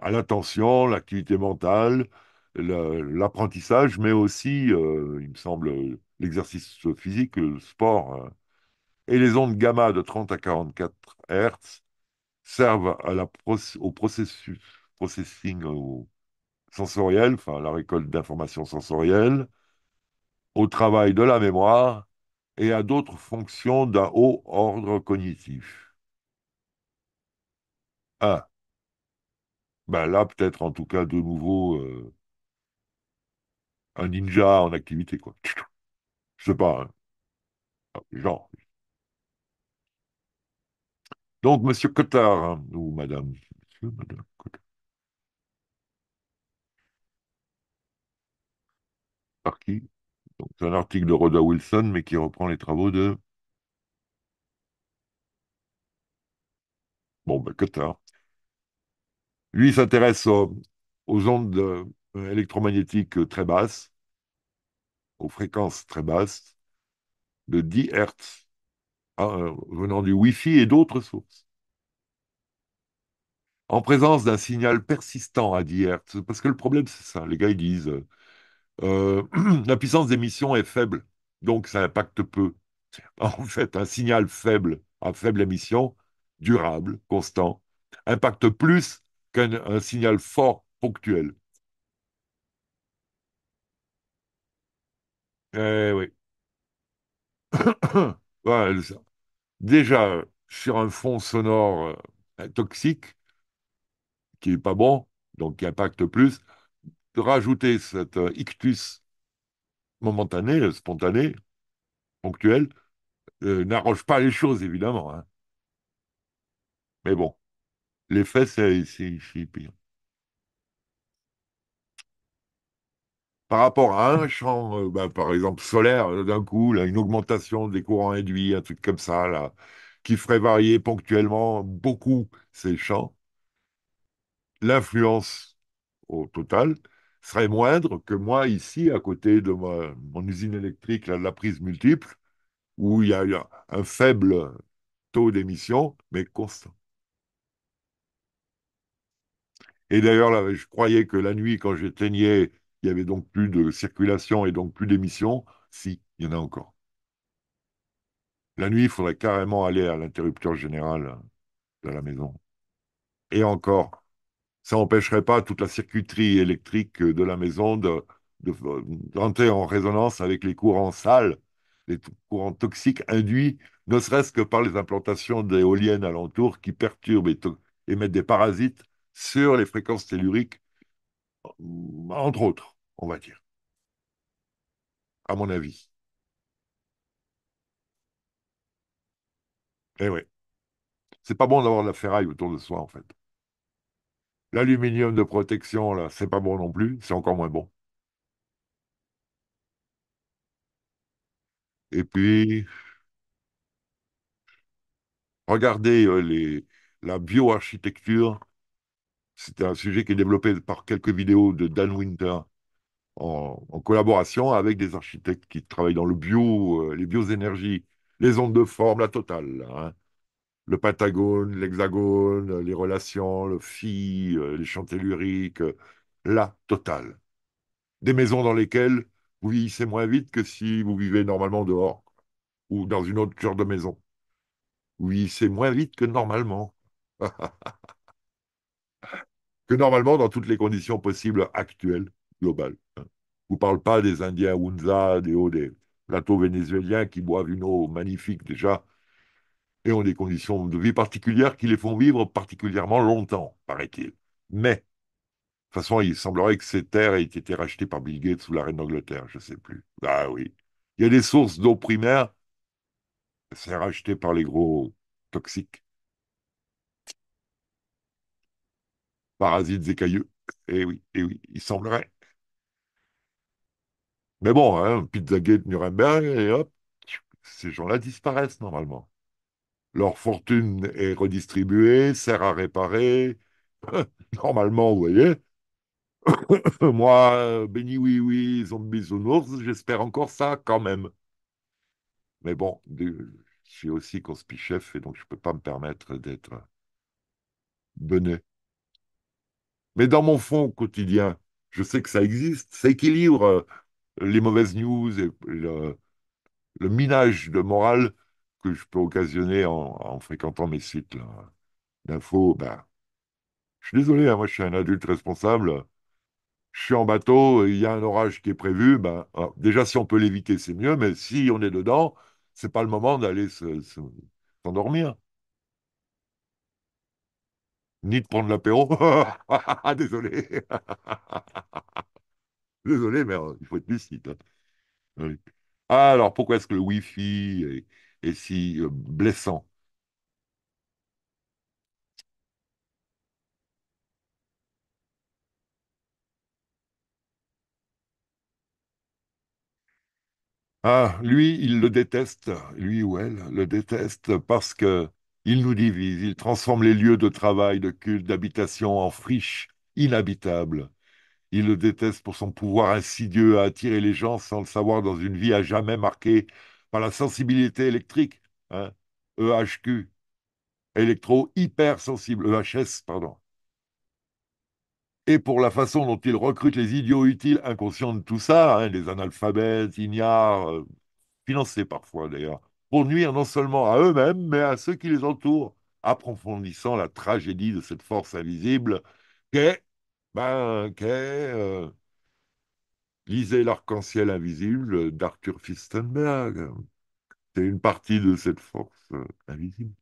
à l'attention, l'activité mentale, l'apprentissage, mais aussi, euh, il me semble, l'exercice physique, le sport. Hein. Et les ondes gamma de 30 à 44 Hz servent au processus, processing euh, sensoriel, enfin la récolte d'informations sensorielles, au travail de la mémoire et à d'autres fonctions d'un haut ordre cognitif. Ah, ben là, peut-être en tout cas de nouveau euh, un ninja en activité, quoi. Je sais pas. Hein. Ah, Genre. Donc, Monsieur Cotard, hein, ou Madame. Monsieur, Madame Cotard. Par qui? c'est un article de Rhoda Wilson, mais qui reprend les travaux de. Bon, ben, Cotard. Lui s'intéresse aux, ondes euh, électromagnétiques euh, très basses, aux fréquences très basses, de 10 Hertz, hein, euh, venant du Wi-Fi et d'autres sources. En présence d'un signal persistant à 10 Hz. parce que le problème c'est ça, les gars ils disent, la puissance d'émission est faible, donc ça impacte peu. En fait, un signal faible à faible émission, durable, constant, impacte plus qu'un signal fort ponctuel. Eh oui. Déjà, sur un fond sonore euh, toxique, qui n'est pas bon, donc qui impacte plus, rajouter cet euh, ictus momentané, euh, spontané, ponctuel, n'arrange pas les choses, évidemment. Hein. Mais bon. L'effet, c'est c'est pire. Par rapport à un champ, euh, ben, par exemple solaire, euh, d'un coup, là, une augmentation des courants induits, un truc comme ça, là, qui ferait varier ponctuellement beaucoup ces champs, l'influence au total serait moindre que moi ici, à côté de mon usine électrique, la prise multiple, où il y a un faible taux d'émission, mais constant. Et d'ailleurs, je croyais que la nuit, quand j'éteignais, il n'y avait donc plus de circulation et donc plus d'émissions. Si, il y en a encore. La nuit, il faudrait carrément aller à l'interrupteur général de la maison. Et encore, ça n'empêcherait pas toute la circuiterie électrique de la maison de, d'entrer en résonance avec les courants sales, les courants toxiques induits, ne serait-ce que par les implantations d'éoliennes alentour qui perturbent et, émettent des parasites sur les fréquences telluriques, entre autres, on va dire. À mon avis. Eh oui. C'est pas bon d'avoir de la ferraille autour de soi, en fait. L'aluminium de protection, là, c'est pas bon non plus, c'est encore moins bon. Et puis, regardez euh, les, la bioarchitecture c'était un sujet qui est développé par quelques vidéos de Dan Winter en, collaboration avec des architectes qui travaillent dans le bio, euh, les bioénergies, les ondes de forme, la totale. Hein. le Pentagone, l'Hexagone, les relations, le Phi, euh, les chantelluriques, euh, la totale. Des maisons dans lesquelles vous vieillissez moins vite que si vous vivez normalement dehors ou dans une autre cure de maison. Oui, c'est moins vite que normalement. que normalement, dans toutes les conditions possibles actuelles, globales. Je ne vous parle pas des Indiens Hunza, des des plateaux vénézuéliens qui boivent une eau magnifique déjà et ont des conditions de vie particulières qui les font vivre particulièrement longtemps, paraît-il. Mais, de toute façon, il semblerait que ces terres aient été rachetées par Bill Gates sous la reine d'Angleterre, je ne sais plus. Ah oui. Il y a des sources d'eau primaire, c'est racheté par les gros toxiques parasites écailleux. Eh oui, eh oui, il semblerait. Mais bon, hein, Pizzagate, Nuremberg, et hop, ces gens-là disparaissent normalement. Leur fortune est redistribuée, sert à réparer. normalement, vous voyez. Moi, béni oui, oui, zombie ours, j'espère encore ça quand même. Mais bon, je suis aussi chef et donc je ne peux pas me permettre d'être euh, bonnet. Mais dans mon fond quotidien, je sais que ça existe, ça équilibre euh, les mauvaises news et le, minage de morale que je peux occasionner en, fréquentant mes sites d'infos. Ben, je suis désolé, hein, moi je suis un adulte responsable. Je suis en bateau, il y a un orage qui est prévu. Ben, déjà, si on peut l'éviter, c'est mieux, mais si on est dedans, c'est pas le moment d'aller s'endormir ni de prendre l'apéro. Désolé. Désolé, mais euh, il faut être lucide. Hein. Ah Alors, pourquoi est-ce que le Wi-Fi est, est si euh, blessant Ah, lui, il le déteste, lui ou elle le déteste parce que il nous divise, il transforme les lieux de travail, de culte, d'habitation en friches inhabitables. Il le déteste pour son pouvoir insidieux à attirer les gens sans le savoir dans une vie à jamais marquée par la sensibilité électrique, EHQ, hein, e électro-hypersensible, EHS, pardon. Et pour la façon dont il recrute les idiots utiles inconscients de tout ça, les hein, analphabètes, ignares, euh, financés parfois d'ailleurs, pour nuire non seulement à eux-mêmes, mais à ceux qui les entourent, approfondissant la tragédie de cette force invisible qu'est, ben, qu'est, euh, lisez l'arc-en-ciel invisible d'Arthur Fistenberg. C'est une partie de cette force euh, invisible.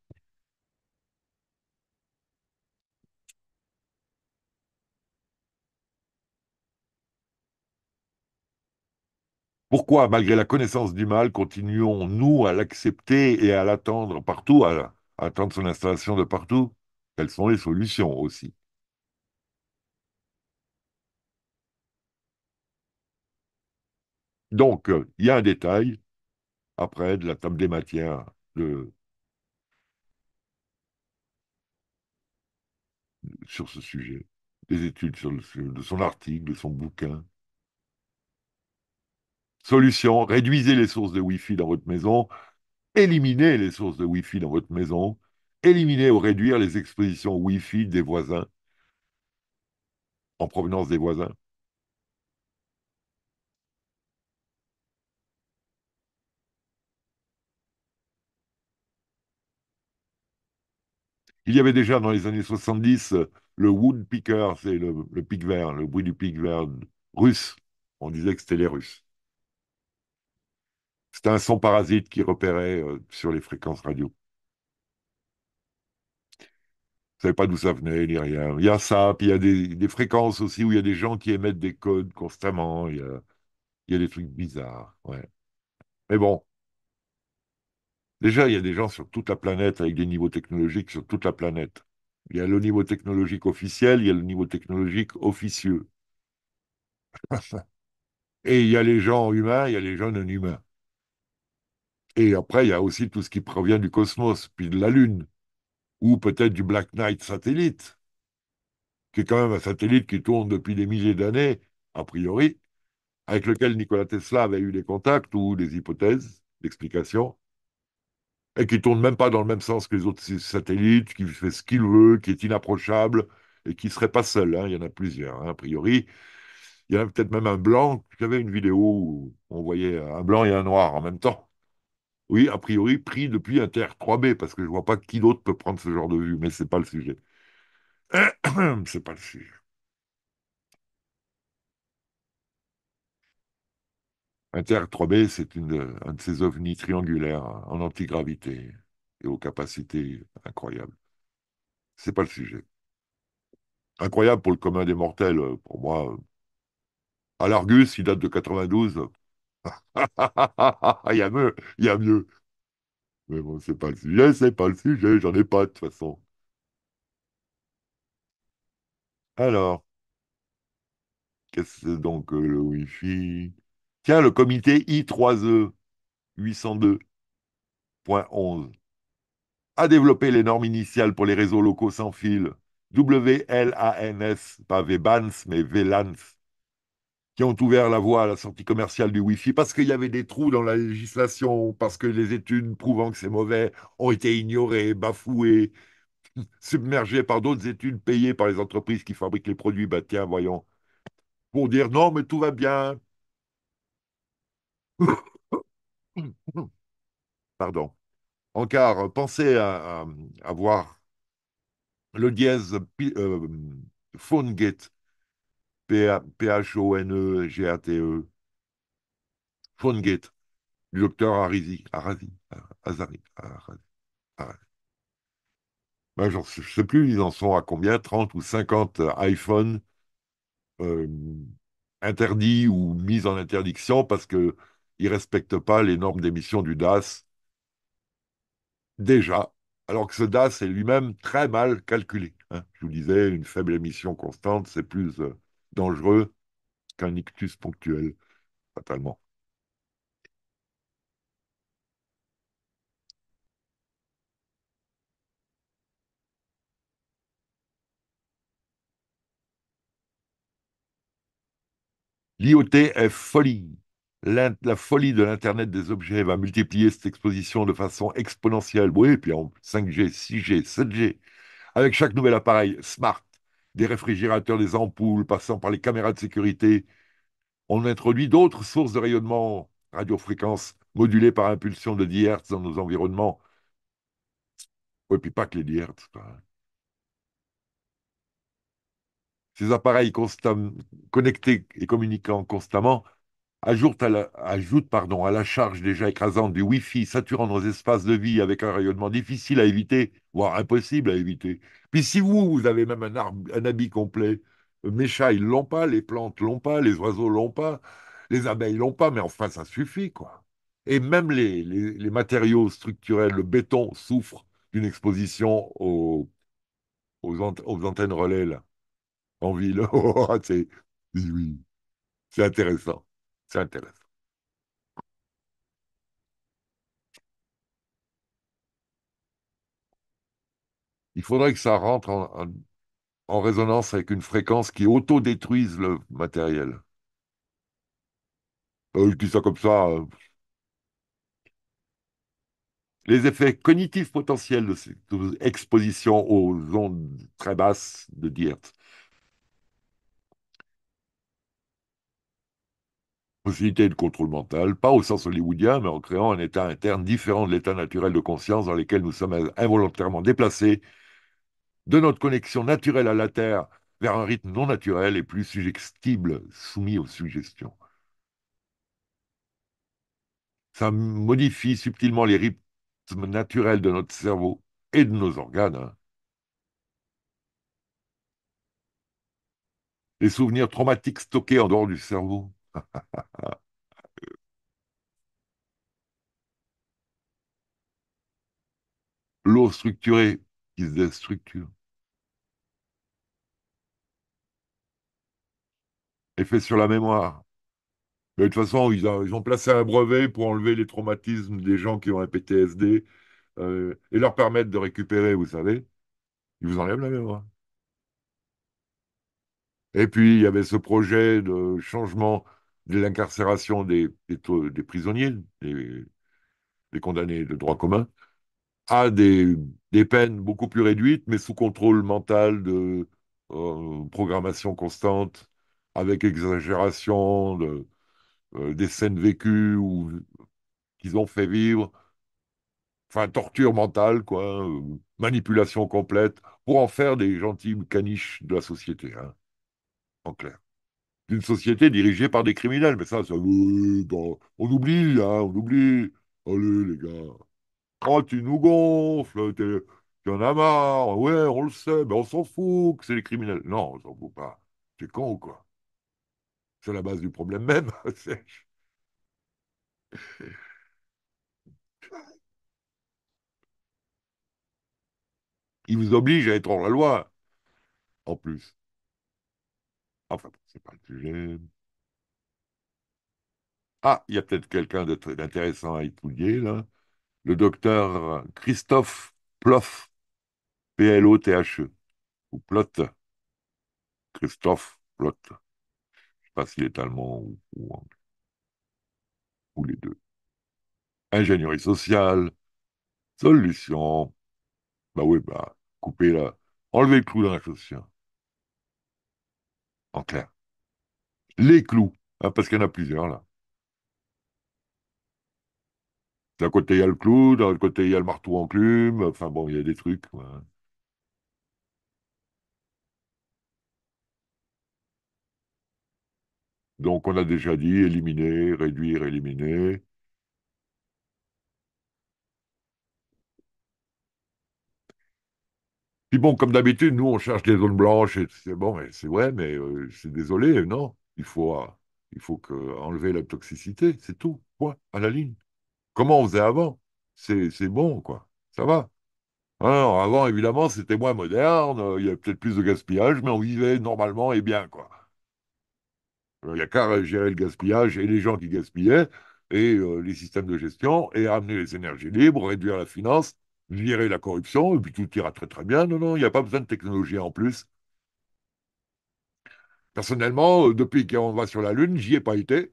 Pourquoi, malgré la connaissance du mal, continuons-nous à l'accepter et à l'attendre partout, à, attendre son installation de partout Quelles sont les solutions aussi Donc, euh, il y a un détail, après, de la table des matières sur ce sujet, des études sur le, de son article, de son bouquin. Solution, réduisez les sources de Wi-Fi dans votre maison, éliminez les sources de Wi-Fi dans votre maison, éliminez ou réduire les expositions Wi-Fi des voisins, en provenance des voisins. Il y avait déjà dans les années 70 le wood picker, c'est le, le pic vert, le bruit du pic vert russe. On disait que c'était les Russes. C'était un son parasite qui repérait euh, sur les fréquences radio. Je ne savais pas d'où ça venait, ni rien. Il y a ça, puis il y a des, fréquences aussi où il y a des gens qui émettent des codes constamment. Il y a, des trucs bizarres. Ouais. Mais bon, Déjà, il y a des gens sur toute la planète avec des niveaux technologiques sur toute la planète. Il y a le niveau technologique officiel, il y a le niveau technologique officieux. Et il y a les gens humains, il y a les gens non humains. Et après, il y a aussi tout ce qui provient du cosmos, puis de la Lune, ou peut-être du Black Knight satellite, qui est quand même un satellite qui tourne depuis des milliers d'années, a priori, avec lequel Nikola Tesla avait eu des contacts ou des hypothèses, d'explications, et qui tourne même pas dans le même sens que les autres satellites, qui fait ce qu'il veut, qui est inapprochable et qui ne serait pas seul. Hein. Il y en a plusieurs, hein. a priori. Il y en a peut-être même un blanc. J'avais une vidéo où on voyait un blanc et un noir en même temps. Oui, a priori, pris depuis Inter 3 b parce que je ne vois pas qui d'autre peut prendre ce genre de vue, mais ce n'est pas le sujet. C'est pas le sujet. Inter 3 b c'est un de ces ovnis triangulaires en antigravité et aux capacités incroyables. C'est pas le sujet. Incroyable pour le commun des mortels, pour moi. À l'Argus, il date de 92, il y a mieux, il y a mieux. Mais bon, c'est pas le sujet, c'est pas le sujet, j'en ai pas de toute façon. Alors, qu'est-ce que c'est donc euh, le Wi-Fi? Tiens, le comité I3E 802.11 a développé les normes initiales pour les réseaux locaux sans fil. WLANS, pas v V-Bans, mais VLANS qui ont ouvert la voie à la sortie commerciale du Wi-Fi parce qu'il y avait des trous dans la législation, parce que les études prouvant que c'est mauvais ont été ignorées, bafouées, submergées par d'autres études payées par les entreprises qui fabriquent les produits. Bah tiens, voyons, pour dire non, mais tout va bien. Pardon. Encore, pensez à, à, voir le dièse euh, PhoneGate P-H-O-N-E-G-A-T-E. E. Phonegate, du docteur Arisi, Arazi. Azari. Ben, je ne sais plus, ils en sont à combien 30 ou 50 iPhones euh, interdits ou mis en interdiction parce qu'ils ne respectent pas les normes d'émission du DAS. Déjà, alors que ce DAS est lui-même très mal calculé. Hein. Je vous disais, une faible émission constante, c'est plus euh, dangereux qu'un ictus ponctuel, fatalement. L'IoT est folie. La folie de l'Internet des objets va multiplier cette exposition de façon exponentielle. Oui, puis en 5G, 6G, 7G. Avec chaque nouvel appareil smart, des réfrigérateurs, des ampoules, passant par les caméras de sécurité. On introduit d'autres sources de rayonnement, radiofréquences modulées par impulsion de 10 Hz dans nos environnements. Et puis pas que les 10 Hz. Ces appareils connectés et communiquant constamment ajoute, à la, charge déjà écrasante du Wi-Fi saturant nos espaces de vie avec un rayonnement difficile à éviter, voire impossible à éviter. Puis si vous, vous avez même un, habit complet, euh, mes chats, ils l'ont pas, les plantes l'ont pas, les oiseaux l'ont pas, les abeilles l'ont pas, mais enfin, ça suffit, quoi. Et même les, matériaux structurels, le béton souffrent d'une exposition aux, antennes relais, en ville. Oh, c'est intéressant intéressant. Il faudrait que ça rentre en, résonance avec une fréquence qui autodétruise le matériel. Euh, ça comme ça. Euh. Les effets cognitifs potentiels de cette exposition aux ondes très basses de Hz. Possibilité de contrôle mental, pas au sens hollywoodien, mais en créant un état interne différent de l'état naturel de conscience dans lequel nous sommes involontairement déplacés de notre connexion naturelle à la Terre vers un rythme non naturel et plus suggestible, soumis aux suggestions. Ça modifie subtilement les rythmes naturels de notre cerveau et de nos organes. Hein. Les souvenirs traumatiques stockés en dehors du cerveau L'eau structurée qui se déstructure. Effet sur la mémoire. de toute façon, ils, ont placé un brevet pour enlever les traumatismes des gens qui ont un PTSD euh, et leur permettre de récupérer, vous savez. Ils vous enlèvent la mémoire. Et puis, il y avait ce projet de changement de l'incarcération des, prisonniers, des, condamnés de droit commun, à des, peines beaucoup plus réduites, mais sous contrôle mental de euh, programmation constante, avec exagération euh, des scènes vécues ou qu'ils ont fait vivre, enfin torture mentale, quoi, euh, manipulation complète, pour en faire des gentils caniches de la société, hein, en clair d'une société dirigée par des criminels. Mais ça, ça euh, on oublie, hein, on oublie. Allez, les gars. Oh, tu nous gonfles, tu en as marre. Ouais, on le sait, mais on s'en fout que c'est les criminels. Non, on s'en fout pas. C'est con quoi C'est la base du problème même. Il vous oblige à être hors la loi, en plus. Enfin. Ah, il y a peut-être quelqu'un d'intéressant à étudier, là. Le docteur Christophe Ploff, p l o t h e. ou Plot. Christophe Plot. Je ne sais pas s'il est allemand ou, anglais. Ou les deux. Ingénierie sociale. Solution. Bah oui, bah, couper la. Enlever le clou dans la chaussure. En clair les clous, hein, parce qu'il y en a plusieurs là. D'un côté, il y a le clou, d'un autre côté, il y a le marteau en plume. enfin bon, il y a des trucs. Donc on a déjà dit éliminer, réduire, éliminer. Puis bon, comme d'habitude, nous on cherche des zones blanches et c'est bon, c'est ouais, mais c'est euh, désolé, non il faut, euh, il faut que, enlever la toxicité, c'est tout, quoi, à la ligne. Comment on faisait avant C'est bon, quoi, ça va. Hein, avant, évidemment, c'était moins moderne, euh, il y avait peut-être plus de gaspillage, mais on vivait normalement et bien, quoi. Euh, il n'y a qu'à gérer le gaspillage et les gens qui gaspillaient, et les systèmes de gestion, et amener les énergies libres, réduire la finance, virer la corruption, et puis tout ira très très bien. Non, non, il n'y a pas besoin de technologie en plus. Personnellement, euh, depuis qu'on va sur la Lune, j'y ai pas été.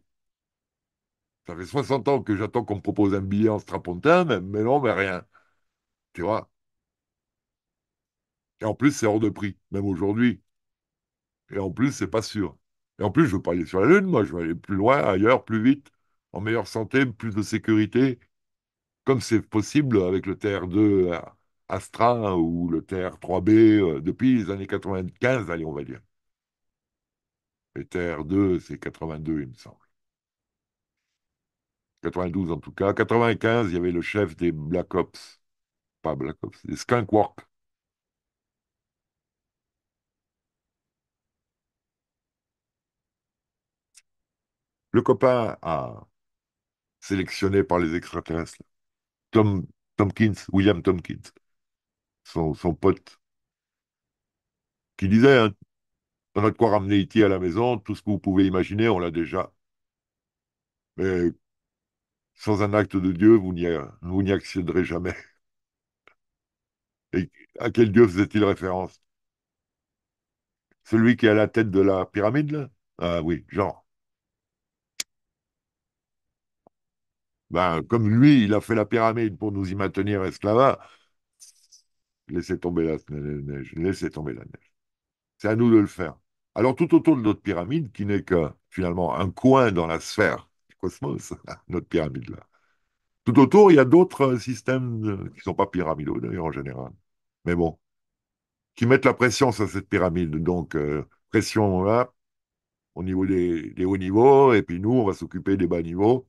Ça fait 60 ans que j'attends qu'on me propose un billet en strapontin, mais, non, mais rien. Tu vois Et en plus, c'est hors de prix, même aujourd'hui. Et en plus, c'est pas sûr. Et en plus, je veux pas aller sur la Lune, moi, je veux aller plus loin, ailleurs, plus vite, en meilleure santé, plus de sécurité, comme c'est possible avec le TR2 Astra ou le TR3B euh, depuis les années 95, allez, on va dire terre 2 c'est 82, il me semble. 92 en tout cas. 95, il y avait le chef des Black Ops. Pas Black Ops, des Skunkworks. Le copain a sélectionné par les extraterrestres, Tom William Tompkins, son, pote, qui disait, hein, on a de quoi ramener Iti à la maison. Tout ce que vous pouvez imaginer, on l'a déjà. Mais sans un acte de Dieu, vous n'y accéderez jamais. Et à quel Dieu faisait-il référence Celui qui est à la tête de la pyramide, là Ah oui, genre. Ben, comme lui, il a fait la pyramide pour nous y maintenir esclavins. laissez tomber la neige, laissez tomber la neige. C'est à nous de le faire. Alors tout autour de notre pyramide, qui n'est que finalement un coin dans la sphère du cosmos, notre pyramide là, tout autour, il y a d'autres systèmes qui ne sont pas pyramidaux d'ailleurs en général. Mais bon, qui mettent la pression sur cette pyramide. Donc euh, pression là, au niveau des, des, hauts niveaux, et puis nous, on va s'occuper des bas niveaux.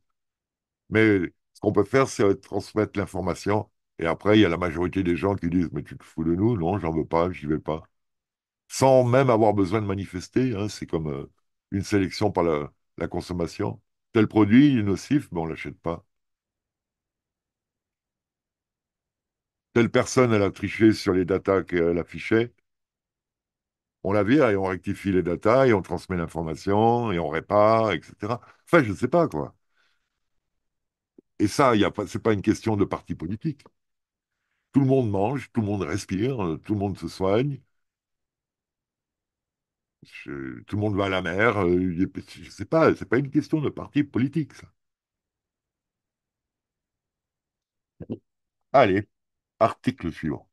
Mais ce qu'on peut faire, c'est transmettre l'information. Et après, il y a la majorité des gens qui disent, mais tu te fous de nous, non, j'en veux pas, j'y vais pas sans même avoir besoin de manifester. Hein. c'est comme euh, une sélection par la, consommation. Tel produit, il est nocif, ben, on ne l'achète pas. Telle personne, elle a triché sur les datas qu'elle affichait. On la vire et on rectifie les datas et on transmet l'information et on répare, etc. Enfin, je ne sais pas quoi. Et ça, ce n'est pas une question de parti politique. Tout le monde mange, tout le monde respire, euh, tout le monde se soigne, tout le monde va à la mer. Euh, je sais pas, c'est pas une question de parti politique, ça. Allez, article suivant.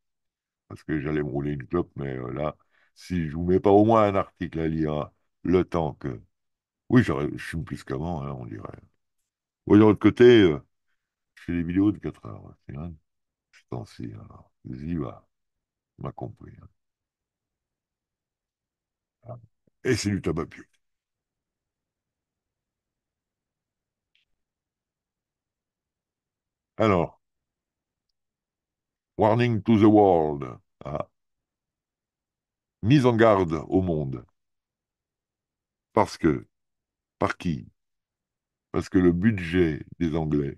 Parce que j'allais me rouler une clope, mais euh, là, si je vous mets pas au moins un article à lire hein, le temps que. Oui, je suis plus qu'avant, hein, on dirait. Voyons de l'autre côté, euh, je fais des vidéos de 4 heures. Hein, c'est hein, temps-ci, alors. Tu m'a compris. Et c'est du tabac pieux. Alors, warning to the world, hein. mise en garde au monde. Parce que, par qui Parce que le budget des Anglais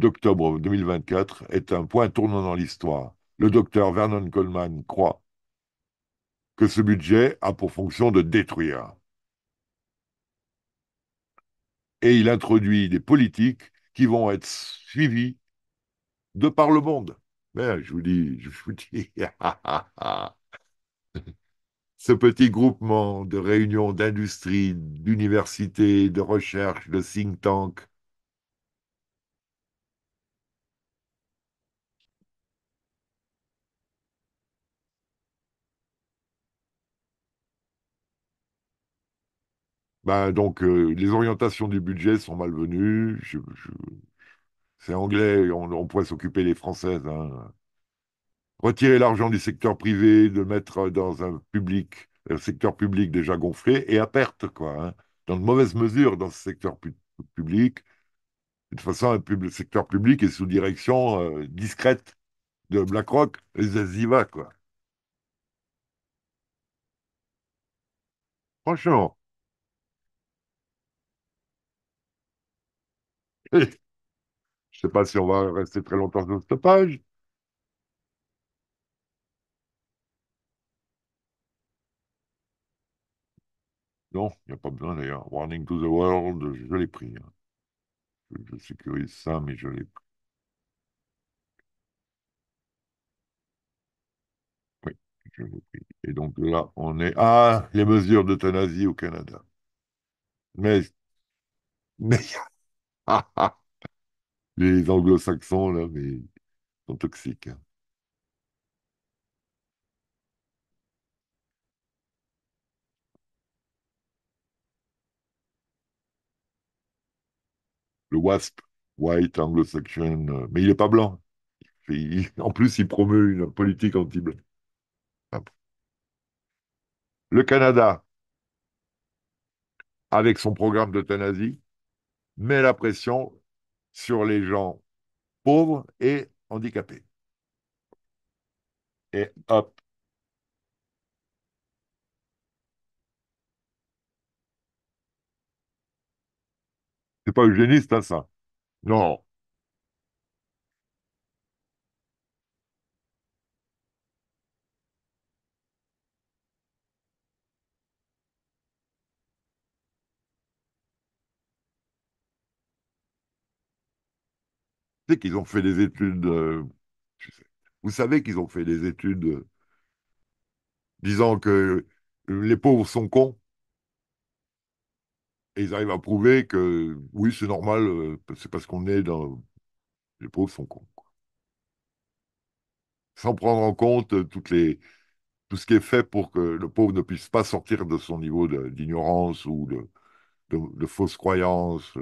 d'octobre 2024 est un point tournant dans l'histoire le docteur Vernon Coleman croit que ce budget a pour fonction de détruire. Et il introduit des politiques qui vont être suivies de par le monde. Mais je vous dis, je vous dis, ce petit groupement de réunions d'industrie, d'université, de recherche, de think tank Ben, donc, euh, les orientations du budget sont malvenues. C'est anglais, on, pourrait s'occuper des Françaises. hein. Retirer l'argent du secteur privé, le mettre dans un public, un secteur public déjà gonflé et à perte, quoi. Hein. Dans de mauvaises mesures dans ce secteur public. De toute façon, le secteur public est sous direction euh, discrète de BlackRock et Zaziva, quoi. Franchement. Je ne sais pas si on va rester très longtemps sur cette page. Non, il n'y a pas besoin d'ailleurs. Warning to the world, je l'ai pris. Hein. Je sécurise ça, mais je l'ai pris. Oui, je l'ai pris. Et donc là, on est. Ah, les mesures d'euthanasie au Canada. Mais, mais Les anglo-saxons, là, mais sont toxiques. Hein. Le WASP, White Anglo-Saxon, euh, mais il n'est pas blanc. en plus, il promeut une politique anti-blanc. Ah Le Canada, avec son programme d'euthanasie, met la pression sur les gens pauvres et handicapés. Et hop. C'est pas eugéniste, hein, ça. Non. qu'ils ont fait des études. Euh, vous savez qu'ils ont fait des études euh, disant que les pauvres sont cons. Et ils arrivent à prouver que oui, c'est normal, euh, c'est parce qu'on est dans. Les pauvres sont cons. Sans prendre en compte toutes les, tout ce qui est fait pour que le pauvre ne puisse pas sortir de son niveau d'ignorance ou de, de, de fausses croyances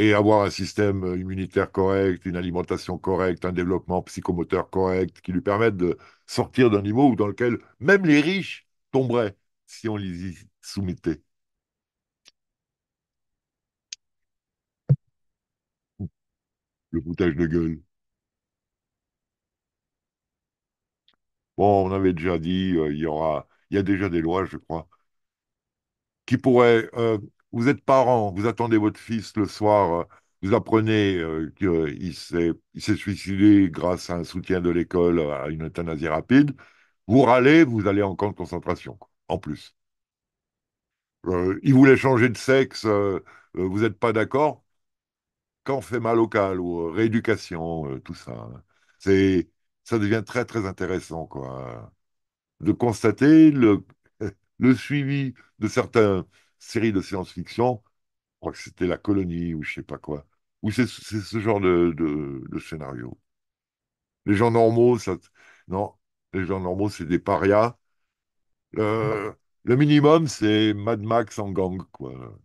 et avoir un système immunitaire correct, une alimentation correcte, un développement psychomoteur correct, qui lui permettent de sortir d'un niveau dans lequel même les riches tomberaient si on les y soumettait. Le boutage de gueule. Bon, on avait déjà dit, euh, il y aura, il y a déjà des lois, je crois, qui pourraient euh, vous êtes parent, vous attendez votre fils le soir, euh, vous apprenez euh, qu'il s'est, suicidé grâce à un soutien de l'école, à une euthanasie rapide. Vous râlez, vous allez en camp de concentration, en plus. Euh, il voulait changer de sexe, vous n'êtes pas d'accord Quand fait mal local ou rééducation, tout ça. Hein. C'est, ça devient très, très intéressant, quoi. De constater le, le suivi de certains série de science-fiction, je crois que c'était La Colonie ou je sais pas quoi, Ou c'est ce genre de, scénario. Les gens normaux, ça, non, les gens normaux, c'est des parias. Euh, le, minimum, c'est Mad Max en gang, quoi.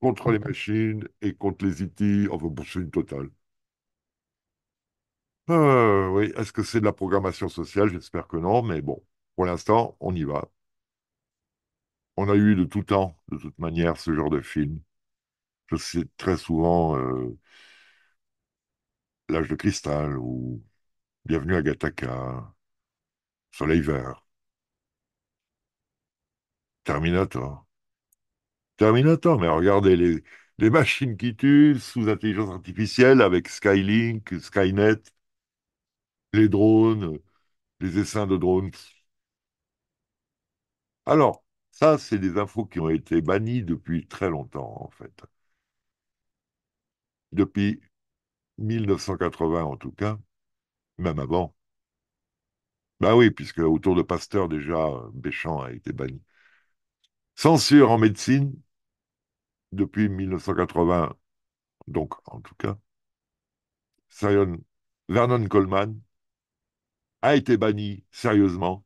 Contre les machines et contre les IT, e enfin, bourser une totale. Euh, oui, est-ce que c'est de la programmation sociale? J'espère que non, mais bon, pour l'instant, on y va. On a eu de tout temps, de toute manière, ce genre de film. Je sais très souvent euh, L'âge de cristal ou Bienvenue à Gattaca, Soleil vert, Terminator. Terminator, mais regardez les, les machines qui tuent sous intelligence artificielle avec Skylink, Skynet les drones, les essaims de drones. Alors, ça, c'est des infos qui ont été bannies depuis très longtemps, en fait. Depuis 1980, en tout cas, même avant. Ben oui, puisque autour de Pasteur, déjà, Béchamp a été banni. Censure en médecine, depuis 1980, donc en tout cas. Vernon Coleman, a été banni sérieusement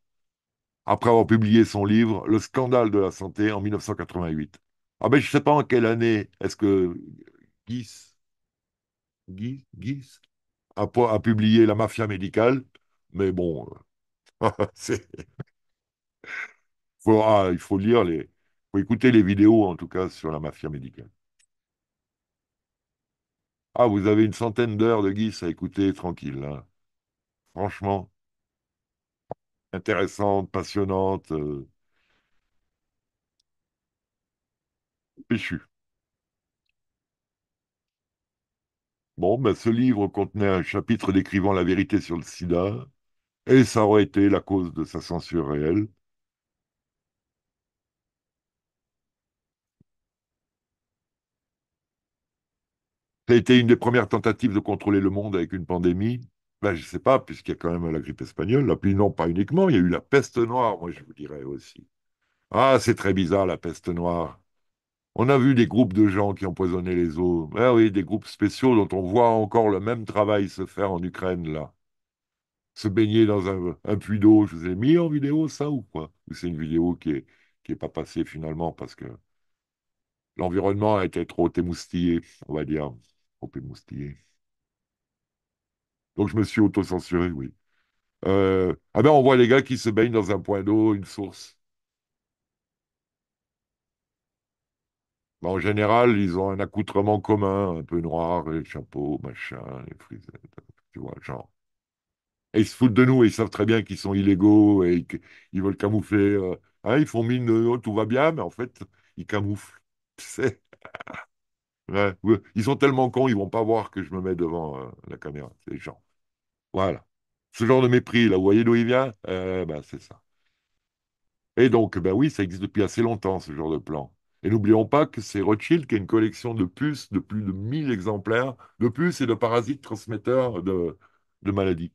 après avoir publié son livre Le scandale de la santé en 1988. Ah ben je sais pas en quelle année est-ce que Guis, Guis, a, publié La mafia médicale, mais bon, ah, il faut lire les, faut écouter les vidéos en tout cas sur la mafia médicale. Ah, vous avez une centaine d'heures de Guis à écouter tranquille. Hein. Franchement intéressante, passionnante, euh, Bon, ben, ce livre contenait un chapitre décrivant la vérité sur le sida, et ça aurait été la cause de sa censure réelle. Ça a été une des premières tentatives de contrôler le monde avec une pandémie ben, je ne sais pas, puisqu'il y a quand même la grippe espagnole, là. puis non, pas uniquement, il y a eu la peste noire, moi je vous dirais aussi. Ah, c'est très bizarre la peste noire. On a vu des groupes de gens qui empoisonnaient les eaux. Ah oui, des groupes spéciaux dont on voit encore le même travail se faire en Ukraine, là. Se baigner dans un, puits d'eau. Je vous ai mis en vidéo ça ou quoi C'est une vidéo qui n'est qui pas passée finalement parce que l'environnement a été trop émoustillé, on va dire. Trop émoustillé. Donc je me suis auto-censuré, oui. Euh, ah ben on voit les gars qui se baignent dans un point d'eau, une source. en général, ils ont un accoutrement commun, un peu noir, les chapeaux, machin, les frisettes, tu vois, genre. Et ils se foutent de nous, et ils savent très bien qu'ils sont illégaux et qu'ils veulent camoufler. Euh, hein, ils font mine, tout va bien, mais en fait, ils camouflent. Ils sont tellement cons, ils vont pas voir que je me mets devant euh, la caméra. C'est genre. Voilà. Ce genre de mépris, là, vous voyez d'où il vient eh ben, C'est ça. Et donc, ben oui, ça existe depuis assez longtemps, ce genre de plan. Et n'oublions pas que c'est Rothschild qui a une collection de puces de plus de 1000 exemplaires, de puces et de parasites transmetteurs de, maladies.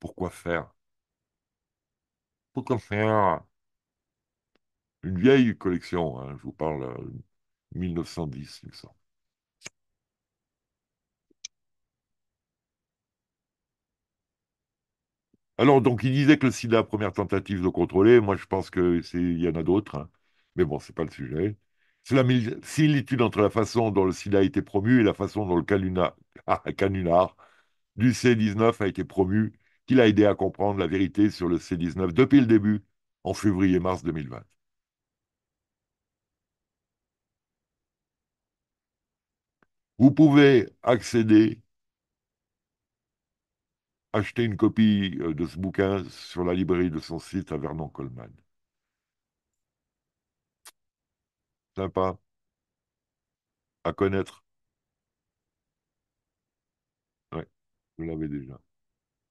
Pourquoi faire Pourquoi faire Une vieille collection, hein, je vous parle 1910, euh, il me semble. Alors, ah donc, il disait que le sida, première tentative de contrôler. Moi, je pense qu'il y en a d'autres. Hein. Mais bon, n'est pas le sujet. C'est la similitude entre la façon dont le sida a été promu et la façon dont le canuna, ah, canular du C19 a été promu, qui l'a aidé à comprendre la vérité sur le C19 depuis le début, en février-mars 2020. Vous pouvez accéder acheter une copie euh, de ce bouquin sur la librairie de son site à Vernon Coleman. Sympa à connaître. Oui, je l'avais déjà.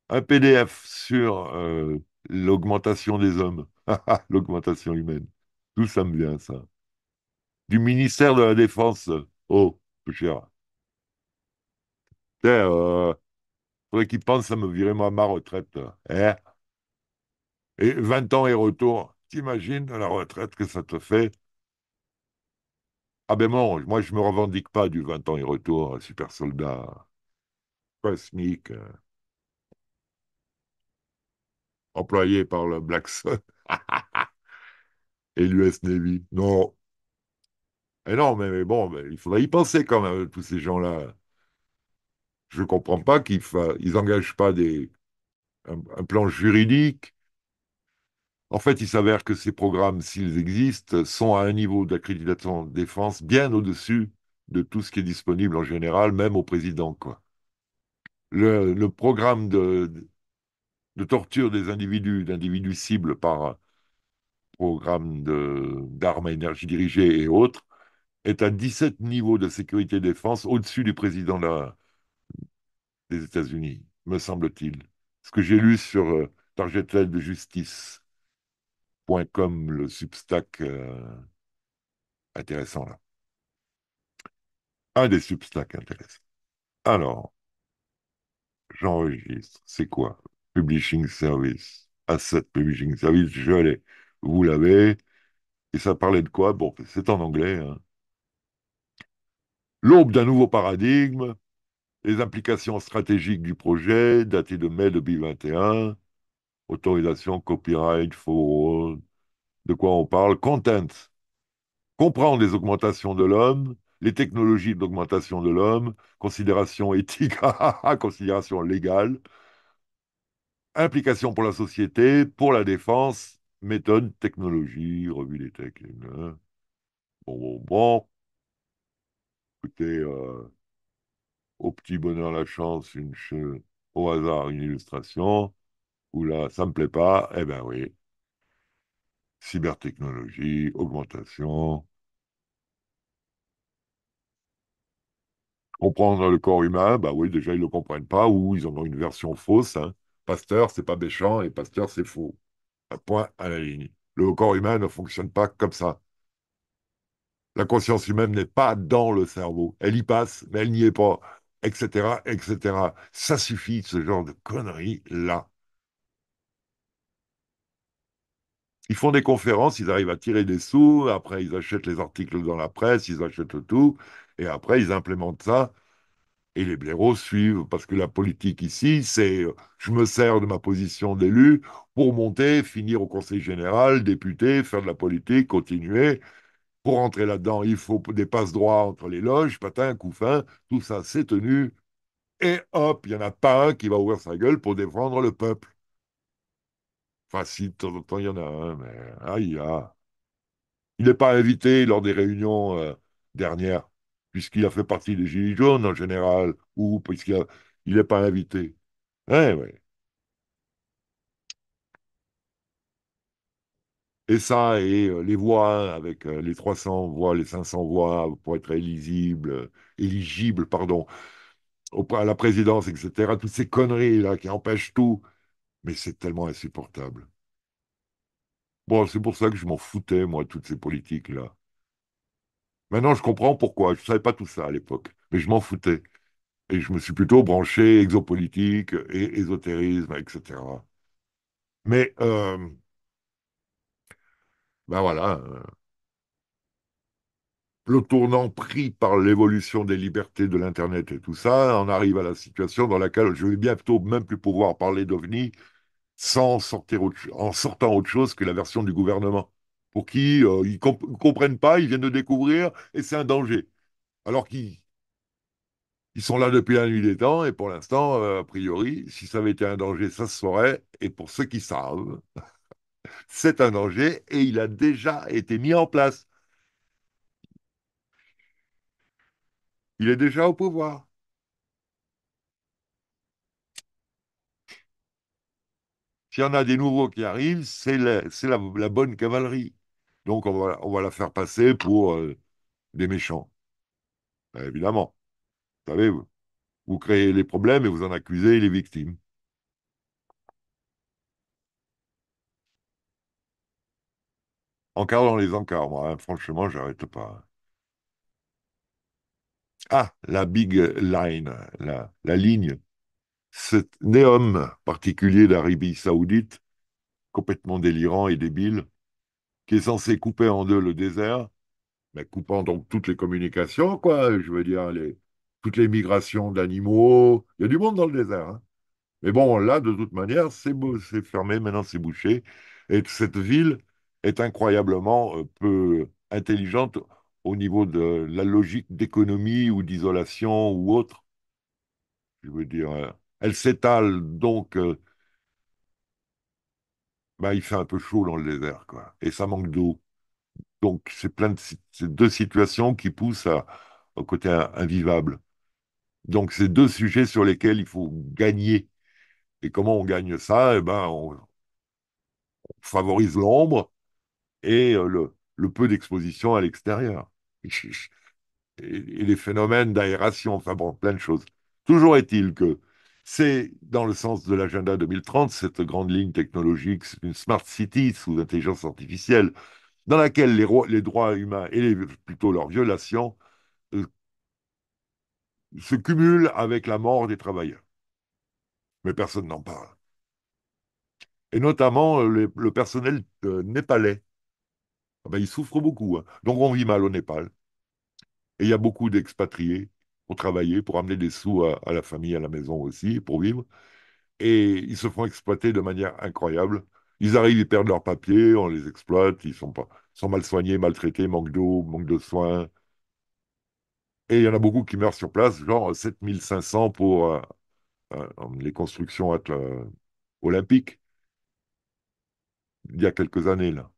Un PDF sur euh, l'augmentation des hommes, l'augmentation humaine. Tout ça me vient, ça. Du ministère de la Défense. Oh, cher. Euh, faudrait qu'ils pensent à me virer ma retraite. Hein. et 20 ans et retour. T'imagines la retraite que ça te fait Ah ben bon, moi je me revendique pas du 20 ans et retour, super soldat, cosmique, hein. employé par le Black Sun et l'US Navy. Non. Et eh non, mais, bon, ben, il faudrait y penser quand même, tous ces gens-là je ne comprends pas qu'ils n'engagent pas un, plan juridique. En fait, il s'avère que ces programmes, s'ils existent, sont à un niveau d'accréditation de défense bien au-dessus de tout ce qui est disponible en général, même au président. Le, programme de, de, torture des individus, d'individus cibles par programme d'armes à énergie dirigée et autres, est à 17 niveaux de sécurité et défense au-dessus du président de la, des États-Unis, me semble-t-il. Ce que j'ai lu sur euh, le substack euh, intéressant là. Un des substacks intéressants. Alors, j'enregistre. C'est quoi Publishing Service. Asset Publishing Service, je l'ai. Vous l'avez. Et ça parlait de quoi Bon, c'est en anglais. Hein. L'aube d'un nouveau paradigme, les implications stratégiques du projet, daté de mai 2021, autorisation, copyright, forum, de quoi on parle, content, comprendre les augmentations de l'homme, les technologies d'augmentation de l'homme, considération éthique, considération légale, implication pour la société, pour la défense, méthode, technologie, revue des techniques. Bon, bon, bon. Écoutez, euh, au petit bonheur la chance, une au hasard une illustration, ou là, ça ne me plaît pas, eh bien oui. Cybertechnologie, augmentation. Comprendre le corps humain, bah oui, déjà ils ne le comprennent pas, ou ils en ont une version fausse. Hein. Pasteur, c'est pas méchant, et Pasteur, c'est faux. Un point à la ligne. Le corps humain ne fonctionne pas comme ça. La conscience humaine n'est pas dans le cerveau. Elle y passe, mais elle n'y est pas etc., etc. Ça suffit, ce genre de conneries-là. Ils font des conférences, ils arrivent à tirer des sous, après ils achètent les articles dans la presse, ils achètent tout, et après ils implémentent ça, et les blaireaux suivent, parce que la politique ici, c'est euh, je me sers de ma position d'élu pour monter, finir au Conseil général, député, faire de la politique, continuer, pour entrer là-dedans, il faut des passes droits entre les loges, patins, coup tout ça, c'est tenu. Et hop, il n'y en a pas un qui va ouvrir sa gueule pour défendre le peuple. Enfin, si, de temps en temps, il y en a un, mais aïe, ah, Il n'est pas invité lors des réunions euh, dernières, puisqu'il a fait partie des Gilets jaunes en général, ou puisqu'il n'est pas invité. Eh ouais, ouais. Et ça, et euh, les voix, avec euh, les 300 voix, les 500 voix pour être éligible, éligible pardon, à la présidence, etc. Toutes ces conneries-là qui empêchent tout. Mais c'est tellement insupportable. Bon, c'est pour ça que je m'en foutais, moi, toutes ces politiques-là. Maintenant, je comprends pourquoi. Je ne savais pas tout ça à l'époque, mais je m'en foutais. Et je me suis plutôt branché exopolitique et ésotérisme, etc. Mais euh, ben voilà, le tournant pris par l'évolution des libertés de l'Internet et tout ça, on arrive à la situation dans laquelle je vais bientôt même plus pouvoir parler d'OVNI sans sortir en sortant autre chose que la version du gouvernement, pour qui euh, ils ne comprennent pas, ils viennent de découvrir, et c'est un danger. Alors qu'ils sont là depuis la nuit des temps, et pour l'instant, euh, a priori, si ça avait été un danger, ça se saurait, et pour ceux qui savent, c'est un danger et il a déjà été mis en place. Il est déjà au pouvoir. S'il y en a des nouveaux qui arrivent, c'est la, bonne cavalerie. Donc on va, la faire passer pour euh, des méchants. Bah, évidemment. Vous savez, vous créez les problèmes et vous en accusez les victimes. Encore dans les encarts, moi, hein. franchement, j'arrête pas. Ah, la big line, la, ligne. Ce néum particulier d'Arabie saoudite, complètement délirant et débile, qui est censé couper en deux le désert, mais coupant donc toutes les communications, quoi, je veux dire, les, toutes les migrations d'animaux. Il y a du monde dans le désert. Hein. Mais bon, là, de toute manière, c'est fermé, maintenant c'est bouché. Et cette ville, est incroyablement euh, peu intelligente au niveau de la logique d'économie ou d'isolation ou autre. Je veux dire, euh, elle s'étale donc. Euh, bah, il fait un peu chaud dans le désert, quoi. Et ça manque d'eau. Donc, c'est plein de ces deux situations qui poussent au côté invivable. Donc, c'est deux sujets sur lesquels il faut gagner. Et comment on gagne ça Eh ben, on favorise l'ombre et euh, le, peu d'exposition à l'extérieur. Et, les phénomènes d'aération, enfin bon, plein de choses. Toujours est-il que c'est dans le sens de l'agenda 2030, cette grande ligne technologique, une smart city sous intelligence artificielle, dans laquelle les, droits humains et plutôt leurs violations euh, se cumulent avec la mort des travailleurs. Mais personne n'en parle. Et notamment euh, le, personnel népalais, ah ben, ils souffrent beaucoup. Hein. Donc on vit mal au Népal. Et il y a beaucoup d'expatriés pour travailler, pour amener des sous à, la famille, à la maison aussi, pour vivre. Et ils se font exploiter de manière incroyable. Ils arrivent, ils perdent leurs papiers, on les exploite, ils sont, pas, sont mal soignés, maltraités, manque d'eau, manque de soins. Et il y en a beaucoup qui meurent sur place, genre 7500 pour euh, euh, les constructions olympiques, il y a quelques années, là.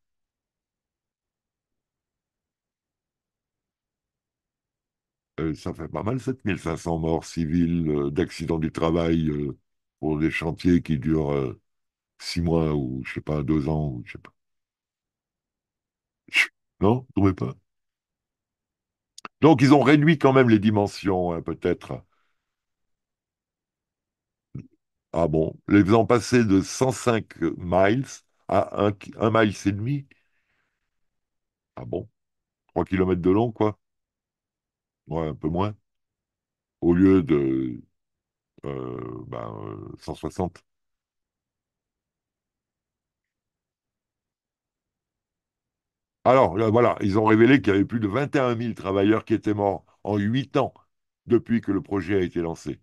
Euh, ça fait pas mal, 7500 morts civiles euh, d'accidents du travail euh, pour des chantiers qui durent six mois ou, je sais pas, deux ans, ou je sais pas. Non, vous trouvez pas Donc, ils ont réduit quand même les dimensions, hein, peut-être. Ah bon Les faisant passer de 105 miles à un mile et demi Ah bon 3 km de long, quoi ouais, un peu moins, au lieu de 160. Euh, ben, euh, Alors, voilà, ils ont révélé qu'il y avait plus de 21 000 travailleurs qui étaient morts en 8 ans depuis que le projet a été lancé.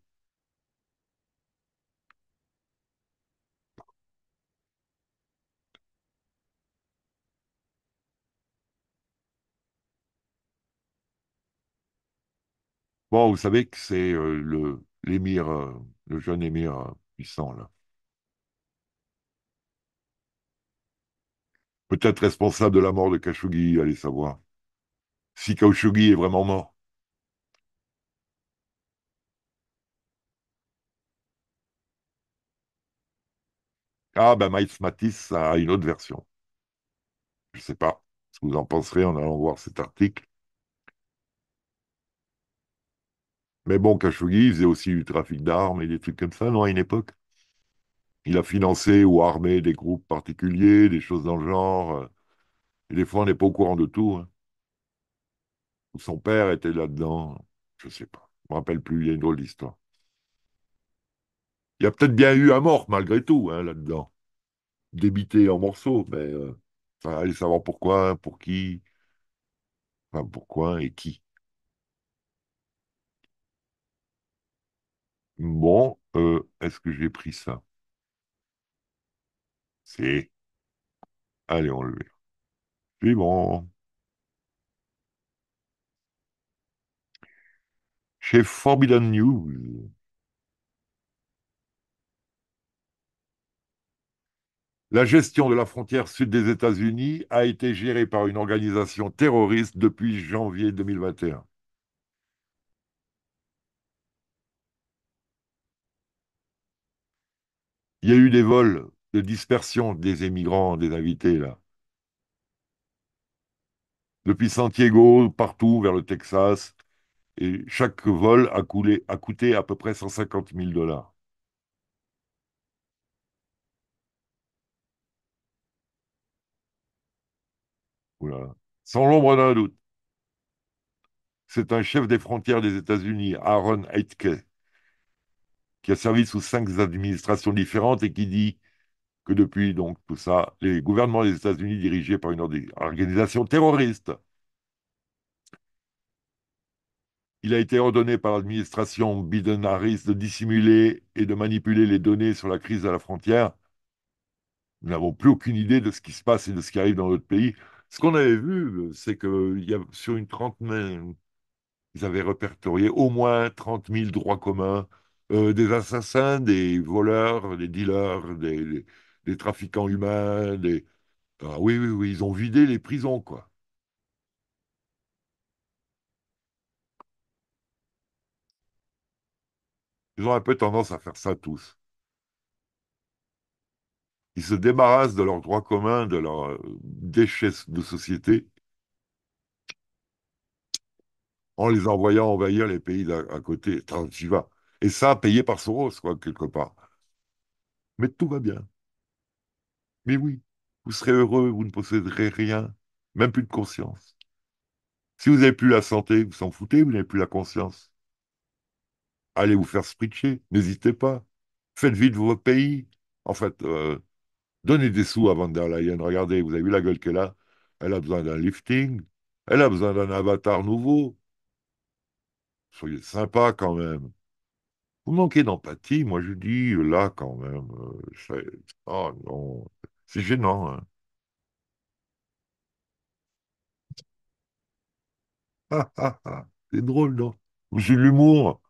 Bon, vous savez que c'est euh, le l'émir, euh, le jeune émir euh, puissant, là. Peut-être responsable de la mort de Khashoggi, allez savoir. Si Khashoggi est vraiment mort. Ah, ben Maïs Matisse a une autre version. Je ne sais pas ce que vous en penserez en allant voir cet article. Mais bon, Khashoggi faisait aussi du trafic d'armes et des trucs comme ça, non, à une époque. Il a financé ou armé des groupes particuliers, des choses dans le genre. Euh, et des fois, on n'est pas au courant de tout. Hein. Son père était là-dedans. Je ne sais pas. Je ne me rappelle plus. Il y a une drôle d'histoire. Il y a peut-être bien eu un mort, malgré tout, hein, là-dedans. Débité en morceaux, mais euh, allez savoir pourquoi, hein, pour qui, enfin, pourquoi et qui. Bon, euh, est-ce que j'ai pris ça C'est. Allez, Puis bon. Chez Forbidden News. La gestion de la frontière sud des États-Unis a été gérée par une organisation terroriste depuis janvier 2021. Il y a eu des vols de dispersion des émigrants, des invités, là. Depuis Santiago, partout, vers le Texas. Et chaque vol a, coûté à peu près 150 000 dollars. Sans l'ombre d'un doute. C'est un chef des frontières des États-Unis, Aaron Heitke qui a servi sous cinq administrations différentes et qui dit que depuis donc tout ça, les gouvernements des États-Unis dirigés par une organisation terroriste. Il a été ordonné par l'administration Biden-Harris de dissimuler et de manipuler les données sur la crise à la frontière. Nous n'avons plus aucune idée de ce qui se passe et de ce qui arrive dans notre pays. Ce qu'on avait vu, c'est que y a, sur une trentaine, ils avaient répertorié au moins 30 000 droits communs euh, des assassins, des voleurs, des dealers, des, trafiquants humains. Ah, oui, oui, oui, ils ont vidé les prisons, quoi. Ils ont un peu tendance à faire ça tous. Ils se débarrassent de leurs droits communs, de leurs euh, déchets de société, en les envoyant envahir les pays d'à côté. tant tu vas. Et ça, payé par Soros, quoi, quelque part. Mais tout va bien. Mais oui, vous serez heureux, vous ne posséderez rien, même plus de conscience. Si vous n'avez plus la santé, vous s'en foutez, vous n'avez plus la conscience. Allez vous faire spritcher, n'hésitez pas. Faites vite vos pays. En fait, euh, donnez des sous à Van der Leyen. Regardez, vous avez vu la gueule qu'elle a. Elle a besoin d'un lifting. Elle a besoin d'un avatar nouveau. Soyez sympa quand même. Vous manquez d'empathie, moi je dis, euh, là quand même, c'est oh, ah, non, c'est gênant. Hein. c'est drôle, non? J'ai l'humour.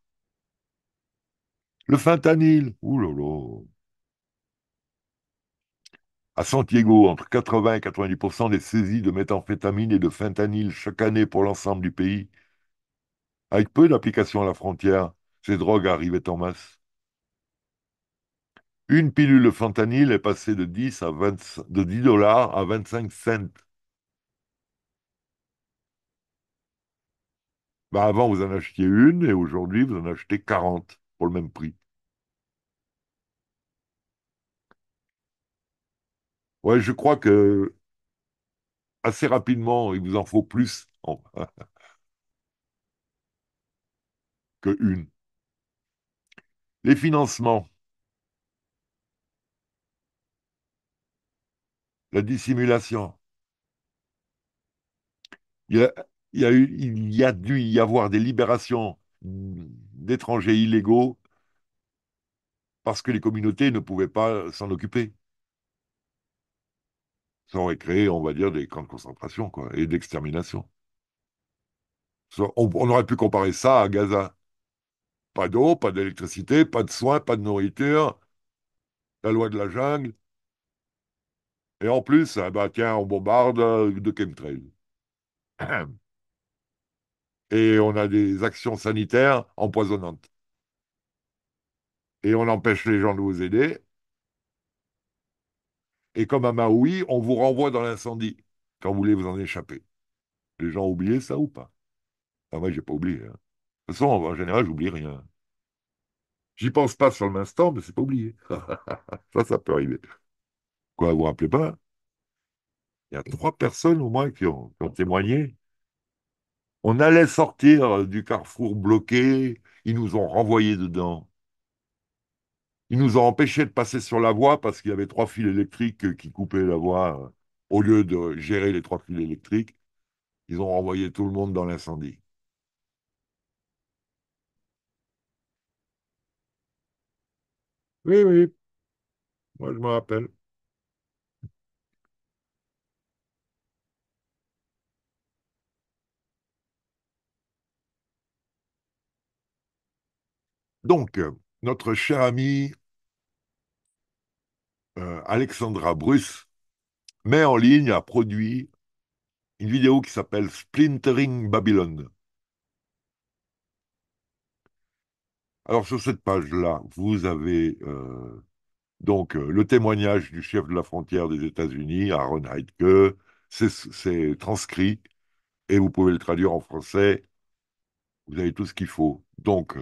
Le fentanyl, ouh À Santiago, entre 80 et 90 des saisies de méthamphétamine et de fentanyl chaque année pour l'ensemble du pays, avec peu d'applications à la frontière ces drogues arrivaient en masse. Une pilule de fentanyl est passée de 10, à 20, de 10 dollars à 25 cents. Ben avant, vous en achetiez une et aujourd'hui, vous en achetez 40 pour le même prix. Ouais, je crois que assez rapidement, il vous en faut plus que une. Les financements. La dissimulation. Il y a, eu, il y a dû y avoir des libérations d'étrangers illégaux parce que les communautés ne pouvaient pas s'en occuper. Ça aurait créé, on va dire, des camps de concentration quoi, et d'extermination. on aurait pu comparer ça à Gaza. Pas d'eau, pas d'électricité, pas de soins, pas de nourriture. La loi de la jungle. Et en plus, eh ben, tiens, on bombarde euh, de chemtrails. Et on a des actions sanitaires empoisonnantes. Et on empêche les gens de vous aider. Et comme à Maui, on vous renvoie dans l'incendie quand vous voulez vous en échapper. Les gens ont oublié ça ou pas ah, Moi, j'ai pas oublié. Hein toute façon, en général, j'oublie rien. J'y pense pas sur l'instant, mais c'est pas oublié. ça, ça peut arriver. Quoi, vous vous rappelez pas Il y a trois personnes au moins qui ont, qui ont témoigné. On allait sortir du carrefour bloqué, ils nous ont renvoyés dedans. Ils nous ont empêchés de passer sur la voie parce qu'il y avait trois fils électriques qui coupaient la voie. Euh, au lieu de gérer les trois fils électriques, ils ont renvoyé tout le monde dans l'incendie. Oui, oui, moi je me rappelle. Donc, euh, notre cher ami euh, Alexandra Bruce met en ligne, a produit une vidéo qui s'appelle Splintering Babylon. Alors sur cette page-là, vous avez euh, donc euh, le témoignage du chef de la frontière des États-Unis, Aaron Heidke. C'est transcrit et vous pouvez le traduire en français. Vous avez tout ce qu'il faut. Donc,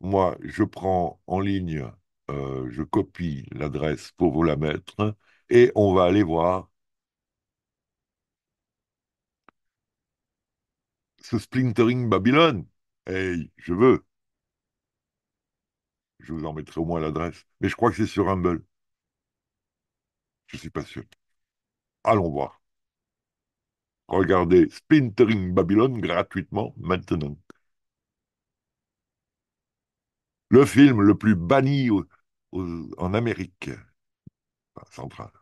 moi, je prends en ligne, euh, je copie l'adresse pour vous la mettre et on va aller voir ce Splintering Babylone. Hey, je veux. Je vous en mettrai au moins l'adresse. Mais je crois que c'est sur Humble. Je suis pas sûr. Allons voir. Regardez Splintering Babylon gratuitement maintenant. Le film le plus banni en Amérique centrale.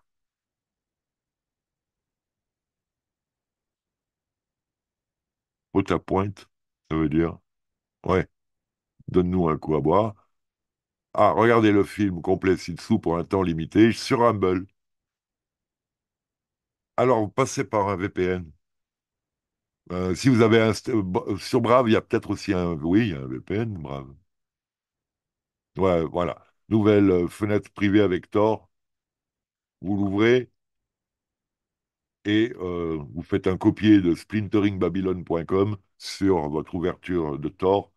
Haute à pointe, ça veut dire Ouais, donne-nous un coup à boire. Ah, regardez le film complet ci-dessous pour un temps limité sur Humble. Alors, vous passez par un VPN. Euh, si vous avez un. Euh, euh, sur Brave, il y a peut-être aussi un. Oui, il y a un VPN, Brave. Ouais, voilà. Nouvelle fenêtre privée avec Tor. Vous l'ouvrez et vous faites un copier de splinteringbabylon.com sur votre ouverture de Tor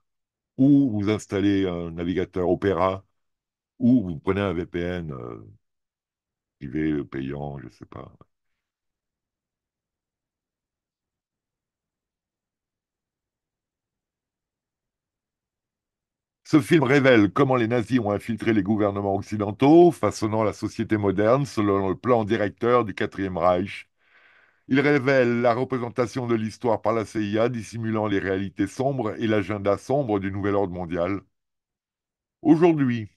ou vous installez un navigateur Opera, ou vous prenez un VPN euh, privé, payant, je ne sais pas. Ce film révèle comment les nazis ont infiltré les gouvernements occidentaux, façonnant la société moderne selon le plan directeur du Quatrième Reich, il révèle la représentation de l'histoire par la CIA dissimulant les réalités sombres et l'agenda sombre du nouvel ordre mondial. Aujourd'hui,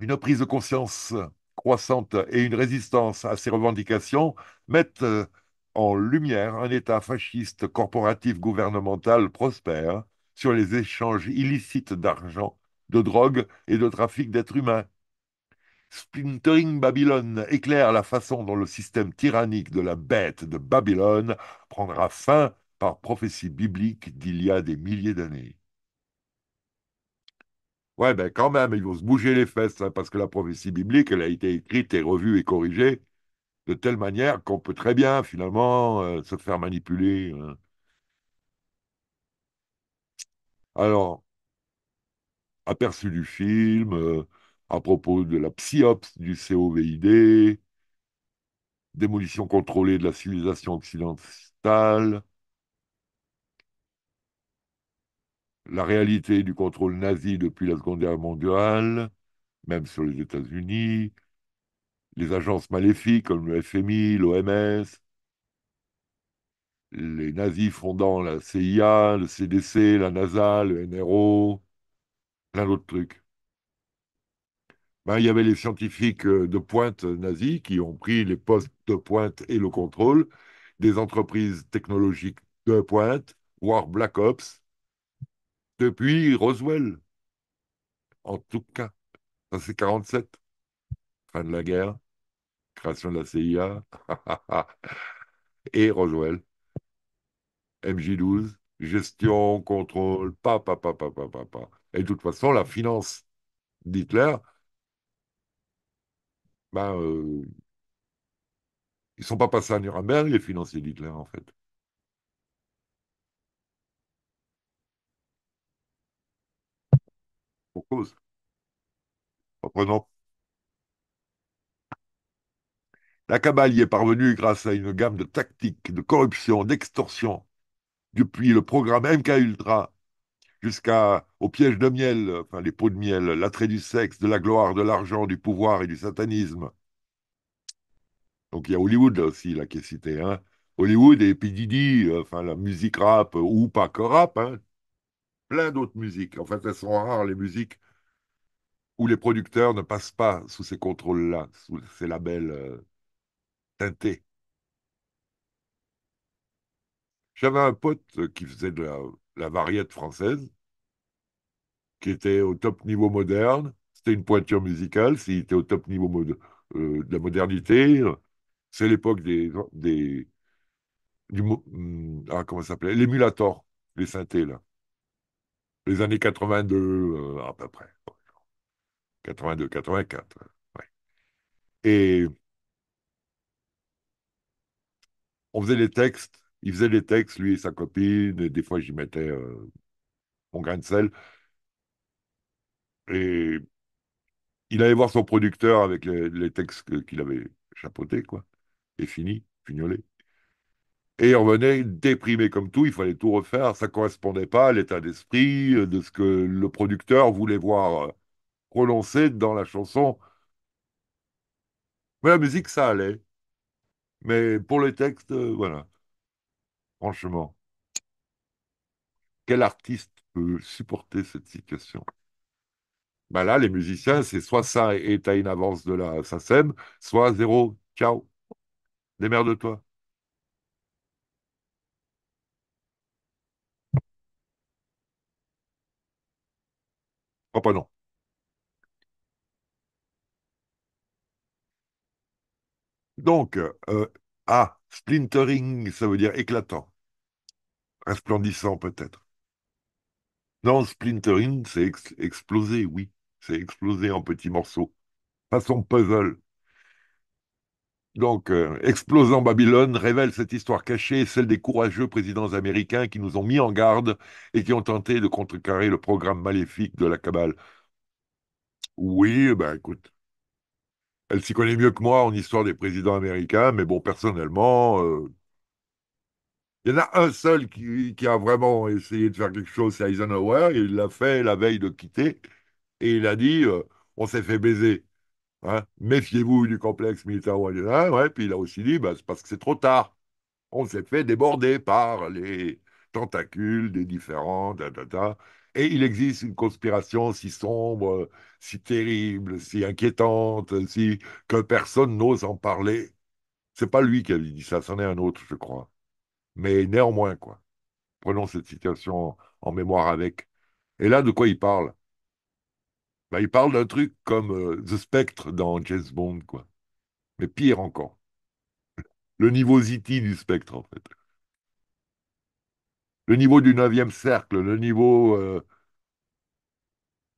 une prise de conscience croissante et une résistance à ces revendications mettent en lumière un État fasciste corporatif gouvernemental prospère sur les échanges illicites d'argent, de drogue et de trafic d'êtres humains. Splintering Babylone éclaire la façon dont le système tyrannique de la bête de Babylone prendra fin par prophétie biblique d'il y a des milliers d'années. Ouais, ben quand même, ils vont se bouger les fesses, hein, parce que la prophétie biblique, elle a été écrite et revue et corrigée de telle manière qu'on peut très bien, finalement, euh, se faire manipuler. Hein. Alors, aperçu du film, euh, à propos de la psyops du COVID, démolition contrôlée de la civilisation occidentale, la réalité du contrôle nazi depuis la Seconde Guerre mondiale, même sur les États-Unis, les agences maléfiques comme le FMI, l'OMS, les nazis fondant la CIA, le CDC, la NASA, le NRO, plein d'autres trucs. Ben, il y avait les scientifiques euh, de pointe euh, nazis qui ont pris les postes de pointe et le contrôle des entreprises technologiques de pointe, voire Black Ops, depuis Roswell. En tout cas, ça c'est 47. Fin de la guerre, création de la CIA, et Roswell. MJ12, gestion, contrôle, papa, papa, papa, papa. Et de toute façon, la finance d'Hitler, ben, euh, ils ne sont pas passés à Nuremberg, les financiers d'Hitler, en fait. Pour cause. La cabale est parvenue grâce à une gamme de tactiques, de corruption, d'extorsion, depuis le programme MK Ultra jusqu'au piège de miel, enfin les pots de miel, l'attrait du sexe, de la gloire, de l'argent, du pouvoir et du satanisme. Donc il y a Hollywood là aussi, là, qui est cité. Hein. Hollywood et P. Euh, enfin la musique rap, euh, ou pas que rap, hein. plein d'autres musiques. En fait, elles sont rares, les musiques où les producteurs ne passent pas sous ces contrôles-là, sous ces labels euh, teintés. J'avais un pote qui faisait de la, la variette française, qui était au top niveau moderne. C'était une pointure musicale, s'il était au top niveau euh, de la modernité. C'est l'époque des, des du, hmm, ah, comment ça s'appelait L'émulator, les synthés, là. Les années 82, euh, à peu près. 82, 84. Et on faisait les textes il faisait les textes, lui et sa copine, et des fois j'y mettais euh, mon grain de sel. Et il allait voir son producteur avec les, textes qu'il avait chapeautés, quoi, et fini, fignolé. Et on venait déprimé comme tout, il fallait tout refaire, ça ne correspondait pas à l'état d'esprit euh, de ce que le producteur voulait voir prononcé euh, dans la chanson. Mais la musique, ça allait. Mais pour les textes, voilà. Franchement, quel artiste peut supporter cette situation bah Là, les musiciens, c'est soit ça et tu une avance de la SACEM, soit zéro. Ciao. Démerde-toi. Oh, pas non. Donc, euh, ah, splintering, ça veut dire éclatant. Resplendissant peut-être. Non, splintering, c'est exploser, oui. C'est exploser en petits morceaux. Façon puzzle. Donc, euh, Explosant Babylone révèle cette histoire cachée, celle des courageux présidents américains qui nous ont mis en garde et qui ont tenté de contrecarrer le programme maléfique de la cabale. Oui, ben écoute, elle s'y connaît mieux que moi en histoire des présidents américains, mais bon, personnellement, euh, il y en a un seul qui, a vraiment essayé de faire quelque chose, c'est Eisenhower. Il l'a fait la veille de quitter et il a dit euh, on s'est fait baiser. Hein. Méfiez-vous du complexe militaire ». puis il a aussi dit bah, c'est parce que c'est trop tard. On s'est fait déborder par les tentacules des différents et il existe une conspiration si sombre, si terrible, si inquiétante, si que personne n'ose en parler. C'est pas lui qui a dit ça, c'en est un autre, je crois. Mais néanmoins, quoi. Prenons cette situation en mémoire avec. Et là, de quoi il parle bah, Il parle d'un truc comme euh, The Spectre dans James Bond, quoi. Mais pire encore. Le niveau ziti du spectre, en fait le niveau du 9e cercle, le niveau euh,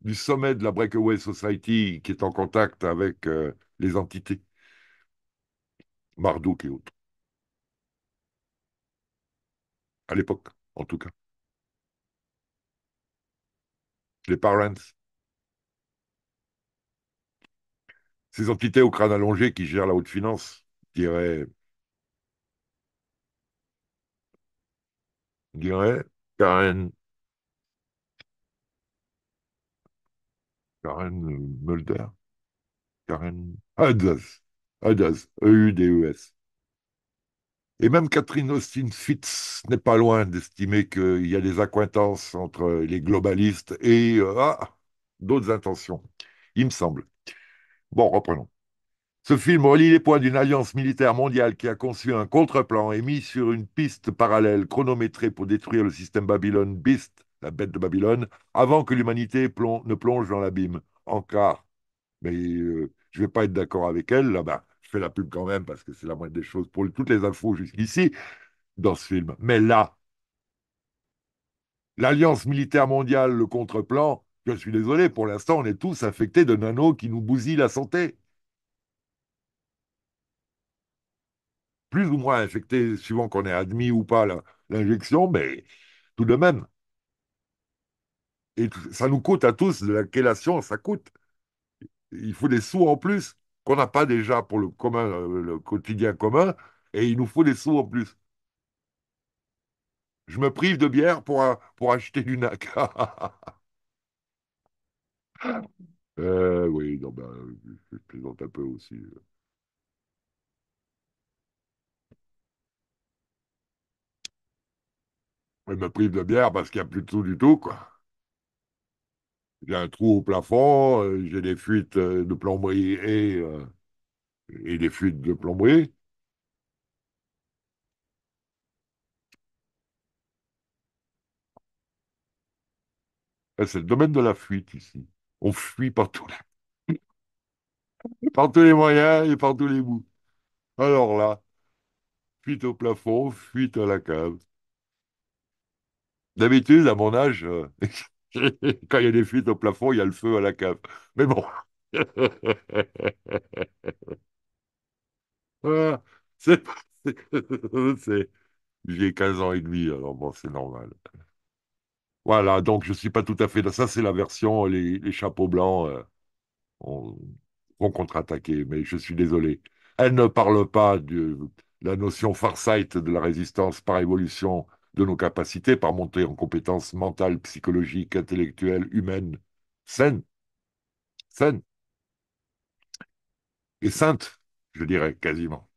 du sommet de la Breakaway Society qui est en contact avec euh, les entités, Marduk et autres. À l'époque, en tout cas. Les parents. Ces entités au crâne allongé qui gèrent la haute finance, dirait dirais, Karen, Karen euh, Mulder, Karen Adas, E-U-D-E-S. Et même Catherine Austin Fitz n'est pas loin d'estimer qu'il y a des accointances entre les globalistes et euh, ah, d'autres intentions, il me semble. Bon, reprenons. Ce film relie les points d'une alliance militaire mondiale qui a conçu un contreplan et mis sur une piste parallèle chronométrée pour détruire le système Babylone Beast, la bête de Babylone, avant que l'humanité ne plonge dans l'abîme. Encore. Mais euh, je ne vais pas être d'accord avec elle. Là-bas, je fais la pub quand même parce que c'est la moindre des choses pour toutes les infos jusqu'ici dans ce film. Mais là, l'alliance militaire mondiale, le contreplan, je suis désolé, pour l'instant, on est tous infectés de nanos qui nous bousillent la santé. plus ou moins infecté, suivant qu'on ait admis ou pas l'injection, mais tout de même. Et ça nous coûte à tous de la chélation, ça coûte. Il faut des sous en plus qu'on n'a pas déjà pour le commun, euh, le quotidien commun, et il nous faut des sous en plus. Je me prive de bière pour, euh, pour acheter du nac. Euh, oui, ben, je plaisante un peu aussi. il me prive de bière parce qu'il n'y a plus de tout du tout, J'ai un trou au plafond, euh, j'ai des fuites euh, de plomberie et, euh, et des fuites de plomberie. C'est le domaine de la fuite ici. On fuit partout tous par tous les moyens et par tous les bouts. Alors là, fuite au plafond, fuite à la cave. D'habitude, à mon âge, euh, quand il y a des fuites au plafond, il y a le feu à la cave. Mais bon. Ah, j'ai 15 ans et demi, alors bon, c'est normal. Voilà, donc je ne suis pas tout à fait. Ça, c'est la version, les, chapeaux blancs euh, vont contre attaquer mais je suis désolé. Elle ne parle pas de la notion Farsight de la résistance par évolution de nos capacités par monter en compétences mentales, psychologiques, intellectuelles, humaines, saines, saines et saintes, je dirais quasiment.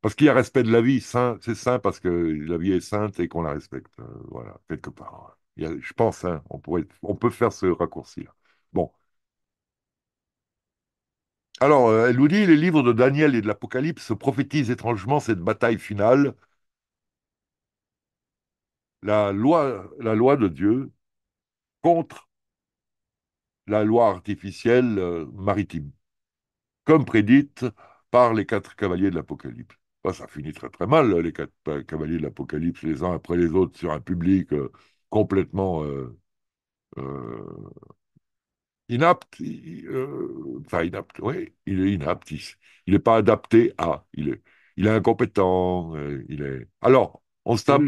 Parce qu'il y a respect de la vie, c'est sain parce que la vie est sainte et qu'on la respecte, euh, voilà, quelque part. je pense, hein, on, on peut faire ce raccourci-là. Bon. Alors, euh, elle nous dit, les livres de Daniel et de l'Apocalypse prophétisent étrangement cette bataille finale la loi, la loi de Dieu contre la loi artificielle euh, maritime, comme prédite par les quatre cavaliers de l'Apocalypse. Bah, ça finit très très mal, les quatre euh, cavaliers de l'Apocalypse, les uns après les autres, sur un public euh, complètement inapte, enfin inapte, oui, il est inapte, il n'est pas adapté à, il est, il est incompétent, il est... Alors, on se tape.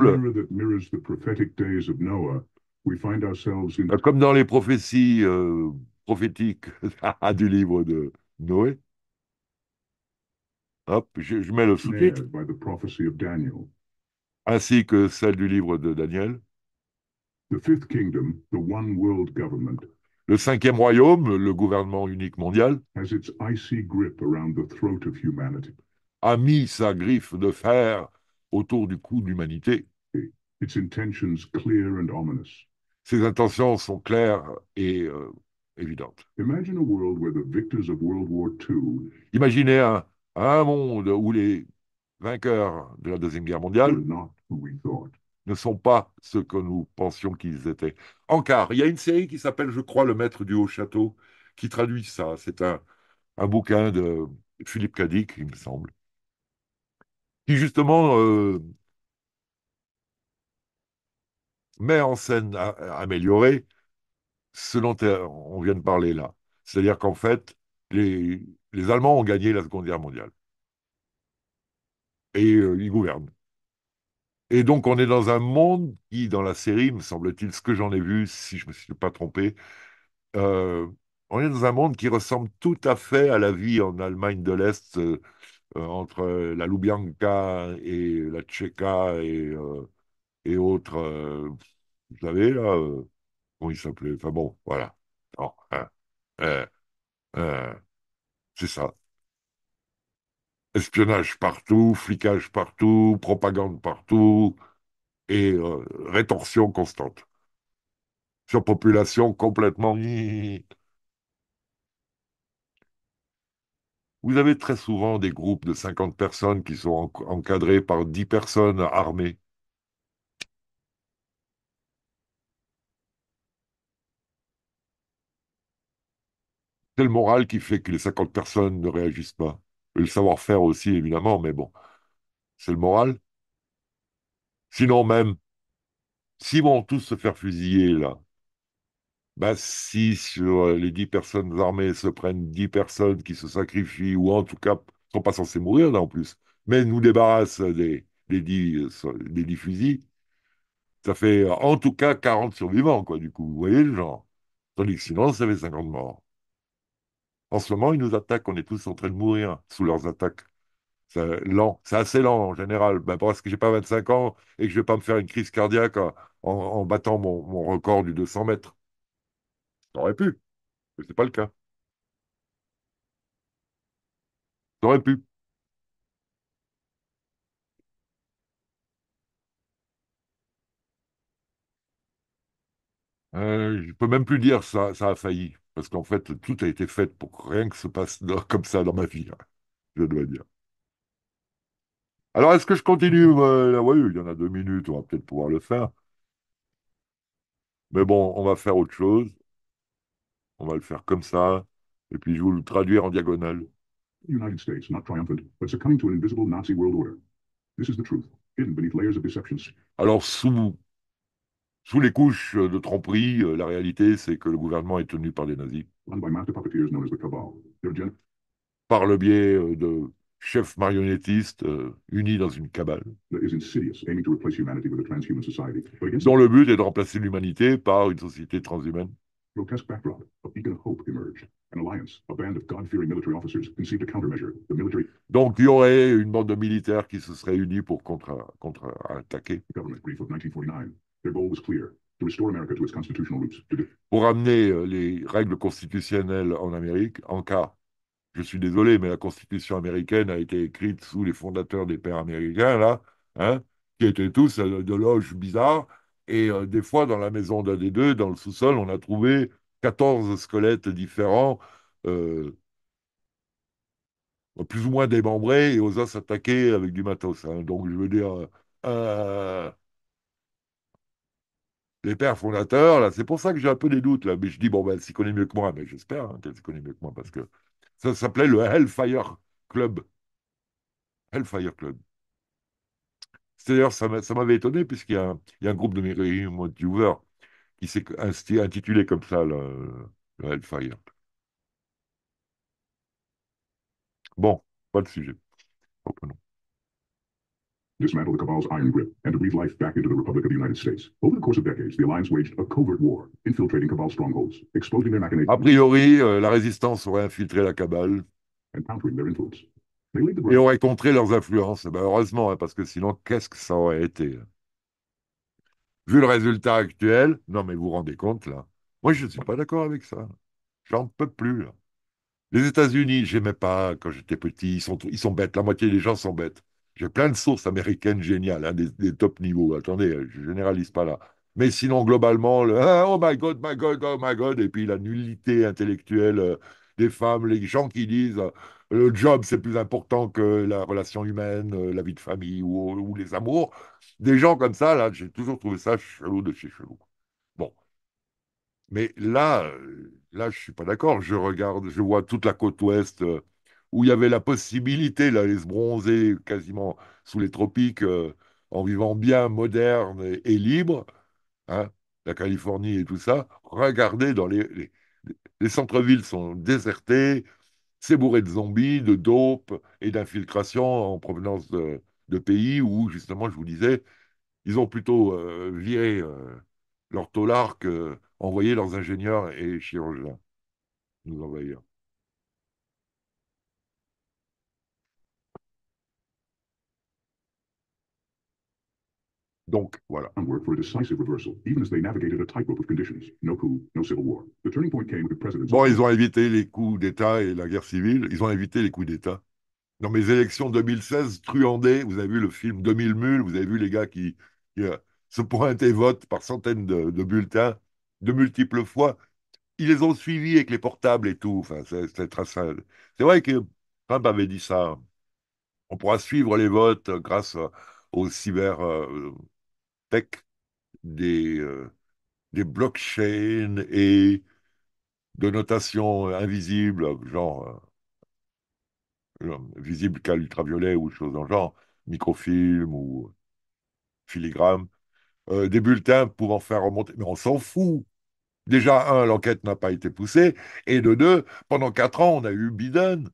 Comme dans les prophéties euh, prophétiques du livre de Noé. Hop, je, mets le sous-titre. Ainsi que celle du livre de Daniel. le cinquième royaume, le gouvernement unique mondial, a mis sa griffe de fer autour du coup de l'humanité. Ses intentions sont claires et évidentes. Imaginez un, un, monde où les vainqueurs de la Deuxième Guerre mondiale ne sont pas ce que nous pensions qu'ils étaient. Encore, il y a une série qui s'appelle, je crois, Le Maître du Haut Château, qui traduit ça. C'est un, un bouquin de Philippe Cadic, il me semble qui justement euh, met en scène améliorée ce dont euh, on vient de parler là. C'est-à-dire qu'en fait, les, les, Allemands ont gagné la Seconde Guerre mondiale. Et euh, ils gouvernent. Et donc on est dans un monde qui, dans la série, me semble-t-il, ce que j'en ai vu, si je ne me suis pas trompé, on est dans un monde qui ressemble tout à fait à la vie en Allemagne de l'Est. Euh, entre euh, la Lubyanka et la Tchéka et, euh, et autres, vous savez, là, comment il s'appelait Enfin bon, voilà. Hein, c'est ça. Espionnage partout, flicage partout, propagande partout et rétorsion constante. Surpopulation complètement Vous avez très souvent des groupes de 50 personnes qui sont encadrés par 10 personnes armées. C'est le moral qui fait que les 50 personnes ne réagissent pas. le savoir-faire aussi, évidemment, mais bon, c'est le moral. Sinon même, s'ils vont tous se faire fusiller, là, bah, si sur euh, les 10 personnes armées se prennent 10 personnes qui se sacrifient, ou en tout cas sont pas censées mourir là en plus, mais nous débarrassent des, des, dix, euh, fusils, ça fait euh, en tout cas 40 survivants, quoi, du coup. Vous voyez le genre Tandis que sinon, ça fait 50 morts. En ce moment, ils nous attaquent, on est tous en train de mourir sous leurs attaques. C'est lent, c'est assez lent en général. Ben, parce que j'ai pas 25 ans et que je vais pas me faire une crise cardiaque en, battant mon, mon record du 200 mètres. Ça aurait pu, mais ce n'est pas le cas. Ça aurait pu. Euh, je ne peux même plus dire ça, ça a failli, parce qu'en fait, tout a été fait pour que rien que se passe comme ça dans ma vie, je dois dire. Alors, est-ce que je continue euh, la Oui, il y en a deux minutes, on va peut-être pouvoir le faire. Mais bon, on va faire autre chose on va le faire comme ça, et puis je vais vous le traduire en diagonale. Alors, sous, sous les couches de tromperie, euh, la réalité, c'est que le gouvernement est tenu par les nazis. par le biais euh, de chefs marionnettistes euh, unis dans une cabale, dont le but est de remplacer l'humanité par une société transhumaine. Grotesque backdrop, a beacon of hope emerged. An alliance, a band of God-fearing military officers conceived a countermeasure. The military... Donc, il y aurait une bande de militaires qui se serait unis pour contre-attaquer. Contre the government brief of 1949. Their goal was clear. To restore America to its constitutional roots. To pour amener euh, les règles constitutionnelles en Amérique, en cas, je suis désolé, mais la Constitution américaine a été écrite sous les fondateurs des pères américains, là, hein, qui étaient tous euh, de loges bizarres, et euh, des fois, dans la maison d'un des deux, dans le sous-sol, on a trouvé 14 squelettes différents, euh, plus ou moins démembrés et osant s'attaquer avec du matos. Hein. Donc, je veux dire, euh, les pères fondateurs, là, c'est pour ça que j'ai un peu des doutes, là. Mais je dis, bon, ben, elle s'y connaît mieux que moi, mais j'espère hein, qu'elle s'y connaît mieux que moi, parce que ça s'appelait le Hellfire Club. Hellfire Club. D'ailleurs, ça m'avait étonné, puisqu'il y, y, a un groupe de reviewers qui s'est intitulé comme ça, le, le Hellfire. Bon, pas de sujet. Open. dismantle the cabal's iron grip, and to breathe life back into the Republic of the United States. Over the course of decades, the Alliance waged a covert war, infiltrating cabal strongholds, exploding their machinations. A priori, euh, la résistance aurait infiltré la cabale. And countering their influence. Et auraient contré leurs influences. Eh ben, heureusement, hein, parce que sinon, qu'est-ce que ça aurait été hein Vu le résultat actuel, non mais vous vous rendez compte là Moi, je ne suis pas d'accord avec ça. J'en peux plus. Là. Les États-Unis, j'aimais pas quand j'étais petit. Ils sont, ils sont bêtes. La moitié des gens sont bêtes. J'ai plein de sources américaines géniales, hein, des, top niveaux. Attendez, je généralise pas là. Mais sinon, globalement, le oh my god, my god, oh my god, et puis la nullité intellectuelle euh, des femmes, les gens qui disent le job, c'est plus important que la relation humaine, euh, la vie de famille ou, les amours. Des gens comme ça, là, j'ai toujours trouvé ça chelou de chez chelou. Bon. Mais là, euh, là, je suis pas d'accord. Je regarde, je vois toute la côte ouest euh, où il y avait la possibilité d'aller se bronzer quasiment sous les tropiques en vivant bien, moderne et, libre. Hein, la Californie et tout ça. Regardez dans les centres-villes sont désertés, c'est bourré de zombies, de dope et d'infiltrations en provenance de, pays où, justement, je vous disais, ils ont plutôt euh, viré euh, leur leurs que qu'envoyé leurs ingénieurs et chirurgiens nous envahir. Donc, voilà. Bon, ils ont évité les coups d'État et la guerre civile. Ils ont évité les coups d'État. Dans mes élections 2016, truandées, vous avez vu le film 2000 mules, vous avez vu les gars qui, euh, se pointent et votent par centaines de, bulletins de multiples fois. Ils les ont suivis avec les portables et tout. Enfin, c'est très simple. C'est vrai que Trump avait dit ça. On pourra suivre les votes grâce au cyber... Euh, des, euh, des blockchains et de notations invisibles genre, visibles euh, visible qu'à l'ultraviolet ou choses dans le genre, microfilm ou filigrane euh, des bulletins pouvant faire remonter. Mais on s'en fout. Déjà, un, l'enquête n'a pas été poussée, et de deux, pendant quatre ans, on a eu Biden.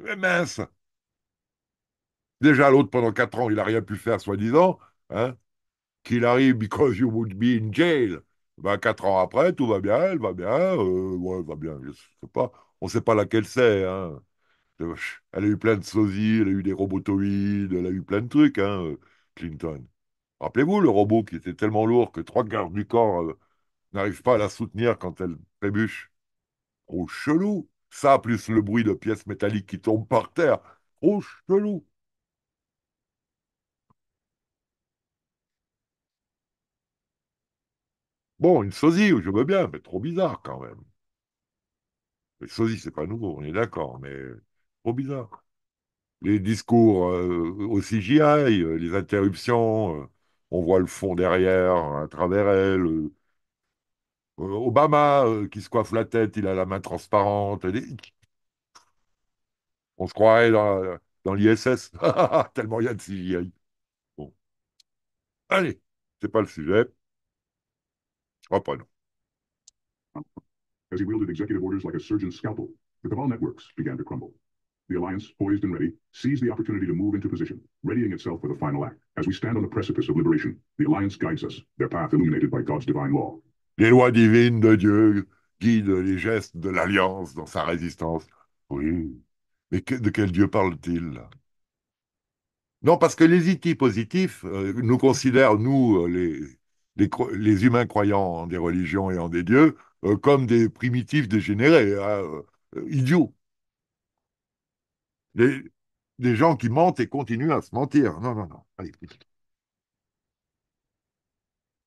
Mais mince, Déjà, l'autre, pendant quatre ans, il n'a rien pu faire, soi-disant. Hein, qu'il arrive because you would be in jail. Ben, quatre ans après, tout va bien, elle va bien, euh, ouais, elle va bien, je sais pas. On ne sait pas laquelle c'est. Hein. Elle a eu plein de sosies, elle a eu des robotoïdes, elle a eu plein de trucs, hein, euh, Clinton. Rappelez-vous le robot qui était tellement lourd que trois gardes du corps euh, n'arrivent pas à la soutenir quand elle pébuche. Oh, chelou. Ça, plus le bruit de pièces métalliques qui tombent par terre. Oh, chelou. Bon, une sosie, je veux bien, mais trop bizarre quand même. Le sosie, c'est pas nouveau, on est d'accord, mais trop bizarre. Les discours euh, au CGI, euh, les interruptions, euh, on voit le fond derrière, à travers elle. Obama qui se coiffe la tête, il a la main transparente. On se croirait dans, l'ISS, tellement il y a de CGI. Bon. Allez, c'est pas le sujet. Oh, crois As he wielded executive orders like a surgeon's scalpel, the cabal networks began to crumble. The Alliance, poised and ready, seized the opportunity to move into position, readying itself for the final act. As we stand on the precipice of liberation, the Alliance guides us, their path illuminated by God's divine law. Les lois divines de Dieu guident les gestes de l'Alliance dans sa résistance. Oui, mais que, de quel Dieu parle-t-il Non, parce que les IT positifs euh, nous considèrent, nous, euh, les les, humains croyant en des religions et en des dieux euh, comme des primitifs dégénérés, hein, euh, idiots. Les, des gens qui mentent et continuent à se mentir. Non, non, non. Allez.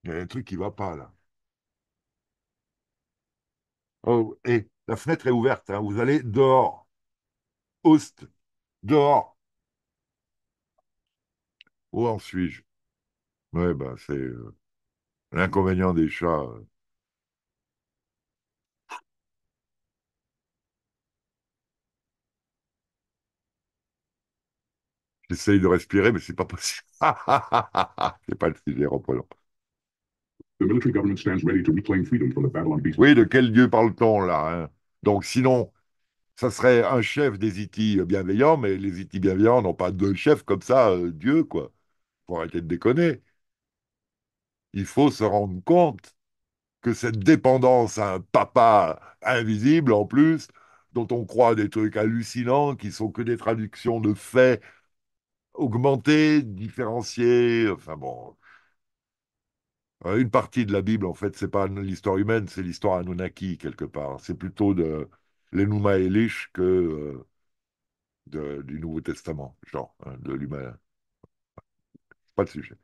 Il y a un truc qui ne va pas là. Oh, la fenêtre est ouverte, hein. vous allez dehors. Oust, dehors. Où en suis-je Ouais, ben c'est. Euh, L'inconvénient des chats. Euh, j'essaye de respirer, mais c'est pas possible. c'est pas le sujet, reprenons. Oui, de quel Dieu parle-t-on là hein? Donc sinon, ça serait un chef des iti e bienveillants, mais les iti e bienveillants n'ont pas deux chefs comme ça, euh, Dieu, quoi. Pour arrêter de déconner il faut se rendre compte que cette dépendance à un papa invisible en plus, dont on croit des trucs hallucinants qui sont que des traductions de faits augmentés, différenciés, enfin bon. Euh, une partie de la Bible, en fait, c'est pas l'histoire humaine, c'est l'histoire Anunnaki, quelque part. C'est plutôt de l'Enuma Elish que euh, du Nouveau Testament, genre, hein, de l'humain. Pas le sujet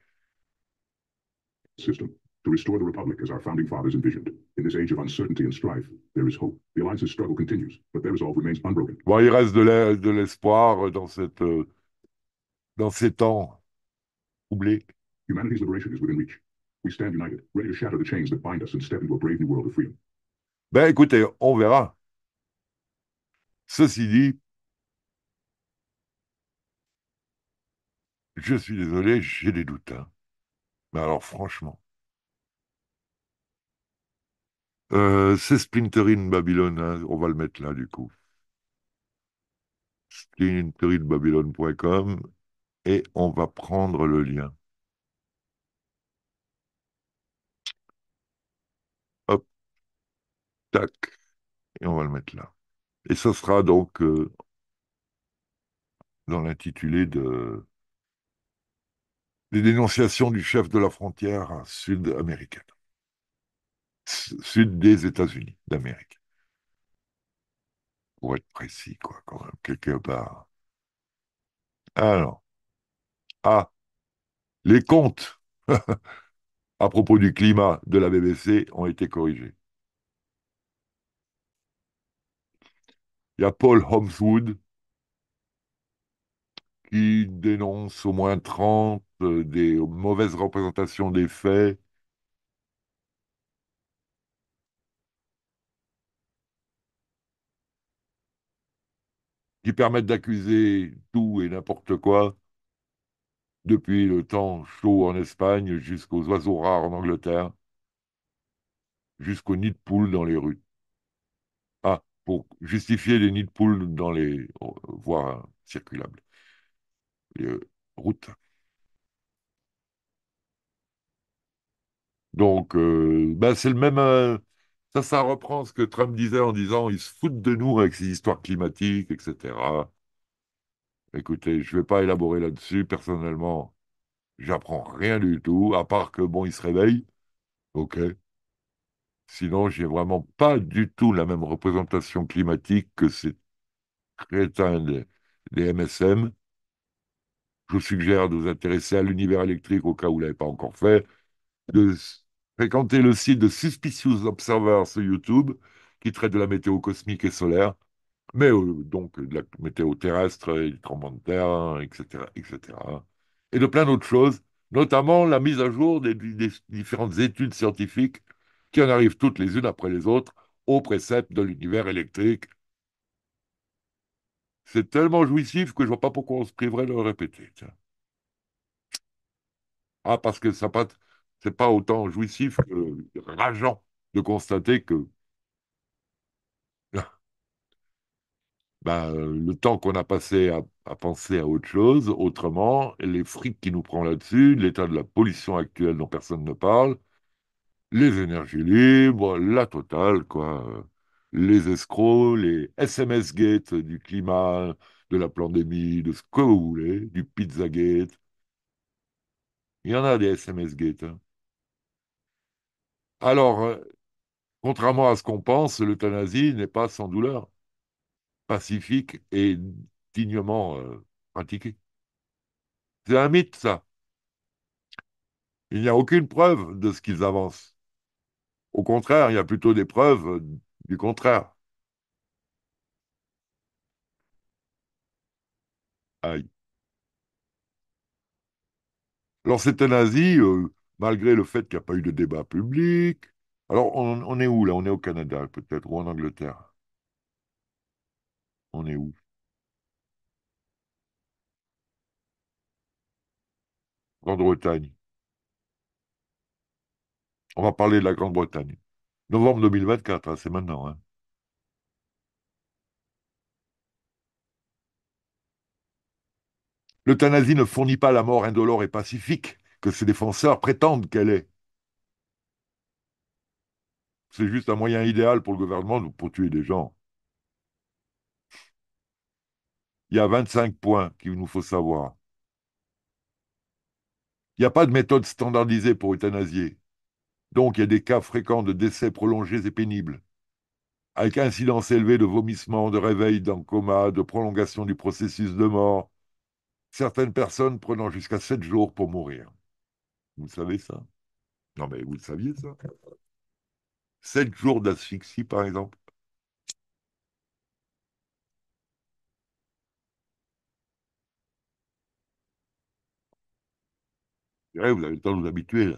system to restore the Republic as our founding fathers envisioned. In this age of uncertainty and strife, there is hope. The Alliance's struggle continues, but their resolve remains unbroken. Bon, il reste de l'espoir dans, cette, dans ces temps Humanity's liberation is within reach. We stand united, ready to shatter the chains that bind us and step into a brave new world of freedom. Ben écoutez, on verra. Ceci dit, je suis désolé, j'ai des doutes. Hein. Mais alors, franchement. Euh, c'est Splintering Babylone, hein. on va le mettre là, du coup. SplinterinBabylone.com et on va prendre le lien. Hop, tac, et on va le mettre là. Et ça sera donc euh, dans l'intitulé de, les dénonciations du chef de la frontière sud-américaine, sud des États-Unis d'Amérique. Pour être précis, quoi, quand même, quelque part. Alors, ah, les comptes à propos du climat de la BBC ont été corrigés. Il y a Paul Homswood qui dénonce au moins 30 des mauvaises représentations des faits. qui permettent d'accuser tout et n'importe quoi, depuis le temps chaud en Espagne jusqu'aux oiseaux rares en Angleterre, jusqu'aux nids de poules dans les rues. Ah, pour justifier les nids de poules dans les euh, voies circulables, les euh, routes. Donc, euh, ben, c'est le même. Euh, ça, ça reprend ce que Trump disait en disant ils se foutent de nous avec ces histoires climatiques, etc. Écoutez, je ne vais pas élaborer là-dessus. Personnellement, j'apprends rien du tout, à part que, bon, il se réveille. OK. Sinon, j'ai vraiment pas du tout la même représentation climatique que ces crétins des, MSM. Je vous suggère de vous intéresser à l'univers électrique au cas où vous ne l'avez pas encore fait de fréquenter le site de Suspicious Observers sur YouTube, qui traite de la météo cosmique et solaire, mais euh, donc de la météo terrestre et du tremblement de terre, etc., etc. Et de plein d'autres choses, notamment la mise à jour des, différentes études scientifiques qui en arrivent toutes les unes après les autres au précepte de l'univers électrique. C'est tellement jouissif que je vois pas pourquoi on se priverait de le répéter. Ah, parce que ça, c'est pas autant jouissif que rageant de constater que ben, le temps qu'on a passé à, penser à autre chose, autrement, les frics qui nous prend là-dessus, l'état de la pollution actuelle dont personne ne parle, les énergies libres, la totale, quoi, les escrocs, les SMS gates du climat, de la pandémie, de ce que vous voulez, du pizza gate. Il y en a des SMS gates. Hein. Alors, euh, contrairement à ce qu'on pense, l'euthanasie n'est pas sans douleur, pacifique et dignement euh, pratiquée. C'est un mythe, ça. Il n'y a aucune preuve de ce qu'ils avancent. Au contraire, il y a plutôt des preuves euh, du contraire. Aïe. Alors, cette malgré le fait qu'il n'y a pas eu de débat public. Alors, on, est où là On est au Canada peut-être, ou en Angleterre On est où Grande-Bretagne. On va parler de la Grande-Bretagne. Novembre 2024, hein, c'est maintenant. Hein. L'euthanasie ne fournit pas la mort indolore et pacifique que ses défenseurs prétendent qu'elle est. C'est juste un moyen idéal pour le gouvernement pour tuer des gens. Il y a 25 points qu'il nous faut savoir. Il n'y a pas de méthode standardisée pour euthanasier. Donc il y a des cas fréquents de décès prolongés et pénibles, avec incidence élevée de vomissements, de réveil le coma, de prolongation du processus de mort, certaines personnes prenant jusqu'à 7 jours pour mourir. Vous savez ça Non, mais vous le saviez ça Sept jours d'asphyxie, par exemple. vous avez le temps de vous habituer. Là.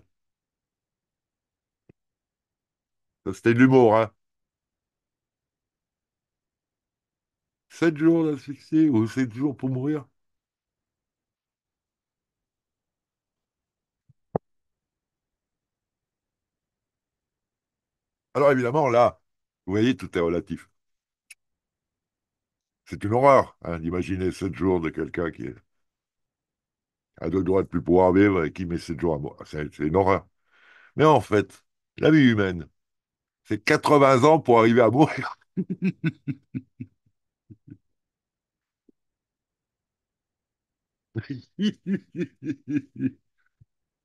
Ça, c'était de l'humour, hein 7 jours d'asphyxie ou sept jours pour mourir Alors évidemment, là, vous voyez, tout est relatif. C'est une horreur hein, d'imaginer sept jours de quelqu'un qui a à deux doigts de plus pouvoir vivre et qui met sept jours à mourir. Ah, c'est une horreur. Mais en fait, la vie humaine, c'est 80 ans pour arriver à mourir.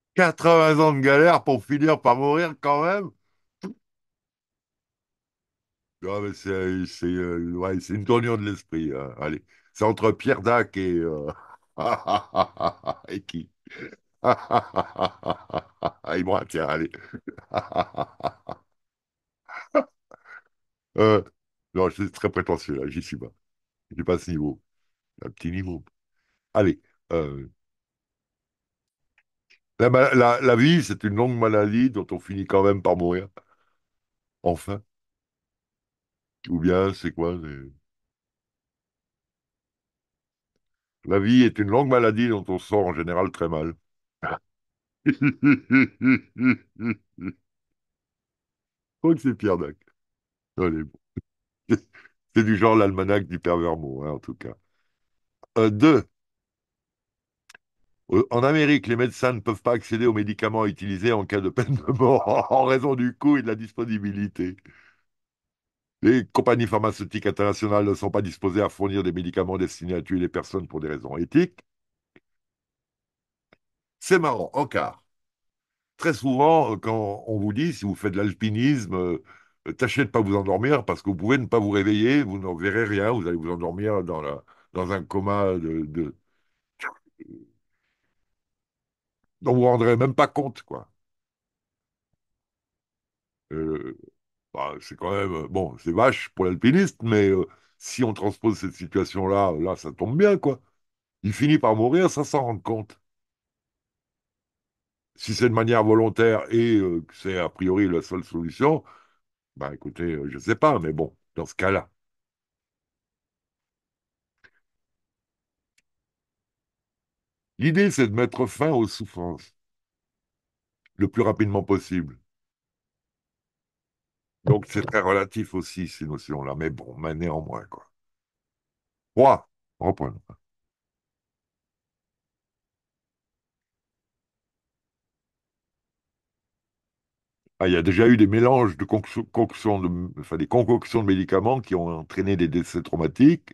« 80 ans de galère pour finir par mourir quand même ah, euh, c'est une tournure de l'esprit. Hein. allez, c'est entre Pierre Dac et euh, et qui et moi. Tiens, allez. Euh, non, c'est très prétentieux là. J'y suis pas. J'ai pas ce niveau. Un petit niveau. Allez. la, la- la vie, c'est une longue maladie dont on finit quand même par mourir. Enfin. Ou bien, c'est quoi La vie est une longue maladie dont on sort en général très mal. Je que oh, c'est Pierre Dac. C'est du genre l'almanach du pervers mot, hein, en tout cas. Euh, deux. Euh, en Amérique, les médecins ne peuvent pas accéder aux médicaments utilisés en cas de peine de mort en raison du coût et de la disponibilité. Les compagnies pharmaceutiques internationales ne sont pas disposées à fournir des médicaments destinés à tuer les personnes pour des raisons éthiques. C'est marrant, en quart. Très souvent, euh, quand on vous dit, si vous faites de l'alpinisme, euh, tâchez de ne pas vous endormir parce que vous pouvez ne pas vous réveiller, vous n'en verrez rien, vous allez vous endormir dans, la, dans un coma de, dont vous ne vous rendrez même pas compte. Quoi. Euh... Bah, c'est quand même, euh, bon, c'est vache pour l'alpiniste, mais euh, si on transpose cette situation-là, là, ça tombe bien, quoi. Il finit par mourir sans s'en rendre compte. Si c'est de manière volontaire et euh, que c'est a priori la seule solution, bah écoutez, je ne sais pas, mais bon, dans ce cas-là. L'idée, c'est de mettre fin aux souffrances le plus rapidement possible. Donc c'est très relatif aussi, ces notions-là, mais bon, mais néanmoins, quoi. Trois, ah, il y a déjà eu des mélanges de, de, des concoctions de médicaments qui ont entraîné des décès traumatiques.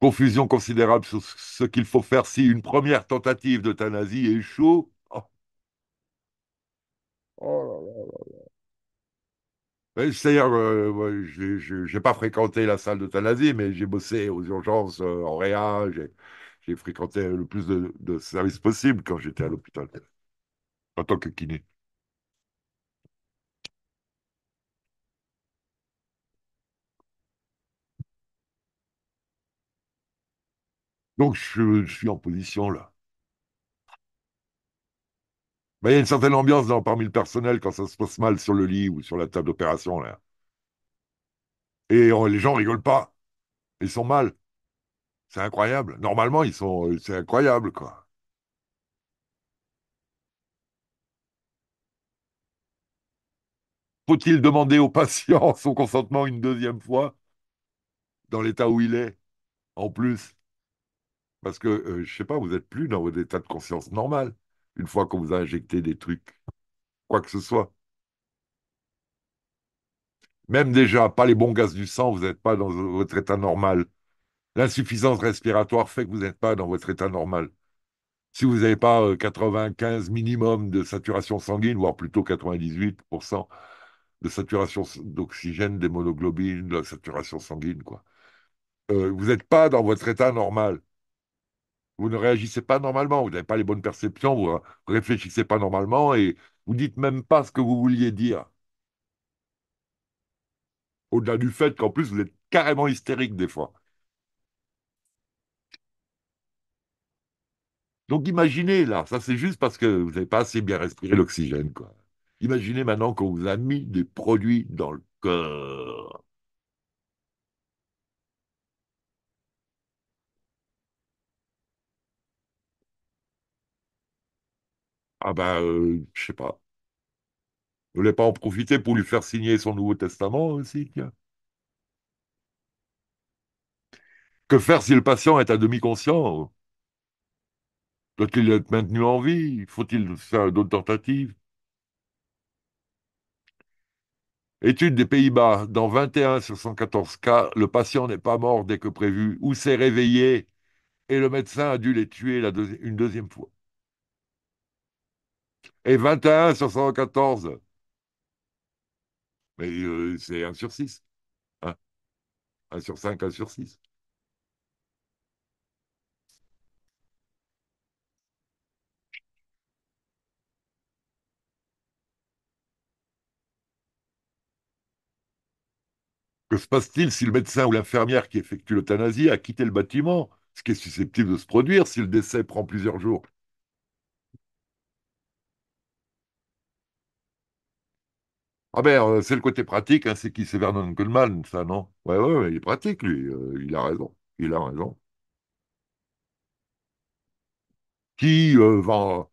Confusion considérable sur ce qu'il faut faire si une première tentative d'euthanasie échoue. Oh c'est-à-dire, euh, je n'ai pas fréquenté la salle d'euthanasie, mais j'ai bossé aux urgences euh, en réa, j'ai fréquenté le plus de, services possible quand j'étais à l'hôpital, en tant que kiné. Donc, je suis en position là. Ben, il y a une certaine ambiance parmi le personnel quand ça se passe mal sur le lit ou sur la table d'opération. là. Et oh, les gens rigolent pas. Ils sont mal. C'est incroyable. Normalement, ils sont. Euh, c'est incroyable, quoi. Faut-il demander au patient son consentement une deuxième fois dans l'état où il est, en plus Parce que, je euh, je sais pas, vous n'êtes plus dans votre état de conscience normal une fois qu'on vous a injecté des trucs, quoi que ce soit. Même déjà, pas les bons gaz du sang, vous n'êtes pas dans votre état normal. L'insuffisance respiratoire fait que vous n'êtes pas dans votre état normal. Si vous n'avez pas 95 euh, minimum de saturation sanguine, voire plutôt 98% de saturation d'oxygène, des monoglobines, de saturation sanguine, quoi. Euh, vous n'êtes pas dans votre état normal. Vous ne réagissez pas normalement, vous n'avez pas les bonnes perceptions, vous ne hein, réfléchissez pas normalement et vous dites même pas ce que vous vouliez dire. Au-delà du fait qu'en plus vous êtes carrément hystérique des fois. Donc imaginez là, ça c'est juste parce que vous n'avez pas assez bien respiré l'oxygène Imaginez maintenant qu'on vous a mis des produits dans le corps. Ah ben, bah, euh, je je sais pas. Vous voulez pas en profiter pour lui faire signer son Nouveau Testament aussi, Que faire si le patient est à demi conscient? Doit-il être maintenu en vie? Faut-il faire d'autres tentatives? Étude des Pays-Bas. Dans 21 sur 114 cas, le patient n'est pas mort dès que prévu ou s'est réveillé et le médecin a dû les tuer une deuxième fois et 21 sur 114. Mais euh, c'est 1 sur 6. 1 sur 5, 1 sur 6. Que se passe-t-il si le médecin ou l'infirmière qui effectue l'euthanasie a quitté le bâtiment Ce qui est susceptible de se produire si le décès prend plusieurs jours. Ah ben, euh, c'est le côté pratique, hein, c'est qui C'est Vernon Coleman, ça, non ouais, ouais, il est pratique, lui. Euh, il a raison. Il a raison. Qui euh, va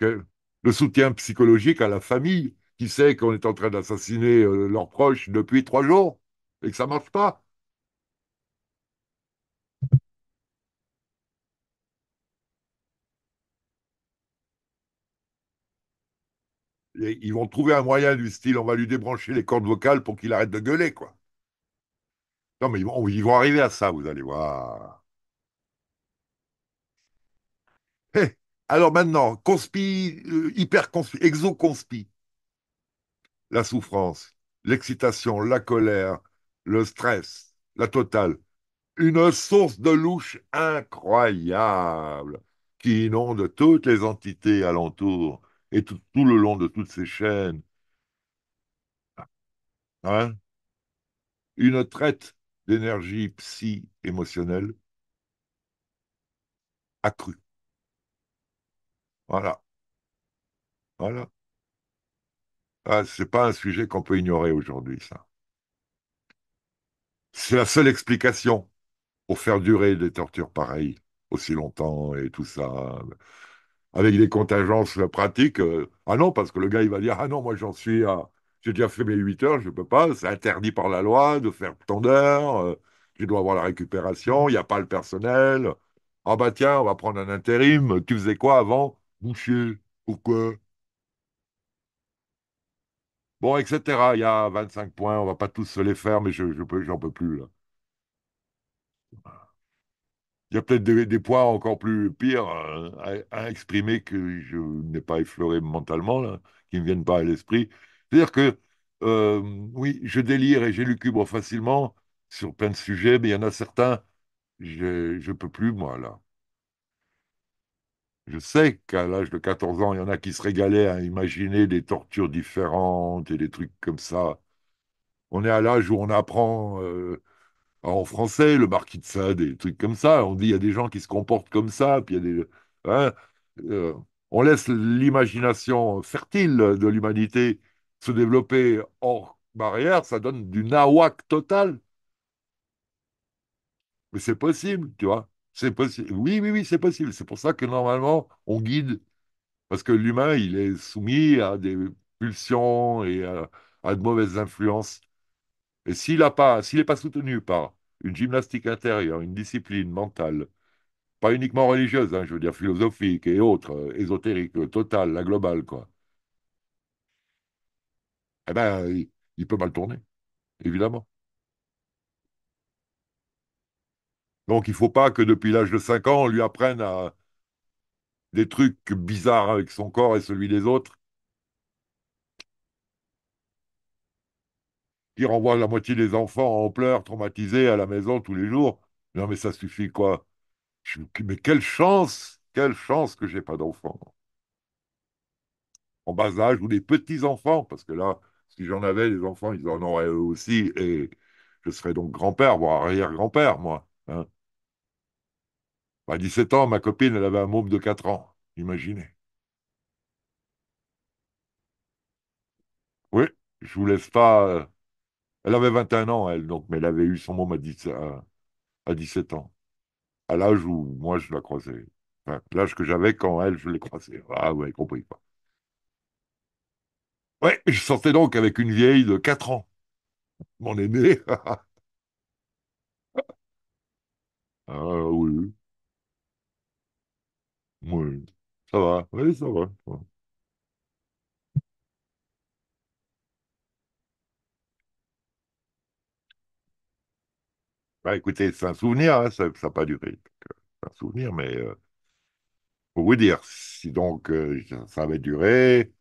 vend le soutien psychologique à la famille qui sait qu'on est en train d'assassiner leurs proches depuis trois jours et que ça marche pas ils vont trouver un moyen du style on va lui débrancher les cordes vocales pour qu'il arrête de gueuler, quoi. Non, mais ils vont, arriver à ça, vous allez voir. Eh, alors maintenant, conspi, euh, hyper conspi, exoconspi. La souffrance, l'excitation, la colère, le stress, la totale. Une source de louche incroyable qui inonde toutes les entités alentour et tout, le long de toutes ces chaînes. Ah. Hein? Une traite d'énergie psy-émotionnelle accrue. Voilà. Voilà. Ah, Ce n'est pas un sujet qu'on peut ignorer aujourd'hui, ça. C'est la seule explication pour faire durer des tortures pareilles aussi longtemps et tout ça avec des contingences pratiques. Euh, ah non, parce que le gars, il va dire Ah non, moi, j'en suis à. J'ai déjà fait mes 8 heures, je ne peux pas. C'est interdit par la loi de faire tant d'heures. Euh, je dois avoir la récupération. Il n'y a pas le personnel. Ah bah tiens, on va prendre un intérim. Tu faisais quoi avant Boucher. Pourquoi Bon, etc. Il y a 25 points. On ne va pas tous se les faire, mais je n'en peux plus. Là. Il y a peut-être des, poids encore plus pires à, exprimer que je n'ai pas effleuré mentalement, qui ne me viennent pas à l'esprit. C'est-à-dire que, euh, oui, je délire et j'élucubre facilement sur plein de sujets, mais il y en a certains, je ne peux plus, moi, là. Je sais qu'à l'âge de 14 ans, il y en a qui se régalaient à imaginer des tortures différentes et des trucs comme ça. On est à l'âge où on apprend euh, en français, le marquis de Sade, des trucs comme ça. On dit il y a des gens qui se comportent comme ça, puis il y a des. Hein, euh, on laisse l'imagination fertile de l'humanité se développer hors barrière, ça donne du nawak total. Mais c'est possible, tu vois. C'est possible. Oui, oui, oui, c'est possible. C'est pour ça que normalement, on guide. Parce que l'humain, il est soumis à des pulsions et à de mauvaises influences. Et s'il n'est pas, soutenu par une gymnastique intérieure, une discipline mentale, pas uniquement religieuse, hein, je veux dire philosophique et autres, euh, ésotérique, euh, totale, la globale, quoi. Eh ben, il, peut mal tourner, évidemment. Donc, il ne faut pas que depuis l'âge de 5 ans, on lui apprenne à des trucs bizarres avec son corps et celui des autres qui renvoie la moitié des enfants en pleurs, traumatisés à la maison tous les jours. Non, mais ça suffit, quoi. mais quelle chance, quelle chance que j'ai pas d'enfants. En bas âge ou des petits-enfants, parce que là, si j'en avais, des enfants, ils en auraient eux aussi, et je serais donc grand-père, voire arrière-grand-père, moi. Hein. À 17 ans, ma copine, elle avait un môme de 4 ans, imaginez. Oui, je vous laisse pas euh, elle avait 21 ans, elle, donc, mais elle avait eu son môme à, à, 17 ans. À l'âge où moi, je la croisais. Enfin, l'âge que j'avais quand elle, je l'ai croisée. Ah ouais, compris pas. Ouais, je sortais donc avec une vieille de 4 ans. Mon aîné. ah oui. Oui, ça va. Oui, Ça va. Bah, écoutez, c'est un souvenir, hein, ça n'a pas duré. Euh, c'est un souvenir, mais euh, pour vous dire, si donc euh, ça, avait duré,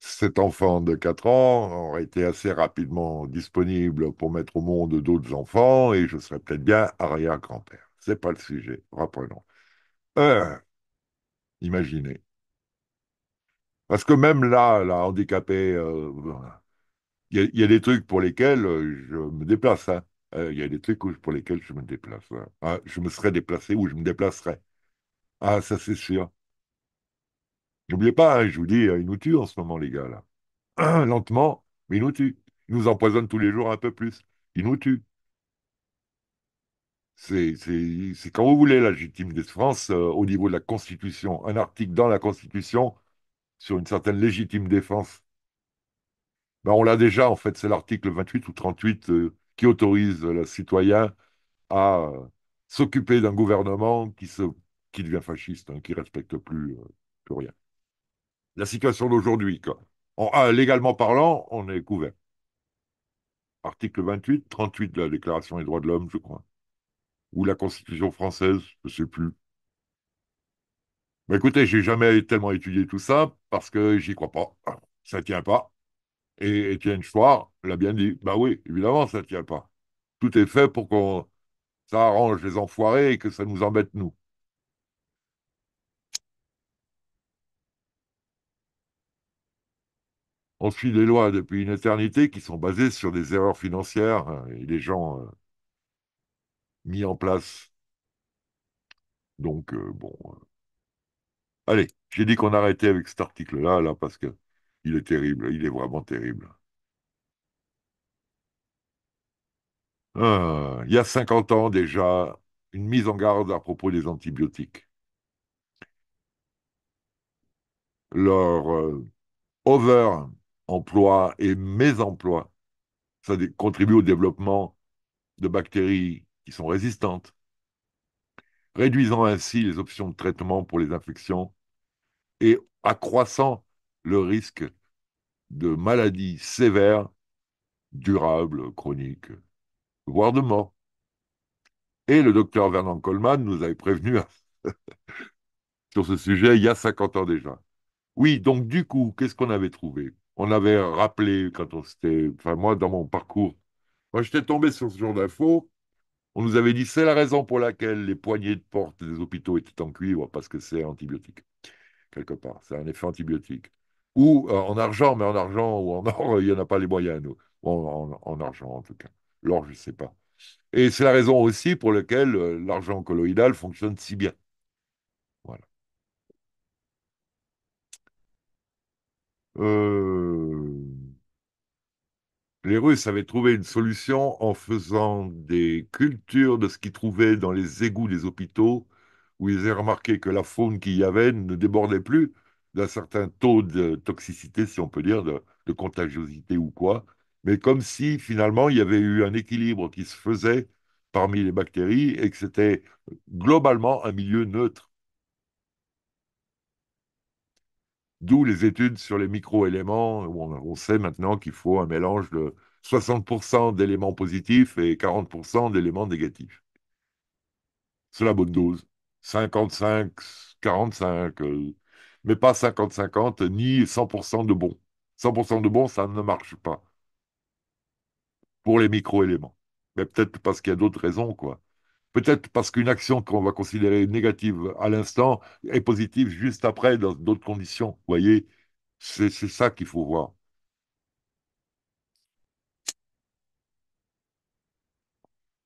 cet enfant de 4 ans aurait été assez rapidement disponible pour mettre au monde d'autres enfants et je serais peut-être bien arrière-grand-père. n'est pas le sujet. Reprenons. Euh, imaginez. Parce que même là, la handicapée, il y, a des trucs pour lesquels euh, je me déplace. Il hein. euh, y a des trucs pour lesquels je me déplace. Hein. Ah, je me serais déplacé ou je me déplacerais. Ah, ça c'est sûr. N'oubliez pas, hein, je vous dis, euh, il nous tue en ce moment, les gars. lentement, mais il nous tue. Il nous empoisonne tous les jours un peu plus. Il nous tue. C'est quand vous voulez, la légitime de France, au niveau de la Constitution, un article dans la Constitution sur une certaine légitime défense ben, on l'a déjà, en fait, c'est l'article 28 ou 38 euh, qui autorise le citoyen à s'occuper d'un gouvernement qui, se, qui devient fasciste, hein, qui ne respecte euh, plus, rien. La situation d'aujourd'hui, quoi. Ah, légalement parlant, on est couvert. Article 28, 38 de la Déclaration des droits de l'homme, je crois. Ou la Constitution française, je ne sais plus. Mais ben, écoutez, j'ai jamais tellement étudié tout ça parce que j'y crois pas. Ça ne tient pas. Et Étienne Chouard l'a bien dit. Bah oui, évidemment, ça ne tient pas. Tout est fait pour qu'on ça arrange les enfoirés et que ça nous embête, nous. On suit des lois depuis une éternité qui sont basées sur des erreurs financières hein, et des gens euh, mis en place. Donc, euh, bon. Euh, allez, j'ai dit qu'on arrêtait avec cet article-là, là, parce que il est terrible, il est vraiment terrible. Ah, il y a 50 ans déjà, une mise en garde à propos des antibiotiques. Leur euh, over-emploi et mésemploi, ça contribue au développement de bactéries qui sont résistantes, réduisant ainsi les options de traitement pour les infections et accroissant le risque de maladies sévères, durables, chroniques, voire de mort. Et le docteur Vernon Coleman nous avait prévenu sur ce sujet il y a 50 ans déjà. Oui, donc du coup, qu'est-ce qu'on avait trouvé On avait rappelé quand on s'était, enfin moi dans mon parcours, moi j'étais tombé sur ce genre d'infos, on nous avait dit c'est la raison pour laquelle les poignées de porte des hôpitaux étaient en cuivre parce que c'est antibiotique quelque part, c'est un effet antibiotique ou euh, en argent, mais en argent ou en or, il n'y en a pas les moyens, nous. En, argent, en tout cas. L'or, je ne sais pas. Et c'est la raison aussi pour laquelle euh, l'argent colloïdal fonctionne si bien. Voilà. Euh, les Russes avaient trouvé une solution en faisant des cultures de ce qu'ils trouvaient dans les égouts des hôpitaux, où ils avaient remarqué que la faune qu'il y avait ne débordait plus, d'un certain taux de toxicité, si on peut dire, de, contagiosité ou quoi, mais comme si finalement il y avait eu un équilibre qui se faisait parmi les bactéries et que c'était globalement un milieu neutre. D'où les études sur les micro où on, sait maintenant qu'il faut un mélange de 60% d'éléments positifs et 40% d'éléments négatifs. C'est la bonne dose. 55, 45, mais pas 50-50 ni 100% de bon. 100% de bon, ça ne marche pas pour les micro-éléments. Mais peut-être parce qu'il y a d'autres raisons, quoi. Peut-être parce qu'une action qu'on va considérer négative à l'instant est positive juste après dans d'autres conditions. Vous voyez, c'est ça qu'il faut voir.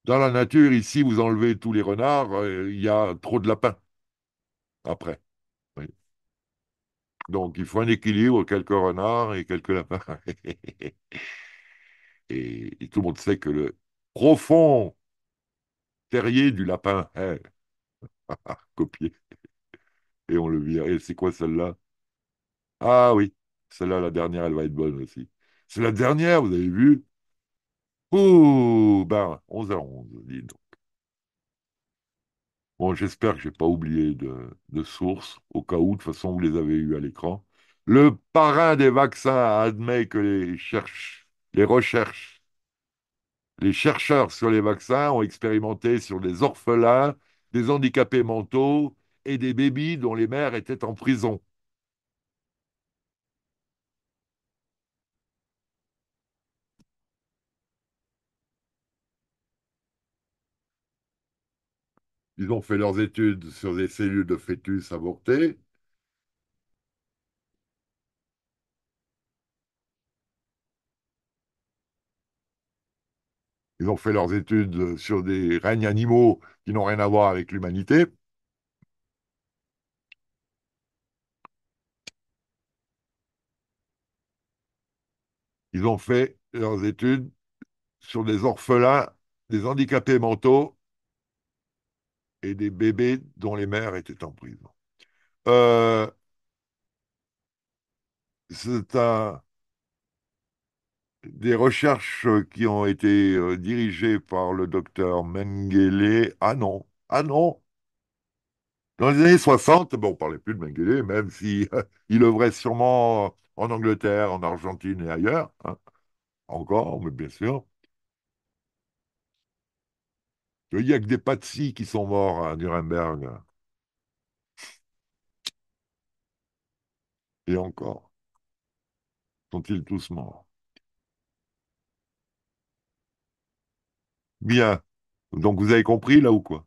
Dans la nature, ici, vous enlevez tous les renards, euh, il y a trop de lapins après. Donc, il faut un équilibre, quelques renards et quelques lapins. et, tout le monde sait que le profond terrier du lapin est hein, copié. Et on le vire. Et c'est quoi celle-là Ah oui, celle-là, la dernière, elle va être bonne aussi. C'est la dernière, vous avez vu Ouh, ben, 11 à 11, dis donc. Bon, j'espère que je n'ai pas oublié de, source, au cas où, de toute façon, vous les avez eues à l'écran. Le parrain des vaccins admet que les, les recherches, les chercheurs sur les vaccins ont expérimenté sur des orphelins, des handicapés mentaux et des bébés dont les mères étaient en prison. Ils ont fait leurs études sur des cellules de fœtus avortés. Ils ont fait leurs études sur des règnes animaux qui n'ont rien à voir avec l'humanité. Ils ont fait leurs études sur des orphelins, des handicapés mentaux et des bébés dont les mères étaient en prison. Euh, c'est des recherches qui ont été euh, dirigées par le docteur Mengele. Ah non, ah non. Dans les années 60, bon, on ne parlait plus de Mengele, même si il œuvrait sûrement en Angleterre, en Argentine et ailleurs, hein, encore, mais bien sûr. Il n'y a que des patsy qui sont morts à Nuremberg. Et encore, sont-ils tous morts Bien. Donc vous avez compris là ou quoi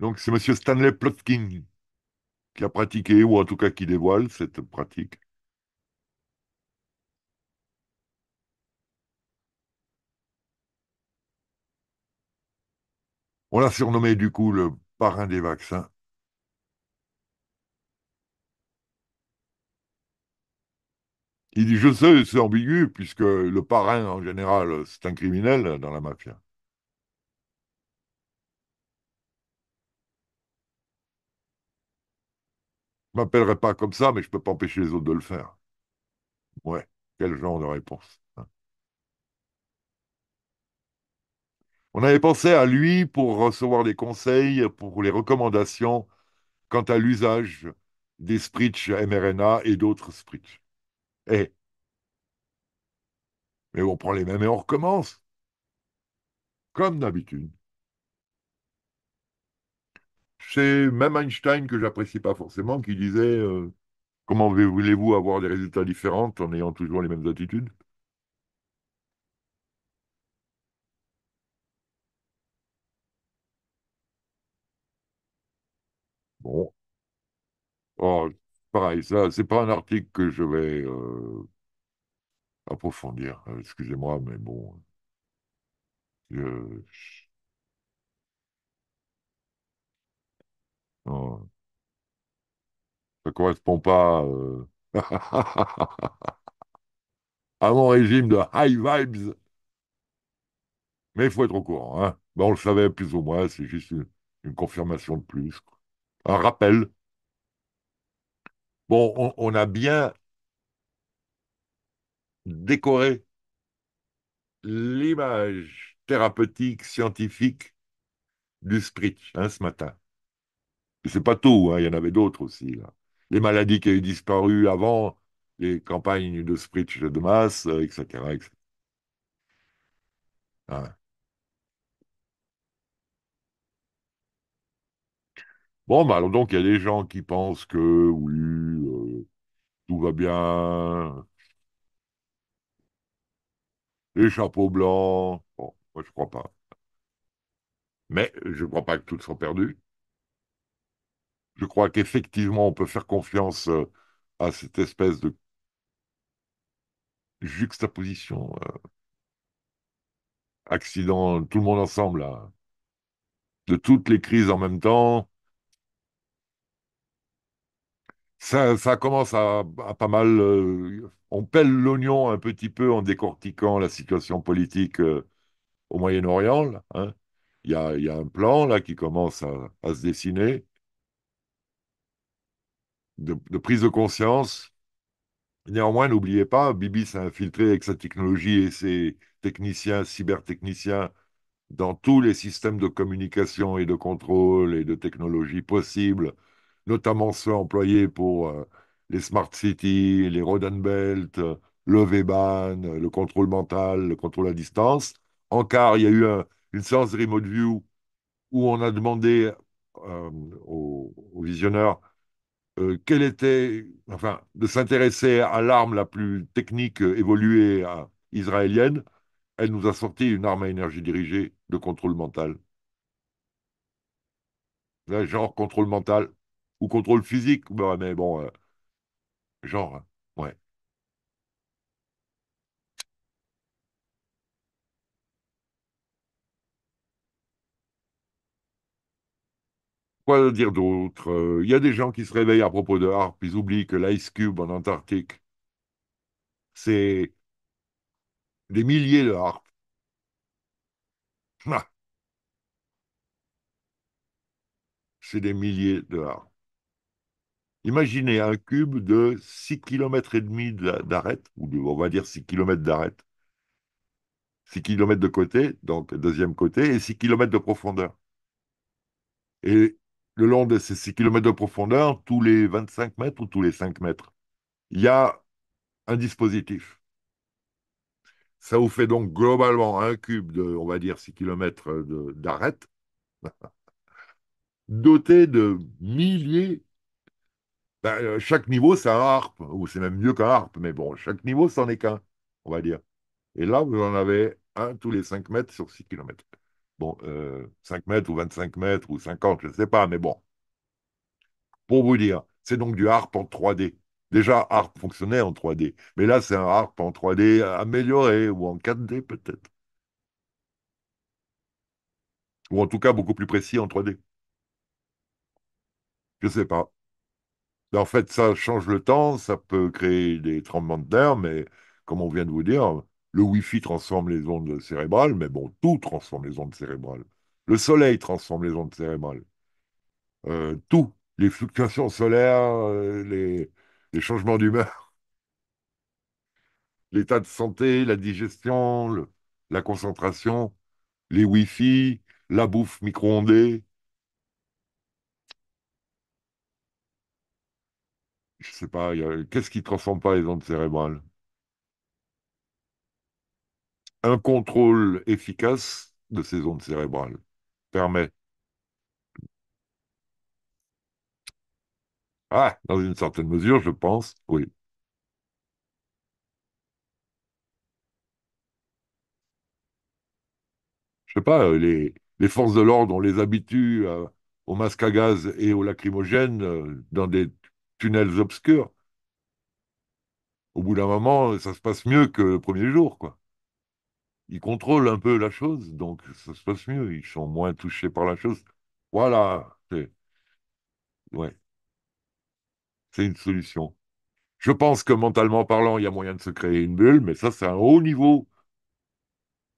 Donc c'est M. Stanley Plotkin qui a pratiqué, ou en tout cas qui dévoile cette pratique. On l'a surnommé du coup le parrain des vaccins. Il dit, je sais, c'est ambigu, puisque le parrain, en général, c'est un criminel dans la mafia. m'appellerai pas comme ça, mais je peux pas empêcher les autres de le faire. Ouais, quel genre de réponse. Hein. On avait pensé à lui pour recevoir des conseils, pour les recommandations quant à l'usage des Spritch mRNA et d'autres Spritch. Eh, mais on prend les mêmes et on recommence. Comme d'habitude. C'est même Einstein que j'apprécie pas forcément qui disait euh, comment voulez-vous avoir des résultats différents en ayant toujours les mêmes attitudes Bon, oh, pareil, ça c'est pas un article que je vais euh, approfondir. Euh, excusez-moi, mais bon, je, ça ça correspond pas euh, à mon régime de high vibes. Mais il faut être au courant. Hein. Ben, on le savait plus ou moins, c'est juste une, confirmation de plus. Un rappel. Bon, on, a bien décoré l'image thérapeutique, scientifique du spritz hein, ce matin c'est pas tout, hein, il y en avait d'autres aussi. Là. Les maladies qui avaient disparu avant, les campagnes de spritz de masse, euh, etc. Ah bon, bah, alors donc il y a des gens qui pensent que oui, euh, tout va bien, les chapeaux blancs. Bon, moi je crois pas. Mais je crois pas que tout soit perdu je crois qu'effectivement, on peut faire confiance euh, à cette espèce de juxtaposition. Euh, accident, tout le monde ensemble, hein. de toutes les crises en même temps. Ça, commence à, pas mal. Euh, on pèle l'oignon un petit peu en décortiquant la situation politique au Moyen-Orient. Hein. Il y, a, un plan là qui commence à se dessiner de, prise de conscience. Néanmoins, n'oubliez pas, Bibi s'est infiltré avec sa technologie et ses techniciens, cybertechniciens, dans tous les systèmes de communication et de contrôle et de technologie possibles, notamment ceux employés pour euh, les smart cities, les Rodan belt, le V-Ban, le contrôle mental, le contrôle à distance. En car, il y a eu une séance de remote view où on a demandé euh, aux visionneurs euh, était, enfin, de s'intéresser à l'arme la plus technique euh, évoluée euh, israélienne, elle nous a sorti une arme à énergie dirigée de contrôle mental. genre contrôle mental ou contrôle physique, bah, mais bon, genre. Hein. dire d'autre Il euh, y a des gens qui se réveillent à propos de harpes, ils oublient que l'Ice Cube en Antarctique, c'est des milliers de harpes. C'est des milliers de harpes. Imaginez un cube de 6 km et demi d'arête, ou de, on va dire 6 km d'arête, 6 km de côté, donc deuxième côté, et 6 km de profondeur. Et le long de ces 6 km de profondeur, tous les 25 mètres ou tous les 5 mètres, il y a un dispositif. Ça vous fait donc globalement un cube de, on va dire, 6 km d'arête, doté de milliers. Ben, euh, chaque niveau, c'est un harpe, ou c'est même mieux qu'un harpe, mais bon, chaque niveau, c'en est qu'un, on va dire. Et là, vous en avez un tous les 5 mètres sur 6 km. Bon, 5 euh, mètres ou 25 mètres ou 50, je ne sais pas, mais bon. Pour vous dire, c'est donc du harp en 3D. Déjà, harp fonctionnait en 3D, mais là, c'est un harp en 3D amélioré ou en 4D peut-être. Ou en tout cas, beaucoup plus précis en 3D. Je ne sais pas. En fait, ça change le temps, ça peut créer des tremblements de terre, mais comme on vient de vous dire, le Wi-Fi transforme les ondes cérébrales, mais bon, tout transforme les ondes cérébrales. Le soleil transforme les ondes cérébrales. Euh, tout. Les fluctuations solaires, euh, les, changements d'humeur, l'état de santé, la digestion, la concentration, les Wi-Fi, la bouffe micro-ondée. Je sais pas, qu'est-ce qui ne transforme pas les ondes cérébrales un contrôle efficace de ces ondes cérébrales permet, ah, dans une certaine mesure, je pense, oui. Je sais pas, euh, les, forces de l'ordre, on les habitue euh, au aux masques à gaz et aux lacrymogènes euh, dans des tunnels obscurs. Au bout d'un moment, ça se passe mieux que le premier jour, quoi ils contrôlent un peu la chose, donc ça se passe mieux, ils sont moins touchés par la chose. Voilà, c'est ouais. C'est une solution. Je pense que mentalement parlant, il y a moyen de se créer une bulle, mais ça, c'est un haut niveau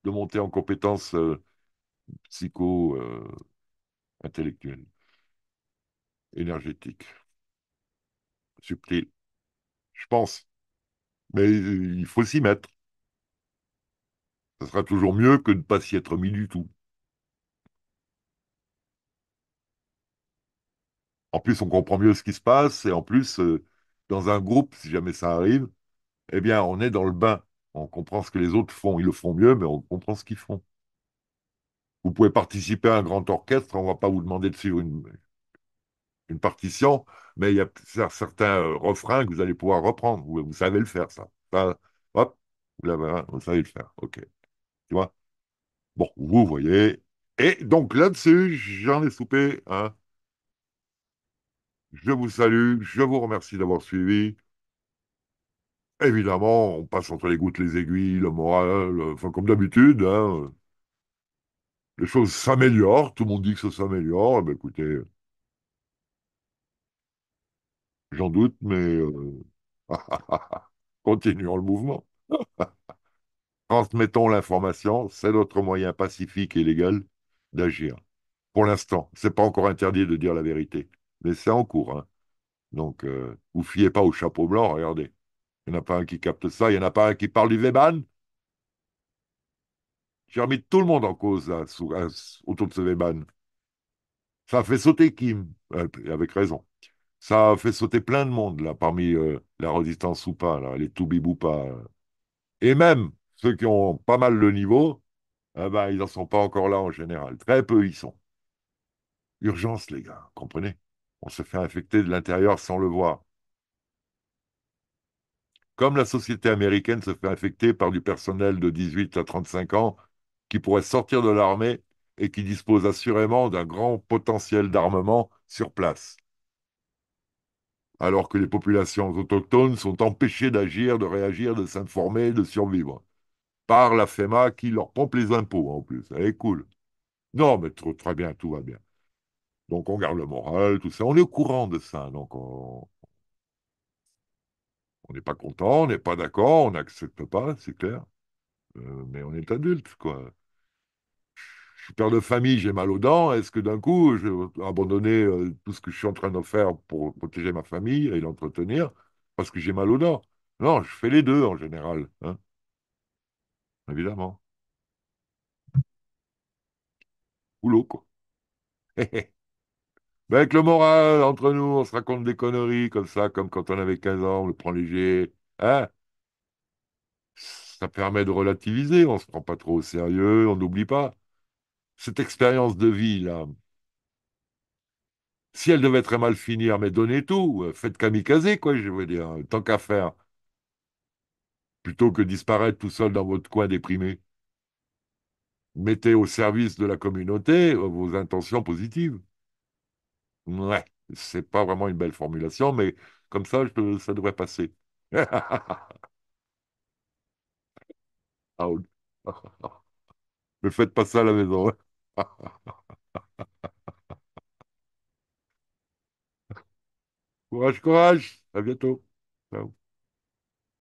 de monter en compétences euh, psycho-intellectuelles, euh, énergétique énergétiques, je pense. Mais euh, il faut s'y mettre. Ce sera toujours mieux que de ne pas s'y être mis du tout. En plus, on comprend mieux ce qui se passe et en plus, euh, dans un groupe, si jamais ça arrive, eh bien, on est dans le bain. On comprend ce que les autres font. Ils le font mieux, mais on comprend ce qu'ils font. Vous pouvez participer à un grand orchestre, on ne va pas vous demander de suivre une, partition, mais il y a certains euh, refrains que vous allez pouvoir reprendre. Vous, savez le faire, ça. hop, vous, hein, vous savez le faire. OK. Bon, vous voyez. Et donc là-dessus, j'en ai soupé. je vous salue, je vous remercie d'avoir suivi. Évidemment, on passe entre les gouttes, les aiguilles, le moral, enfin comme d'habitude. Hein. les choses s'améliorent, tout le monde dit que ça s'améliore. Eh ben, écoutez, j'en doute, mais euh, continuons le mouvement. transmettons l'information, c'est notre moyen pacifique et légal d'agir. Pour l'instant, ce n'est pas encore interdit de dire la vérité, mais c'est en cours. Hein. Donc, euh, vous fiez pas au chapeau blanc, regardez. Il n'y en a pas un qui capte ça, il n'y en a pas un qui parle du Weban. J'ai remis tout le monde en cause hein, hein, autour de ce Weban. Ça a fait sauter Kim, euh, avec raison. Ça a fait sauter plein de monde là, parmi euh, la résistance ou pas, là, les Toubiboupas. Et même, ceux qui ont pas mal le niveau, eh ben, ils n'en sont pas encore là en général. Très peu y sont. Urgence, les gars, comprenez On se fait infecter de l'intérieur sans le voir. Comme la société américaine se fait infecter par du personnel de 18 à 35 ans qui pourrait sortir de l'armée et qui dispose assurément d'un grand potentiel d'armement sur place. Alors que les populations autochtones sont empêchées d'agir, de réagir, de s'informer, de survivre par la FEMA qui leur pompe les impôts en plus. Elle eh, est cool. Non, mais trop, très bien, tout va bien. Donc on garde le moral, tout ça. On est au courant de ça. Donc on n'est pas content, on n'est pas d'accord, on n'accepte pas, c'est clair. Euh, mais on est adulte, quoi. Je suis père de famille, j'ai mal aux dents. Est-ce que d'un coup, je vais abandonner euh, tout ce que je suis en train de faire pour protéger ma famille et l'entretenir parce que j'ai mal aux dents Non, je fais les deux en général. Hein évidemment. Boulot, quoi. Mais ben, avec le moral, entre nous, on se raconte des conneries comme ça, comme quand on avait 15 ans, on le prend léger. Hein ça permet de relativiser, on ne se prend pas trop au sérieux, on n'oublie pas. Cette expérience de vie, là, si elle devait très mal finir, mais donnez tout, euh, faites kamikaze, quoi, je veux dire, tant qu'à faire plutôt que disparaître tout seul dans votre coin déprimé. Mettez au service de la communauté euh, vos intentions positives. Ouais, c'est pas vraiment une belle formulation, mais comme ça, ça devrait passer. Ah, ne faites pas ça à la maison. Hein. courage, courage. À bientôt. Ciao.